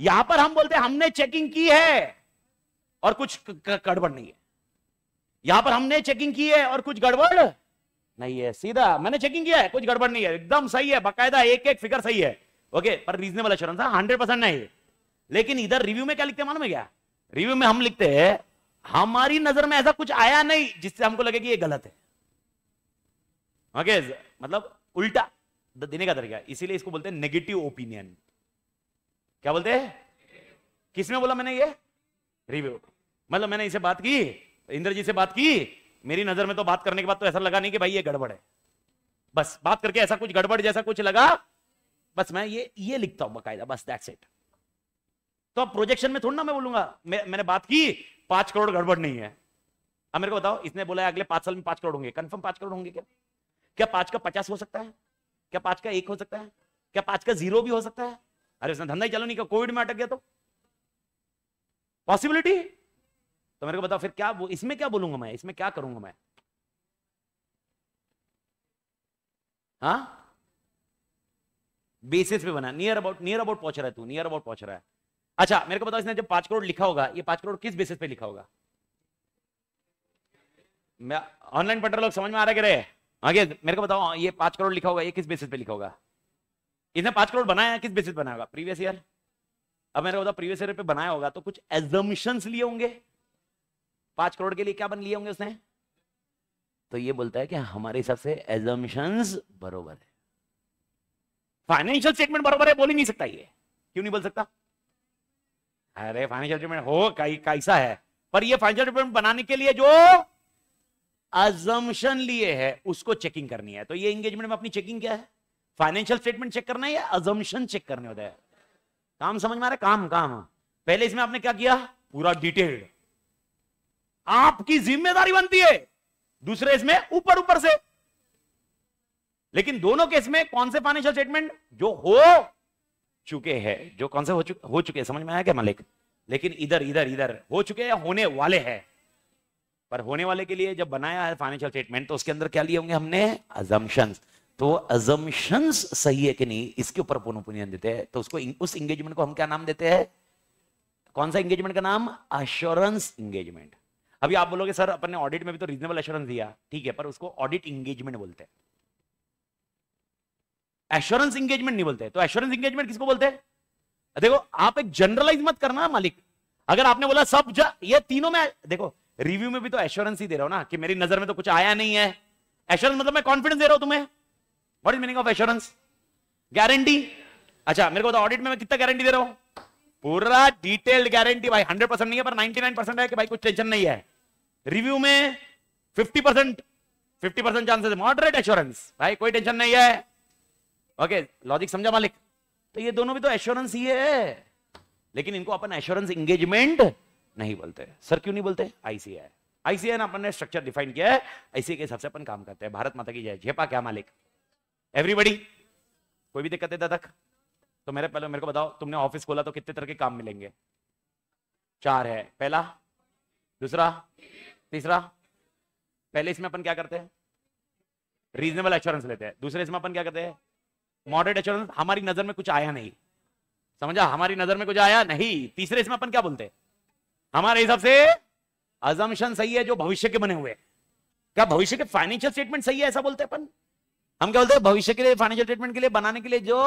यहां पर हम बोलते हैं हमने चेकिंग की है और कुछ गड़बड़ नहीं है यहां पर हमने चेकिंग की है और कुछ गड़बड़ नहीं है सीधा मैंने चेकिंग किया है कुछ गड़बड़ नहीं है एकदम सही है बकायदा एक एक फिगर सही है ओके पर रीजनेबल हाँ, अश्योरेंस है हंड्रेड परसेंट नहीं लेकिन इधर रिव्यू में क्या लिखते मालूम है क्या रिव्यू में हम लिखते हैं हमारी नजर में ऐसा कुछ आया नहीं जिससे हमको लगे कि ये गलत है ओके मतलब उल्टा देने का तरीका इसीलिए इसको बोलते हैं नेगेटिव ओपिनियन क्या बोलते हैं किसमें बोला मैंने ये रिव्यू मतलब मैंने इसे बात की इंद्र जी से बात की मेरी नजर में तो बात करने के बाद तो ऐसा लगा नहीं कि भाई ये गड़बड़ है बस बात करके ऐसा कुछ गड़बड़ जैसा कुछ लगा बस मैं ये ये लिखता हूं बकायदा बस दैट्स इट तो अब प्रोजेक्शन में थोड़ा ना मैं बोलूंगा मैं, मैंने बात की पांच करोड़ गड़बड़ नहीं है अब मेरे को बताओ इसने बोला अगले पांच साल में पांच करोड़ होंगे कंफर्म पांच करोड़ होंगे क्या क्या पांच का पचास हो सकता है क्या पांच का एक हो सकता है क्या पांच का जीरो भी हो सकता है अरे उसने धंधा ही चलो नहीं क्या कोविड में अटक गया तो पॉसिबिलिटी तो मेरे को बताओ फिर क्या इसमें क्या बोलूंगा मैं इसमें क्या करूंगा मैं हाँ बेसिस पे बना नियर अबाउट नियर अबाउट पहुंच रहा है तू नियर अबाउट पहुंच रहा है अच्छा मेरे को बताओ इसने जब पांच करोड़ लिखा होगा ये पांच करोड़ किस बेसिस पे लिखा होगा मैं ऑनलाइन पढ़ रहे लोग समझ में आ रहे कि रहे आगे मेरे को बताओ ये पांच करोड़ लिखा होगा ये किस बेसिस पे लिखा होगा इसने पांच करोड़ बनाया किस बेसिस बनाया होगा प्रीवियस ईयर अब मेरे को बताओ प्रीवियस ईयर पे बनाया होगा तो कुछ एजम्पन्स लिए होंगे पांच करोड़ के लिए क्या बन लिए होंगे उसने तो ये बोलता है कि हमारे हिसाब से एजम्पन्स बरोबर है फाइनेंशियल स्टेटमेंट बरोबर है बोल ही नहीं सकता ये क्यों नहीं बोल सकता अरे फाइनेंशियल स्टेटमेंट हो कैसा है पर ये फाइनेंशियल स्टेटमेंट बनाने के लिए जो अजम्पन लिए है उसको चेकिंग करनी है तो ये एंगेजमेंट में अपनी चेकिंग क्या है फाइनेंशियल स्टेटमेंट चेक करना है या अजम्पन चेक करने होता है काम समझ में आ रहा है काम काम पहले इसमें आपने क्या किया पूरा डिटेल्ड आपकी जिम्मेदारी बनती है दूसरे इसमें ऊपर ऊपर से लेकिन दोनों केस में कौन से फाइनेंशियल स्टेटमेंट जो हो चुके हैं जो कौन से हो चुके हो चुके समझ में आया क्या मालिक लेकिन इधर इधर इधर हो चुके या होने वाले हैं पर होने वाले के लिए जब बनाया है फाइनेंशियल स्टेटमेंट तो उसके अंदर क्या लिए होंगे हमने अजम्पन्स तो अजम्पन्स सही है कि नहीं इसके ऊपर ओपिनियन देते हैं तो उसको उस एंगेजमेंट को हम क्या नाम देते हैं कौन सा एंगेजमेंट का नाम अश्योरेंस एंगेजमेंट अभी आप बोलोगे सर अपने ऑडिट में भी तो रीजनेबल एश्योरेंस दिया ठीक है पर उसको ऑडिट इंगेजमेंट बोलते हैं एश्योरेंस इंगेजमेंट नहीं बोलते तो एश्योरेंस इंगेजमेंट किसको बोलते हैं देखो आप एक जनरलाइज मत करना मालिक अगर आपने बोला सब ये तीनों में देखो रिव्यू में भी तो एश्योरेंस ही दे रहा हूं ना कि मेरी नजर में तो कुछ आया नहीं है एश्योरेंस मतलब मैं कॉन्फिडेंस दे रहा हूं तुम्हें what is meaning of assurance guarantee अच्छा मेरे को तो ऑडिट में मैं कितना गारंटी दे रहा हूं पूरा डिटेल्ड गारंटी भाई 100 परसेंट नहीं है पर 99 परसेंट है कि भाई कुछ टेंशन नहीं है रिव्यू में 50 percent fifty percent chances moderate assurance भाई कोई टेंशन नहीं है ओके लॉजिक समझा मालिक तो ये दोनों भी तो एश्योरेंस ही है लेकिन इनको अपन एश्योरेंस एंगेजमेंट नहीं बोलते सर क्यों नहीं बोलते आईसीआई आईसीआई ने अपन ने स्ट्रक्चर डिफाइन किया है आईसीआई के हिसाब से अपन काम करते हैं भारत माता की जय झेपा क्या मालिक एवरीबडी कोई भी दिक्कत है तक तो मेरे पहले मेरे को बताओ तुमने ऑफिस खोला तो कितने तरह के काम मिलेंगे चार है पहला दूसरा तीसरा पहले इसमें अपन क्या करते हैं रीजनेबल एश्योरेंस लेते हैं दूसरे इसमें अपन क्या करते हैं मॉडरेट एश्योरेंस हमारी नजर में कुछ आया नहीं समझा हमारी नजर में कुछ आया नहीं तीसरे इसमें अपन क्या बोलते हैं हमारे हिसाब से अजम्पन सही है जो भविष्य के बने हुए क्या भविष्य के फाइनेंशियल स्टेटमेंट सही है ऐसा बोलते हैं अपन हम क्या बोलते हैं भविष्य के लिए फाइनेंशियल स्टेटमेंट के लिए बनाने के लिए जो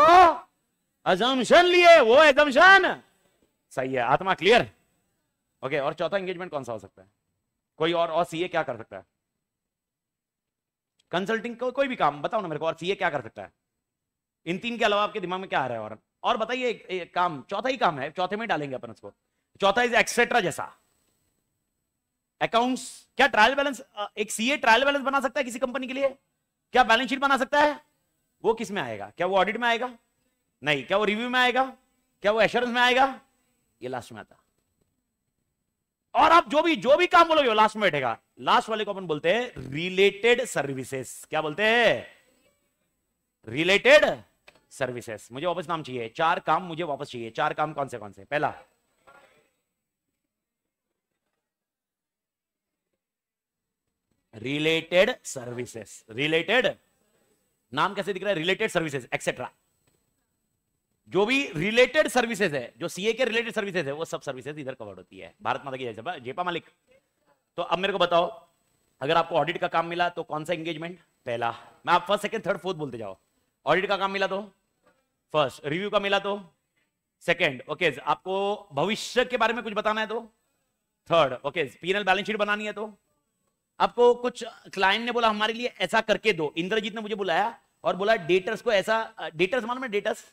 अजम्पन लिए वो एजम्पन सही है आत्मा क्लियर ओके और चौथा एंगेजमेंट कौन सा हो सकता है कोई और और सीए क्या कर सकता है कंसल्टिंग को, कोई भी काम बताओ ना मेरे को और सीए क्या कर सकता है इन तीन के अलावा आपके दिमाग में क्या आ रहा है और और बताइए काम चौथा ही काम है चौथे में डालेंगे अपन उसको चौथा इज एक्सेट्रा जैसा अकाउंट्स क्या ट्रायल बैलेंस एक सीए ट्रायल बैलेंस बना सकता है किसी कंपनी के लिए क्या बैलेंस शीट बना सकता है वो किस में आएगा क्या वो ऑडिट में आएगा नहीं क्या वो रिव्यू में आएगा क्या वो एश्योरेंस में आएगा ये लास्ट में आता और आप जो भी जो भी काम बोलोगे लास्ट में बैठेगा लास्ट वाले को अपन बोलते हैं रिलेटेड सर्विसेस क्या बोलते हैं रिलेटेड सर्विसेस मुझे वापस नाम चाहिए चार काम मुझे वापस चाहिए चार काम कौन से कौन से पहला रिलेटेड सर्विसेस रिलेटेड नाम कैसे दिख रहा है रिलेटेड सर्विसेज एक्सेट्रा जो भी रिलेटेड सर्विसेज है जो सीए के रिलेटेड सर्विसेज है वो सब सर्विसेज इधर कवर्ड होती है भारत माता की जय जेपा मालिक तो अब मेरे को बताओ अगर आपको ऑडिट का काम मिला तो कौन सा एंगेजमेंट पहला मैं आप फर्स्ट सेकंड थर्ड फोर्थ बोलते जाओ ऑडिट का काम मिला तो फर्स्ट रिव्यू का मिला तो सेकंड ओके आपको भविष्य के बारे में कुछ बताना है तो third okay PNL balance sheet बनानी है तो आपको कुछ क्लाइंट ने बोला हमारे लिए ऐसा करके दो इंद्रजीत ने मुझे बुलाया और बोला डेटर्स को ऐसा डेटर्स मालूम है डेटर्स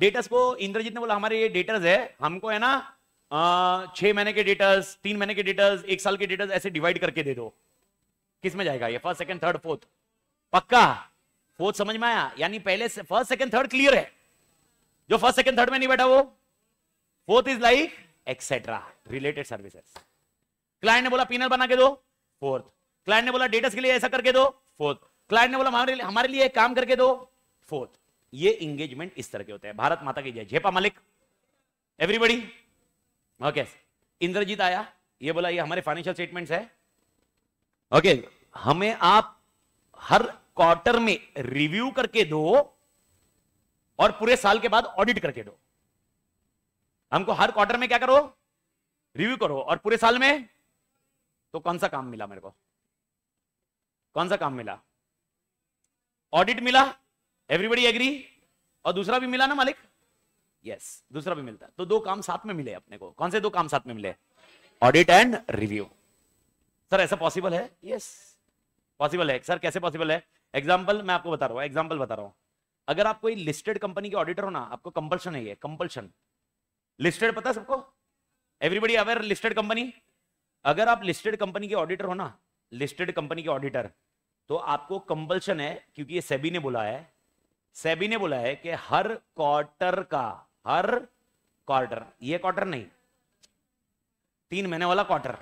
डेटस को इंद्रजीत ने बोला हमारे ये डेटर्स है हमको है ना छह महीने के डेटर्स तीन महीने के डेटर्स एक साल के डेटर्स ऐसे डिवाइड करके दे दो किस में जाएगा ये फर्स्ट सेकंड थर्ड फोर्थ पक्का फोर्थ समझ में आया यानी पहले से फर्स्ट सेकंड थर्ड क्लियर है जो फर्स्ट सेकंड थर्ड में नहीं बैठा वो fourth is like etcetera related services client ने बोला पीनल बना के दो फोर्थ क्लाइंट ने बोला डेटस के लिए ऐसा करके दो फोर्थ क्लाइंट ने बोला हमारे लिए, हमारे लिए काम करके दो फोर्थ ये इंगेजमेंट इस तरह के होते हैं भारत माता की जय झेपा मलिक एवरीबडी ओके इंद्रजीत आया ये बोला ये हमारे फाइनेंशियल स्टेटमेंट्स है ओके हमें आप हर क्वार्टर में रिव्यू करके दो और पूरे साल के बाद ऑडिट करके दो हमको हर क्वार्टर में क्या करो रिव्यू करो और पूरे साल में तो कौन सा काम मिला मेरे को कौन सा काम मिला ऑडिट मिला एवरीबडी एग्री और दूसरा भी मिला ना मालिक यस yes, दूसरा भी मिलता तो दो काम साथ में मिले अपने को कौन से दो काम साथ में मिले ऑडिट एंड रिव्यू सर ऐसा पॉसिबल है यस yes, पॉसिबल है सर कैसे पॉसिबल है एग्जाम्पल मैं आपको बता रहा हूँ एग्जाम्पल बता रहा हूँ अगर आप कोई लिस्टेड कंपनी के ऑडिटर हो ना आपको कंपल्शन है ये कंपल्शन लिस्टेड पता सबको एवरीबडी अवेयर लिस्टेड कंपनी अगर आप लिस्टेड कंपनी के ऑडिटर हो ना लिस्टेड कंपनी के ऑडिटर तो आपको कंपल्शन है क्योंकि ये सेबी ने बोला है सेबी ने बोला है कि हर क्वार्टर का हर क्वार्टर ये क्वार्टर नहीं तीन महीने वाला क्वार्टर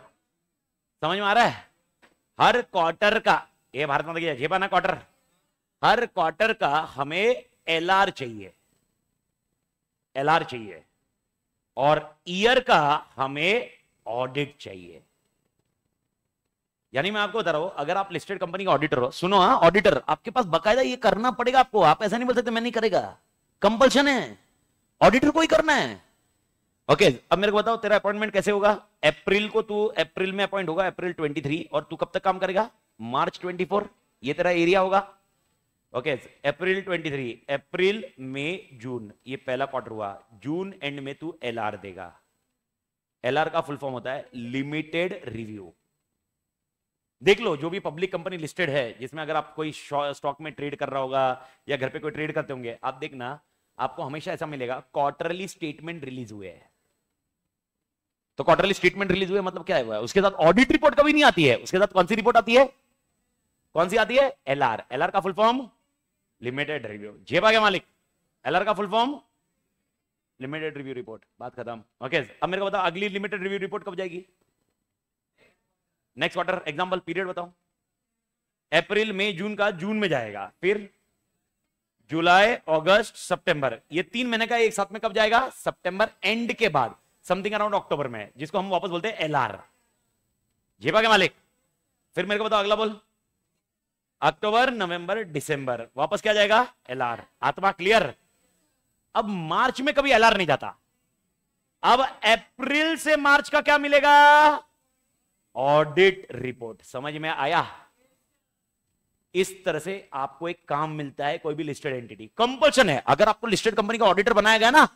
समझ में आ रहा है हर क्वार्टर का ये भारत माता की जेबा ना क्वार्टर हर क्वार्टर का हमें एलआर चाहिए एलआर चाहिए और ईयर का हमें ऑडिट चाहिए यानी मैं आपको बता रहा हूँ अगर आप लिस्टेड कंपनी का ऑडिटर हो सुनो हाँ ऑडिटर आपके पास बकायदा ये करना पड़ेगा आपको आप ऐसा नहीं बोल सकते मैं नहीं करेगा कंपल्शन है ऑडिटर को ही करना है ओके okay, अब मेरे को बताओ तेरा अपॉइंटमेंट कैसे होगा अप्रैल को तू अप्रैल में अपॉइंट होगा अप्रैल 23 और तू कब तक काम करेगा मार्च 24 ये तेरा एरिया होगा ओके अप्रैल 23 अप्रैल मई जून ये पहला क्वार्टर हुआ जून एंड में तू एलआर देगा एलआर का फुल फॉर्म होता है लिमिटेड रिव्यू देख लो जो भी पब्लिक कंपनी लिस्टेड है जिसमें अगर आप कोई स्टॉक में ट्रेड कर रहा होगा या घर पे कोई ट्रेड करते होंगे आप देखना आपको हमेशा ऐसा मिलेगा क्वार्टरली स्टेटमेंट रिलीज हुए है तो क्वार्टरली स्टेटमेंट रिलीज हुए मतलब क्या हुआ उसके साथ ऑडिट रिपोर्ट कभी नहीं आती है उसके साथ कौन सी रिपोर्ट आती है कौन सी आती है एल आर एल आर का फुल फॉर्म लिमिटेड रिव्यू जे के मालिक एल आर का full form limited review report बात खत्म ओके अब मेरे को बताओ अगली लिमिटेड रिव्यू रिपोर्ट कब जाएगी नेक्स्ट क्वार्टर एग्जाम्पल पीरियड बताओ अप्रैल मई जून का जून में जाएगा फिर जुलाई अगस्त सितंबर ये तीन महीने का एक साथ में कब जाएगा सितंबर एंड के बाद समथिंग अराउंड अक्टूबर में जिसको हम वापस बोलते हैं एल आर के मालिक फिर मेरे को बताओ अगला बोल अक्टूबर नवंबर दिसंबर वापस क्या जाएगा एलआर आत्मा क्लियर अब मार्च में कभी एलआर नहीं जाता अब अप्रैल से मार्च का क्या मिलेगा ऑडिट रिपोर्ट समझ में आया इस तरह से आपको एक काम मिलता है कोई भी लिस्टेड एंटिटी कंपल्सन है अगर आपको लिस्टेड कंपनी का ऑडिटर बनाया गया ना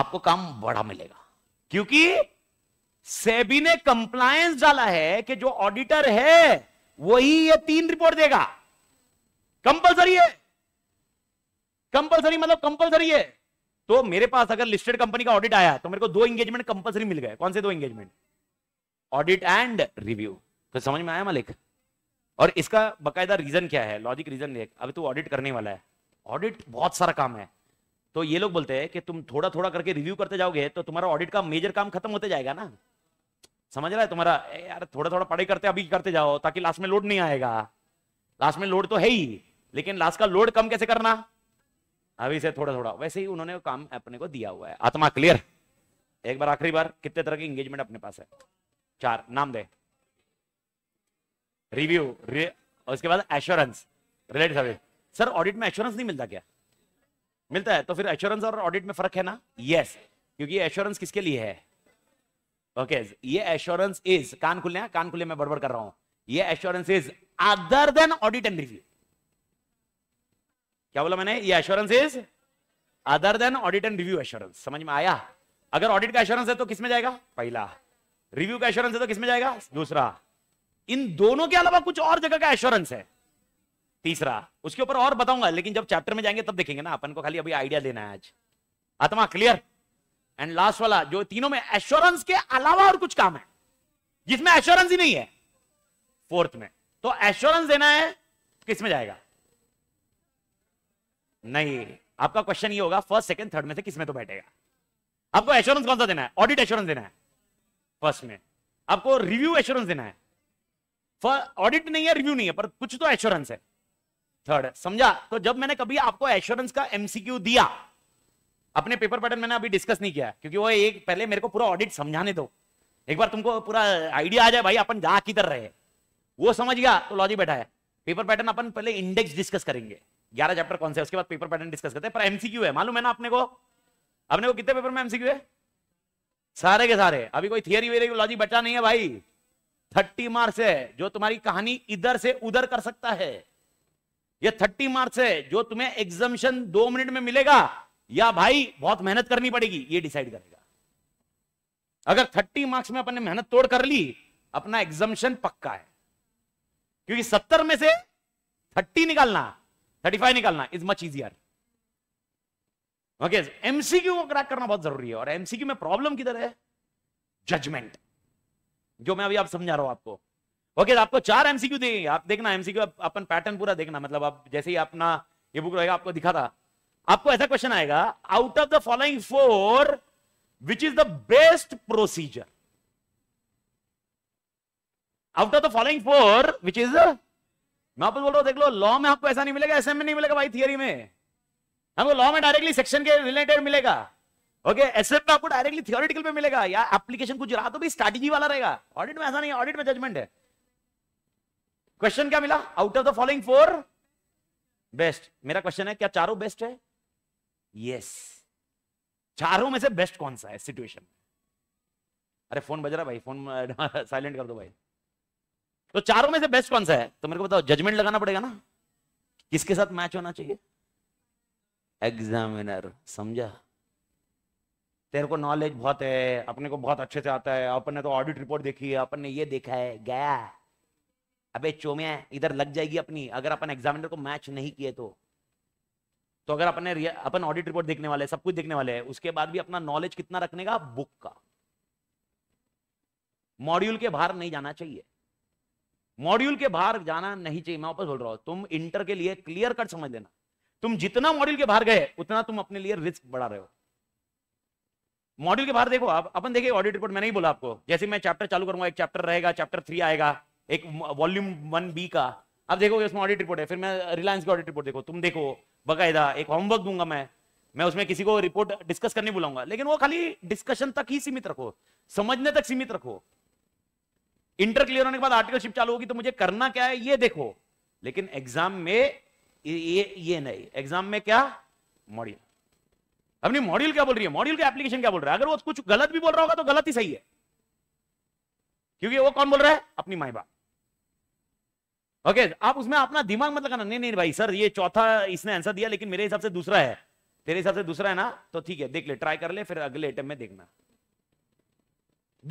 आपको काम बड़ा मिलेगा क्योंकि सेबी ने कंप्लायंस डाला है कि जो ऑडिटर है वही ये तीन रिपोर्ट देगा कंपल्सरी है कंपल्सरी मतलब कंपलसरी है तो मेरे पास अगर लिस्टेड कंपनी का ऑडिट आया तो मेरे को दो एंगेजमेंट कंपल्सरी मिल गए कौन से दो एंगेजमेंट ऑडिट एंड रिव्यू तो समझ में आया मालिक और इसका बकायदा रीजन क्या है लॉजिक रीजन देख अभी तू ऑडिट करने वाला है ऑडिट बहुत सारा काम है तो ये लोग बोलते हैं कि तुम थोड़ा थोड़ा करके रिव्यू करते जाओगे तो तुम्हारा ऑडिट का मेजर काम खत्म होते जाएगा ना समझ रहा है तुम्हारा यार थोड़ा थोड़ा पढ़ाई करते अभी करते जाओ ताकि लास्ट में लोड नहीं आएगा लास्ट में लोड तो है ही लेकिन लास्ट का लोड कम कैसे करना अभी से थोड़ा थोड़ा वैसे ही उन्होंने काम अपने को दिया हुआ है आत्मा क्लियर एक बार आखिरी बार कितने तरह की इंगेजमेंट अपने पास है चार नाम दे रिव्यू उसके बाद assurance related service sir audit में एश्योरेंस नहीं मिलता क्या मिलता है तो फिर एश्योरेंस और ऑडिट में फर्क है ना यस क्योंकि एश्योरेंस किसके लिए है ओके okay, ये एश्योरेंस इज कान खुले हैं कान खुले मैं बड़बड़ कर रहा हूं ये assurance is other than audit and review क्या बोला मैंने ये assurance is other than audit and review assurance समझ में आया अगर ऑडिट का एश्योरेंस है तो किसमें जाएगा पहला रिव्यू का एश्योरेंस है तो किसमें जाएगा दूसरा इन दोनों के अलावा कुछ और जगह का एश्योरेंस है तीसरा उसके ऊपर और बताऊंगा लेकिन जब चैप्टर में जाएंगे तब देखेंगे ना अपन को खाली अभी आइडिया देना है आज आत्मा क्लियर एंड लास्ट वाला जो तीनों में एश्योरेंस के अलावा और कुछ काम है जिसमें एश्योरेंस ही नहीं है फोर्थ में तो एश्योरेंस देना है किसमें जाएगा नहीं आपका क्वेश्चन ये होगा फर्स्ट सेकंड थर्ड में से किसमें तो बैठेगा आपको एश्योरेंस कौन सा देना है ऑडिट एश्योरेंस देना है फर्स्ट में आपको रिव्यू एश्योरेंस देना है ऑडिट नहीं है रिव्यू नहीं है पर कुछ तो एश्योरेंस है थर्ड समझा तो जब मैंने कभी आपको एश्योरेंस का एमसीक्यू दिया अपने पेपर पैटर्न मैंने अभी डिस्कस नहीं किया क्योंकि वो एक पहले मेरे को पूरा ऑडिट समझाने दो एक बार तुमको पूरा आइडिया आ जाए भाई अपन जा किधर रहे वो समझ गया तो लॉजिक बैठा है पेपर पैटर्न अपन पहले इंडेक्स डिस्कस करेंगे ग्यारह चैप्टर कौन से उसके बाद पेपर पैटर्न डिस्कस करते हैं पर एमसीक्यू है मालूम है ना अपने को अपने को कितने पेपर में एमसीक्यू है सारे के सारे अभी कोई थियरी वेरी लॉजिक बचा नहीं है भाई थर्टी मार्क्स है जो तुम्हारी कहानी इधर से उधर कर सकता है ये थर्टी मार्क्स है जो तुम्हें एग्जामिशन दो मिनट में मिलेगा या भाई बहुत मेहनत करनी पड़ेगी ये डिसाइड करेगा अगर थर्टी मार्क्स में अपने मेहनत तोड़ कर ली अपना एग्जामिशन पक्का है क्योंकि सत्तर में से थर्टी निकालना थर्टी फाइव निकालना is much easier okay MCQ को क्रैक करना बहुत जरूरी है और एमसीक्यू में प्रॉब्लम किधर है जजमेंट जो मैं अभी आप समझा रहा हूं आपको ओके okay, तो आपको चार एमसीक्यू देंगे आप देखना एमसीक्यू अपन पैटर्न पूरा देखना मतलब आप जैसे ही अपना ये बुक रहेगा आपको दिखा था आपको ऐसा क्वेश्चन आएगा out of the following four which is the best procedure out of the following four which is मैं आपको बोल रहा हूं देख लो लॉ में आपको ऐसा नहीं मिलेगा ऐसे में नहीं मिलेगा भाई थियरी में हमको लॉ में डायरेक्टली सेक्शन के रिलेटेड मिलेगा ओके एसएफ में आपको डायरेक्टली थियोरिटिकल पे मिलेगा या एप्लीकेशन कुछ रहा तो भी स्ट्रैटेजी वाला रहेगा ऑडिट में ऐसा नहीं ऑडिट में जजमेंट है क्वेश्चन क्या मिला out of the following four best मेरा क्वेश्चन है क्या चारों बेस्ट है यस yes. चारों में से बेस्ट कौन सा है सिचुएशन अरे फोन बज रहा भाई फोन साइलेंट [laughs] कर दो भाई तो चारों में से बेस्ट कौन सा है तो मेरे को बताओ जजमेंट लगाना पड़ेगा ना किसके साथ मैच होना चाहिए एग्जामिनर समझा तेरे को नॉलेज बहुत है अपने को बहुत अच्छे से आता है अपन ने तो ऑडिट रिपोर्ट देखी है अपन ने ये देखा है गया अबे चोमिया इधर लग जाएगी अपनी अगर अपन एग्जामिनर को मैच नहीं किए तो तो अगर अपने अपन ऑडिट रिपोर्ट देखने वाले सब कुछ देखने वाले हैं उसके बाद भी अपना नॉलेज कितना रखने का बुक का मॉड्यूल के बाहर नहीं जाना चाहिए मॉड्यूल के बाहर जाना नहीं चाहिए मैं वापस बोल रहा हूं तुम इंटर के लिए क्लियर कट समझ लेना तुम जितना मॉड्यूल के बाहर गए उतना तुम अपने लिए रिस्क बढ़ा रहे हो मॉड्यूल के बाहर देखो आप अपन देखिए ऑडिट रिपोर्ट मैंने ही बोला आपको जैसे मैं चैप्टर चालू करूंगा एक चैप्टर रहेगा चैप्टर थ्री आएगा एक वॉल्यूम वन बी का अब देखो उसमें ऑडिट रिपोर्ट है फिर मैं रिलायंस की ऑडिट रिपोर्ट देखो तुम देखो बकायदा एक होमवर्क दूंगा मैं मैं उसमें किसी को रिपोर्ट डिस्कस करने बुलाऊंगा लेकिन वो खाली डिस्कशन तक ही सीमित रखो समझने तक सीमित रखो इंटर क्लियर होने के बाद आर्टिकलशिप चालू होगी तो मुझे करना क्या है ये देखो लेकिन एग्जाम में ये ये नहीं एग्जाम में क्या मॉड्यूल अपनी मॉड्यूल क्या बोल रही है मॉड्यूल का एप्लीकेशन क्या बोल रहा है अगर वो कुछ गलत भी बोल रहा होगा तो गलत ही सही है क्योंकि वो कौन बोल रहा है अपनी माई बाप ओके okay, आप उसमें अपना दिमाग मत लगाना नहीं नहीं भाई सर ये चौथा इसने आंसर दिया लेकिन मेरे हिसाब से दूसरा है तेरे हिसाब से दूसरा है ना तो ठीक है देख ले ट्राई कर ले फिर अगले आइटम में देखना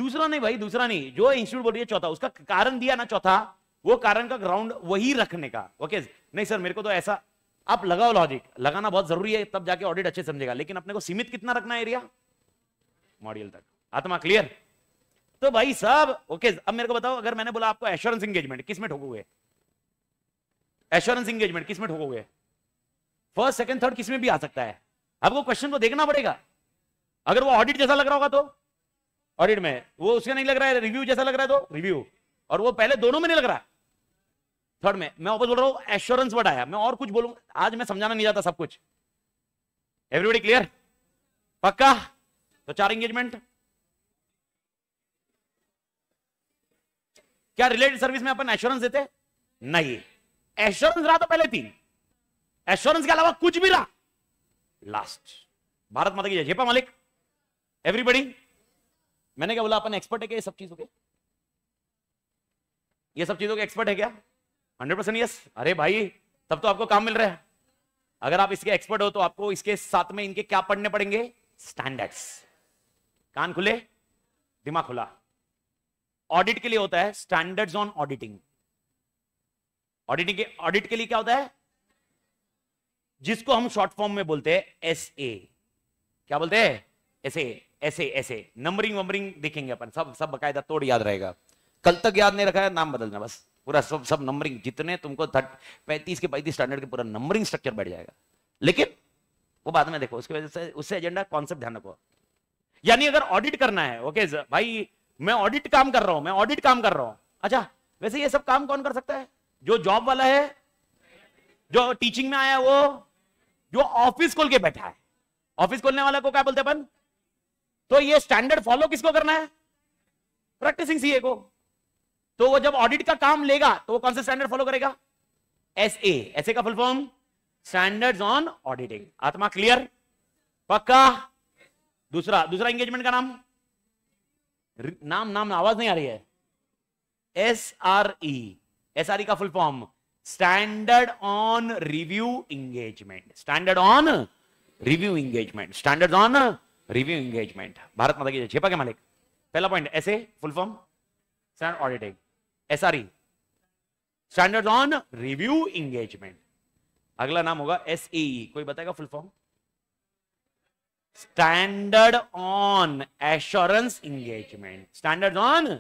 दूसरा नहीं भाई दूसरा नहीं जो इंस्टीट्यूट बोल रही है चौथा उसका कारण दिया ना चौथा वो कारण का ग्राउंड वही रखने का ओके okay, नहीं सर मेरे को तो ऐसा आप लगाओ लॉजिक लगाना बहुत जरूरी है तब जाके ऑडिट अच्छे समझेगा लेकिन अपने को सीमित कितना रखना है एरिया मॉड्यूल तक आत्मा क्लियर तो भाई साहब ओके अब मेरे को बताओ अगर मैंने बोला आपको एश्योरेंस एंगेजमेंट किस में ठोकोगे एश्योरेंस एंगेजमेंट किस में ठोकोगे फर्स्ट सेकंड थर्ड किस में भी आ सकता है आपको क्वेश्चन को देखना पड़ेगा अगर वो ऑडिट जैसा लग रहा होगा तो ऑडिट में वो उसके नहीं लग रहा है रिव्यू जैसा लग रहा है तो रिव्यू और वो पहले दोनों में नहीं लग रहा थर्ड में मैं वापस बोल रहा हूँ एश्योरेंस वर्ड आया मैं और कुछ बोलूंगा आज मैं समझाना नहीं जाता सब कुछ एवरीबडी क्लियर पक्का तो चार एंगेजमेंट क्या रिलेटेड सर्विस में अपन एश्योरेंस देते नहीं एश्योरेंस रहा तो पहले तीन एश्योरेंस के अलावा कुछ भी रहा लास्ट भारत माता की जय जेपा मालिक एवरीबडी मैंने क्या बोला अपन एक्सपर्ट है क्या ये सब चीजों के ये सब चीजों के एक्सपर्ट है क्या हंड्रेड परसेंट यस अरे भाई तब तो आपको काम मिल रहा है अगर आप इसके एक्सपर्ट हो तो आपको इसके साथ में इनके क्या पढ़ने पड़ेंगे स्टैंडर्ड्स कान खुले दिमाग खुला ऑडिट के लिए होता है स्टैंडर्ड्स ऑन ऑडिटिंग ऑडिटिंग के ऑडिट के लिए क्या होता है जिसको हम शॉर्ट फॉर्म में बोलते हैं एस ए क्या बोलते हैं ऐसे ऐसे ऐसे नंबरिंग वंबरिंग देखेंगे अपन सब सब बकायदा तोड़ याद रहेगा कल तक याद नहीं रखा है नाम बदलना बस पूरा सब सब नंबरिंग जितने तुमको थर्ट पैंतीस के पैंतीस स्टैंडर्ड के पूरा नंबरिंग स्ट्रक्चर बैठ जाएगा लेकिन वो बाद में देखो उसकी वजह से उससे एजेंडा कॉन्सेप्ट ध्यान रखो यानी अगर ऑडिट करना है ओके भाई मैं ऑडिट काम कर रहा हूं मैं ऑडिट काम कर रहा हूं अच्छा वैसे ये सब काम कौन कर सकता है जो जॉब वाला है जो टीचिंग में आया वो जो ऑफिस खोल के बैठा है ऑफिस खोलने वाला को क्या बोलते अपन तो ये स्टैंडर्ड फॉलो किसको करना है प्रैक्टिसिंग सीए को तो वो जब ऑडिट का काम लेगा तो वो कौन सा स्टैंडर्ड फॉलो करेगा एस ए एस ए का full form standard on auditing आत्मा क्लियर पक्का दूसरा दूसरा एंगेजमेंट का नाम नाम नाम आवाज नहीं आ रही है S R E S R E का full form standard on review engagement standard on review engagement standard on review engagement Bharat Mata की छिपा के मालिक पहला पॉइंट ऐसे full form stand auditing SRE standard on review engagement अगला नाम होगा एसई e। कोई बताएगा full form standard on assurance engagement standard on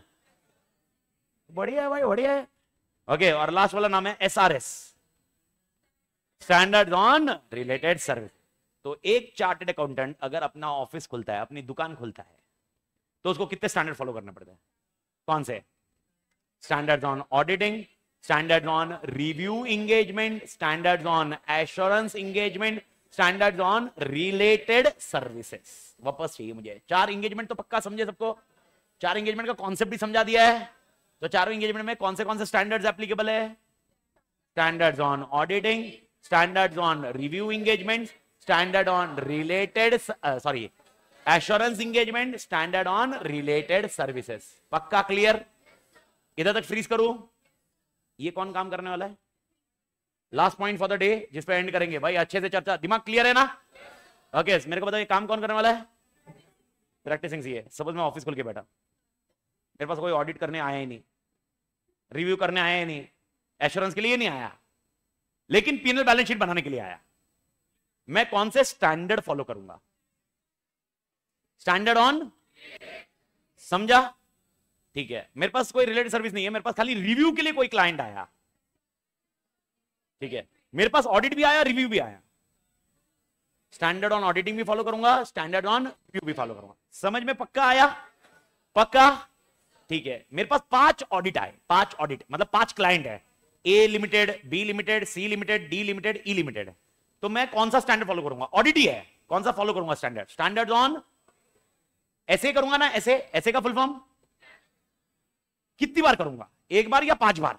बढ़िया है भाई बढ़िया है ओके okay, और लास्ट वाला नाम है SRS standard on related service तो एक चार्टेड अकाउंटेंट अगर अपना ऑफिस खुलता है अपनी दुकान खुलता है तो उसको कितने स्टैंडर्ड फॉलो करना पड़ता है कौन से standards on auditing standards on review engagement standards on assurance engagement standards on related services वापस चाहिए मुझे चार इंगेजमेंट तो पक्का समझे सबको चार इंगेजमेंट का कॉन्सेप्ट भी समझा दिया है तो चारों इंगेजमेंट में कौन से कौन से स्टैंडर्ड्स एप्लीकेबल है standards on auditing standards on review engagement standard on related sorry assurance engagement standard on related services पक्का क्लियर इधर तक फ्रीज करूं ये कौन काम करने वाला है last point for the day जिस पे एंड करेंगे भाई अच्छे से चर्चा दिमाग क्लियर है ना ओके okay, मेरे को बताओ ये काम कौन करने वाला है प्रैक्टिसिंग सी है सपोज मैं ऑफिस खोल के बैठा मेरे पास कोई ऑडिट करने आया ही नहीं रिव्यू करने आया ही नहीं एश्योरेंस के लिए नहीं आया लेकिन पीनल बैलेंस शीट बनाने के लिए आया मैं कौन से स्टैंडर्ड फॉलो करूंगा स्टैंडर्ड ऑन समझा ठीक है मेरे पास कोई रिलेटेड सर्विस नहीं है मेरे पास खाली रिव्यू के लिए कोई क्लाइंट आया ठीक है मेरे पास ऑडिट भी आया रिव्यू भी आया स्टैंडर्ड ऑन ऑडिटिंग भी फॉलो करूंगा स्टैंडर्ड ऑन रिव्यू भी फॉलो करूंगा समझ में पक्का आया पक्का ठीक है मेरे पास पांच ऑडिट आए पांच ऑडिट मतलब पांच क्लाइंट है A limited B limited C limited D limited E limited तो मैं कौन सा स्टैंडर्ड फॉलो करूंगा ऑडिट ही है कौन सा फॉलो करूंगा स्टैंडर्ड स्टैंडर्ड ऑन ऐसे करूंगा ना ऐसे ऐसे का फुल फॉर्म कितनी बार करूंगा एक बार या पांच बार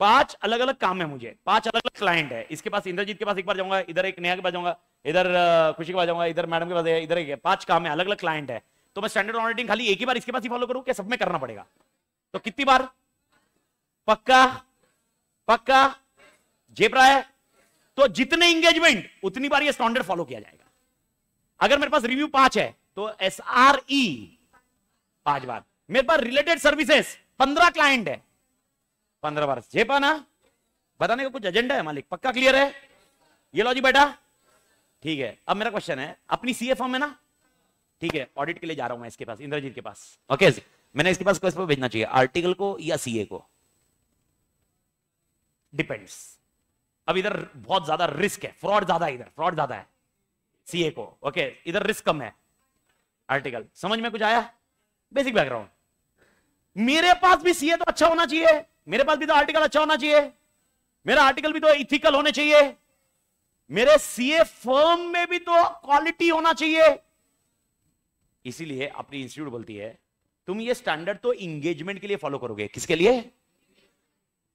पांच अलग अलग काम है मुझे पांच अलग अलग क्लाइंट है इसके पास इंद्रजीत के पास एक बार जाऊंगा इधर एक नेहा के पास जाऊंगा इधर खुशी के पास जाऊंगा इधर मैडम के पास इधर एक पांच काम है अलग अलग क्लाइंट है तो मैं स्टैंडर्ड ऑडिटिंग खाली एक ही बार इसके पास ही फॉलो करूं क्या सब में करना पड़ेगा तो कितनी बार पक्का पक्का जेब रहा है तो जितने इंगेजमेंट उतनी बार ये स्टैंडर्ड फॉलो किया जाएगा अगर मेरे पास रिव्यू पांच है तो एस आर ई पांच बार मेरे पास रिलेटेड सर्विसेस पंद्रह क्लाइंट है पंद्रह वर्ष जे पाना बताने का कुछ एजेंडा है मालिक पक्का क्लियर है ये लो जी बेटा ठीक है अब मेरा क्वेश्चन है अपनी सीए फॉर्म है ना ठीक है ऑडिट के लिए जा रहा हूं मैं इसके पास इंद्रजीत के पास ओके जी मैंने इसके पास क्वेश्चन पर भेजना चाहिए आर्टिकल को या सीए को डिपेंड्स अब इधर बहुत ज्यादा रिस्क है फ्रॉड ज्यादा है इधर फ्रॉड ज्यादा है सीए को ओके इधर रिस्क कम है आर्टिकल समझ में कुछ आया बेसिक बैकग्राउंड मेरे पास भी सीए तो अच्छा होना चाहिए मेरे पास भी तो आर्टिकल अच्छा होना चाहिए मेरा आर्टिकल भी तो इथिकल होने चाहिए मेरे सीए फर्म में भी तो क्वालिटी होना चाहिए इसीलिए अपनी इंस्टीट्यूट बोलती है तुम ये स्टैंडर्ड तो इंगेजमेंट के लिए फॉलो करोगे किसके लिए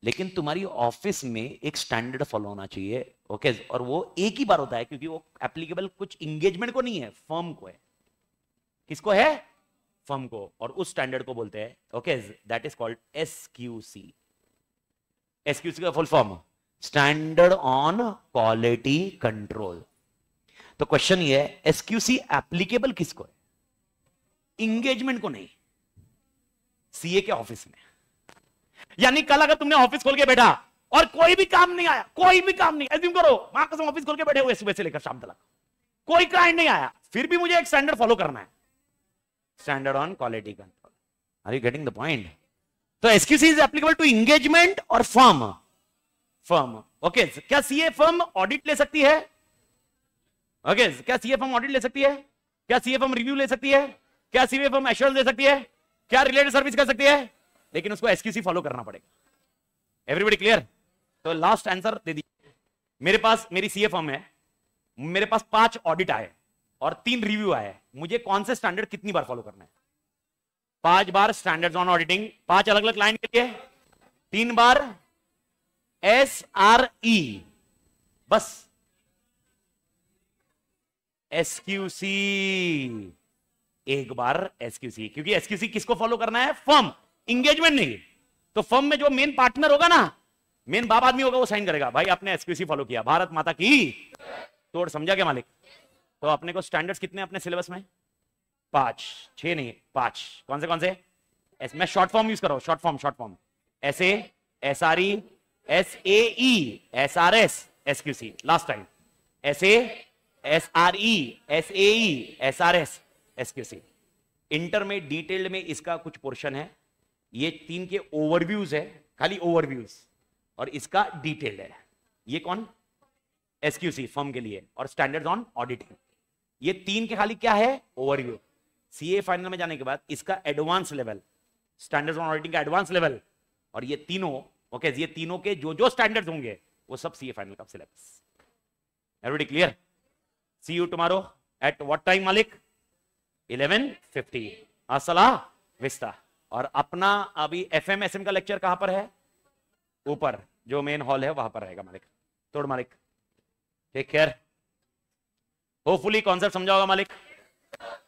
लेकिन तुम्हारी ऑफिस में एक स्टैंडर्ड फॉलो होना चाहिए ओके और वो एक ही बार होता है क्योंकि वो एप्लीकेबल कुछ इंगेजमेंट को नहीं है फर्म को है किसको है फर्म को और उस स्टैंडर्ड को बोलते हैं okay that is called S Q C S Q C का full form standard on quality control तो क्वेश्चन ये है एस क्यू सी एप्लीकेबल किसको है इंगेजमेंट को नहीं सीए के ऑफिस में यानी कल अगर तुमने ऑफिस खोल के बैठा और कोई भी काम नहीं आया कोई भी काम नहीं एज्यूम करो मां कसम ऑफिस खोल के बैठे हुए सुबह से लेकर शाम तक कोई क्लाइंट नहीं आया फिर भी मुझे एक स्टैंडर्ड फॉलो करना है standard on quality control. Are you getting the point? So SQC is applicable to engagement or firm? Firm. Okay. So, क्या CA firm audit ले सकती है? Okay. So, क्या CA firm audit ले सकती है? क्या CA firm review ले सकती है? क्या CA firm assurance दे सकती है? क्या related service कर सकती है? लेकिन उसको SQC फॉलो करना पड़ेगा एवरीबडी क्लियर तो लास्ट आंसर दे दीजिए मेरे पास मेरी सीए फॉर्म है मेरे पास पांच ऑडिट आए और तीन रिव्यू आया मुझे कौन से स्टैंडर्ड कितनी बार फॉलो करना है पांच बार स्टैंडर्ड ऑन ऑडिटिंग पांच अलग अलग लाइन के लिए तीन बार एस आर ई बस एस क्यू सी एक बार एस क्यू सी क्योंकि एस क्यू सी किसको फॉलो करना है फर्म इंगेजमेंट नहीं तो फर्म में जो मेन पार्टनर होगा ना मेन बाप आदमी होगा वो साइन करेगा भाई आपने एसक्यूसी फॉलो किया भारत माता की तोड़ समझा क्या मालिक तो अपने को स्टैंडर्ड्स कितने अपने सिलेबस में पांच छह नहीं पांच कौन से कौन से एस मैं शॉर्ट फॉर्म यूज करो short form short form S S R E S A S R S S Q C last time S S R E S A S R S S Q C inter में detailed में इसका कुछ portion है ये तीन के overviews है खाली ओवरव्यूज और इसका डिटेल्ड है ये कौन एसक्यूसी फॉर्म के लिए और स्टैंडर्ड ऑन ऑडिटिंग ये तीन के खाली क्या है ओवरव्यू सीए फाइनल में जाने के बाद इसका advance level standard on auditing का एडवांस लेवल और ये तीनों ओके ये तीनों के जो जो स्टैंडर्ड होंगे वो सब सीए फाइनल का syllabus everybody clear see you tomorrow at what time मालिक 11:50 असला विस्ता और अपना अभी एफएमएसएम का लेक्चर कहां पर है ऊपर जो मेन हॉल है वहां पर रहेगा मालिक तोड़ मालिक टेक केयर होपफुली कॉन्सेप्ट समझा होगा मालिक